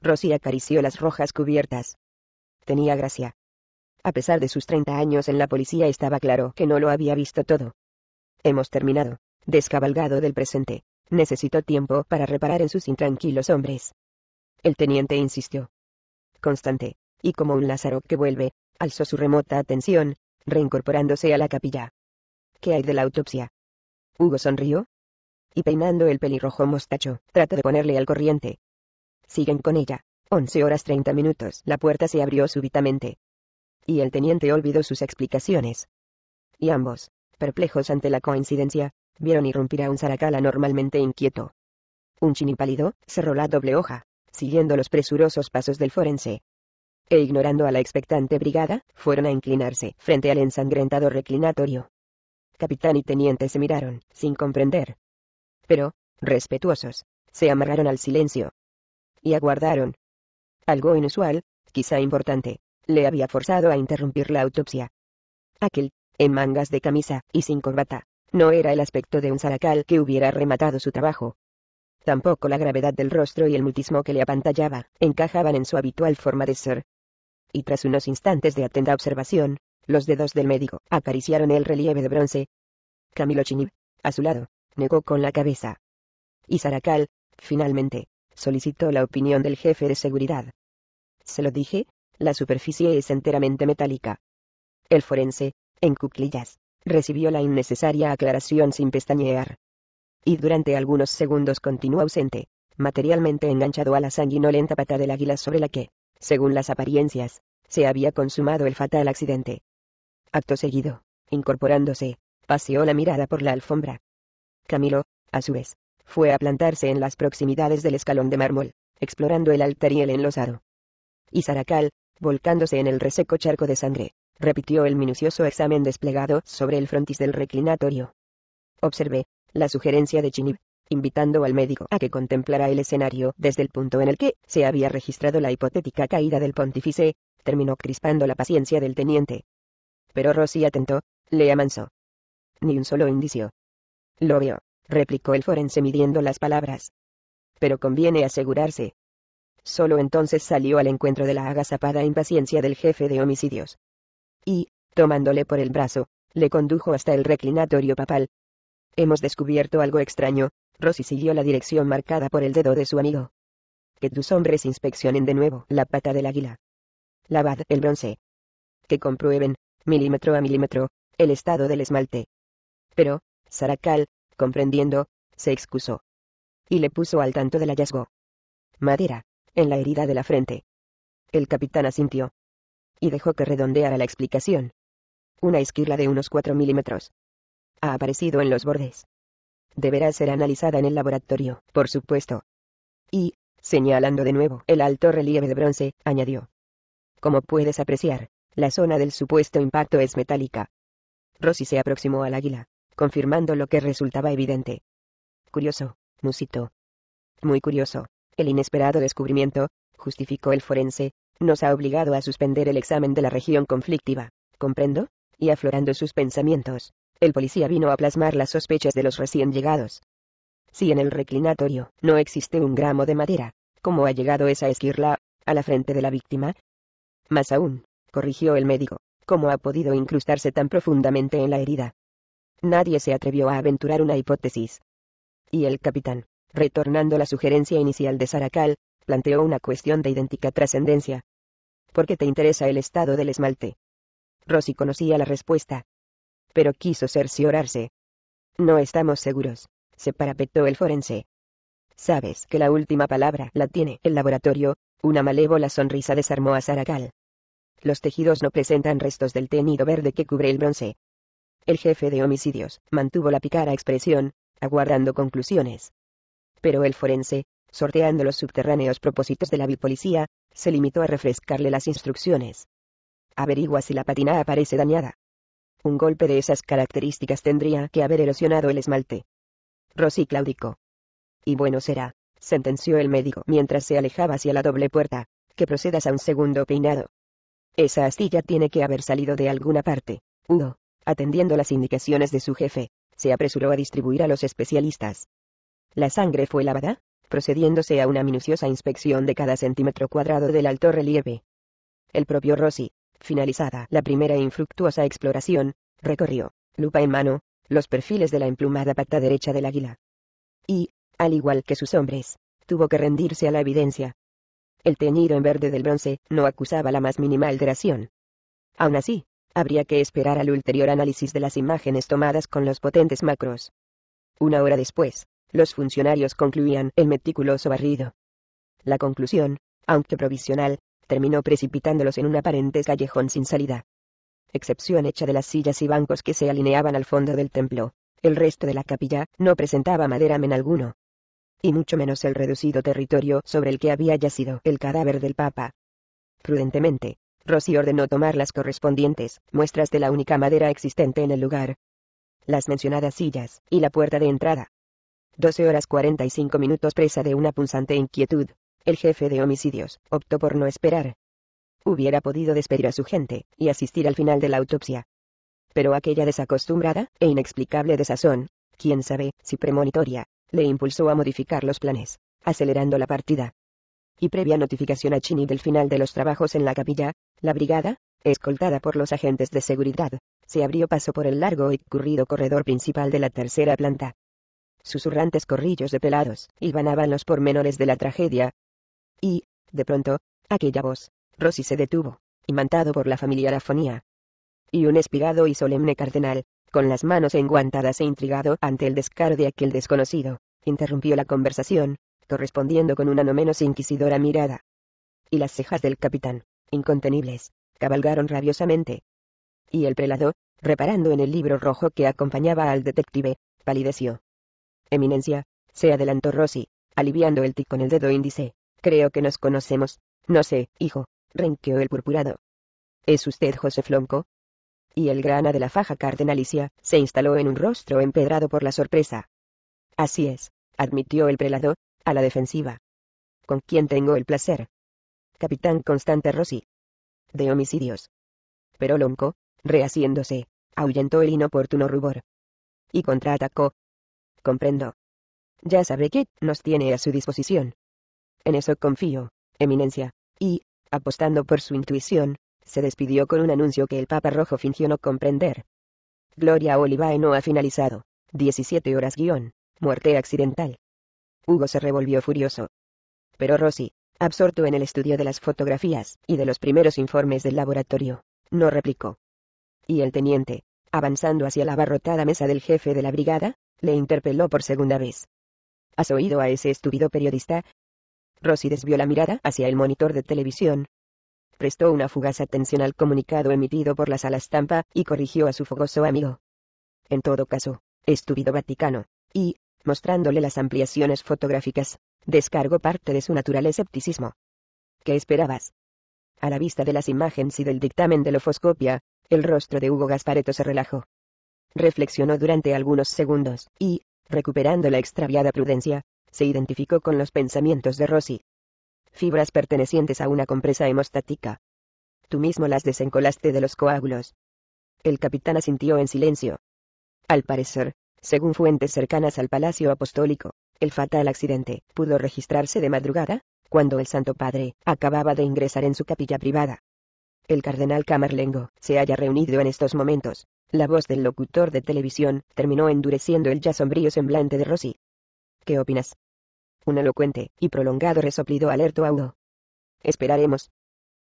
Rosy acarició las rojas cubiertas. Tenía gracia. A pesar de sus 30 años en la policía estaba claro que no lo había visto todo. Hemos terminado, descabalgado del presente. Necesitó tiempo para reparar en sus intranquilos hombres. El teniente insistió constante, y como un Lázaro que vuelve, alzó su remota atención, reincorporándose a la capilla. ¿Qué hay de la autopsia? Hugo sonrió. Y peinando el pelirrojo mostacho, trató de ponerle al corriente. Siguen con ella. Once horas treinta minutos. La puerta se abrió súbitamente. Y el teniente olvidó sus explicaciones. Y ambos, perplejos ante la coincidencia, vieron irrumpir a un zaracala normalmente inquieto. Un chini pálido, cerró la doble hoja, siguiendo los presurosos pasos del forense. E ignorando a la expectante brigada, fueron a inclinarse frente al ensangrentado reclinatorio. Capitán y teniente se miraron, sin comprender. Pero, respetuosos, se amarraron al silencio. Y aguardaron. Algo inusual, quizá importante, le había forzado a interrumpir la autopsia. Aquel, en mangas de camisa y sin corbata, no era el aspecto de un zaracal que hubiera rematado su trabajo. Tampoco la gravedad del rostro y el mutismo que le apantallaba, encajaban en su habitual forma de ser. Y tras unos instantes de atenta observación, los dedos del médico acariciaron el relieve de bronce. Camilo Chinib, a su lado, negó con la cabeza. Y Saracal, finalmente, solicitó la opinión del jefe de seguridad. Se lo dije, la superficie es enteramente metálica. El forense, en cuclillas, recibió la innecesaria aclaración sin pestañear, y durante algunos segundos continuó ausente, materialmente enganchado a la sanguinolenta pata del águila sobre la que, según las apariencias, se había consumado el fatal accidente. Acto seguido, incorporándose, paseó la mirada por la alfombra. Camilo, a su vez, fue a plantarse en las proximidades del escalón de mármol, explorando el altar y el enlosado. Y Saracal, volcándose en el reseco charco de sangre, repitió el minucioso examen desplegado sobre el frontis del reclinatorio. Observé, la sugerencia de Chinib, invitando al médico a que contemplara el escenario desde el punto en el que se había registrado la hipotética caída del pontífice, terminó crispando la paciencia del teniente. Pero Rossi atentó, le amansó. Ni un solo indicio. Lo veo, replicó el forense midiendo las palabras. Pero conviene asegurarse. Solo entonces salió al encuentro de la agazapada impaciencia del jefe de homicidios. Y, tomándole por el brazo, le condujo hasta el reclinatorio papal, Hemos descubierto algo extraño. Rosy siguió la dirección marcada por el dedo de su amigo. Que tus hombres inspeccionen de nuevo la pata del águila. Lavad el bronce. Que comprueben, milímetro a milímetro, el estado del esmalte. Pero, Saracal, comprendiendo, se excusó. Y le puso al tanto del hallazgo. Madera, en la herida de la frente. El capitán asintió. Y dejó que redondeara la explicación. Una esquirla de unos cuatro milímetros ha aparecido en los bordes. Deberá ser analizada en el laboratorio, por supuesto. Y, señalando de nuevo el alto relieve de bronce, añadió. Como puedes apreciar, la zona del supuesto impacto es metálica. Rossi se aproximó al águila, confirmando lo que resultaba evidente. Curioso, Musito. Muy curioso, el inesperado descubrimiento, justificó el forense, nos ha obligado a suspender el examen de la región conflictiva, comprendo, y aflorando sus pensamientos el policía vino a plasmar las sospechas de los recién llegados. Si en el reclinatorio no existe un gramo de madera, ¿cómo ha llegado esa esquirla a la frente de la víctima? Más aún, corrigió el médico, ¿cómo ha podido incrustarse tan profundamente en la herida? Nadie se atrevió a aventurar una hipótesis. Y el capitán, retornando la sugerencia inicial de Saracal, planteó una cuestión de idéntica trascendencia. ¿Por qué te interesa el estado del esmalte? Rosy conocía la respuesta, pero quiso cerciorarse. No estamos seguros, se parapetó el forense. Sabes que la última palabra la tiene el laboratorio, una malévola sonrisa desarmó a Saracal. Los tejidos no presentan restos del tenido verde que cubre el bronce. El jefe de homicidios mantuvo la picara expresión, aguardando conclusiones. Pero el forense, sorteando los subterráneos propósitos de la bipolicía, se limitó a refrescarle las instrucciones. Averigua si la patina aparece dañada. Un golpe de esas características tendría que haber erosionado el esmalte. Rosy claudicó. Y bueno será, sentenció el médico mientras se alejaba hacia la doble puerta, que procedas a un segundo peinado. Esa astilla tiene que haber salido de alguna parte. Udo, atendiendo las indicaciones de su jefe, se apresuró a distribuir a los especialistas. La sangre fue lavada, procediéndose a una minuciosa inspección de cada centímetro cuadrado del alto relieve. El propio Rossi, Finalizada la primera infructuosa exploración, recorrió, lupa en mano, los perfiles de la emplumada pata derecha del águila. Y, al igual que sus hombres, tuvo que rendirse a la evidencia. El teñido en verde del bronce no acusaba la más mínima alteración. Aún así, habría que esperar al ulterior análisis de las imágenes tomadas con los potentes macros. Una hora después, los funcionarios concluían el meticuloso barrido. La conclusión, aunque provisional, terminó precipitándolos en un aparente callejón sin salida. Excepción hecha de las sillas y bancos que se alineaban al fondo del templo, el resto de la capilla no presentaba madera men alguno. Y mucho menos el reducido territorio sobre el que había yacido el cadáver del Papa. Prudentemente, Rossi ordenó tomar las correspondientes muestras de la única madera existente en el lugar. Las mencionadas sillas, y la puerta de entrada. 12 horas 45 minutos presa de una punzante inquietud, el jefe de homicidios, optó por no esperar. Hubiera podido despedir a su gente, y asistir al final de la autopsia. Pero aquella desacostumbrada e inexplicable desazón, quién sabe si premonitoria, le impulsó a modificar los planes, acelerando la partida. Y previa notificación a Chini del final de los trabajos en la capilla, la brigada, escoltada por los agentes de seguridad, se abrió paso por el largo y currido corredor principal de la tercera planta. Susurrantes corrillos de pelados, hilvanaban los pormenores de la tragedia, y, de pronto, aquella voz. Rosy se detuvo, imantado por la familiar afonía. Y un espigado y solemne cardenal, con las manos enguantadas e intrigado ante el descaro de aquel desconocido, interrumpió la conversación, correspondiendo con una no menos inquisidora mirada. Y las cejas del capitán, incontenibles, cabalgaron rabiosamente. Y el prelado, reparando en el libro rojo que acompañaba al detective, palideció. Eminencia, se adelantó Rossi, aliviando el tic con el dedo índice. Creo que nos conocemos. No sé, hijo, renqueó el purpurado. ¿Es usted José Flonco? Y el grana de la faja cardenalicia, se instaló en un rostro empedrado por la sorpresa. Así es, admitió el prelado, a la defensiva. ¿Con quién tengo el placer? Capitán Constante Rossi. De homicidios. Pero Lonco, rehaciéndose, ahuyentó el inoportuno rubor. Y contraatacó. Comprendo. Ya sabré que nos tiene a su disposición. En eso confío, Eminencia. Y, apostando por su intuición, se despidió con un anuncio que el Papa Rojo fingió no comprender. Gloria Olivae no ha finalizado. 17 horas guión. Muerte accidental. Hugo se revolvió furioso. Pero Rossi, absorto en el estudio de las fotografías y de los primeros informes del laboratorio, no replicó. Y el teniente, avanzando hacia la abarrotada mesa del jefe de la brigada, le interpeló por segunda vez. ¿Has oído a ese estúpido periodista, Rosy desvió la mirada hacia el monitor de televisión. Prestó una fugaz atención al comunicado emitido por la sala estampa, y corrigió a su fogoso amigo. En todo caso, estúpido Vaticano, y, mostrándole las ampliaciones fotográficas, descargó parte de su natural escepticismo. ¿Qué esperabas? A la vista de las imágenes y del dictamen de lofoscopia, el rostro de Hugo Gaspareto se relajó. Reflexionó durante algunos segundos, y, recuperando la extraviada prudencia, se identificó con los pensamientos de Rossi. Fibras pertenecientes a una compresa hemostática. Tú mismo las desencolaste de los coágulos. El capitán asintió en silencio. Al parecer, según fuentes cercanas al Palacio Apostólico, el fatal accidente pudo registrarse de madrugada, cuando el Santo Padre acababa de ingresar en su capilla privada. El cardenal Camarlengo se haya reunido en estos momentos. La voz del locutor de televisión terminó endureciendo el ya sombrío semblante de Rossi. ¿Qué opinas? Un elocuente y prolongado resoplido alertó Audo. Esperaremos.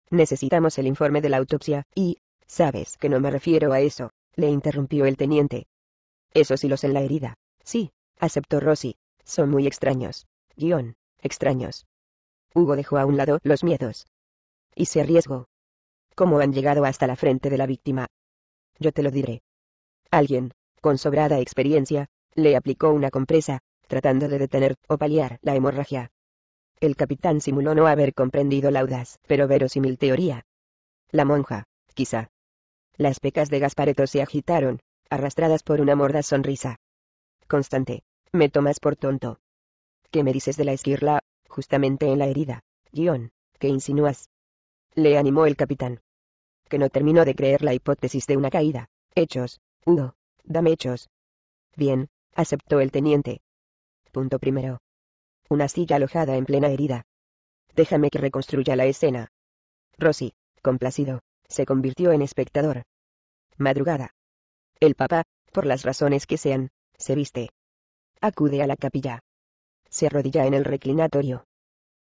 Necesitamos el informe de la autopsia, y, sabes que no me refiero a eso, le interrumpió el teniente. Esos hilos en la herida. Sí, aceptó Rossi. Son muy extraños. Guión. Extraños. Hugo dejó a un lado los miedos. Y se arriesgó. ¿Cómo han llegado hasta la frente de la víctima? Yo te lo diré. Alguien, con sobrada experiencia, le aplicó una compresa, tratando de detener o paliar la hemorragia. El capitán simuló no haber comprendido la audaz, pero verosímil teoría. La monja, quizá. Las pecas de Gaspareto se agitaron, arrastradas por una morda sonrisa. Constante, me tomas por tonto. ¿Qué me dices de la esquirla, justamente en la herida? Guión, ¿qué insinúas? Le animó el capitán. Que no terminó de creer la hipótesis de una caída. Hechos, uno. dame hechos. Bien, aceptó el teniente, Punto primero. Una silla alojada en plena herida. Déjame que reconstruya la escena. Rosy, complacido, se convirtió en espectador. Madrugada. El papá, por las razones que sean, se viste. Acude a la capilla. Se arrodilla en el reclinatorio.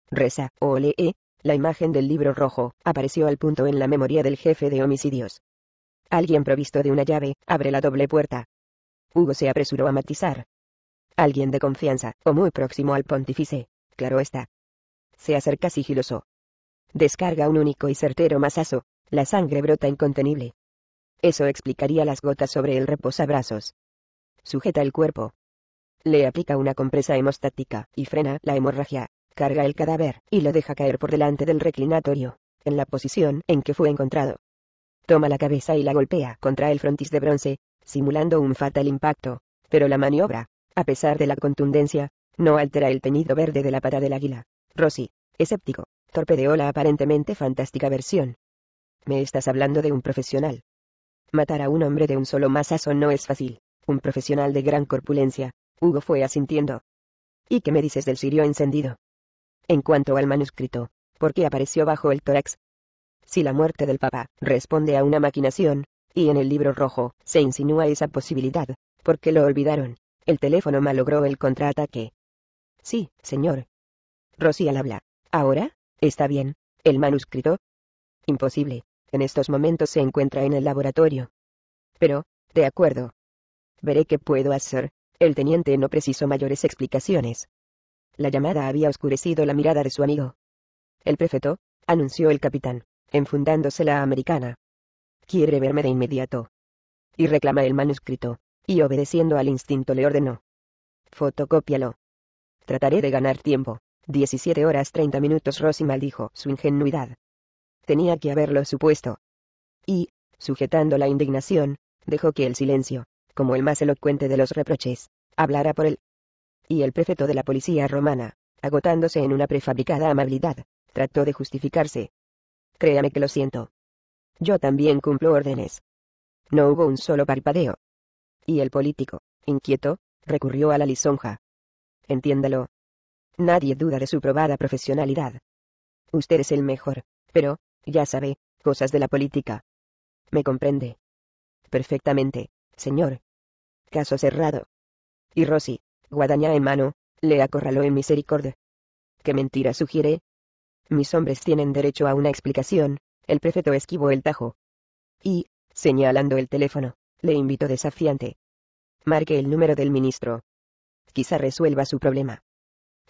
Reza, o lee, eh. la imagen del libro rojo, apareció al punto en la memoria del jefe de homicidios. Alguien provisto de una llave, abre la doble puerta. Hugo se apresuró a matizar alguien de confianza, o muy próximo al pontífice, claro está. Se acerca sigiloso. Descarga un único y certero masazo, la sangre brota incontenible. Eso explicaría las gotas sobre el reposabrazos. Sujeta el cuerpo. Le aplica una compresa hemostática, y frena la hemorragia, carga el cadáver, y lo deja caer por delante del reclinatorio, en la posición en que fue encontrado. Toma la cabeza y la golpea contra el frontis de bronce, simulando un fatal impacto, pero la maniobra, a pesar de la contundencia, no altera el teñido verde de la pata del águila. Rossi, escéptico, torpedeó la aparentemente fantástica versión. Me estás hablando de un profesional. Matar a un hombre de un solo masazo no es fácil. Un profesional de gran corpulencia, Hugo fue asintiendo. ¿Y qué me dices del sirio encendido? En cuanto al manuscrito, ¿por qué apareció bajo el tórax? Si la muerte del Papa responde a una maquinación, y en el libro rojo se insinúa esa posibilidad, ¿por qué lo olvidaron? El teléfono malogró el contraataque. Sí, señor. Rosy habla. Ahora, está bien. ¿El manuscrito? Imposible. En estos momentos se encuentra en el laboratorio. Pero, de acuerdo. Veré qué puedo hacer. El teniente no precisó mayores explicaciones. La llamada había oscurecido la mirada de su amigo. El prefeto, anunció el capitán, enfundándose la americana. Quiere verme de inmediato. Y reclama el manuscrito y obedeciendo al instinto le ordenó. Fotocópialo. Trataré de ganar tiempo. 17 horas 30 minutos Rosy maldijo su ingenuidad. Tenía que haberlo supuesto. Y, sujetando la indignación, dejó que el silencio, como el más elocuente de los reproches, hablara por él. Y el prefecto de la policía romana, agotándose en una prefabricada amabilidad, trató de justificarse. Créame que lo siento. Yo también cumplo órdenes. No hubo un solo parpadeo, y el político, inquieto, recurrió a la lisonja. Entiéndalo. Nadie duda de su probada profesionalidad. Usted es el mejor, pero, ya sabe, cosas de la política. Me comprende. Perfectamente, señor. Caso cerrado. Y Rossi, guadaña en mano, le acorraló en misericordia. ¿Qué mentira sugiere? Mis hombres tienen derecho a una explicación, el prefecto esquivó el tajo. Y, señalando el teléfono, le invitó desafiante. Marque el número del ministro. Quizá resuelva su problema.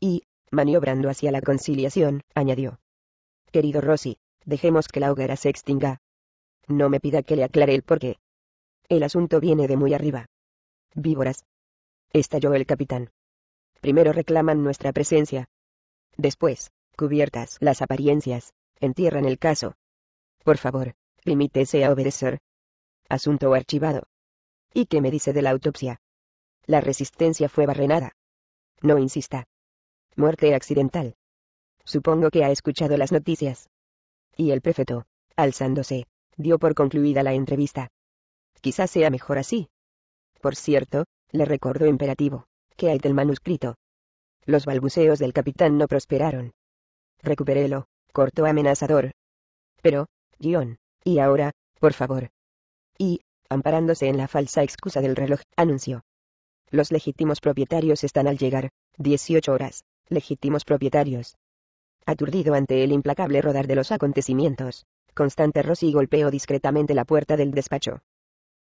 Y, maniobrando hacia la conciliación, añadió. Querido Rossi, dejemos que la hoguera se extinga. No me pida que le aclare el porqué. El asunto viene de muy arriba. Víboras. Estalló el capitán. Primero reclaman nuestra presencia. Después, cubiertas las apariencias, entierran el caso. Por favor, limítese a obedecer, asunto archivado. ¿Y qué me dice de la autopsia? La resistencia fue barrenada. No insista. Muerte accidental. Supongo que ha escuchado las noticias. Y el prefeto, alzándose, dio por concluida la entrevista. Quizás sea mejor así. Por cierto, le recordó imperativo, ¿qué hay del manuscrito? Los balbuceos del capitán no prosperaron. Recuperélo, cortó amenazador. Pero, guión, y ahora, por favor, y, amparándose en la falsa excusa del reloj, anunció. Los legítimos propietarios están al llegar, 18 horas, legítimos propietarios. Aturdido ante el implacable rodar de los acontecimientos, Constante Rossi golpeó discretamente la puerta del despacho.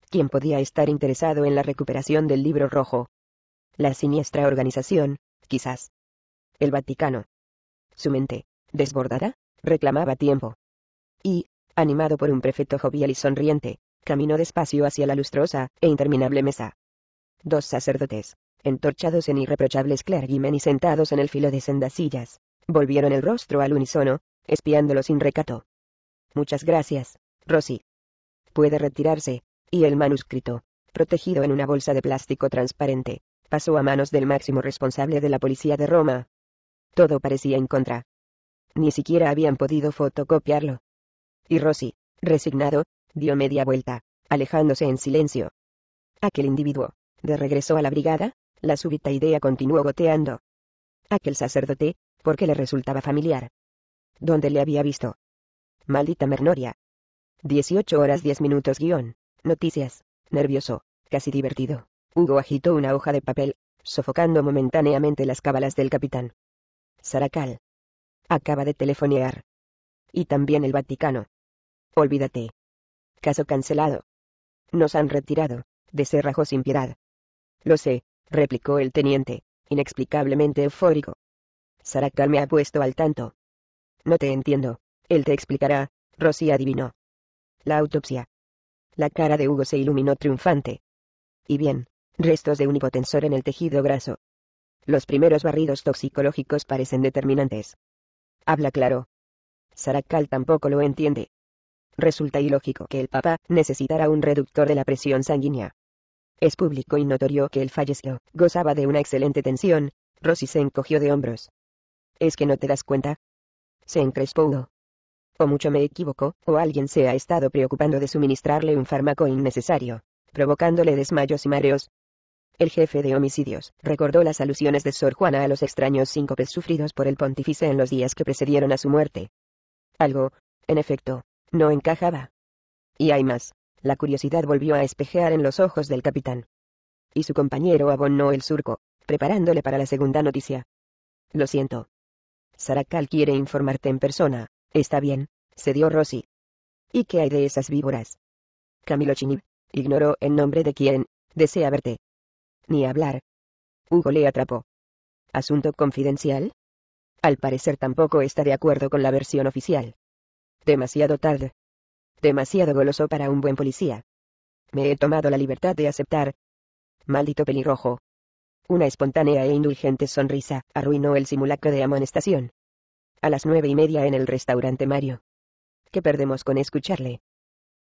¿Quién podía estar interesado en la recuperación del libro rojo? La siniestra organización, quizás. El Vaticano. Su mente, desbordada, reclamaba tiempo. Y, animado por un prefecto jovial y sonriente, caminó despacio hacia la lustrosa e interminable mesa. Dos sacerdotes, entorchados en irreprochables clergymen y sentados en el filo de sendas volvieron el rostro al unísono, espiándolo sin recato. Muchas gracias, Rosy. Puede retirarse, y el manuscrito, protegido en una bolsa de plástico transparente, pasó a manos del máximo responsable de la policía de Roma. Todo parecía en contra. Ni siquiera habían podido fotocopiarlo. Y Rossi, resignado, dio media vuelta, alejándose en silencio. Aquel individuo, de regreso a la brigada, la súbita idea continuó goteando. Aquel sacerdote, porque le resultaba familiar. ¿Dónde le había visto? Maldita Mernoria. 18 horas 10 minutos guión. Noticias. Nervioso, casi divertido. Hugo agitó una hoja de papel, sofocando momentáneamente las cábalas del capitán. Saracal. Acaba de telefonear. Y también el Vaticano. Olvídate, Caso cancelado. Nos han retirado, de sin piedad. Lo sé, replicó el teniente, inexplicablemente eufórico. «Saracal me ha puesto al tanto. No te entiendo, él te explicará, Rosy adivinó. La autopsia. La cara de Hugo se iluminó triunfante. Y bien, restos de un hipotensor en el tejido graso. Los primeros barridos toxicológicos parecen determinantes. Habla claro. Saracal tampoco lo entiende resulta ilógico que el Papa necesitara un reductor de la presión sanguínea. Es público y notorio que el falleció, gozaba de una excelente tensión, Rosy se encogió de hombros. ¿Es que no te das cuenta? Se encrespó. O mucho me equivoco, o alguien se ha estado preocupando de suministrarle un fármaco innecesario, provocándole desmayos y mareos. El jefe de homicidios recordó las alusiones de Sor Juana a los extraños síncopes sufridos por el pontífice en los días que precedieron a su muerte. Algo, en efecto, no encajaba. Y hay más, la curiosidad volvió a espejear en los ojos del capitán. Y su compañero abonó el surco, preparándole para la segunda noticia. Lo siento. Saracal quiere informarte en persona, está bien, se dio Rossi. ¿Y qué hay de esas víboras? Camilo Chinib, ignoró el nombre de quien, desea verte. Ni hablar. Hugo le atrapó. ¿Asunto confidencial? Al parecer tampoco está de acuerdo con la versión oficial. Demasiado tarde. Demasiado goloso para un buen policía. Me he tomado la libertad de aceptar. Maldito pelirrojo. Una espontánea e indulgente sonrisa arruinó el simulacro de amonestación. A las nueve y media en el restaurante Mario. ¿Qué perdemos con escucharle?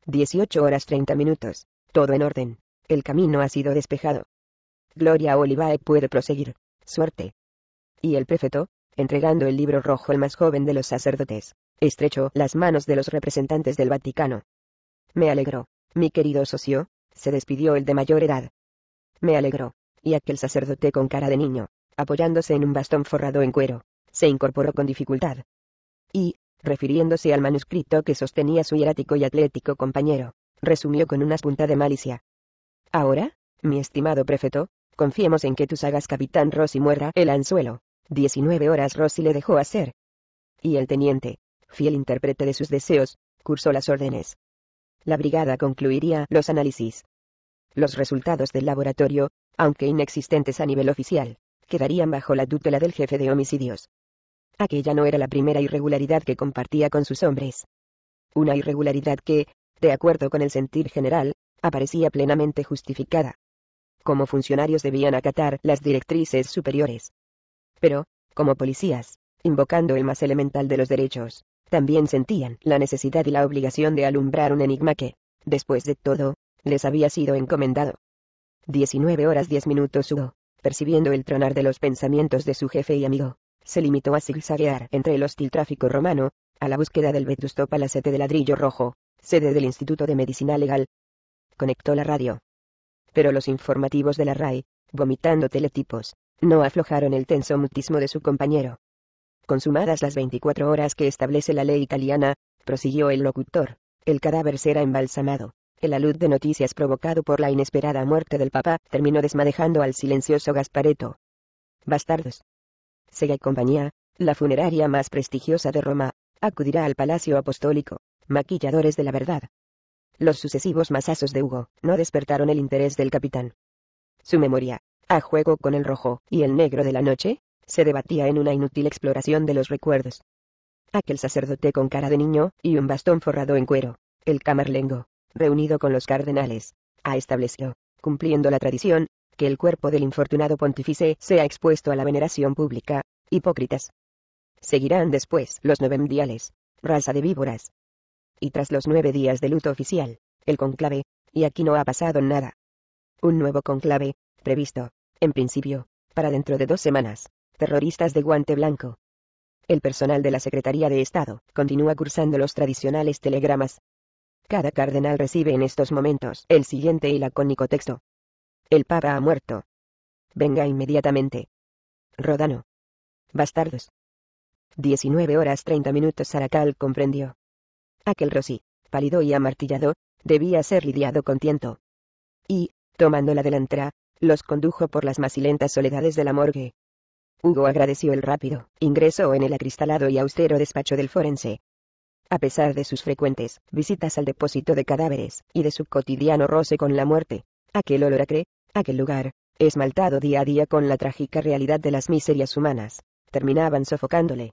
18 horas 30 minutos. Todo en orden. El camino ha sido despejado. Gloria Olivae puede proseguir. Suerte. Y el prefeto, entregando el libro rojo al más joven de los sacerdotes, Estrechó las manos de los representantes del Vaticano. Me alegró. Mi querido socio, se despidió el de mayor edad. Me alegró. Y aquel sacerdote con cara de niño, apoyándose en un bastón forrado en cuero, se incorporó con dificultad. Y, refiriéndose al manuscrito que sostenía su hierático y atlético compañero, resumió con una punta de malicia. Ahora, mi estimado prefeto, confiemos en que tú hagas capitán Rossi muera el anzuelo. Diecinueve horas Rossi le dejó hacer. Y el teniente, fiel intérprete de sus deseos, cursó las órdenes. La brigada concluiría los análisis. Los resultados del laboratorio, aunque inexistentes a nivel oficial, quedarían bajo la tutela del jefe de homicidios. Aquella no era la primera irregularidad que compartía con sus hombres. Una irregularidad que, de acuerdo con el sentir general, aparecía plenamente justificada. Como funcionarios debían acatar las directrices superiores. Pero, como policías, invocando el más elemental de los derechos, también sentían la necesidad y la obligación de alumbrar un enigma que, después de todo, les había sido encomendado. 19 horas 10 minutos Hugo, percibiendo el tronar de los pensamientos de su jefe y amigo, se limitó a zigzaguear entre el hostil tráfico romano, a la búsqueda del vetusto palacete de ladrillo rojo, sede del Instituto de Medicina Legal. Conectó la radio. Pero los informativos de la RAI, vomitando teletipos, no aflojaron el tenso mutismo de su compañero consumadas las 24 horas que establece la ley italiana, prosiguió el locutor. El cadáver será embalsamado. El alud de noticias provocado por la inesperada muerte del papá terminó desmadejando al silencioso Gaspareto. Bastardos. Sega y compañía, la funeraria más prestigiosa de Roma, acudirá al Palacio Apostólico, maquilladores de la verdad. Los sucesivos masazos de Hugo no despertaron el interés del capitán. Su memoria, a juego con el rojo y el negro de la noche, se debatía en una inútil exploración de los recuerdos. Aquel sacerdote con cara de niño, y un bastón forrado en cuero, el camarlengo, reunido con los cardenales, ha establecido, cumpliendo la tradición, que el cuerpo del infortunado pontífice sea expuesto a la veneración pública, hipócritas. Seguirán después los novemdiales, raza de víboras. Y tras los nueve días de luto oficial, el conclave, y aquí no ha pasado nada. Un nuevo conclave, previsto, en principio, para dentro de dos semanas terroristas de guante blanco. El personal de la Secretaría de Estado continúa cursando los tradicionales telegramas. Cada cardenal recibe en estos momentos el siguiente y lacónico texto. El Papa ha muerto. Venga inmediatamente. Rodano. Bastardos. 19 horas 30 minutos Saracal comprendió. Aquel Rossi, pálido y amartillado, debía ser lidiado con tiento. Y, tomando la delantera, los condujo por las masilentas soledades de la morgue. Hugo agradeció el rápido ingreso en el acristalado y austero despacho del forense. A pesar de sus frecuentes visitas al depósito de cadáveres y de su cotidiano roce con la muerte, aquel olor acre, aquel lugar, esmaltado día a día con la trágica realidad de las miserias humanas, terminaban sofocándole.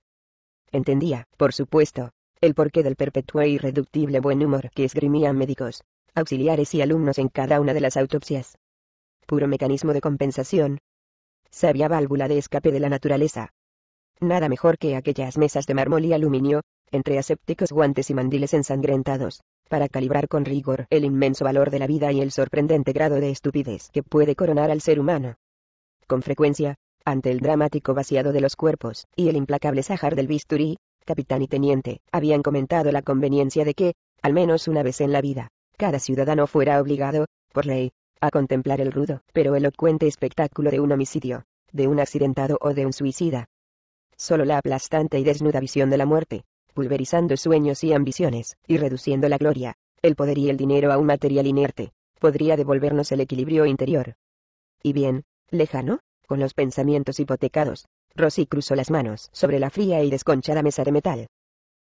Entendía, por supuesto, el porqué del perpetuo e irreductible buen humor que esgrimían médicos, auxiliares y alumnos en cada una de las autopsias. Puro mecanismo de compensación, sabia válvula de escape de la naturaleza. Nada mejor que aquellas mesas de mármol y aluminio, entre asépticos guantes y mandiles ensangrentados, para calibrar con rigor el inmenso valor de la vida y el sorprendente grado de estupidez que puede coronar al ser humano. Con frecuencia, ante el dramático vaciado de los cuerpos y el implacable sajar del bisturí, capitán y teniente habían comentado la conveniencia de que, al menos una vez en la vida, cada ciudadano fuera obligado, por ley, a contemplar el rudo, pero elocuente espectáculo de un homicidio, de un accidentado o de un suicida. Solo la aplastante y desnuda visión de la muerte, pulverizando sueños y ambiciones, y reduciendo la gloria, el poder y el dinero a un material inerte, podría devolvernos el equilibrio interior. Y bien, lejano, con los pensamientos hipotecados, Rosy cruzó las manos sobre la fría y desconchada mesa de metal.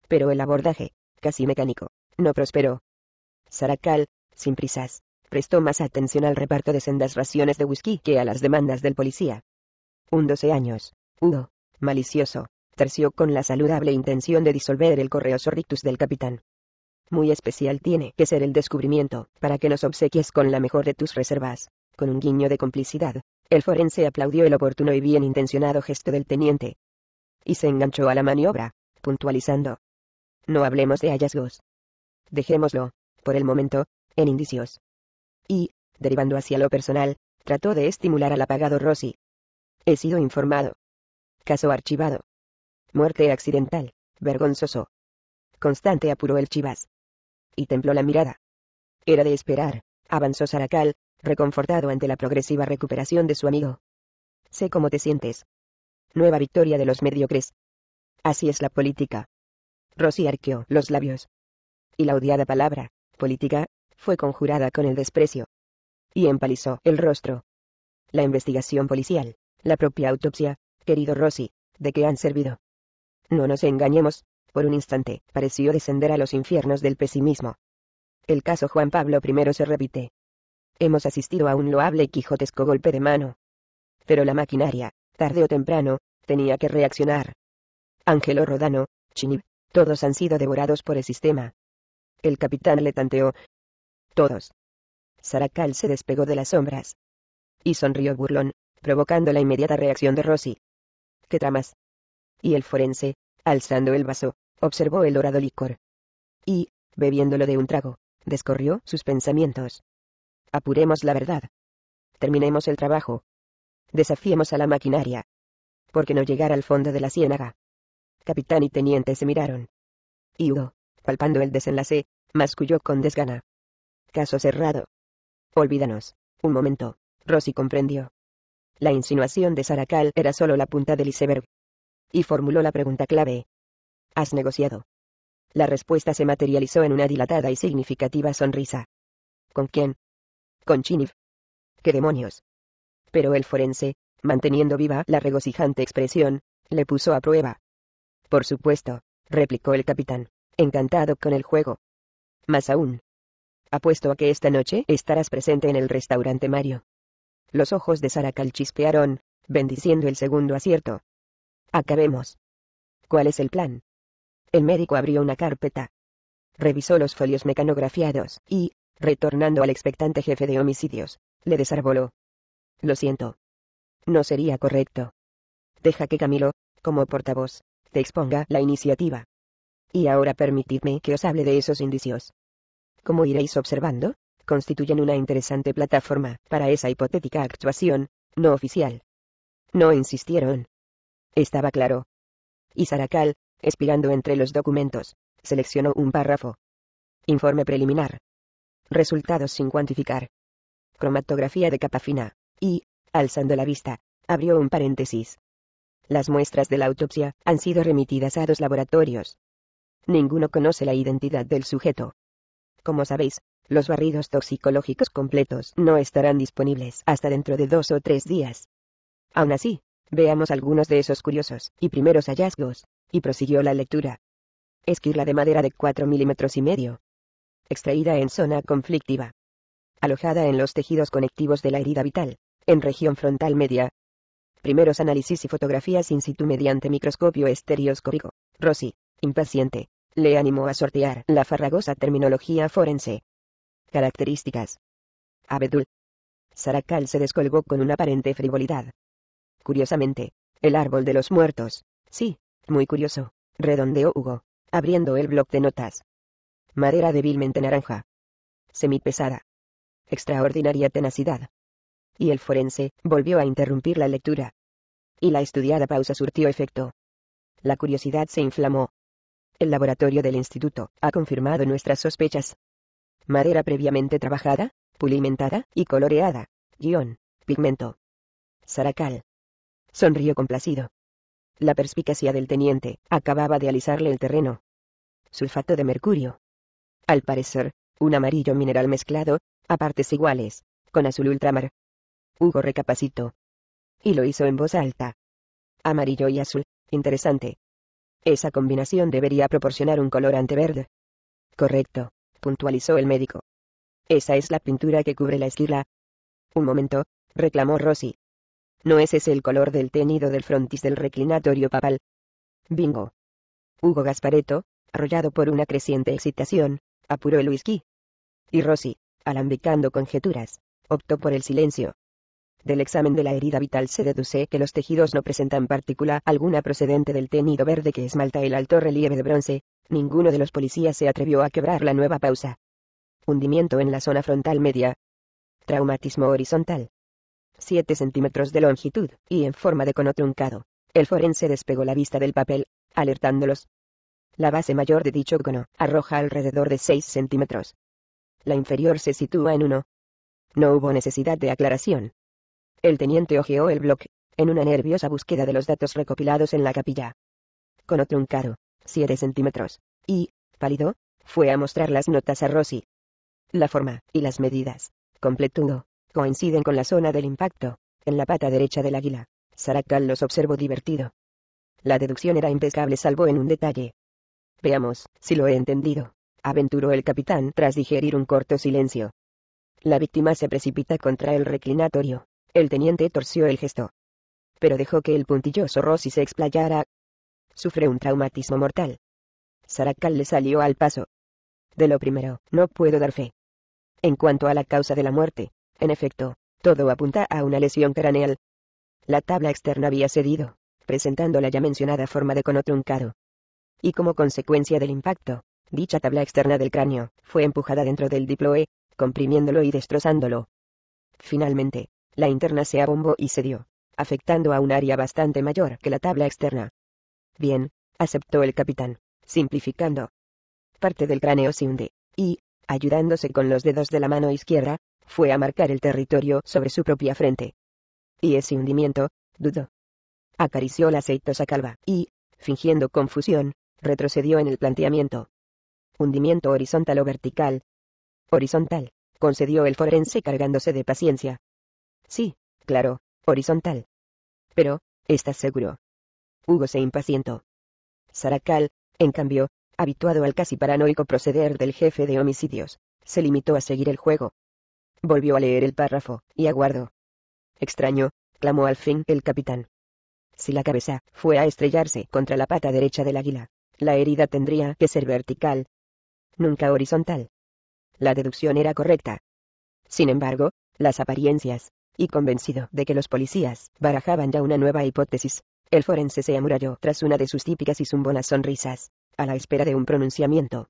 Pero el abordaje, casi mecánico, no prosperó. Saracal, sin prisas, prestó más atención al reparto de sendas raciones de whisky que a las demandas del policía. Un 12 años, Hugo, malicioso, terció con la saludable intención de disolver el correoso rictus del capitán. Muy especial tiene que ser el descubrimiento, para que nos obsequies con la mejor de tus reservas. Con un guiño de complicidad, el forense aplaudió el oportuno y bien intencionado gesto del teniente. Y se enganchó a la maniobra, puntualizando. No hablemos de hallazgos. Dejémoslo, por el momento, en indicios y, derivando hacia lo personal, trató de estimular al apagado Rossi. He sido informado. Caso archivado. Muerte accidental, vergonzoso. Constante apuró el Chivas. Y tembló la mirada. Era de esperar, avanzó Saracal, reconfortado ante la progresiva recuperación de su amigo. Sé cómo te sientes. Nueva victoria de los mediocres. Así es la política. Rossi arqueó los labios. Y la odiada palabra, política, fue conjurada con el desprecio. Y empalizó el rostro. La investigación policial, la propia autopsia, querido Rossi, ¿de qué han servido? No nos engañemos, por un instante, pareció descender a los infiernos del pesimismo. El caso Juan Pablo I se repite. Hemos asistido a un loable y quijotesco golpe de mano. Pero la maquinaria, tarde o temprano, tenía que reaccionar. Ángelo Rodano, Chinib, todos han sido devorados por el sistema. El capitán le tanteó, todos. Saracal se despegó de las sombras. Y sonrió burlón, provocando la inmediata reacción de Rossi. ¿Qué tramas? Y el forense, alzando el vaso, observó el dorado licor. Y, bebiéndolo de un trago, descorrió sus pensamientos. Apuremos la verdad. Terminemos el trabajo. Desafiemos a la maquinaria. Porque no llegar al fondo de la ciénaga? Capitán y teniente se miraron. Y Hugo, palpando el desenlace, masculló con desgana. Caso cerrado. Olvídanos. Un momento. Rosy comprendió. La insinuación de Saracal era solo la punta del iceberg. Y formuló la pregunta clave. ¿Has negociado? La respuesta se materializó en una dilatada y significativa sonrisa. ¿Con quién? Con Chiniv. ¿Qué demonios? Pero el forense, manteniendo viva la regocijante expresión, le puso a prueba. Por supuesto, replicó el capitán, encantado con el juego. Más aún, Apuesto a que esta noche estarás presente en el restaurante Mario. Los ojos de Saracal chispearon, bendiciendo el segundo acierto. Acabemos. ¿Cuál es el plan? El médico abrió una carpeta. Revisó los folios mecanografiados, y, retornando al expectante jefe de homicidios, le desarboló. Lo siento. No sería correcto. Deja que Camilo, como portavoz, te exponga la iniciativa. Y ahora permitidme que os hable de esos indicios como iréis observando, constituyen una interesante plataforma para esa hipotética actuación, no oficial. No insistieron. Estaba claro. Y Saracal, espirando entre los documentos, seleccionó un párrafo. Informe preliminar. Resultados sin cuantificar. Cromatografía de capa fina. Y, alzando la vista, abrió un paréntesis. Las muestras de la autopsia han sido remitidas a dos laboratorios. Ninguno conoce la identidad del sujeto. Como sabéis, los barridos toxicológicos completos no estarán disponibles hasta dentro de dos o tres días. Aún así, veamos algunos de esos curiosos y primeros hallazgos, y prosiguió la lectura. Esquirla de madera de 4 milímetros y medio. Extraída en zona conflictiva. Alojada en los tejidos conectivos de la herida vital, en región frontal media. Primeros análisis y fotografías in situ mediante microscopio estereoscópico. Rossi, impaciente le animó a sortear la farragosa terminología forense. Características. Abedul. Saracal se descolgó con una aparente frivolidad. Curiosamente, el árbol de los muertos. Sí, muy curioso, redondeó Hugo, abriendo el bloc de notas. Madera débilmente naranja. Semipesada. Extraordinaria tenacidad. Y el forense volvió a interrumpir la lectura. Y la estudiada pausa surtió efecto. La curiosidad se inflamó. El laboratorio del instituto ha confirmado nuestras sospechas. Madera previamente trabajada, pulimentada y coloreada. Guión. Pigmento. Saracal. Sonrió complacido. La perspicacia del teniente acababa de alisarle el terreno. Sulfato de mercurio. Al parecer, un amarillo mineral mezclado, a partes iguales, con azul ultramar. Hugo recapacitó. Y lo hizo en voz alta. Amarillo y azul, interesante. Esa combinación debería proporcionar un color anteverde?» Correcto, puntualizó el médico. Esa es la pintura que cubre la esquila. Un momento, reclamó Rossi. No es ese el color del tenido del frontis del reclinatorio papal. Bingo. Hugo Gaspareto, arrollado por una creciente excitación, apuró el whisky. Y Rossi, alambicando conjeturas, optó por el silencio. Del examen de la herida vital se deduce que los tejidos no presentan partícula alguna procedente del tenido verde que esmalta el alto relieve de bronce. Ninguno de los policías se atrevió a quebrar la nueva pausa. Hundimiento en la zona frontal media. Traumatismo horizontal. 7 centímetros de longitud, y en forma de cono truncado. El forense despegó la vista del papel, alertándolos. La base mayor de dicho cono arroja alrededor de 6 centímetros. La inferior se sitúa en uno. No hubo necesidad de aclaración. El teniente hojeó el bloque en una nerviosa búsqueda de los datos recopilados en la capilla. Con otro caro, siete centímetros, y, pálido, fue a mostrar las notas a Rossi. La forma y las medidas, completudo, coinciden con la zona del impacto, en la pata derecha del águila. Saracal los observó divertido. La deducción era impecable salvo en un detalle. Veamos, si lo he entendido, aventuró el capitán tras digerir un corto silencio. La víctima se precipita contra el reclinatorio, el teniente torció el gesto. Pero dejó que el puntilloso Rossi se explayara. Sufre un traumatismo mortal. Saracal le salió al paso. De lo primero, no puedo dar fe. En cuanto a la causa de la muerte, en efecto, todo apunta a una lesión craneal. La tabla externa había cedido, presentando la ya mencionada forma de cono truncado. Y como consecuencia del impacto, dicha tabla externa del cráneo fue empujada dentro del diploe, comprimiéndolo y destrozándolo. Finalmente, la interna se abombó y se dio, afectando a un área bastante mayor que la tabla externa. Bien, aceptó el capitán, simplificando. Parte del cráneo se hunde, y, ayudándose con los dedos de la mano izquierda, fue a marcar el territorio sobre su propia frente. Y ese hundimiento, dudó. Acarició la aceitosa calva y, fingiendo confusión, retrocedió en el planteamiento. Hundimiento horizontal o vertical. Horizontal, concedió el forense cargándose de paciencia. Sí, claro, horizontal. Pero, ¿estás seguro? Hugo se impacientó. Saracal, en cambio, habituado al casi paranoico proceder del jefe de homicidios, se limitó a seguir el juego. Volvió a leer el párrafo, y aguardó. Extraño, clamó al fin el capitán. Si la cabeza fue a estrellarse contra la pata derecha del águila, la herida tendría que ser vertical, nunca horizontal. La deducción era correcta. Sin embargo, las apariencias y convencido de que los policías barajaban ya una nueva hipótesis. El forense se amuralló tras una de sus típicas y zumbonas sonrisas, a la espera de un pronunciamiento.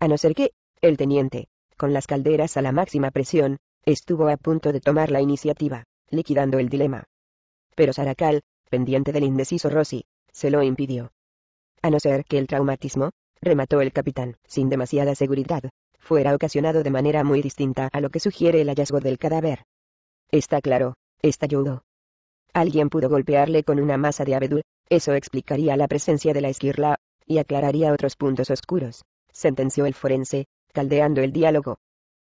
A no ser que, el teniente, con las calderas a la máxima presión, estuvo a punto de tomar la iniciativa, liquidando el dilema. Pero Saracal, pendiente del indeciso Rossi, se lo impidió. A no ser que el traumatismo, remató el capitán, sin demasiada seguridad, fuera ocasionado de manera muy distinta a lo que sugiere el hallazgo del cadáver. Está claro, estalludo. Alguien pudo golpearle con una masa de abedul, eso explicaría la presencia de la esquirla, y aclararía otros puntos oscuros, sentenció el forense, caldeando el diálogo.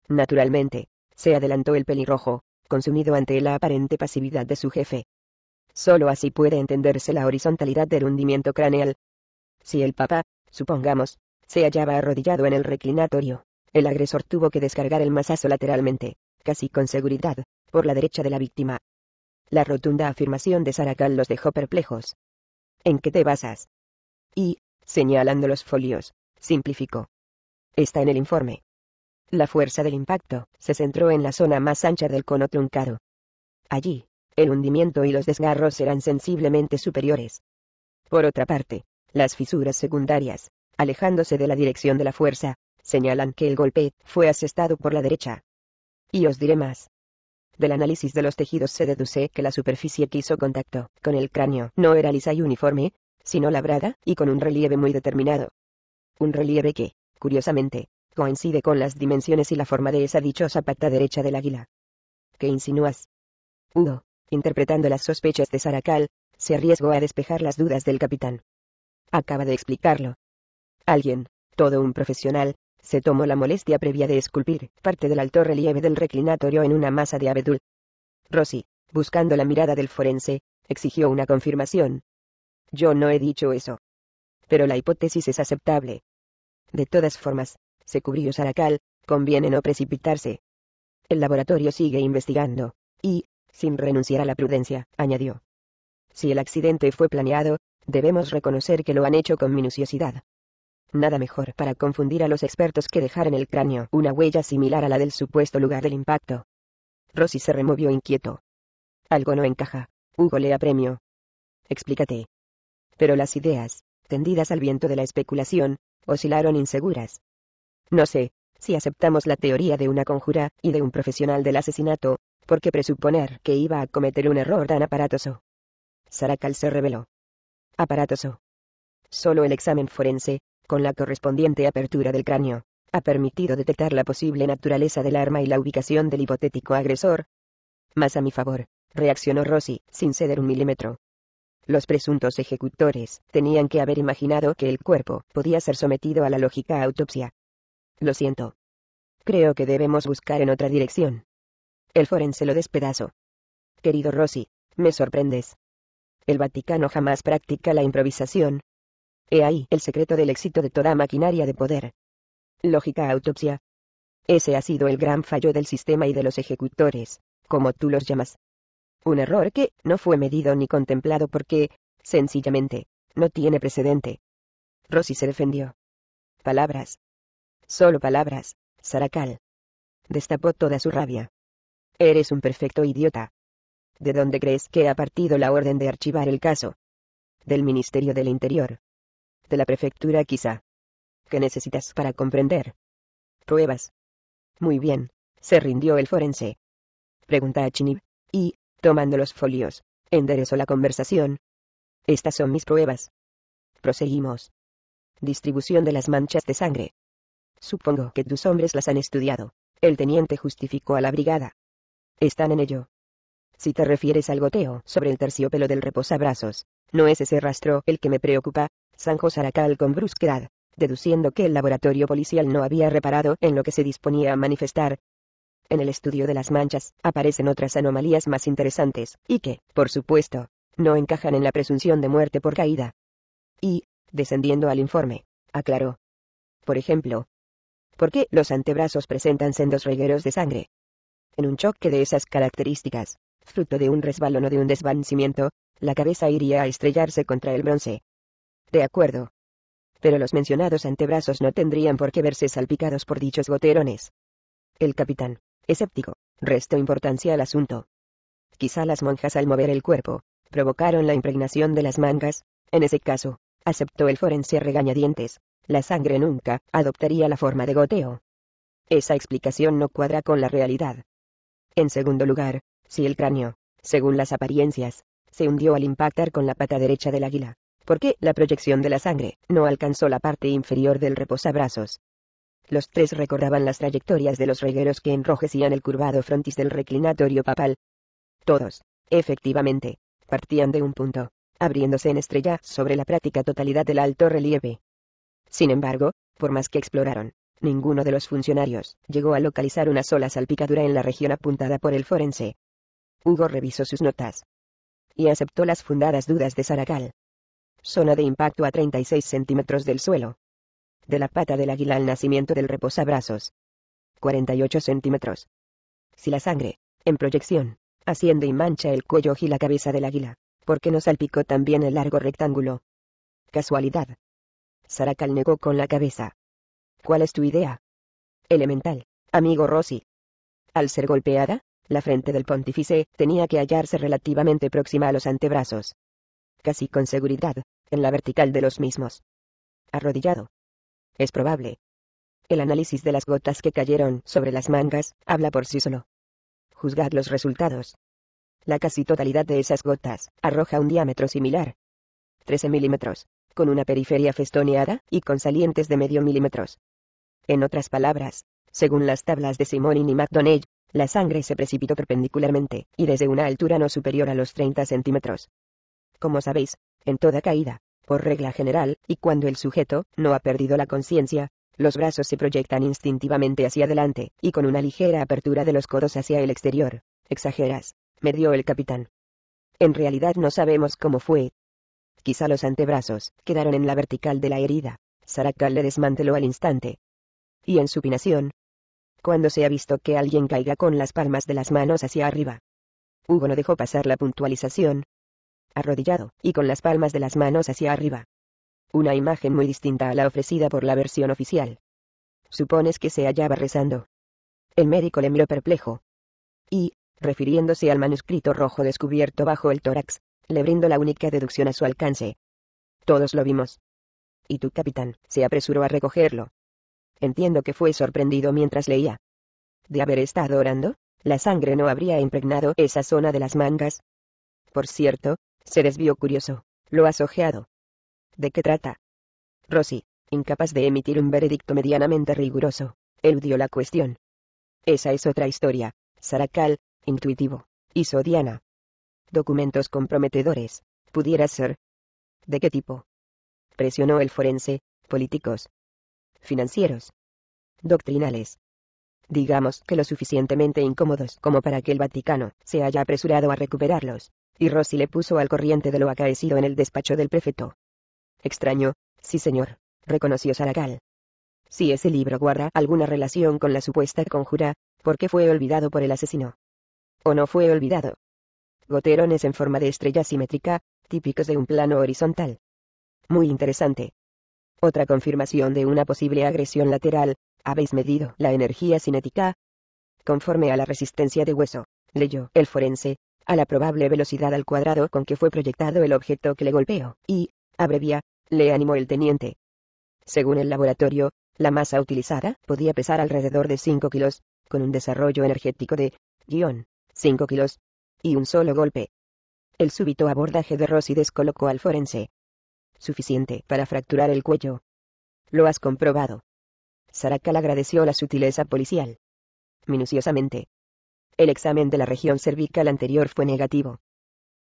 Naturalmente, se adelantó el pelirrojo, consumido ante la aparente pasividad de su jefe. Solo así puede entenderse la horizontalidad del hundimiento craneal. Si el papá, supongamos, se hallaba arrodillado en el reclinatorio, el agresor tuvo que descargar el masazo lateralmente, casi con seguridad, por la derecha de la víctima. La rotunda afirmación de Saracal los dejó perplejos. ¿En qué te basas? Y, señalando los folios, simplificó. Está en el informe. La fuerza del impacto se centró en la zona más ancha del cono truncado. Allí, el hundimiento y los desgarros eran sensiblemente superiores. Por otra parte, las fisuras secundarias, alejándose de la dirección de la fuerza, señalan que el golpe fue asestado por la derecha. Y os diré más. Del análisis de los tejidos se deduce que la superficie que hizo contacto con el cráneo no era lisa y uniforme, sino labrada y con un relieve muy determinado. Un relieve que, curiosamente, coincide con las dimensiones y la forma de esa dichosa pata derecha del águila. ¿Qué insinúas? Hugo interpretando las sospechas de Saracal, se arriesgó a despejar las dudas del capitán. Acaba de explicarlo. Alguien, todo un profesional, se tomó la molestia previa de esculpir parte del alto relieve del reclinatorio en una masa de abedul. Rossi, buscando la mirada del forense, exigió una confirmación. Yo no he dicho eso. Pero la hipótesis es aceptable. De todas formas, se cubrió Saracal, conviene no precipitarse. El laboratorio sigue investigando, y, sin renunciar a la prudencia, añadió. Si el accidente fue planeado, debemos reconocer que lo han hecho con minuciosidad. Nada mejor para confundir a los expertos que dejar en el cráneo una huella similar a la del supuesto lugar del impacto. Rossi se removió inquieto. Algo no encaja. Hugo le apremio. Explícate. Pero las ideas, tendidas al viento de la especulación, oscilaron inseguras. No sé, si aceptamos la teoría de una conjura y de un profesional del asesinato, ¿por qué presuponer que iba a cometer un error tan aparatoso? Saracal se reveló. Aparatoso. Solo el examen forense, con la correspondiente apertura del cráneo, ha permitido detectar la posible naturaleza del arma y la ubicación del hipotético agresor. Más a mi favor, reaccionó Rossi, sin ceder un milímetro. Los presuntos ejecutores tenían que haber imaginado que el cuerpo podía ser sometido a la lógica autopsia. Lo siento. Creo que debemos buscar en otra dirección. El forense lo despedazó. Querido Rossi, me sorprendes. El Vaticano jamás practica la improvisación, He ahí el secreto del éxito de toda maquinaria de poder. Lógica autopsia. Ese ha sido el gran fallo del sistema y de los ejecutores, como tú los llamas. Un error que no fue medido ni contemplado porque, sencillamente, no tiene precedente. Rossi se defendió. Palabras. Solo palabras, Saracal. Destapó toda su rabia. Eres un perfecto idiota. ¿De dónde crees que ha partido la orden de archivar el caso? Del Ministerio del Interior de la prefectura quizá. ¿Qué necesitas para comprender? Pruebas. Muy bien, se rindió el forense. Pregunta a Chinib, y, tomando los folios, enderezó la conversación. Estas son mis pruebas. Proseguimos. Distribución de las manchas de sangre. Supongo que tus hombres las han estudiado. El teniente justificó a la brigada. Están en ello. Si te refieres al goteo sobre el terciopelo del reposabrazos, no es ese rastro el que me preocupa, Sanjo Saracal con brusquedad, deduciendo que el laboratorio policial no había reparado en lo que se disponía a manifestar. En el estudio de las manchas, aparecen otras anomalías más interesantes, y que, por supuesto, no encajan en la presunción de muerte por caída. Y, descendiendo al informe, aclaró. Por ejemplo, ¿por qué los antebrazos presentan sendos regueros de sangre? En un choque de esas características, fruto de un resbalón o de un desvanecimiento, la cabeza iría a estrellarse contra el bronce, de acuerdo. Pero los mencionados antebrazos no tendrían por qué verse salpicados por dichos goterones. El capitán, escéptico, restó importancia al asunto. Quizá las monjas al mover el cuerpo, provocaron la impregnación de las mangas, en ese caso, aceptó el forense regañadientes, la sangre nunca adoptaría la forma de goteo. Esa explicación no cuadra con la realidad. En segundo lugar, si el cráneo, según las apariencias, se hundió al impactar con la pata derecha del águila, porque la proyección de la sangre no alcanzó la parte inferior del reposabrazos. Los tres recordaban las trayectorias de los regueros que enrojecían el curvado frontis del reclinatorio papal. Todos, efectivamente, partían de un punto, abriéndose en estrella sobre la práctica totalidad del alto relieve. Sin embargo, por más que exploraron, ninguno de los funcionarios llegó a localizar una sola salpicadura en la región apuntada por el forense. Hugo revisó sus notas y aceptó las fundadas dudas de Saracal. Zona de impacto a 36 centímetros del suelo. De la pata del águila al nacimiento del reposabrazos. 48 centímetros. Si la sangre, en proyección, asciende y mancha el cuello y la cabeza del águila, ¿por qué no salpicó también el largo rectángulo? Casualidad. Saracal negó con la cabeza. ¿Cuál es tu idea? Elemental, amigo Rossi. Al ser golpeada, la frente del pontífice tenía que hallarse relativamente próxima a los antebrazos casi con seguridad, en la vertical de los mismos. Arrodillado. Es probable. El análisis de las gotas que cayeron sobre las mangas habla por sí solo. Juzgad los resultados. La casi totalidad de esas gotas arroja un diámetro similar. 13 milímetros, con una periferia festoneada y con salientes de medio milímetros. En otras palabras, según las tablas de Simonin y McDonnell, la sangre se precipitó perpendicularmente, y desde una altura no superior a los 30 centímetros, como sabéis, en toda caída, por regla general, y cuando el sujeto no ha perdido la conciencia, los brazos se proyectan instintivamente hacia adelante, y con una ligera apertura de los codos hacia el exterior. Exageras, me dio el capitán. En realidad no sabemos cómo fue. Quizá los antebrazos quedaron en la vertical de la herida. Saracal le desmanteló al instante. Y en supinación. Cuando se ha visto que alguien caiga con las palmas de las manos hacia arriba. Hugo no dejó pasar la puntualización, arrodillado, y con las palmas de las manos hacia arriba. Una imagen muy distinta a la ofrecida por la versión oficial. Supones que se hallaba rezando. El médico le miró perplejo. Y, refiriéndose al manuscrito rojo descubierto bajo el tórax, le brindó la única deducción a su alcance. Todos lo vimos. Y tu capitán, se apresuró a recogerlo. Entiendo que fue sorprendido mientras leía. De haber estado orando, la sangre no habría impregnado esa zona de las mangas. Por cierto, se desvió curioso. Lo has ojeado. ¿De qué trata? Rossi, incapaz de emitir un veredicto medianamente riguroso, eludió la cuestión. Esa es otra historia. Saracal, intuitivo. Hizo Diana. Documentos comprometedores. Pudiera ser. ¿De qué tipo? Presionó el forense. Políticos. Financieros. Doctrinales. Digamos que lo suficientemente incómodos como para que el Vaticano se haya apresurado a recuperarlos y Rossi le puso al corriente de lo acaecido en el despacho del prefecto. Extraño, sí señor, reconoció Saragal. Si ese libro guarda alguna relación con la supuesta conjura, ¿por qué fue olvidado por el asesino? ¿O no fue olvidado? Goterones en forma de estrella simétrica, típicos de un plano horizontal. Muy interesante. Otra confirmación de una posible agresión lateral, ¿habéis medido la energía cinética? Conforme a la resistencia de hueso, leyó el forense, a la probable velocidad al cuadrado con que fue proyectado el objeto que le golpeó, y, abrevia, le animó el teniente. Según el laboratorio, la masa utilizada podía pesar alrededor de 5 kilos, con un desarrollo energético de, guión, 5 kilos, y un solo golpe. El súbito abordaje de Rossi descolocó al forense. Suficiente para fracturar el cuello. Lo has comprobado. Saracal agradeció la sutileza policial. Minuciosamente, el examen de la región cervical anterior fue negativo.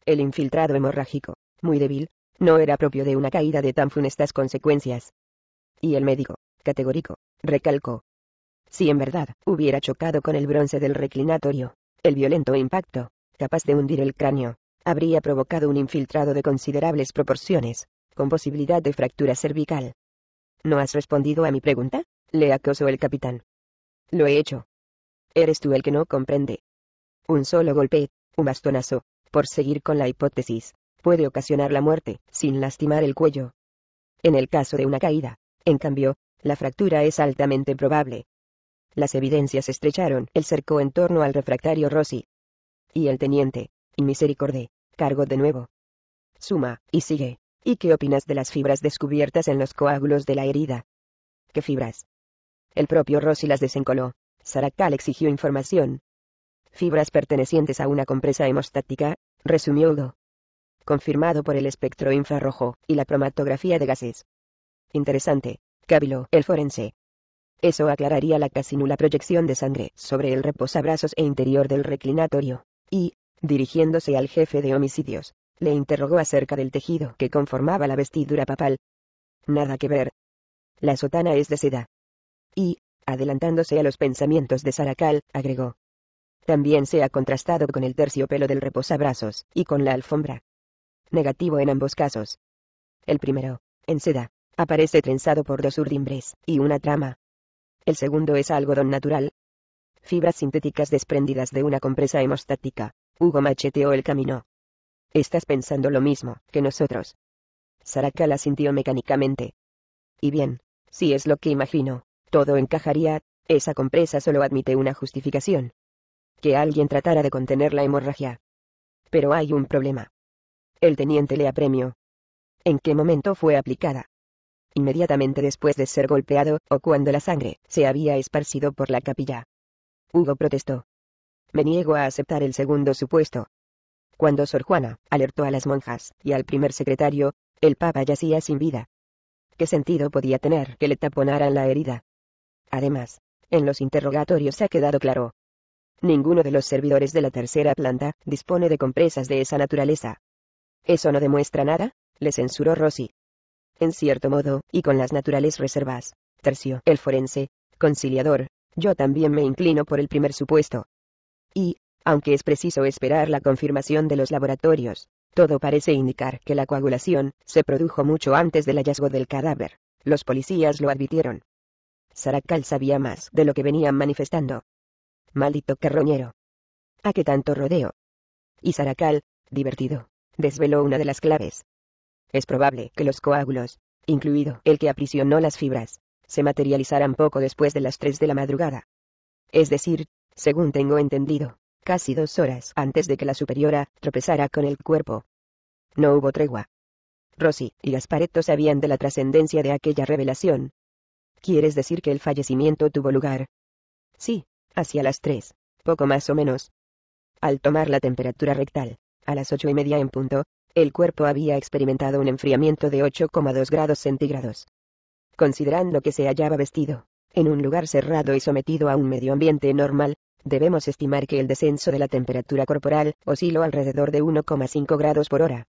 El infiltrado hemorrágico, muy débil, no era propio de una caída de tan funestas consecuencias. Y el médico, categórico, recalcó. Si en verdad hubiera chocado con el bronce del reclinatorio, el violento impacto, capaz de hundir el cráneo, habría provocado un infiltrado de considerables proporciones, con posibilidad de fractura cervical. ¿No has respondido a mi pregunta? le acosó el capitán. Lo he hecho, eres tú el que no comprende. Un solo golpe, un bastonazo, por seguir con la hipótesis, puede ocasionar la muerte, sin lastimar el cuello. En el caso de una caída, en cambio, la fractura es altamente probable. Las evidencias estrecharon el cerco en torno al refractario Rossi. Y el teniente, misericordia, cargo de nuevo. Suma, y sigue. ¿Y qué opinas de las fibras descubiertas en los coágulos de la herida? ¿Qué fibras? El propio Rossi las desencoló, Saracal exigió información. Fibras pertenecientes a una compresa hemostática, resumió Hugo. Confirmado por el espectro infrarrojo y la cromatografía de gases. Interesante, cabiló el forense. Eso aclararía la casi nula proyección de sangre sobre el reposabrazos e interior del reclinatorio. Y, dirigiéndose al jefe de homicidios, le interrogó acerca del tejido que conformaba la vestidura papal. Nada que ver. La sotana es de seda. Y, adelantándose a los pensamientos de Saracal, agregó. También se ha contrastado con el terciopelo del reposabrazos, y con la alfombra. Negativo en ambos casos. El primero, en seda, aparece trenzado por dos urdimbres, y una trama. El segundo es algodón natural. Fibras sintéticas desprendidas de una compresa hemostática. Hugo macheteó el camino. Estás pensando lo mismo que nosotros. Saracal asintió mecánicamente. Y bien, si es lo que imagino, todo encajaría, esa compresa solo admite una justificación. Que alguien tratara de contener la hemorragia. Pero hay un problema. El teniente le apremió. ¿En qué momento fue aplicada? Inmediatamente después de ser golpeado, o cuando la sangre se había esparcido por la capilla. Hugo protestó. Me niego a aceptar el segundo supuesto. Cuando Sor Juana alertó a las monjas y al primer secretario, el Papa yacía sin vida. ¿Qué sentido podía tener que le taponaran la herida? Además, en los interrogatorios se ha quedado claro. Ninguno de los servidores de la tercera planta dispone de compresas de esa naturaleza. ¿Eso no demuestra nada? le censuró Rossi. En cierto modo, y con las naturales reservas, tercio el forense, conciliador, yo también me inclino por el primer supuesto. Y, aunque es preciso esperar la confirmación de los laboratorios, todo parece indicar que la coagulación se produjo mucho antes del hallazgo del cadáver. Los policías lo advirtieron, Saracal sabía más de lo que venían manifestando. Maldito carroñero. ¿A qué tanto rodeo? Y Saracal, divertido, desveló una de las claves. Es probable que los coágulos, incluido el que aprisionó las fibras, se materializaran poco después de las tres de la madrugada. Es decir, según tengo entendido, casi dos horas antes de que la superiora tropezara con el cuerpo. No hubo tregua. Rossi y Gasparetto sabían de la trascendencia de aquella revelación, ¿Quieres decir que el fallecimiento tuvo lugar? Sí, hacia las 3, poco más o menos. Al tomar la temperatura rectal, a las ocho y media en punto, el cuerpo había experimentado un enfriamiento de 8,2 grados centígrados. Considerando que se hallaba vestido, en un lugar cerrado y sometido a un medio ambiente normal, debemos estimar que el descenso de la temperatura corporal osciló alrededor de 1,5 grados por hora.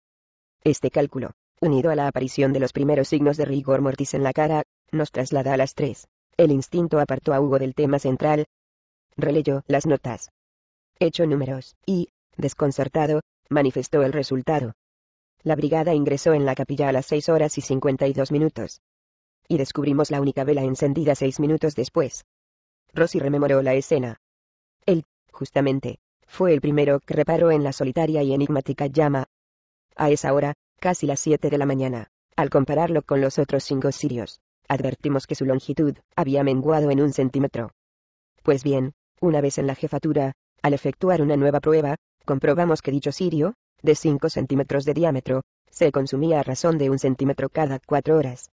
Este cálculo, unido a la aparición de los primeros signos de rigor mortis en la cara, nos traslada a las tres. El instinto apartó a Hugo del tema central. Releyó las notas. Hecho números, y, desconcertado, manifestó el resultado. La brigada ingresó en la capilla a las seis horas y cincuenta y dos minutos. Y descubrimos la única vela encendida seis minutos después. Rossi rememoró la escena. Él, justamente, fue el primero que reparó en la solitaria y enigmática llama. A esa hora, casi las 7 de la mañana. Al compararlo con los otros cinco sirios, advertimos que su longitud había menguado en un centímetro. Pues bien, una vez en la jefatura, al efectuar una nueva prueba, comprobamos que dicho sirio, de 5 centímetros de diámetro, se consumía a razón de un centímetro cada cuatro horas.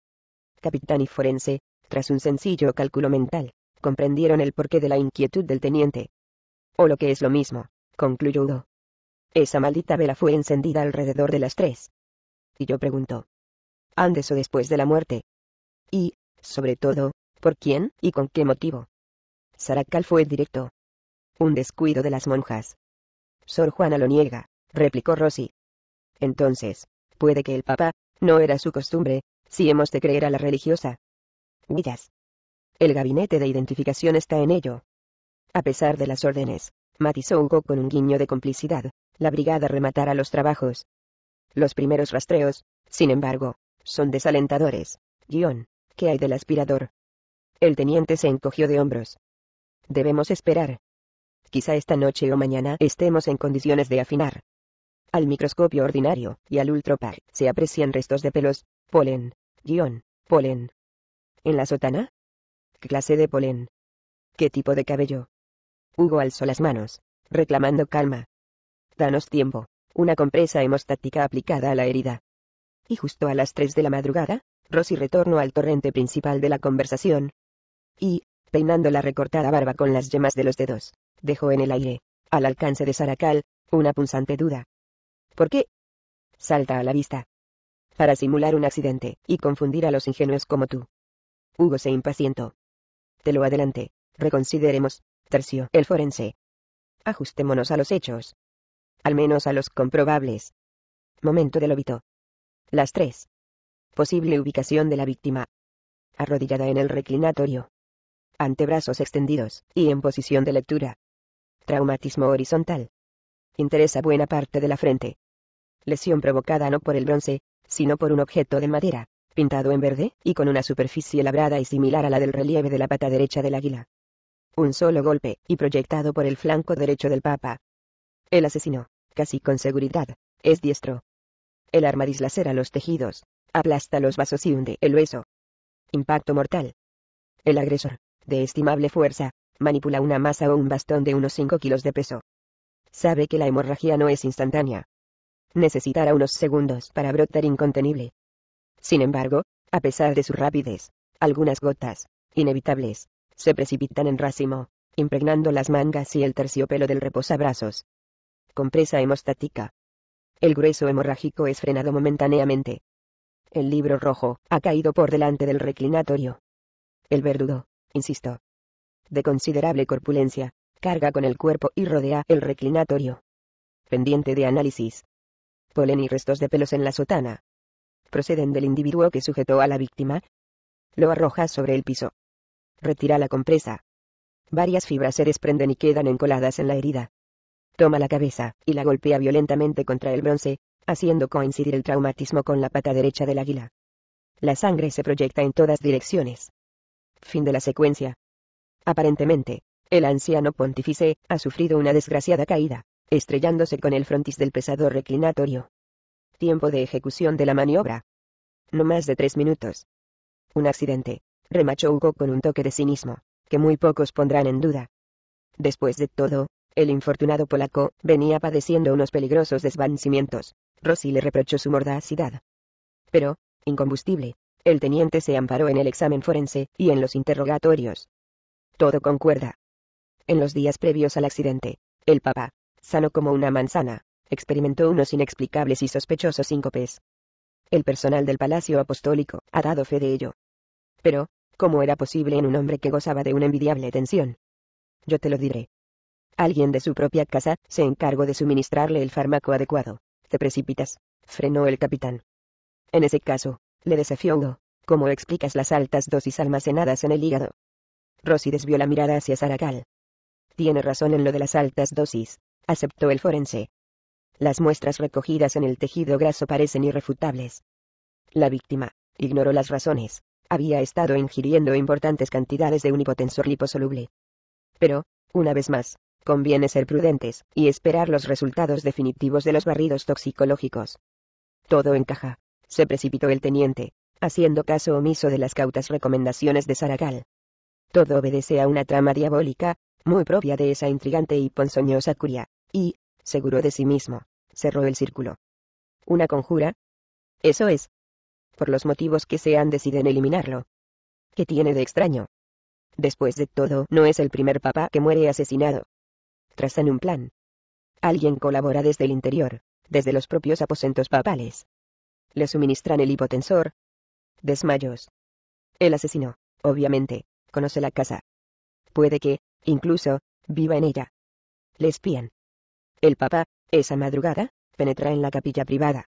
Capitán y forense, tras un sencillo cálculo mental, comprendieron el porqué de la inquietud del teniente. O lo que es lo mismo, concluyó Udo. Esa maldita vela fue encendida alrededor de las tres y yo preguntó. Antes o después de la muerte. Y, sobre todo, ¿por quién y con qué motivo? Saracal fue directo. Un descuido de las monjas. Sor Juana lo niega, replicó Rosy. Entonces, puede que el Papa, no era su costumbre, si hemos de creer a la religiosa. Villas. El gabinete de identificación está en ello. A pesar de las órdenes, matizó Hugo con un guiño de complicidad, la brigada rematará los trabajos, los primeros rastreos, sin embargo, son desalentadores. Guión. ¿Qué hay del aspirador? El teniente se encogió de hombros. Debemos esperar. Quizá esta noche o mañana estemos en condiciones de afinar. Al microscopio ordinario y al ultrapar se aprecian restos de pelos, polen, guión, polen. ¿En la sotana? ¿Qué clase de polen? ¿Qué tipo de cabello? Hugo alzó las manos, reclamando calma. Danos tiempo una compresa hemostática aplicada a la herida. Y justo a las 3 de la madrugada, Rosy retornó al torrente principal de la conversación. Y, peinando la recortada barba con las yemas de los dedos, dejó en el aire, al alcance de Saracal, una punzante duda. ¿Por qué? Salta a la vista. Para simular un accidente, y confundir a los ingenuos como tú. Hugo se impacientó. Te lo adelante, reconsideremos, Tercio. el forense. Ajustémonos a los hechos, al menos a los comprobables. Momento del óbito. Las tres. Posible ubicación de la víctima. Arrodillada en el reclinatorio. Antebrazos extendidos, y en posición de lectura. Traumatismo horizontal. Interesa buena parte de la frente. Lesión provocada no por el bronce, sino por un objeto de madera, pintado en verde, y con una superficie labrada y similar a la del relieve de la pata derecha del águila. Un solo golpe, y proyectado por el flanco derecho del Papa. El asesino, casi con seguridad. Es diestro. El arma dislacera los tejidos, aplasta los vasos y hunde el hueso. Impacto mortal. El agresor, de estimable fuerza, manipula una masa o un bastón de unos 5 kilos de peso. Sabe que la hemorragia no es instantánea. Necesitará unos segundos para brotar incontenible. Sin embargo, a pesar de su rapidez, algunas gotas, inevitables, se precipitan en racimo, impregnando las mangas y el terciopelo del reposabrazos, compresa hemostática. El grueso hemorrágico es frenado momentáneamente. El libro rojo, ha caído por delante del reclinatorio. El verdudo, insisto. De considerable corpulencia, carga con el cuerpo y rodea el reclinatorio. Pendiente de análisis. Polen y restos de pelos en la sotana. Proceden del individuo que sujetó a la víctima. Lo arroja sobre el piso. Retira la compresa. Varias fibras se desprenden y quedan encoladas en la herida toma la cabeza, y la golpea violentamente contra el bronce, haciendo coincidir el traumatismo con la pata derecha del águila. La sangre se proyecta en todas direcciones. Fin de la secuencia. Aparentemente, el anciano pontífice ha sufrido una desgraciada caída, estrellándose con el frontis del pesado reclinatorio. Tiempo de ejecución de la maniobra. No más de tres minutos. Un accidente, remachó Hugo con un toque de cinismo, que muy pocos pondrán en duda. Después de todo, el infortunado polaco venía padeciendo unos peligrosos desvanecimientos. Rossi le reprochó su mordacidad. Pero, incombustible, el teniente se amparó en el examen forense y en los interrogatorios. Todo concuerda. En los días previos al accidente, el papa, sano como una manzana, experimentó unos inexplicables y sospechosos síncopes. El personal del Palacio Apostólico ha dado fe de ello. Pero, ¿cómo era posible en un hombre que gozaba de una envidiable tensión? Yo te lo diré. Alguien de su propia casa se encargó de suministrarle el fármaco adecuado. Te precipitas, frenó el capitán. En ese caso, le desafió Hugo, ¿cómo explicas las altas dosis almacenadas en el hígado? Rossi desvió la mirada hacia Saragal. Tiene razón en lo de las altas dosis, aceptó el forense. Las muestras recogidas en el tejido graso parecen irrefutables. La víctima, ignoró las razones, había estado ingiriendo importantes cantidades de un hipotensor liposoluble. Pero, una vez más, conviene ser prudentes, y esperar los resultados definitivos de los barridos toxicológicos. Todo encaja. Se precipitó el teniente, haciendo caso omiso de las cautas recomendaciones de Saragal. Todo obedece a una trama diabólica, muy propia de esa intrigante y ponzoñosa curia, y, seguro de sí mismo, cerró el círculo. ¿Una conjura? Eso es. Por los motivos que sean deciden eliminarlo. ¿Qué tiene de extraño? Después de todo, no es el primer papá que muere asesinado, trazan un plan. Alguien colabora desde el interior, desde los propios aposentos papales. Le suministran el hipotensor. Desmayos. El asesino, obviamente, conoce la casa. Puede que, incluso, viva en ella. Le espían. El papá, esa madrugada, penetra en la capilla privada.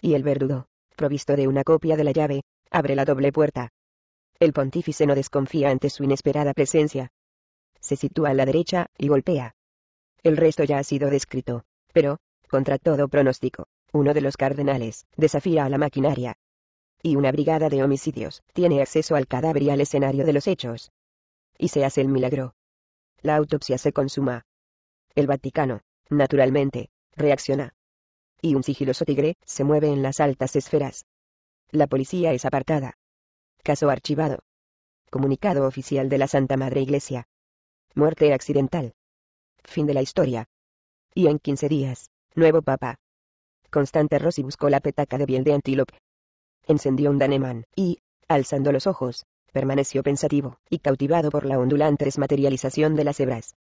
Y el verdugo, provisto de una copia de la llave, abre la doble puerta. El pontífice no desconfía ante su inesperada presencia. Se sitúa a la derecha y golpea. El resto ya ha sido descrito. Pero, contra todo pronóstico, uno de los cardenales desafía a la maquinaria. Y una brigada de homicidios tiene acceso al cadáver y al escenario de los hechos. Y se hace el milagro. La autopsia se consuma. El Vaticano, naturalmente, reacciona. Y un sigiloso tigre se mueve en las altas esferas. La policía es apartada. Caso archivado. Comunicado oficial de la Santa Madre Iglesia. Muerte accidental. Fin de la historia. Y en 15 días, nuevo papa. Constante Rossi buscó la petaca de piel de antílope. Encendió un danemán, y, alzando los ojos, permaneció pensativo, y cautivado por la ondulante desmaterialización de las hebras.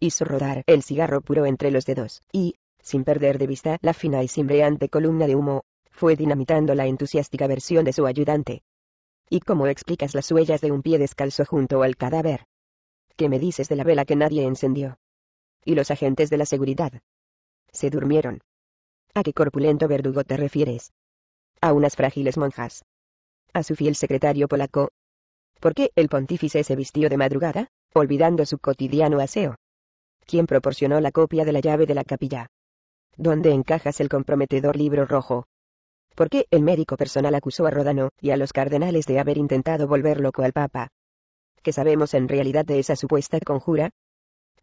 Hizo rodar el cigarro puro entre los dedos, y, sin perder de vista la fina y cimbreante columna de humo, fue dinamitando la entusiástica versión de su ayudante. ¿Y cómo explicas las huellas de un pie descalzo junto al cadáver? ¿Qué me dices de la vela que nadie encendió? y los agentes de la seguridad. Se durmieron. ¿A qué corpulento verdugo te refieres? A unas frágiles monjas. A su fiel secretario polaco. ¿Por qué el pontífice se vistió de madrugada, olvidando su cotidiano aseo? ¿Quién proporcionó la copia de la llave de la capilla? ¿Dónde encajas el comprometedor libro rojo? ¿Por qué el médico personal acusó a Rodano y a los cardenales de haber intentado volver loco al Papa? ¿Qué sabemos en realidad de esa supuesta conjura?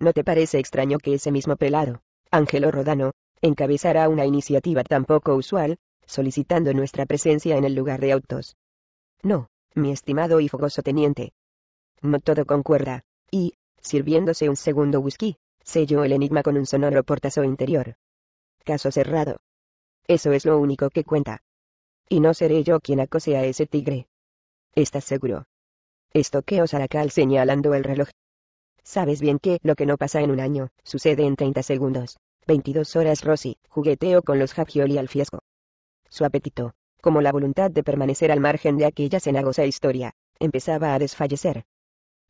¿No te parece extraño que ese mismo pelado, Ángelo Rodano, encabezará una iniciativa tan poco usual, solicitando nuestra presencia en el lugar de autos? No, mi estimado y fogoso teniente. No todo concuerda, y, sirviéndose un segundo whisky, selló el enigma con un sonoro portazo interior. Caso cerrado. Eso es lo único que cuenta. Y no seré yo quien acose a ese tigre. ¿Estás seguro? Esto que os hará cal señalando el reloj, Sabes bien que lo que no pasa en un año, sucede en 30 segundos. 22 horas Rosy, jugueteo con los y al fiesco. Su apetito, como la voluntad de permanecer al margen de aquella cenagosa historia, empezaba a desfallecer.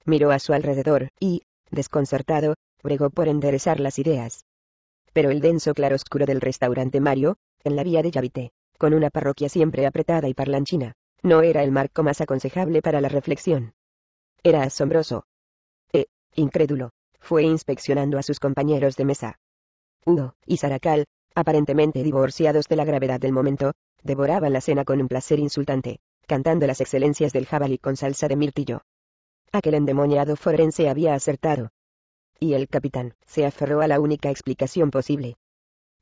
Miró a su alrededor, y, desconcertado, bregó por enderezar las ideas. Pero el denso claroscuro del restaurante Mario, en la vía de Yavite, con una parroquia siempre apretada y parlanchina, no era el marco más aconsejable para la reflexión. Era asombroso, incrédulo, fue inspeccionando a sus compañeros de mesa. Hugo y Saracal, aparentemente divorciados de la gravedad del momento, devoraban la cena con un placer insultante, cantando las excelencias del jabalí con salsa de mirtillo. Aquel endemoniado forense había acertado. Y el capitán se aferró a la única explicación posible.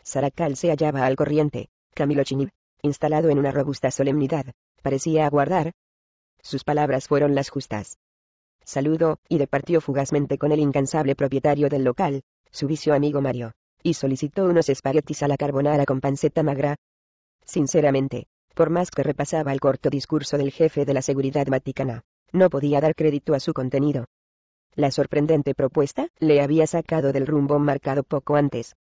Saracal se hallaba al corriente, Camilo Chinib, instalado en una robusta solemnidad, parecía aguardar. Sus palabras fueron las justas. Saludó, y departió fugazmente con el incansable propietario del local, su vicio amigo Mario, y solicitó unos espaguetis a la carbonara con panceta magra. Sinceramente, por más que repasaba el corto discurso del jefe de la seguridad vaticana, no podía dar crédito a su contenido. La sorprendente propuesta le había sacado del rumbo marcado poco antes.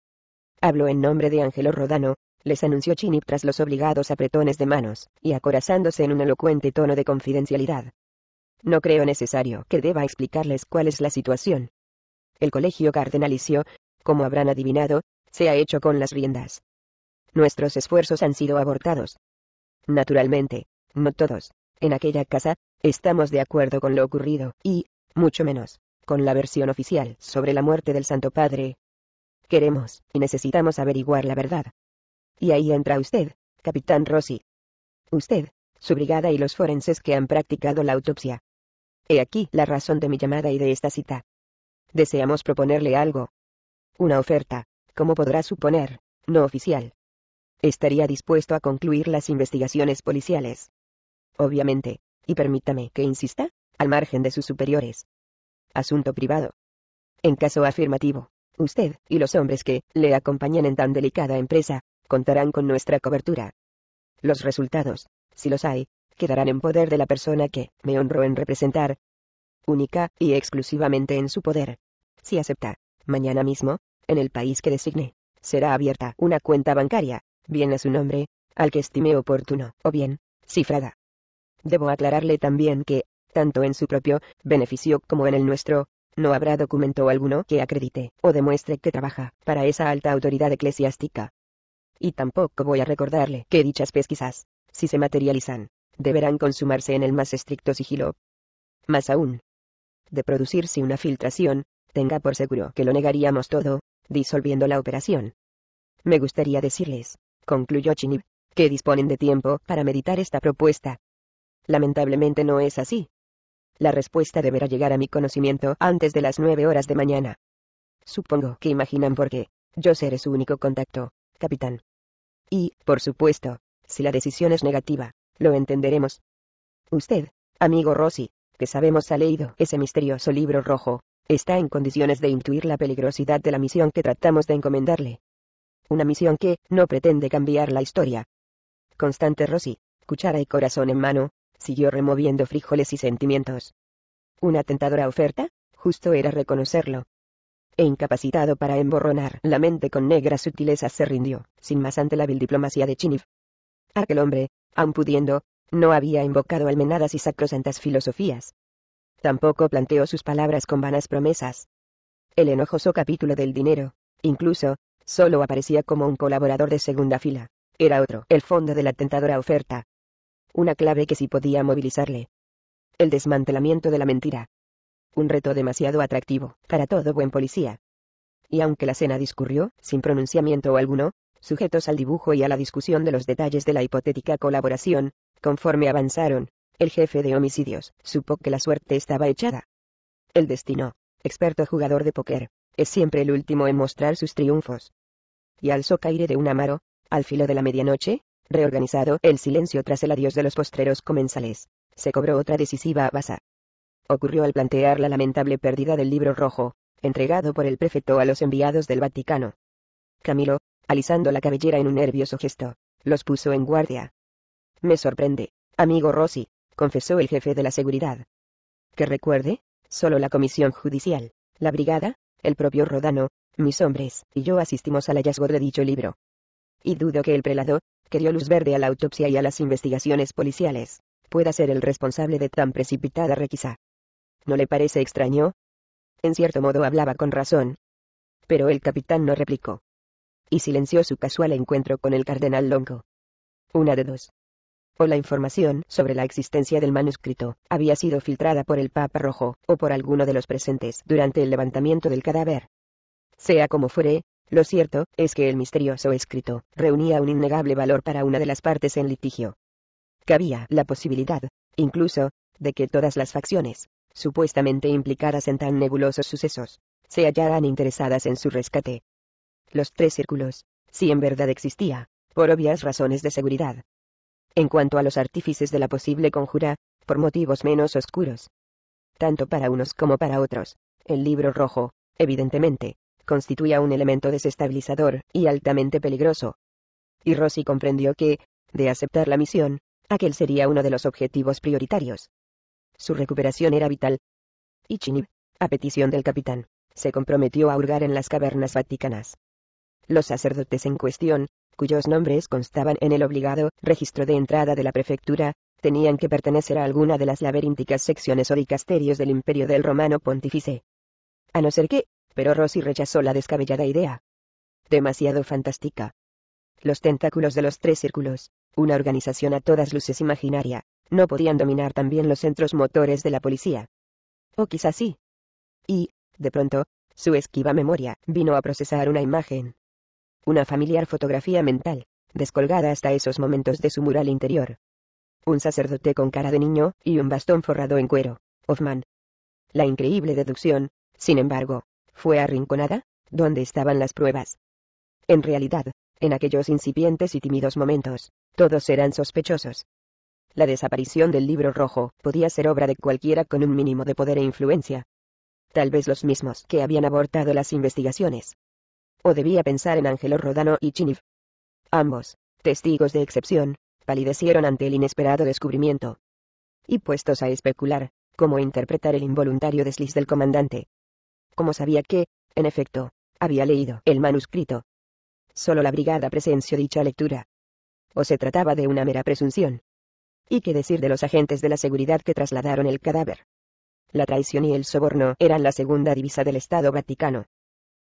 Habló en nombre de Ángelo Rodano, les anunció Chinip tras los obligados apretones de manos, y acorazándose en un elocuente tono de confidencialidad, no creo necesario que deba explicarles cuál es la situación. El colegio cardenalicio, como habrán adivinado, se ha hecho con las riendas. Nuestros esfuerzos han sido abortados. Naturalmente, no todos, en aquella casa, estamos de acuerdo con lo ocurrido, y, mucho menos, con la versión oficial sobre la muerte del Santo Padre. Queremos y necesitamos averiguar la verdad. Y ahí entra usted, capitán Rossi. Usted, su brigada y los forenses que han practicado la autopsia. He aquí la razón de mi llamada y de esta cita. Deseamos proponerle algo. Una oferta, como podrá suponer, no oficial. Estaría dispuesto a concluir las investigaciones policiales. Obviamente, y permítame que insista, al margen de sus superiores. Asunto privado. En caso afirmativo, usted y los hombres que le acompañan en tan delicada empresa, contarán con nuestra cobertura. Los resultados, si los hay, quedarán en poder de la persona que me honro en representar, única y exclusivamente en su poder. Si acepta, mañana mismo, en el país que designe, será abierta una cuenta bancaria, bien a su nombre, al que estime oportuno, o bien, cifrada. Debo aclararle también que, tanto en su propio beneficio como en el nuestro, no habrá documento alguno que acredite o demuestre que trabaja para esa alta autoridad eclesiástica. Y tampoco voy a recordarle que dichas pesquisas, si se materializan, deberán consumarse en el más estricto sigilo. Más aún, de producirse una filtración, tenga por seguro que lo negaríamos todo, disolviendo la operación. Me gustaría decirles, concluyó Chinib, que disponen de tiempo para meditar esta propuesta. Lamentablemente no es así. La respuesta deberá llegar a mi conocimiento antes de las nueve horas de mañana. Supongo que imaginan por qué. Yo seré su único contacto, capitán. Y, por supuesto, si la decisión es negativa, lo entenderemos. Usted, amigo Rossi, que sabemos ha leído ese misterioso libro rojo, está en condiciones de intuir la peligrosidad de la misión que tratamos de encomendarle. Una misión que no pretende cambiar la historia. Constante Rossi, cuchara y corazón en mano, siguió removiendo frijoles y sentimientos. Una tentadora oferta, justo era reconocerlo. E incapacitado para emborronar la mente con negras sutilezas se rindió, sin más ante la vil diplomacia de Chinif. Aquel hombre, aun pudiendo, no había invocado almenadas y sacrosantas filosofías. Tampoco planteó sus palabras con vanas promesas. El enojoso capítulo del dinero, incluso, solo aparecía como un colaborador de segunda fila. Era otro, el fondo de la tentadora oferta. Una clave que sí podía movilizarle. El desmantelamiento de la mentira. Un reto demasiado atractivo, para todo buen policía. Y aunque la cena discurrió, sin pronunciamiento alguno, sujetos al dibujo y a la discusión de los detalles de la hipotética colaboración, conforme avanzaron, el jefe de homicidios supo que la suerte estaba echada. El destino, experto jugador de póker, es siempre el último en mostrar sus triunfos. Y al Caire de un amaro, al filo de la medianoche, reorganizado el silencio tras el adiós de los postreros comensales, se cobró otra decisiva baza. Ocurrió al plantear la lamentable pérdida del libro rojo, entregado por el prefecto a los enviados del Vaticano. Camilo, alisando la cabellera en un nervioso gesto. Los puso en guardia. Me sorprende, amigo Rossi, confesó el jefe de la seguridad. Que recuerde, solo la comisión judicial, la brigada, el propio Rodano, mis hombres y yo asistimos al hallazgo de dicho libro. Y dudo que el prelado, que dio luz verde a la autopsia y a las investigaciones policiales, pueda ser el responsable de tan precipitada requisa. ¿No le parece extraño? En cierto modo hablaba con razón. Pero el capitán no replicó y silenció su casual encuentro con el cardenal Longo. Una de dos. O la información sobre la existencia del manuscrito había sido filtrada por el Papa Rojo, o por alguno de los presentes durante el levantamiento del cadáver. Sea como fuere, lo cierto es que el misterioso escrito reunía un innegable valor para una de las partes en litigio. Cabía la posibilidad, incluso, de que todas las facciones, supuestamente implicadas en tan nebulosos sucesos, se hallaran interesadas en su rescate, los tres círculos, si en verdad existía, por obvias razones de seguridad. En cuanto a los artífices de la posible conjura, por motivos menos oscuros. Tanto para unos como para otros, el libro rojo, evidentemente, constituía un elemento desestabilizador y altamente peligroso. Y Rossi comprendió que, de aceptar la misión, aquel sería uno de los objetivos prioritarios. Su recuperación era vital. Y Chinib, a petición del capitán, se comprometió a hurgar en las cavernas vaticanas. Los sacerdotes en cuestión, cuyos nombres constaban en el obligado registro de entrada de la prefectura, tenían que pertenecer a alguna de las laberínticas secciones o dicasterios del imperio del romano pontífice. A no ser que, pero Rossi rechazó la descabellada idea. Demasiado fantástica. Los tentáculos de los tres círculos, una organización a todas luces imaginaria, no podían dominar también los centros motores de la policía. O quizás sí. Y, de pronto, su esquiva memoria vino a procesar una imagen. Una familiar fotografía mental, descolgada hasta esos momentos de su mural interior. Un sacerdote con cara de niño, y un bastón forrado en cuero. Hoffman. La increíble deducción, sin embargo, fue arrinconada, donde estaban las pruebas. En realidad, en aquellos incipientes y tímidos momentos, todos eran sospechosos. La desaparición del libro rojo podía ser obra de cualquiera con un mínimo de poder e influencia. Tal vez los mismos que habían abortado las investigaciones, o debía pensar en Ángelo Rodano y Chinif. Ambos, testigos de excepción, palidecieron ante el inesperado descubrimiento. Y puestos a especular, cómo interpretar el involuntario desliz del comandante. Como sabía que, en efecto, había leído el manuscrito. Solo la brigada presenció dicha lectura. O se trataba de una mera presunción. ¿Y qué decir de los agentes de la seguridad que trasladaron el cadáver? La traición y el soborno eran la segunda divisa del Estado Vaticano.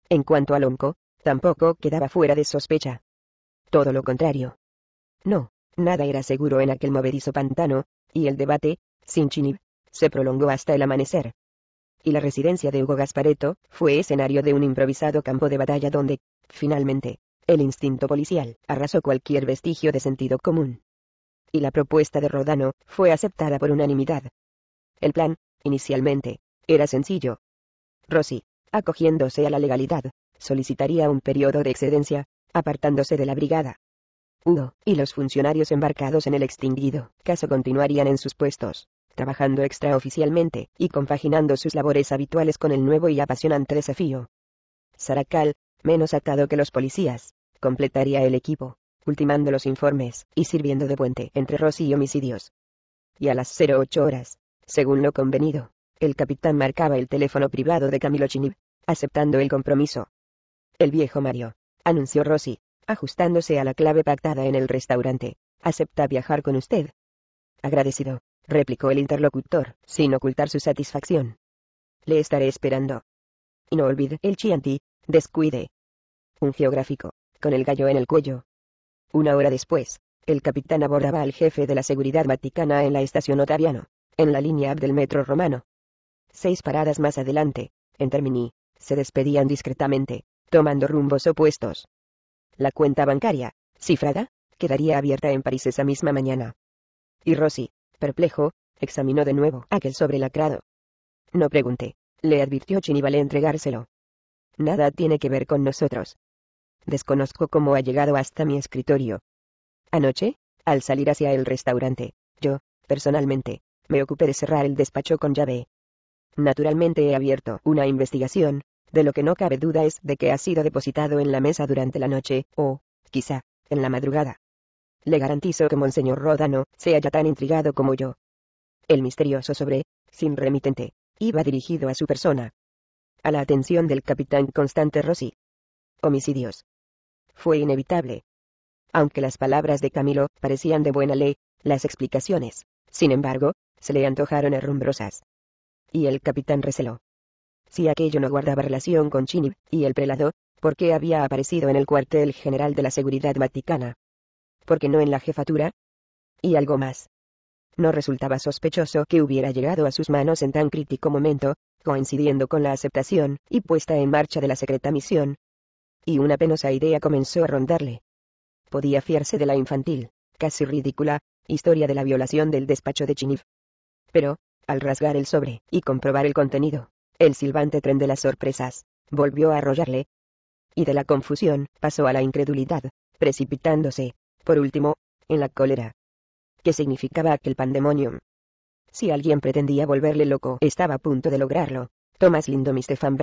En cuanto a Lonco, tampoco quedaba fuera de sospecha. Todo lo contrario. No, nada era seguro en aquel movedizo pantano, y el debate, sin Chinib, se prolongó hasta el amanecer. Y la residencia de Hugo Gaspareto fue escenario de un improvisado campo de batalla donde, finalmente, el instinto policial arrasó cualquier vestigio de sentido común. Y la propuesta de Rodano fue aceptada por unanimidad. El plan, inicialmente, era sencillo. Rossi, acogiéndose a la legalidad, solicitaría un periodo de excedencia, apartándose de la brigada. Udo, y los funcionarios embarcados en el extinguido caso continuarían en sus puestos, trabajando extraoficialmente, y compaginando sus labores habituales con el nuevo y apasionante desafío. Saracal, menos atado que los policías, completaría el equipo, ultimando los informes y sirviendo de puente entre Rossi y homicidios. Y a las 08 horas, según lo convenido, el capitán marcaba el teléfono privado de Camilo Chinib, aceptando el compromiso. El viejo Mario, anunció Rossi, ajustándose a la clave pactada en el restaurante. ¿Acepta viajar con usted? Agradecido, replicó el interlocutor, sin ocultar su satisfacción. Le estaré esperando. Y no olvide el chianti, descuide. Un geográfico, con el gallo en el cuello. Una hora después, el capitán abordaba al jefe de la seguridad vaticana en la estación Otaviano, en la línea del metro romano. Seis paradas más adelante, en Termini, se despedían discretamente, tomando rumbos opuestos. La cuenta bancaria, cifrada, quedaría abierta en París esa misma mañana. Y Rossi, perplejo, examinó de nuevo aquel sobre lacrado. No pregunté, le advirtió Chiníbalé entregárselo. Nada tiene que ver con nosotros. Desconozco cómo ha llegado hasta mi escritorio. Anoche, al salir hacia el restaurante, yo, personalmente, me ocupé de cerrar el despacho con llave. Naturalmente he abierto una investigación, de lo que no cabe duda es de que ha sido depositado en la mesa durante la noche, o, quizá, en la madrugada. Le garantizo que Monseñor Ródano se haya tan intrigado como yo. El misterioso sobre, sin remitente, iba dirigido a su persona. A la atención del capitán Constante Rossi. Homicidios. Fue inevitable. Aunque las palabras de Camilo parecían de buena ley, las explicaciones, sin embargo, se le antojaron herrumbrosas. Y el capitán receló. Si aquello no guardaba relación con Chinib, y el prelado, ¿por qué había aparecido en el cuartel general de la seguridad vaticana? ¿Por qué no en la jefatura? Y algo más. No resultaba sospechoso que hubiera llegado a sus manos en tan crítico momento, coincidiendo con la aceptación y puesta en marcha de la secreta misión. Y una penosa idea comenzó a rondarle. Podía fiarse de la infantil, casi ridícula, historia de la violación del despacho de Chinif. Pero, al rasgar el sobre y comprobar el contenido, el silbante tren de las sorpresas, volvió a arrollarle. Y de la confusión, pasó a la incredulidad, precipitándose, por último, en la cólera. ¿Qué significaba aquel pandemonium? Si alguien pretendía volverle loco, estaba a punto de lograrlo. Tomás Lindo y Stefan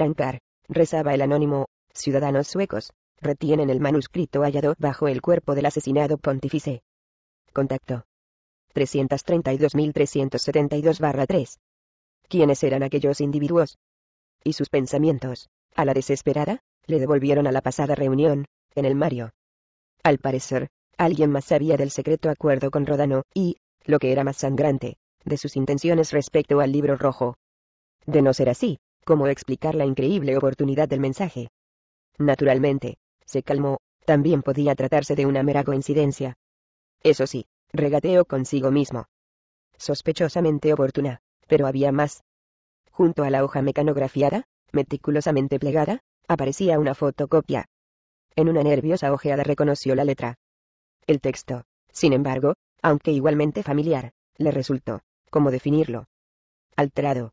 rezaba el anónimo, ciudadanos suecos, retienen el manuscrito hallado bajo el cuerpo del asesinado pontífice. Contacto. 332.372-3. ¿Quiénes eran aquellos individuos? y sus pensamientos, a la desesperada, le devolvieron a la pasada reunión, en el Mario. Al parecer, alguien más sabía del secreto acuerdo con Rodano, y, lo que era más sangrante, de sus intenciones respecto al libro rojo. De no ser así, ¿cómo explicar la increíble oportunidad del mensaje? Naturalmente, se calmó, también podía tratarse de una mera coincidencia. Eso sí, regateó consigo mismo. Sospechosamente oportuna, pero había más, Junto a la hoja mecanografiada, meticulosamente plegada, aparecía una fotocopia. En una nerviosa ojeada reconoció la letra. El texto, sin embargo, aunque igualmente familiar, le resultó, ¿cómo definirlo? Alterado.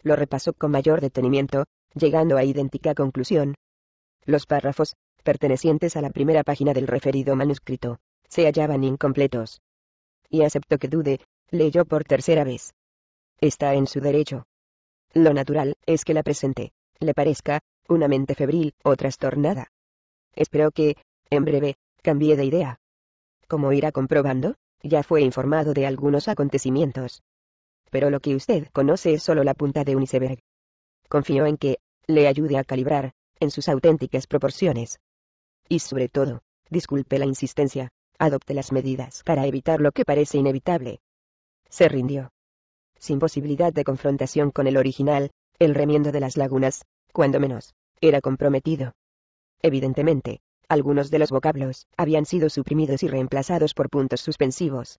Lo repasó con mayor detenimiento, llegando a idéntica conclusión. Los párrafos, pertenecientes a la primera página del referido manuscrito, se hallaban incompletos. Y aceptó que dude, leyó por tercera vez. Está en su derecho. Lo natural es que la presente le parezca una mente febril o trastornada. Espero que, en breve, cambie de idea. Como irá comprobando, ya fue informado de algunos acontecimientos. Pero lo que usted conoce es solo la punta de un iceberg. Confío en que, le ayude a calibrar, en sus auténticas proporciones. Y sobre todo, disculpe la insistencia, adopte las medidas para evitar lo que parece inevitable. Se rindió sin posibilidad de confrontación con el original, el remiendo de las lagunas, cuando menos, era comprometido. Evidentemente, algunos de los vocablos habían sido suprimidos y reemplazados por puntos suspensivos.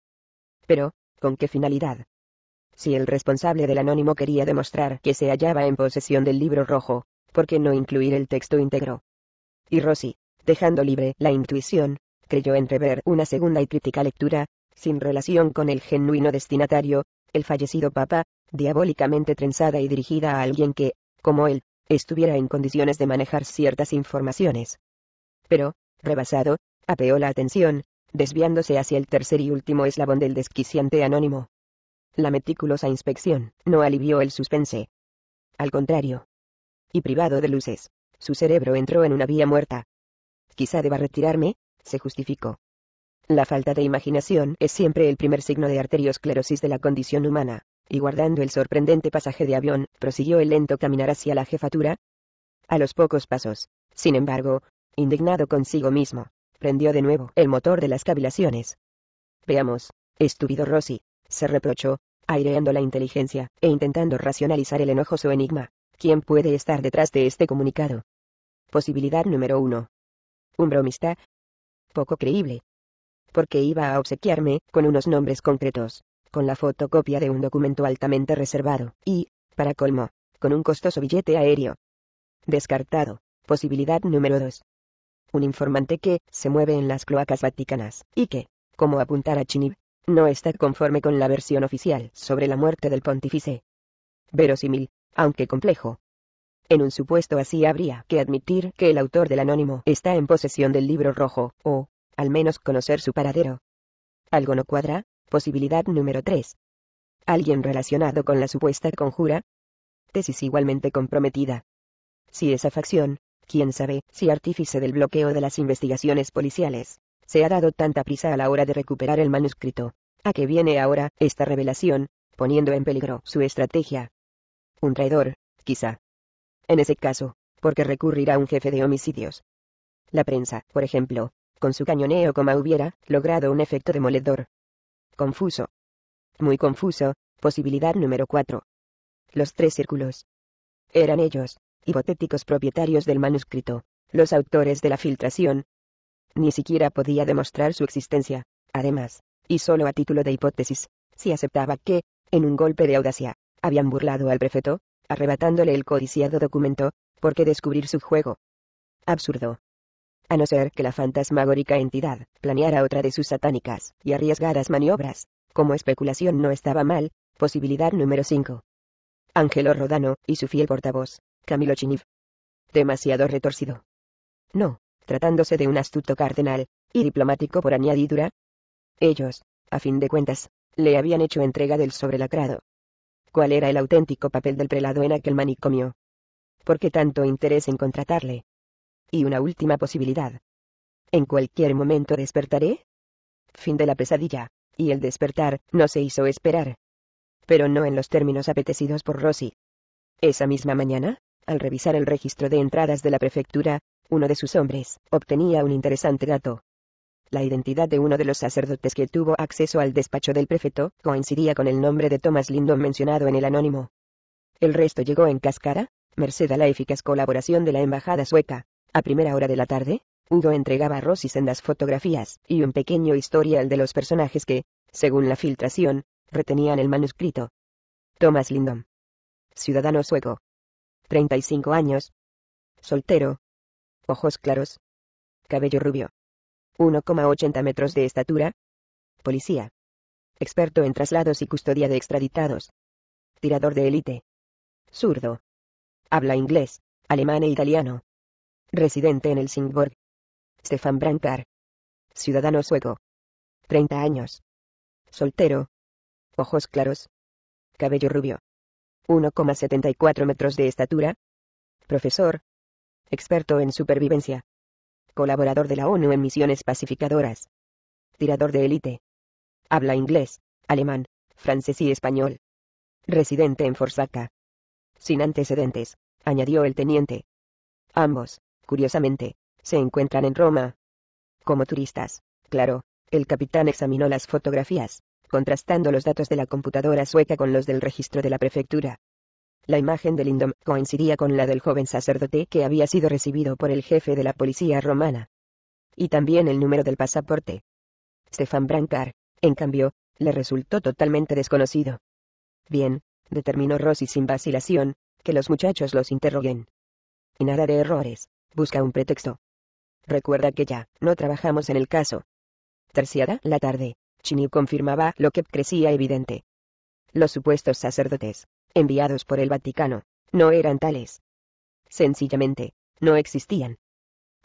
Pero, ¿con qué finalidad? Si el responsable del anónimo quería demostrar que se hallaba en posesión del libro rojo, ¿por qué no incluir el texto íntegro? Y Rossi, dejando libre la intuición, creyó entrever una segunda y crítica lectura, sin relación con el genuino destinatario, el fallecido Papa, diabólicamente trenzada y dirigida a alguien que, como él, estuviera en condiciones de manejar ciertas informaciones. Pero, rebasado, apeó la atención, desviándose hacia el tercer y último eslabón del desquiciante anónimo. La meticulosa inspección no alivió el suspense. Al contrario. Y privado de luces, su cerebro entró en una vía muerta. Quizá deba retirarme, se justificó. La falta de imaginación es siempre el primer signo de arteriosclerosis de la condición humana. Y guardando el sorprendente pasaje de avión, prosiguió el lento caminar hacia la jefatura. A los pocos pasos, sin embargo, indignado consigo mismo, prendió de nuevo el motor de las cavilaciones. Veamos, estúpido Rossi, se reprochó, aireando la inteligencia e intentando racionalizar el enojoso enigma. ¿Quién puede estar detrás de este comunicado? Posibilidad número uno. Un bromista. Poco creíble, porque iba a obsequiarme, con unos nombres concretos, con la fotocopia de un documento altamente reservado, y, para colmo, con un costoso billete aéreo. Descartado. Posibilidad número 2. Un informante que, se mueve en las cloacas vaticanas, y que, como apuntara Chinib, no está conforme con la versión oficial sobre la muerte del pontífice. Verosímil, aunque complejo. En un supuesto así habría que admitir que el autor del anónimo está en posesión del libro rojo, o, al menos conocer su paradero. Algo no cuadra, posibilidad número 3. Alguien relacionado con la supuesta conjura. Tesis igualmente comprometida. Si esa facción, quién sabe, si artífice del bloqueo de las investigaciones policiales, se ha dado tanta prisa a la hora de recuperar el manuscrito. ¿A qué viene ahora esta revelación, poniendo en peligro su estrategia? Un traidor, quizá. En ese caso, porque recurrir a un jefe de homicidios? La prensa, por ejemplo, con su cañoneo como hubiera, logrado un efecto demoledor. Confuso. Muy confuso, posibilidad número cuatro. Los tres círculos. Eran ellos, hipotéticos propietarios del manuscrito, los autores de la filtración. Ni siquiera podía demostrar su existencia, además, y solo a título de hipótesis, si aceptaba que, en un golpe de audacia, habían burlado al prefeto, arrebatándole el codiciado documento, porque descubrir su juego. Absurdo a no ser que la fantasmagórica entidad planeara otra de sus satánicas y arriesgadas maniobras. Como especulación no estaba mal, posibilidad número 5. Ángelo Rodano, y su fiel portavoz, Camilo Chiniv. Demasiado retorcido. No, tratándose de un astuto cardenal, y diplomático por añadidura. Ellos, a fin de cuentas, le habían hecho entrega del sobrelacrado. ¿Cuál era el auténtico papel del prelado en aquel manicomio? ¿Por qué tanto interés en contratarle? Y una última posibilidad. En cualquier momento despertaré. Fin de la pesadilla, y el despertar no se hizo esperar. Pero no en los términos apetecidos por Rossi. Esa misma mañana, al revisar el registro de entradas de la prefectura, uno de sus hombres obtenía un interesante dato. La identidad de uno de los sacerdotes que tuvo acceso al despacho del prefecto coincidía con el nombre de Thomas Lindon mencionado en el anónimo. El resto llegó en cascara, merced a la eficaz colaboración de la embajada sueca. A primera hora de la tarde, Hugo entregaba a Rosy sendas fotografías y un pequeño historial de los personajes que, según la filtración, retenían el manuscrito. Thomas Lindom. Ciudadano sueco. 35 años. Soltero. Ojos claros. Cabello rubio. 1,80 metros de estatura. Policía. Experto en traslados y custodia de extraditados. Tirador de élite. Zurdo. Habla inglés, alemán e italiano residente en Helsingborg. Stefan Brancar. Ciudadano sueco. 30 años. Soltero. Ojos claros. Cabello rubio. 1,74 metros de estatura. Profesor. Experto en supervivencia. Colaborador de la ONU en misiones pacificadoras. Tirador de élite. Habla inglés, alemán, francés y español. Residente en Forsaka. Sin antecedentes, añadió el teniente. Ambos, curiosamente, se encuentran en Roma. Como turistas, claro, el capitán examinó las fotografías, contrastando los datos de la computadora sueca con los del registro de la prefectura. La imagen de Lindom coincidía con la del joven sacerdote que había sido recibido por el jefe de la policía romana. Y también el número del pasaporte. Stefan Brancar, en cambio, le resultó totalmente desconocido. Bien, determinó Rossi sin vacilación, que los muchachos los interroguen. Y nada de errores busca un pretexto. Recuerda que ya, no trabajamos en el caso. Terciada la tarde, Chiniu confirmaba lo que crecía evidente. Los supuestos sacerdotes, enviados por el Vaticano, no eran tales. Sencillamente, no existían.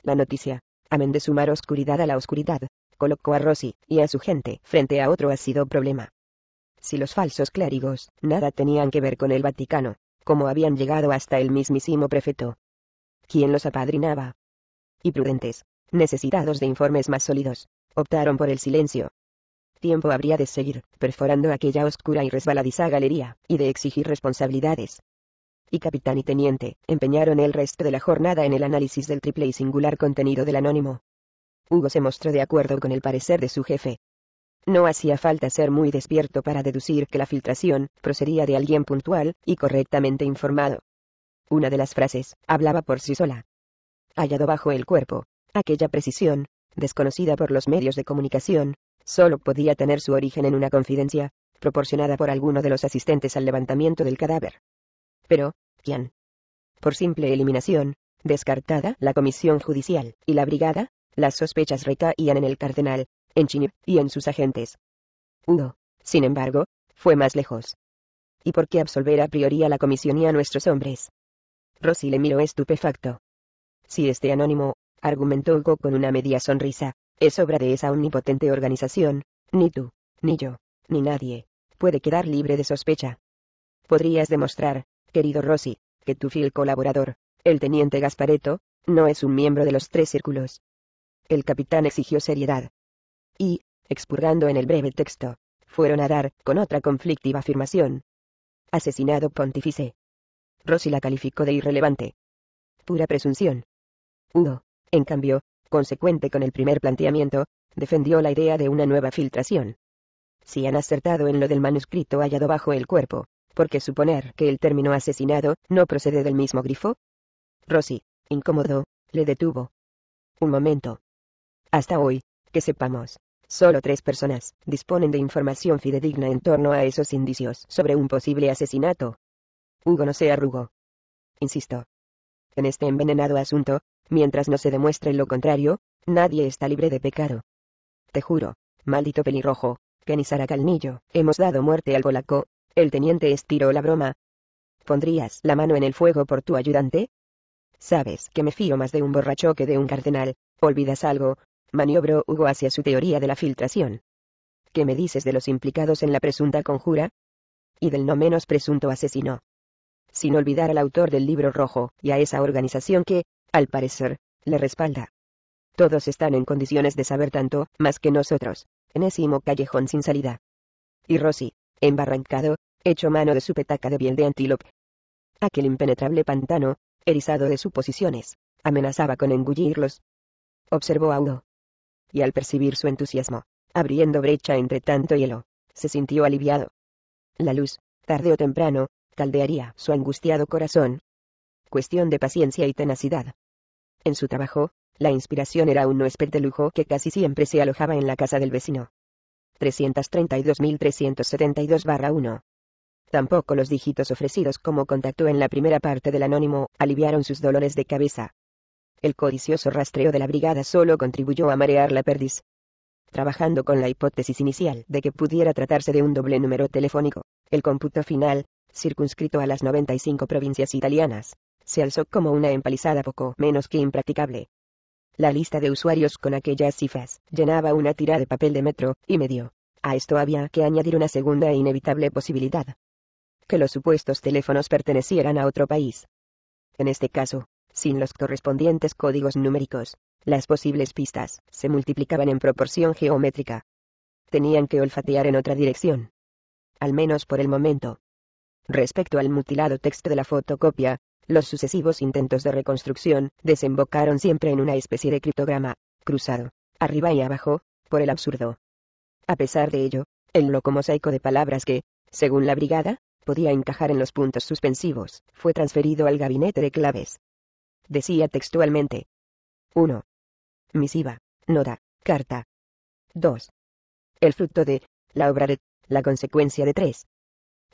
La noticia, amén de sumar oscuridad a la oscuridad, colocó a Rossi y a su gente frente a otro ácido problema. Si los falsos clérigos nada tenían que ver con el Vaticano, como habían llegado hasta el mismísimo prefeto, quien los apadrinaba. Y prudentes, necesitados de informes más sólidos, optaron por el silencio. Tiempo habría de seguir, perforando aquella oscura y resbaladiza galería, y de exigir responsabilidades. Y capitán y teniente, empeñaron el resto de la jornada en el análisis del triple y singular contenido del anónimo. Hugo se mostró de acuerdo con el parecer de su jefe. No hacía falta ser muy despierto para deducir que la filtración procedía de alguien puntual y correctamente informado. Una de las frases, hablaba por sí sola. Hallado bajo el cuerpo, aquella precisión, desconocida por los medios de comunicación, solo podía tener su origen en una confidencia, proporcionada por alguno de los asistentes al levantamiento del cadáver. Pero, ¿quién? Por simple eliminación, descartada la comisión judicial y la brigada, las sospechas recaían en el cardenal, en Chini y en sus agentes. Uno, sin embargo, fue más lejos. ¿Y por qué absolver a priori a la comisión y a nuestros hombres? Rossi le miró estupefacto. Si este anónimo, argumentó Hugo con una media sonrisa, es obra de esa omnipotente organización, ni tú, ni yo, ni nadie, puede quedar libre de sospecha. Podrías demostrar, querido Rossi, que tu fiel colaborador, el teniente Gaspareto, no es un miembro de los tres círculos. El capitán exigió seriedad. Y, expurgando en el breve texto, fueron a dar con otra conflictiva afirmación. Asesinado pontífice. Rossi la calificó de irrelevante. Pura presunción. Hugo, en cambio, consecuente con el primer planteamiento, defendió la idea de una nueva filtración. Si han acertado en lo del manuscrito hallado bajo el cuerpo, ¿por qué suponer que el término asesinado no procede del mismo grifo? Rossi, incómodo, le detuvo. Un momento. Hasta hoy, que sepamos, solo tres personas disponen de información fidedigna en torno a esos indicios sobre un posible asesinato. Hugo no se arrugó. Insisto. En este envenenado asunto, mientras no se demuestre lo contrario, nadie está libre de pecado. Te juro, maldito pelirrojo, que ni Sara Calnillo, hemos dado muerte al golaco, el teniente estiró la broma. ¿Pondrías la mano en el fuego por tu ayudante? Sabes que me fío más de un borracho que de un cardenal, olvidas algo, maniobró Hugo hacia su teoría de la filtración. ¿Qué me dices de los implicados en la presunta conjura? Y del no menos presunto asesino sin olvidar al autor del libro rojo, y a esa organización que, al parecer, le respalda. Todos están en condiciones de saber tanto, más que nosotros. Enésimo callejón sin salida. Y Rossi, embarrancado, hecho mano de su petaca de piel de antílope. Aquel impenetrable pantano, erizado de suposiciones, amenazaba con engullirlos. Observó Audo Y al percibir su entusiasmo, abriendo brecha entre tanto hielo, se sintió aliviado. La luz, tarde o temprano, caldearía su angustiado corazón. Cuestión de paciencia y tenacidad. En su trabajo, la inspiración era un huésped de lujo que casi siempre se alojaba en la casa del vecino. 332.372-1. Tampoco los dígitos ofrecidos como contacto en la primera parte del anónimo aliviaron sus dolores de cabeza. El codicioso rastreo de la brigada solo contribuyó a marear la perdiz. Trabajando con la hipótesis inicial de que pudiera tratarse de un doble número telefónico, el cómputo final, circunscrito a las 95 provincias italianas, se alzó como una empalizada poco menos que impracticable. La lista de usuarios con aquellas cifras llenaba una tira de papel de metro y medio. A esto había que añadir una segunda e inevitable posibilidad. Que los supuestos teléfonos pertenecieran a otro país. En este caso, sin los correspondientes códigos numéricos, las posibles pistas se multiplicaban en proporción geométrica. Tenían que olfatear en otra dirección. Al menos por el momento, Respecto al mutilado texto de la fotocopia, los sucesivos intentos de reconstrucción desembocaron siempre en una especie de criptograma, cruzado, arriba y abajo, por el absurdo. A pesar de ello, el loco mosaico de palabras que, según la brigada, podía encajar en los puntos suspensivos, fue transferido al gabinete de claves. Decía textualmente. 1. Misiva, nota, carta. 2. El fruto de, la obra de, la consecuencia de 3.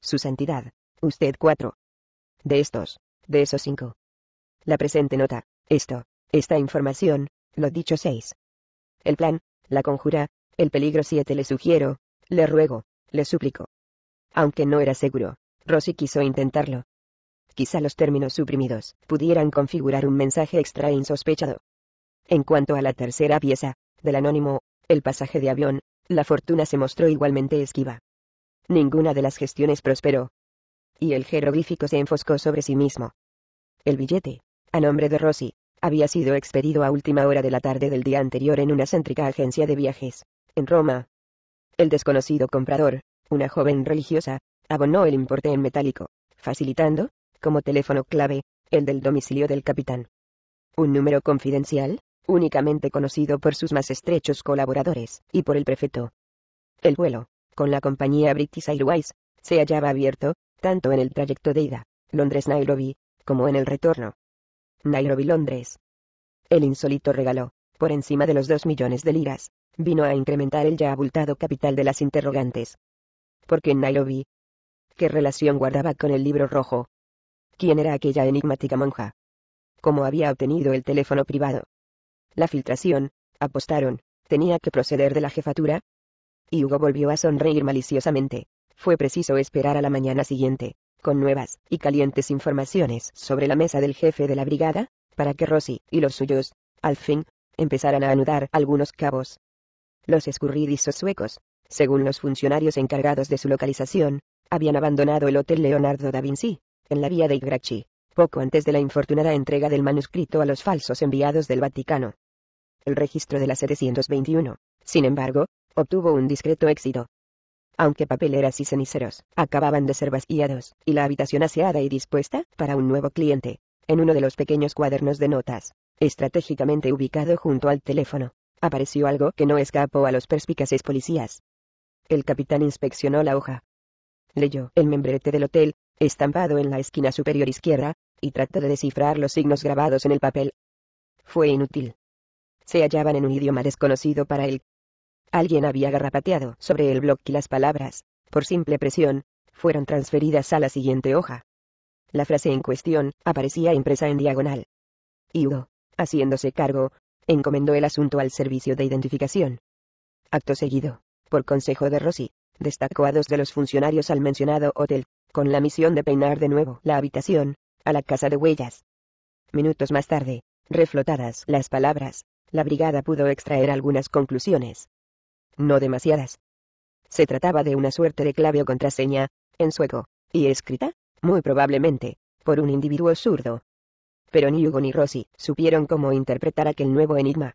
Su santidad. Usted cuatro. De estos. De esos cinco. La presente nota. Esto. Esta información. Lo dicho seis. El plan. La conjura. El peligro siete le sugiero. Le ruego. Le suplico. Aunque no era seguro. Rossi quiso intentarlo. Quizá los términos suprimidos pudieran configurar un mensaje extra insospechado. En cuanto a la tercera pieza, del anónimo, el pasaje de avión, la fortuna se mostró igualmente esquiva. Ninguna de las gestiones prosperó. Y el jeroglífico se enfoscó sobre sí mismo. El billete, a nombre de Rossi, había sido expedido a última hora de la tarde del día anterior en una céntrica agencia de viajes, en Roma. El desconocido comprador, una joven religiosa, abonó el importe en metálico, facilitando, como teléfono clave, el del domicilio del capitán. Un número confidencial, únicamente conocido por sus más estrechos colaboradores y por el prefecto. El vuelo, con la compañía British Airways, se hallaba abierto, tanto en el trayecto de ida, Londres-Nairobi, como en el retorno. Nairobi-Londres. El insólito regalo, por encima de los dos millones de liras, vino a incrementar el ya abultado capital de las interrogantes. ¿Por qué Nairobi? ¿Qué relación guardaba con el libro rojo? ¿Quién era aquella enigmática monja? ¿Cómo había obtenido el teléfono privado? La filtración, apostaron, tenía que proceder de la jefatura, y Hugo volvió a sonreír maliciosamente. Fue preciso esperar a la mañana siguiente, con nuevas y calientes informaciones sobre la mesa del jefe de la brigada, para que Rossi y los suyos, al fin, empezaran a anudar algunos cabos. Los escurridizos suecos, según los funcionarios encargados de su localización, habían abandonado el Hotel Leonardo da Vinci, en la vía de Igrachi, poco antes de la infortunada entrega del manuscrito a los falsos enviados del Vaticano. El registro de la 721, sin embargo, obtuvo un discreto éxito. Aunque papeleras y ceniceros acababan de ser vaciados, y la habitación aseada y dispuesta para un nuevo cliente, en uno de los pequeños cuadernos de notas, estratégicamente ubicado junto al teléfono, apareció algo que no escapó a los perspicaces policías. El capitán inspeccionó la hoja. Leyó el membrete del hotel, estampado en la esquina superior izquierda, y trató de descifrar los signos grabados en el papel. Fue inútil. Se hallaban en un idioma desconocido para él, Alguien había garrapateado sobre el bloc y las palabras, por simple presión, fueron transferidas a la siguiente hoja. La frase en cuestión aparecía impresa en diagonal. Hugo, haciéndose cargo, encomendó el asunto al servicio de identificación. Acto seguido, por consejo de Rossi, destacó a dos de los funcionarios al mencionado hotel, con la misión de peinar de nuevo la habitación, a la casa de huellas. Minutos más tarde, reflotadas las palabras, la brigada pudo extraer algunas conclusiones no demasiadas. Se trataba de una suerte de clave o contraseña, en sueco, y escrita, muy probablemente, por un individuo zurdo. Pero ni Hugo ni Rossi supieron cómo interpretar aquel nuevo enigma.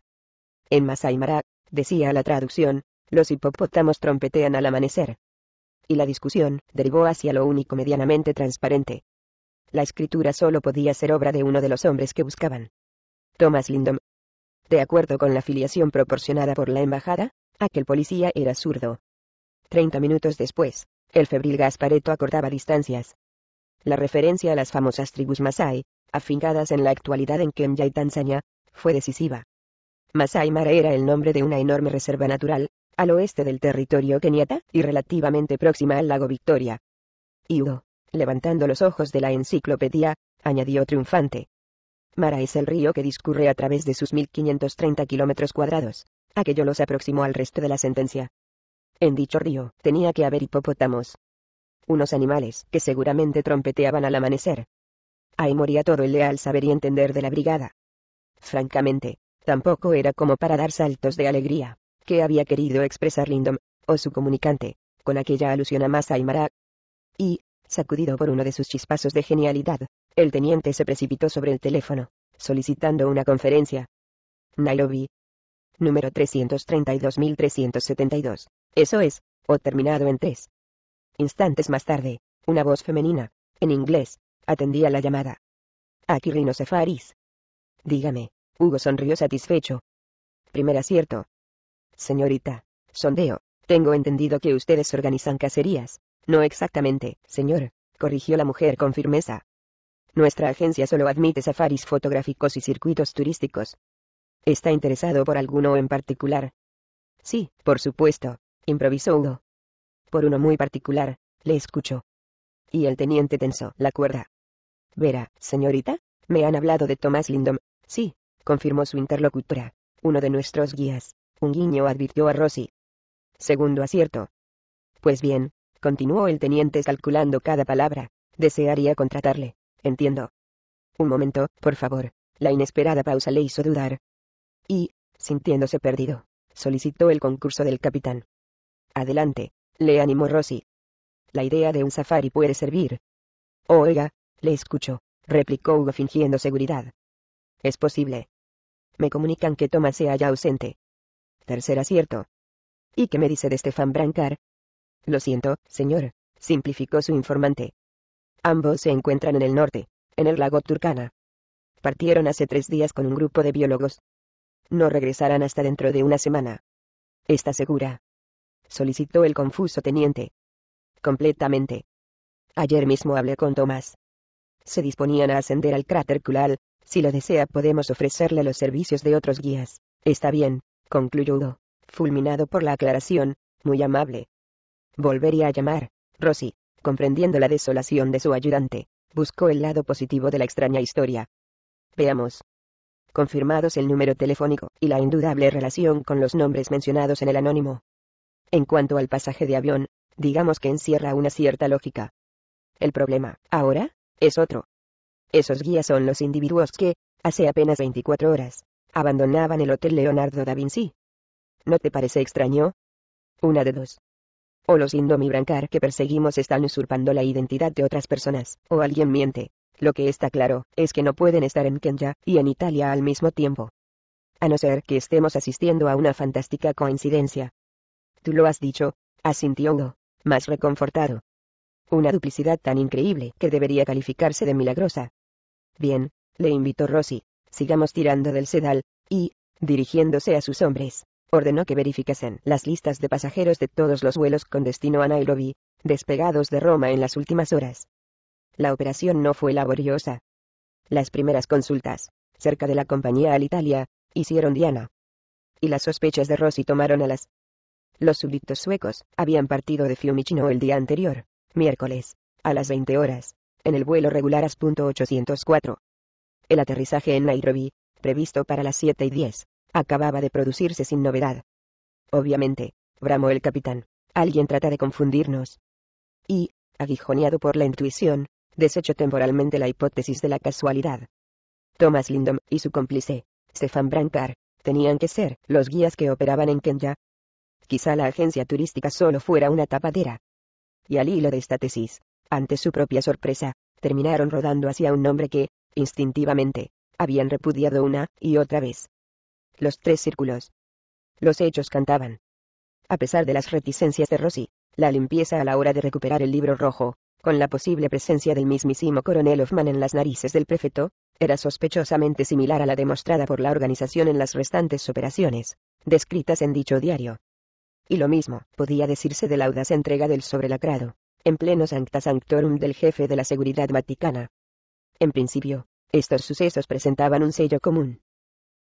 En Masai decía la traducción, los hipopótamos trompetean al amanecer. Y la discusión derivó hacia lo único medianamente transparente. La escritura solo podía ser obra de uno de los hombres que buscaban. Thomas Lindom. De acuerdo con la filiación proporcionada por la embajada, Aquel policía era zurdo. Treinta minutos después, el febril Gaspareto acordaba distancias. La referencia a las famosas tribus Masai, afincadas en la actualidad en Kenya y Tanzania, fue decisiva. Masai Mara era el nombre de una enorme reserva natural, al oeste del territorio keniata y relativamente próxima al lago Victoria. Y levantando los ojos de la enciclopedia, añadió triunfante. Mara es el río que discurre a través de sus 1530 kilómetros cuadrados. Aquello los aproximó al resto de la sentencia. En dicho río, tenía que haber hipopótamos. Unos animales, que seguramente trompeteaban al amanecer. Ahí moría todo el leal saber y entender de la brigada. Francamente, tampoco era como para dar saltos de alegría, que había querido expresar Lindom, o su comunicante, con aquella alusión a Massa y Mara. Y, sacudido por uno de sus chispazos de genialidad, el teniente se precipitó sobre el teléfono, solicitando una conferencia. Nairobi, número 332.372. Eso es, o terminado en tres. Instantes más tarde, una voz femenina, en inglés, atendía la llamada. Aquí Rino Safaris». Dígame, Hugo sonrió satisfecho. Primer acierto. Señorita, sondeo, tengo entendido que ustedes organizan cacerías. No exactamente, señor, corrigió la mujer con firmeza. Nuestra agencia solo admite safaris fotográficos y circuitos turísticos, ¿Está interesado por alguno en particular? Sí, por supuesto, improvisó Hugo. Por uno muy particular, le escucho. Y el teniente tensó la cuerda. Vera, señorita, me han hablado de Tomás Lindom. Sí, confirmó su interlocutora, uno de nuestros guías. Un guiño advirtió a Rossi. Segundo acierto. Pues bien, continuó el teniente calculando cada palabra, desearía contratarle, entiendo. Un momento, por favor. La inesperada pausa le hizo dudar, y, sintiéndose perdido, solicitó el concurso del capitán. Adelante, le animó Rossi. La idea de un safari puede servir. Oiga, le escucho, replicó Hugo fingiendo seguridad. Es posible. Me comunican que Thomas se ya ausente. Tercer acierto. ¿Y qué me dice de Stefan Brancar? Lo siento, señor, simplificó su informante. Ambos se encuentran en el norte, en el lago Turkana. Partieron hace tres días con un grupo de biólogos, no regresarán hasta dentro de una semana. ¿Está segura? solicitó el confuso teniente. Completamente. Ayer mismo hablé con Tomás. Se disponían a ascender al cráter Kulal, si lo desea podemos ofrecerle los servicios de otros guías. Está bien, concluyó fulminado por la aclaración, muy amable. Volvería a llamar, Rosy, comprendiendo la desolación de su ayudante, buscó el lado positivo de la extraña historia. Veamos, confirmados el número telefónico, y la indudable relación con los nombres mencionados en el anónimo. En cuanto al pasaje de avión, digamos que encierra una cierta lógica. El problema, ahora, es otro. Esos guías son los individuos que, hace apenas 24 horas, abandonaban el Hotel Leonardo da Vinci. ¿No te parece extraño? Una de dos. O los indomibrancar que perseguimos están usurpando la identidad de otras personas, o alguien miente, lo que está claro, es que no pueden estar en Kenya, y en Italia al mismo tiempo. A no ser que estemos asistiendo a una fantástica coincidencia. Tú lo has dicho, asintió más reconfortado. Una duplicidad tan increíble que debería calificarse de milagrosa. Bien, le invitó Rossi, sigamos tirando del sedal, y, dirigiéndose a sus hombres, ordenó que verificasen las listas de pasajeros de todos los vuelos con destino a Nairobi, despegados de Roma en las últimas horas. La operación no fue laboriosa. Las primeras consultas, cerca de la compañía Alitalia, hicieron Diana. Y las sospechas de Rossi tomaron a las. Los súbditos suecos habían partido de Fiumicino el día anterior, miércoles, a las 20 horas, en el vuelo regular AS.804. El aterrizaje en Nairobi, previsto para las 7 y 10, acababa de producirse sin novedad. Obviamente, bramó el capitán, alguien trata de confundirnos. Y, aguijoneado por la intuición, desecho temporalmente la hipótesis de la casualidad. Thomas Lindom, y su cómplice, Stefan Brancar, tenían que ser los guías que operaban en Kenya. Quizá la agencia turística solo fuera una tapadera. Y al hilo de esta tesis, ante su propia sorpresa, terminaron rodando hacia un nombre que, instintivamente, habían repudiado una y otra vez. Los tres círculos. Los hechos cantaban. A pesar de las reticencias de Rossi, la limpieza a la hora de recuperar el libro rojo, con la posible presencia del mismísimo coronel Hoffman en las narices del prefecto, era sospechosamente similar a la demostrada por la organización en las restantes operaciones, descritas en dicho diario. Y lo mismo podía decirse de la audaz entrega del sobrelacrado, en pleno sancta sanctorum del jefe de la seguridad vaticana. En principio, estos sucesos presentaban un sello común.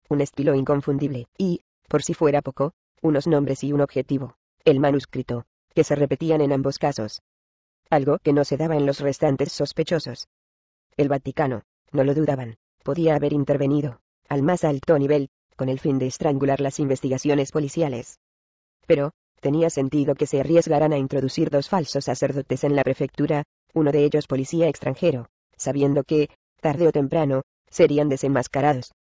Un estilo inconfundible, y, por si fuera poco, unos nombres y un objetivo, el manuscrito, que se repetían en ambos casos algo que no se daba en los restantes sospechosos. El Vaticano, no lo dudaban, podía haber intervenido, al más alto nivel, con el fin de estrangular las investigaciones policiales. Pero, tenía sentido que se arriesgaran a introducir dos falsos sacerdotes en la prefectura, uno de ellos policía extranjero, sabiendo que, tarde o temprano, serían desenmascarados.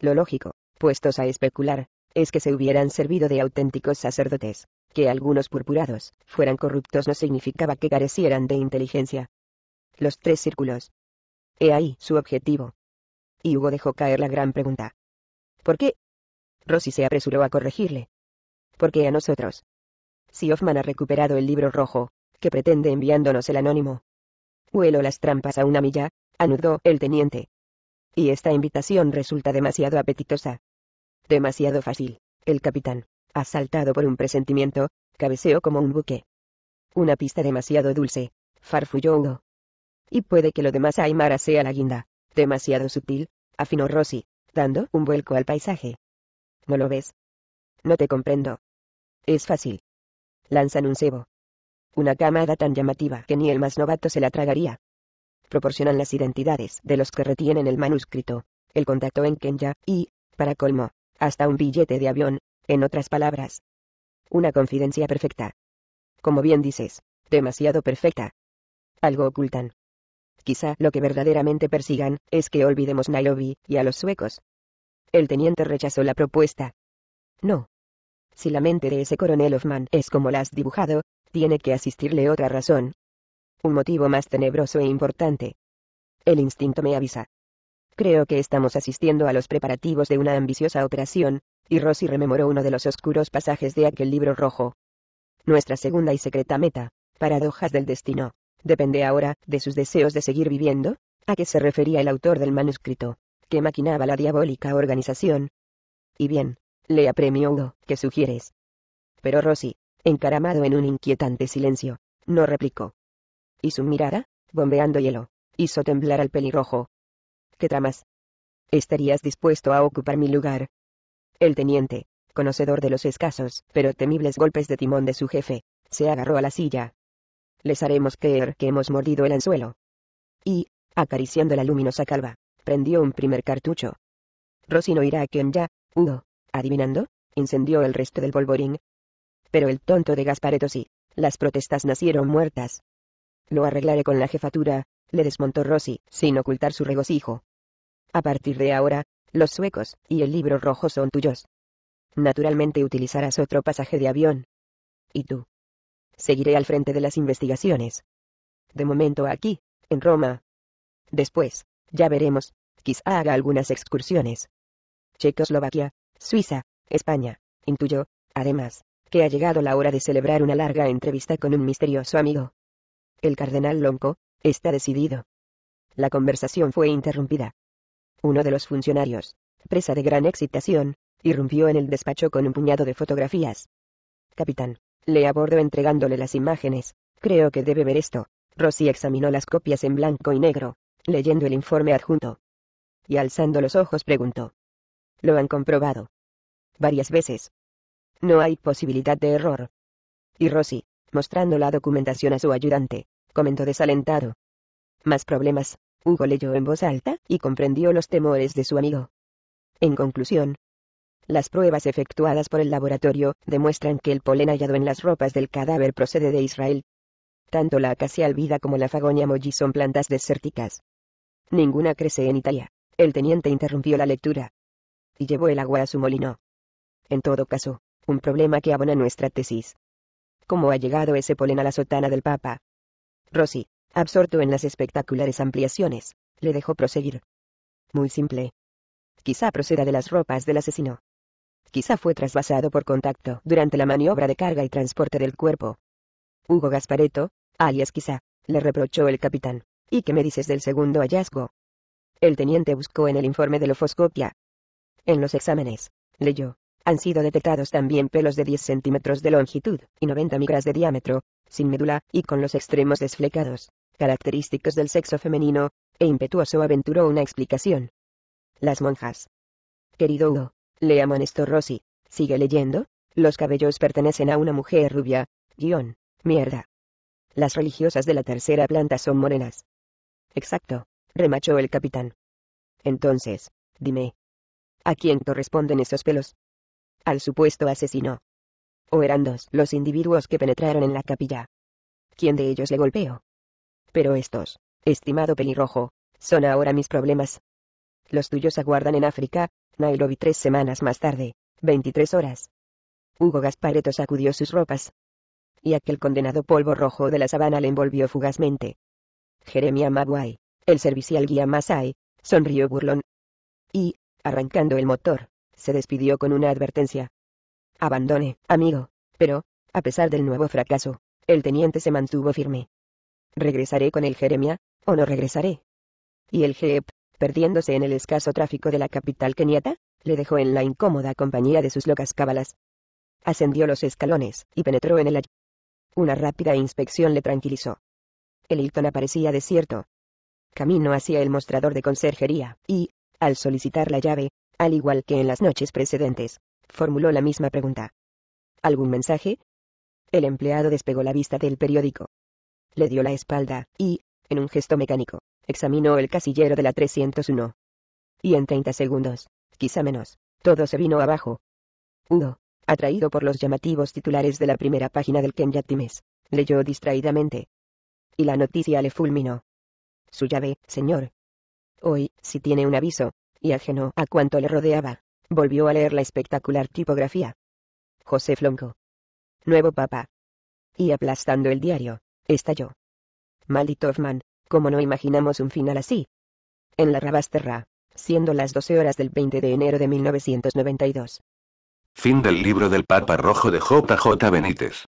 Lo lógico, puestos a especular, es que se hubieran servido de auténticos sacerdotes, que algunos purpurados fueran corruptos no significaba que carecieran de inteligencia. Los tres círculos. He ahí su objetivo. Y Hugo dejó caer la gran pregunta. ¿Por qué? Rossi se apresuró a corregirle. ¿Por qué a nosotros? Si Hoffman ha recuperado el libro rojo, que pretende enviándonos el anónimo? Huelo las trampas a una milla, anudó el teniente. Y esta invitación resulta demasiado apetitosa. Demasiado fácil, el capitán asaltado por un presentimiento, cabeceo como un buque. Una pista demasiado dulce, farfulló Y puede que lo demás Aymara sea la guinda, demasiado sutil, afinó Rossi, dando un vuelco al paisaje. ¿No lo ves? No te comprendo. Es fácil. Lanzan un cebo. Una camada tan llamativa que ni el más novato se la tragaría. Proporcionan las identidades de los que retienen el manuscrito, el contacto en Kenya y, para colmo, hasta un billete de avión, en otras palabras, una confidencia perfecta. Como bien dices, demasiado perfecta. Algo ocultan. Quizá lo que verdaderamente persigan, es que olvidemos Nairobi, y a los suecos. El teniente rechazó la propuesta. No. Si la mente de ese coronel Hoffman es como la has dibujado, tiene que asistirle otra razón. Un motivo más tenebroso e importante. El instinto me avisa. Creo que estamos asistiendo a los preparativos de una ambiciosa operación, y Rossi rememoró uno de los oscuros pasajes de aquel libro rojo. Nuestra segunda y secreta meta, paradojas del destino, depende ahora de sus deseos de seguir viviendo, a qué se refería el autor del manuscrito, que maquinaba la diabólica organización. Y bien, le apremió Hugo, ¿qué sugieres? Pero Rossi, encaramado en un inquietante silencio, no replicó. Y su mirada, bombeando hielo, hizo temblar al pelirrojo, ¿Qué tramas? ¿Estarías dispuesto a ocupar mi lugar? El teniente, conocedor de los escasos, pero temibles golpes de timón de su jefe, se agarró a la silla. Les haremos creer que hemos mordido el anzuelo. Y, acariciando la luminosa calva, prendió un primer cartucho. no irá a quien ya, Hugo, adivinando, incendió el resto del polvorín. Pero el tonto de Gaspareto sí, las protestas nacieron muertas. Lo arreglaré con la jefatura, le desmontó Rosy, sin ocultar su regocijo. A partir de ahora, los suecos y el libro rojo son tuyos. Naturalmente utilizarás otro pasaje de avión. ¿Y tú? Seguiré al frente de las investigaciones. De momento aquí, en Roma. Después, ya veremos, quizá haga algunas excursiones. Checoslovaquia, Suiza, España, intuyo, además, que ha llegado la hora de celebrar una larga entrevista con un misterioso amigo. El cardenal Lonco, está decidido. La conversación fue interrumpida, uno de los funcionarios, presa de gran excitación, irrumpió en el despacho con un puñado de fotografías. Capitán, le abordo entregándole las imágenes. Creo que debe ver esto. Rossi examinó las copias en blanco y negro, leyendo el informe adjunto. Y alzando los ojos preguntó. Lo han comprobado. Varias veces. No hay posibilidad de error. Y Rossi, mostrando la documentación a su ayudante, comentó desalentado. Más problemas, Hugo leyó en voz alta, y comprendió los temores de su amigo. En conclusión, las pruebas efectuadas por el laboratorio demuestran que el polen hallado en las ropas del cadáver procede de Israel. Tanto la acacia albida como la fagonia moji son plantas desérticas. Ninguna crece en Italia. El teniente interrumpió la lectura. Y llevó el agua a su molino. En todo caso, un problema que abona nuestra tesis. ¿Cómo ha llegado ese polen a la sotana del Papa? Rossi, absorto en las espectaculares ampliaciones, le dejó proseguir. Muy simple. Quizá proceda de las ropas del asesino. Quizá fue trasvasado por contacto durante la maniobra de carga y transporte del cuerpo. Hugo Gaspareto, alias quizá, le reprochó el capitán. ¿Y qué me dices del segundo hallazgo? El teniente buscó en el informe de lofoscopia. En los exámenes, leyó, han sido detectados también pelos de 10 centímetros de longitud y 90 micras de diámetro, sin médula, y con los extremos desflecados, característicos del sexo femenino, e impetuoso aventuró una explicación. Las monjas. Querido Hugo, le esto, Rossi, sigue leyendo, los cabellos pertenecen a una mujer rubia, guión, mierda. Las religiosas de la tercera planta son morenas. Exacto, remachó el capitán. Entonces, dime. ¿A quién corresponden esos pelos? Al supuesto asesino o eran dos los individuos que penetraron en la capilla. ¿Quién de ellos le golpeó? Pero estos, estimado pelirrojo, son ahora mis problemas. Los tuyos aguardan en África, Nairobi tres semanas más tarde, 23 horas. Hugo Gaspareto sacudió sus ropas. Y aquel condenado polvo rojo de la sabana le envolvió fugazmente. Jeremia Maguay, el servicial guía Masai, sonrió burlón. Y, arrancando el motor, se despidió con una advertencia. Abandone, amigo. Pero, a pesar del nuevo fracaso, el teniente se mantuvo firme. ¿Regresaré con el Jeremia, o no regresaré? Y el Jeep, perdiéndose en el escaso tráfico de la capital keniata, le dejó en la incómoda compañía de sus locas cábalas. Ascendió los escalones, y penetró en el... Una rápida inspección le tranquilizó. El Hilton aparecía desierto. Camino hacia el mostrador de conserjería, y, al solicitar la llave, al igual que en las noches precedentes, Formuló la misma pregunta. ¿Algún mensaje? El empleado despegó la vista del periódico. Le dio la espalda, y, en un gesto mecánico, examinó el casillero de la 301. Y en 30 segundos, quizá menos, todo se vino abajo. Udo, atraído por los llamativos titulares de la primera página del Kenya Times, leyó distraídamente. Y la noticia le fulminó. Su llave, señor. Hoy, si tiene un aviso, y ajeno a cuanto le rodeaba, Volvió a leer la espectacular tipografía. José Flonco. Nuevo Papa. Y aplastando el diario, estalló. Maldito Hoffman, ¿cómo no imaginamos un final así? En la Rabasterra, siendo las 12 horas del 20 de enero de 1992. Fin del libro del Papa Rojo de J.J. Benítez.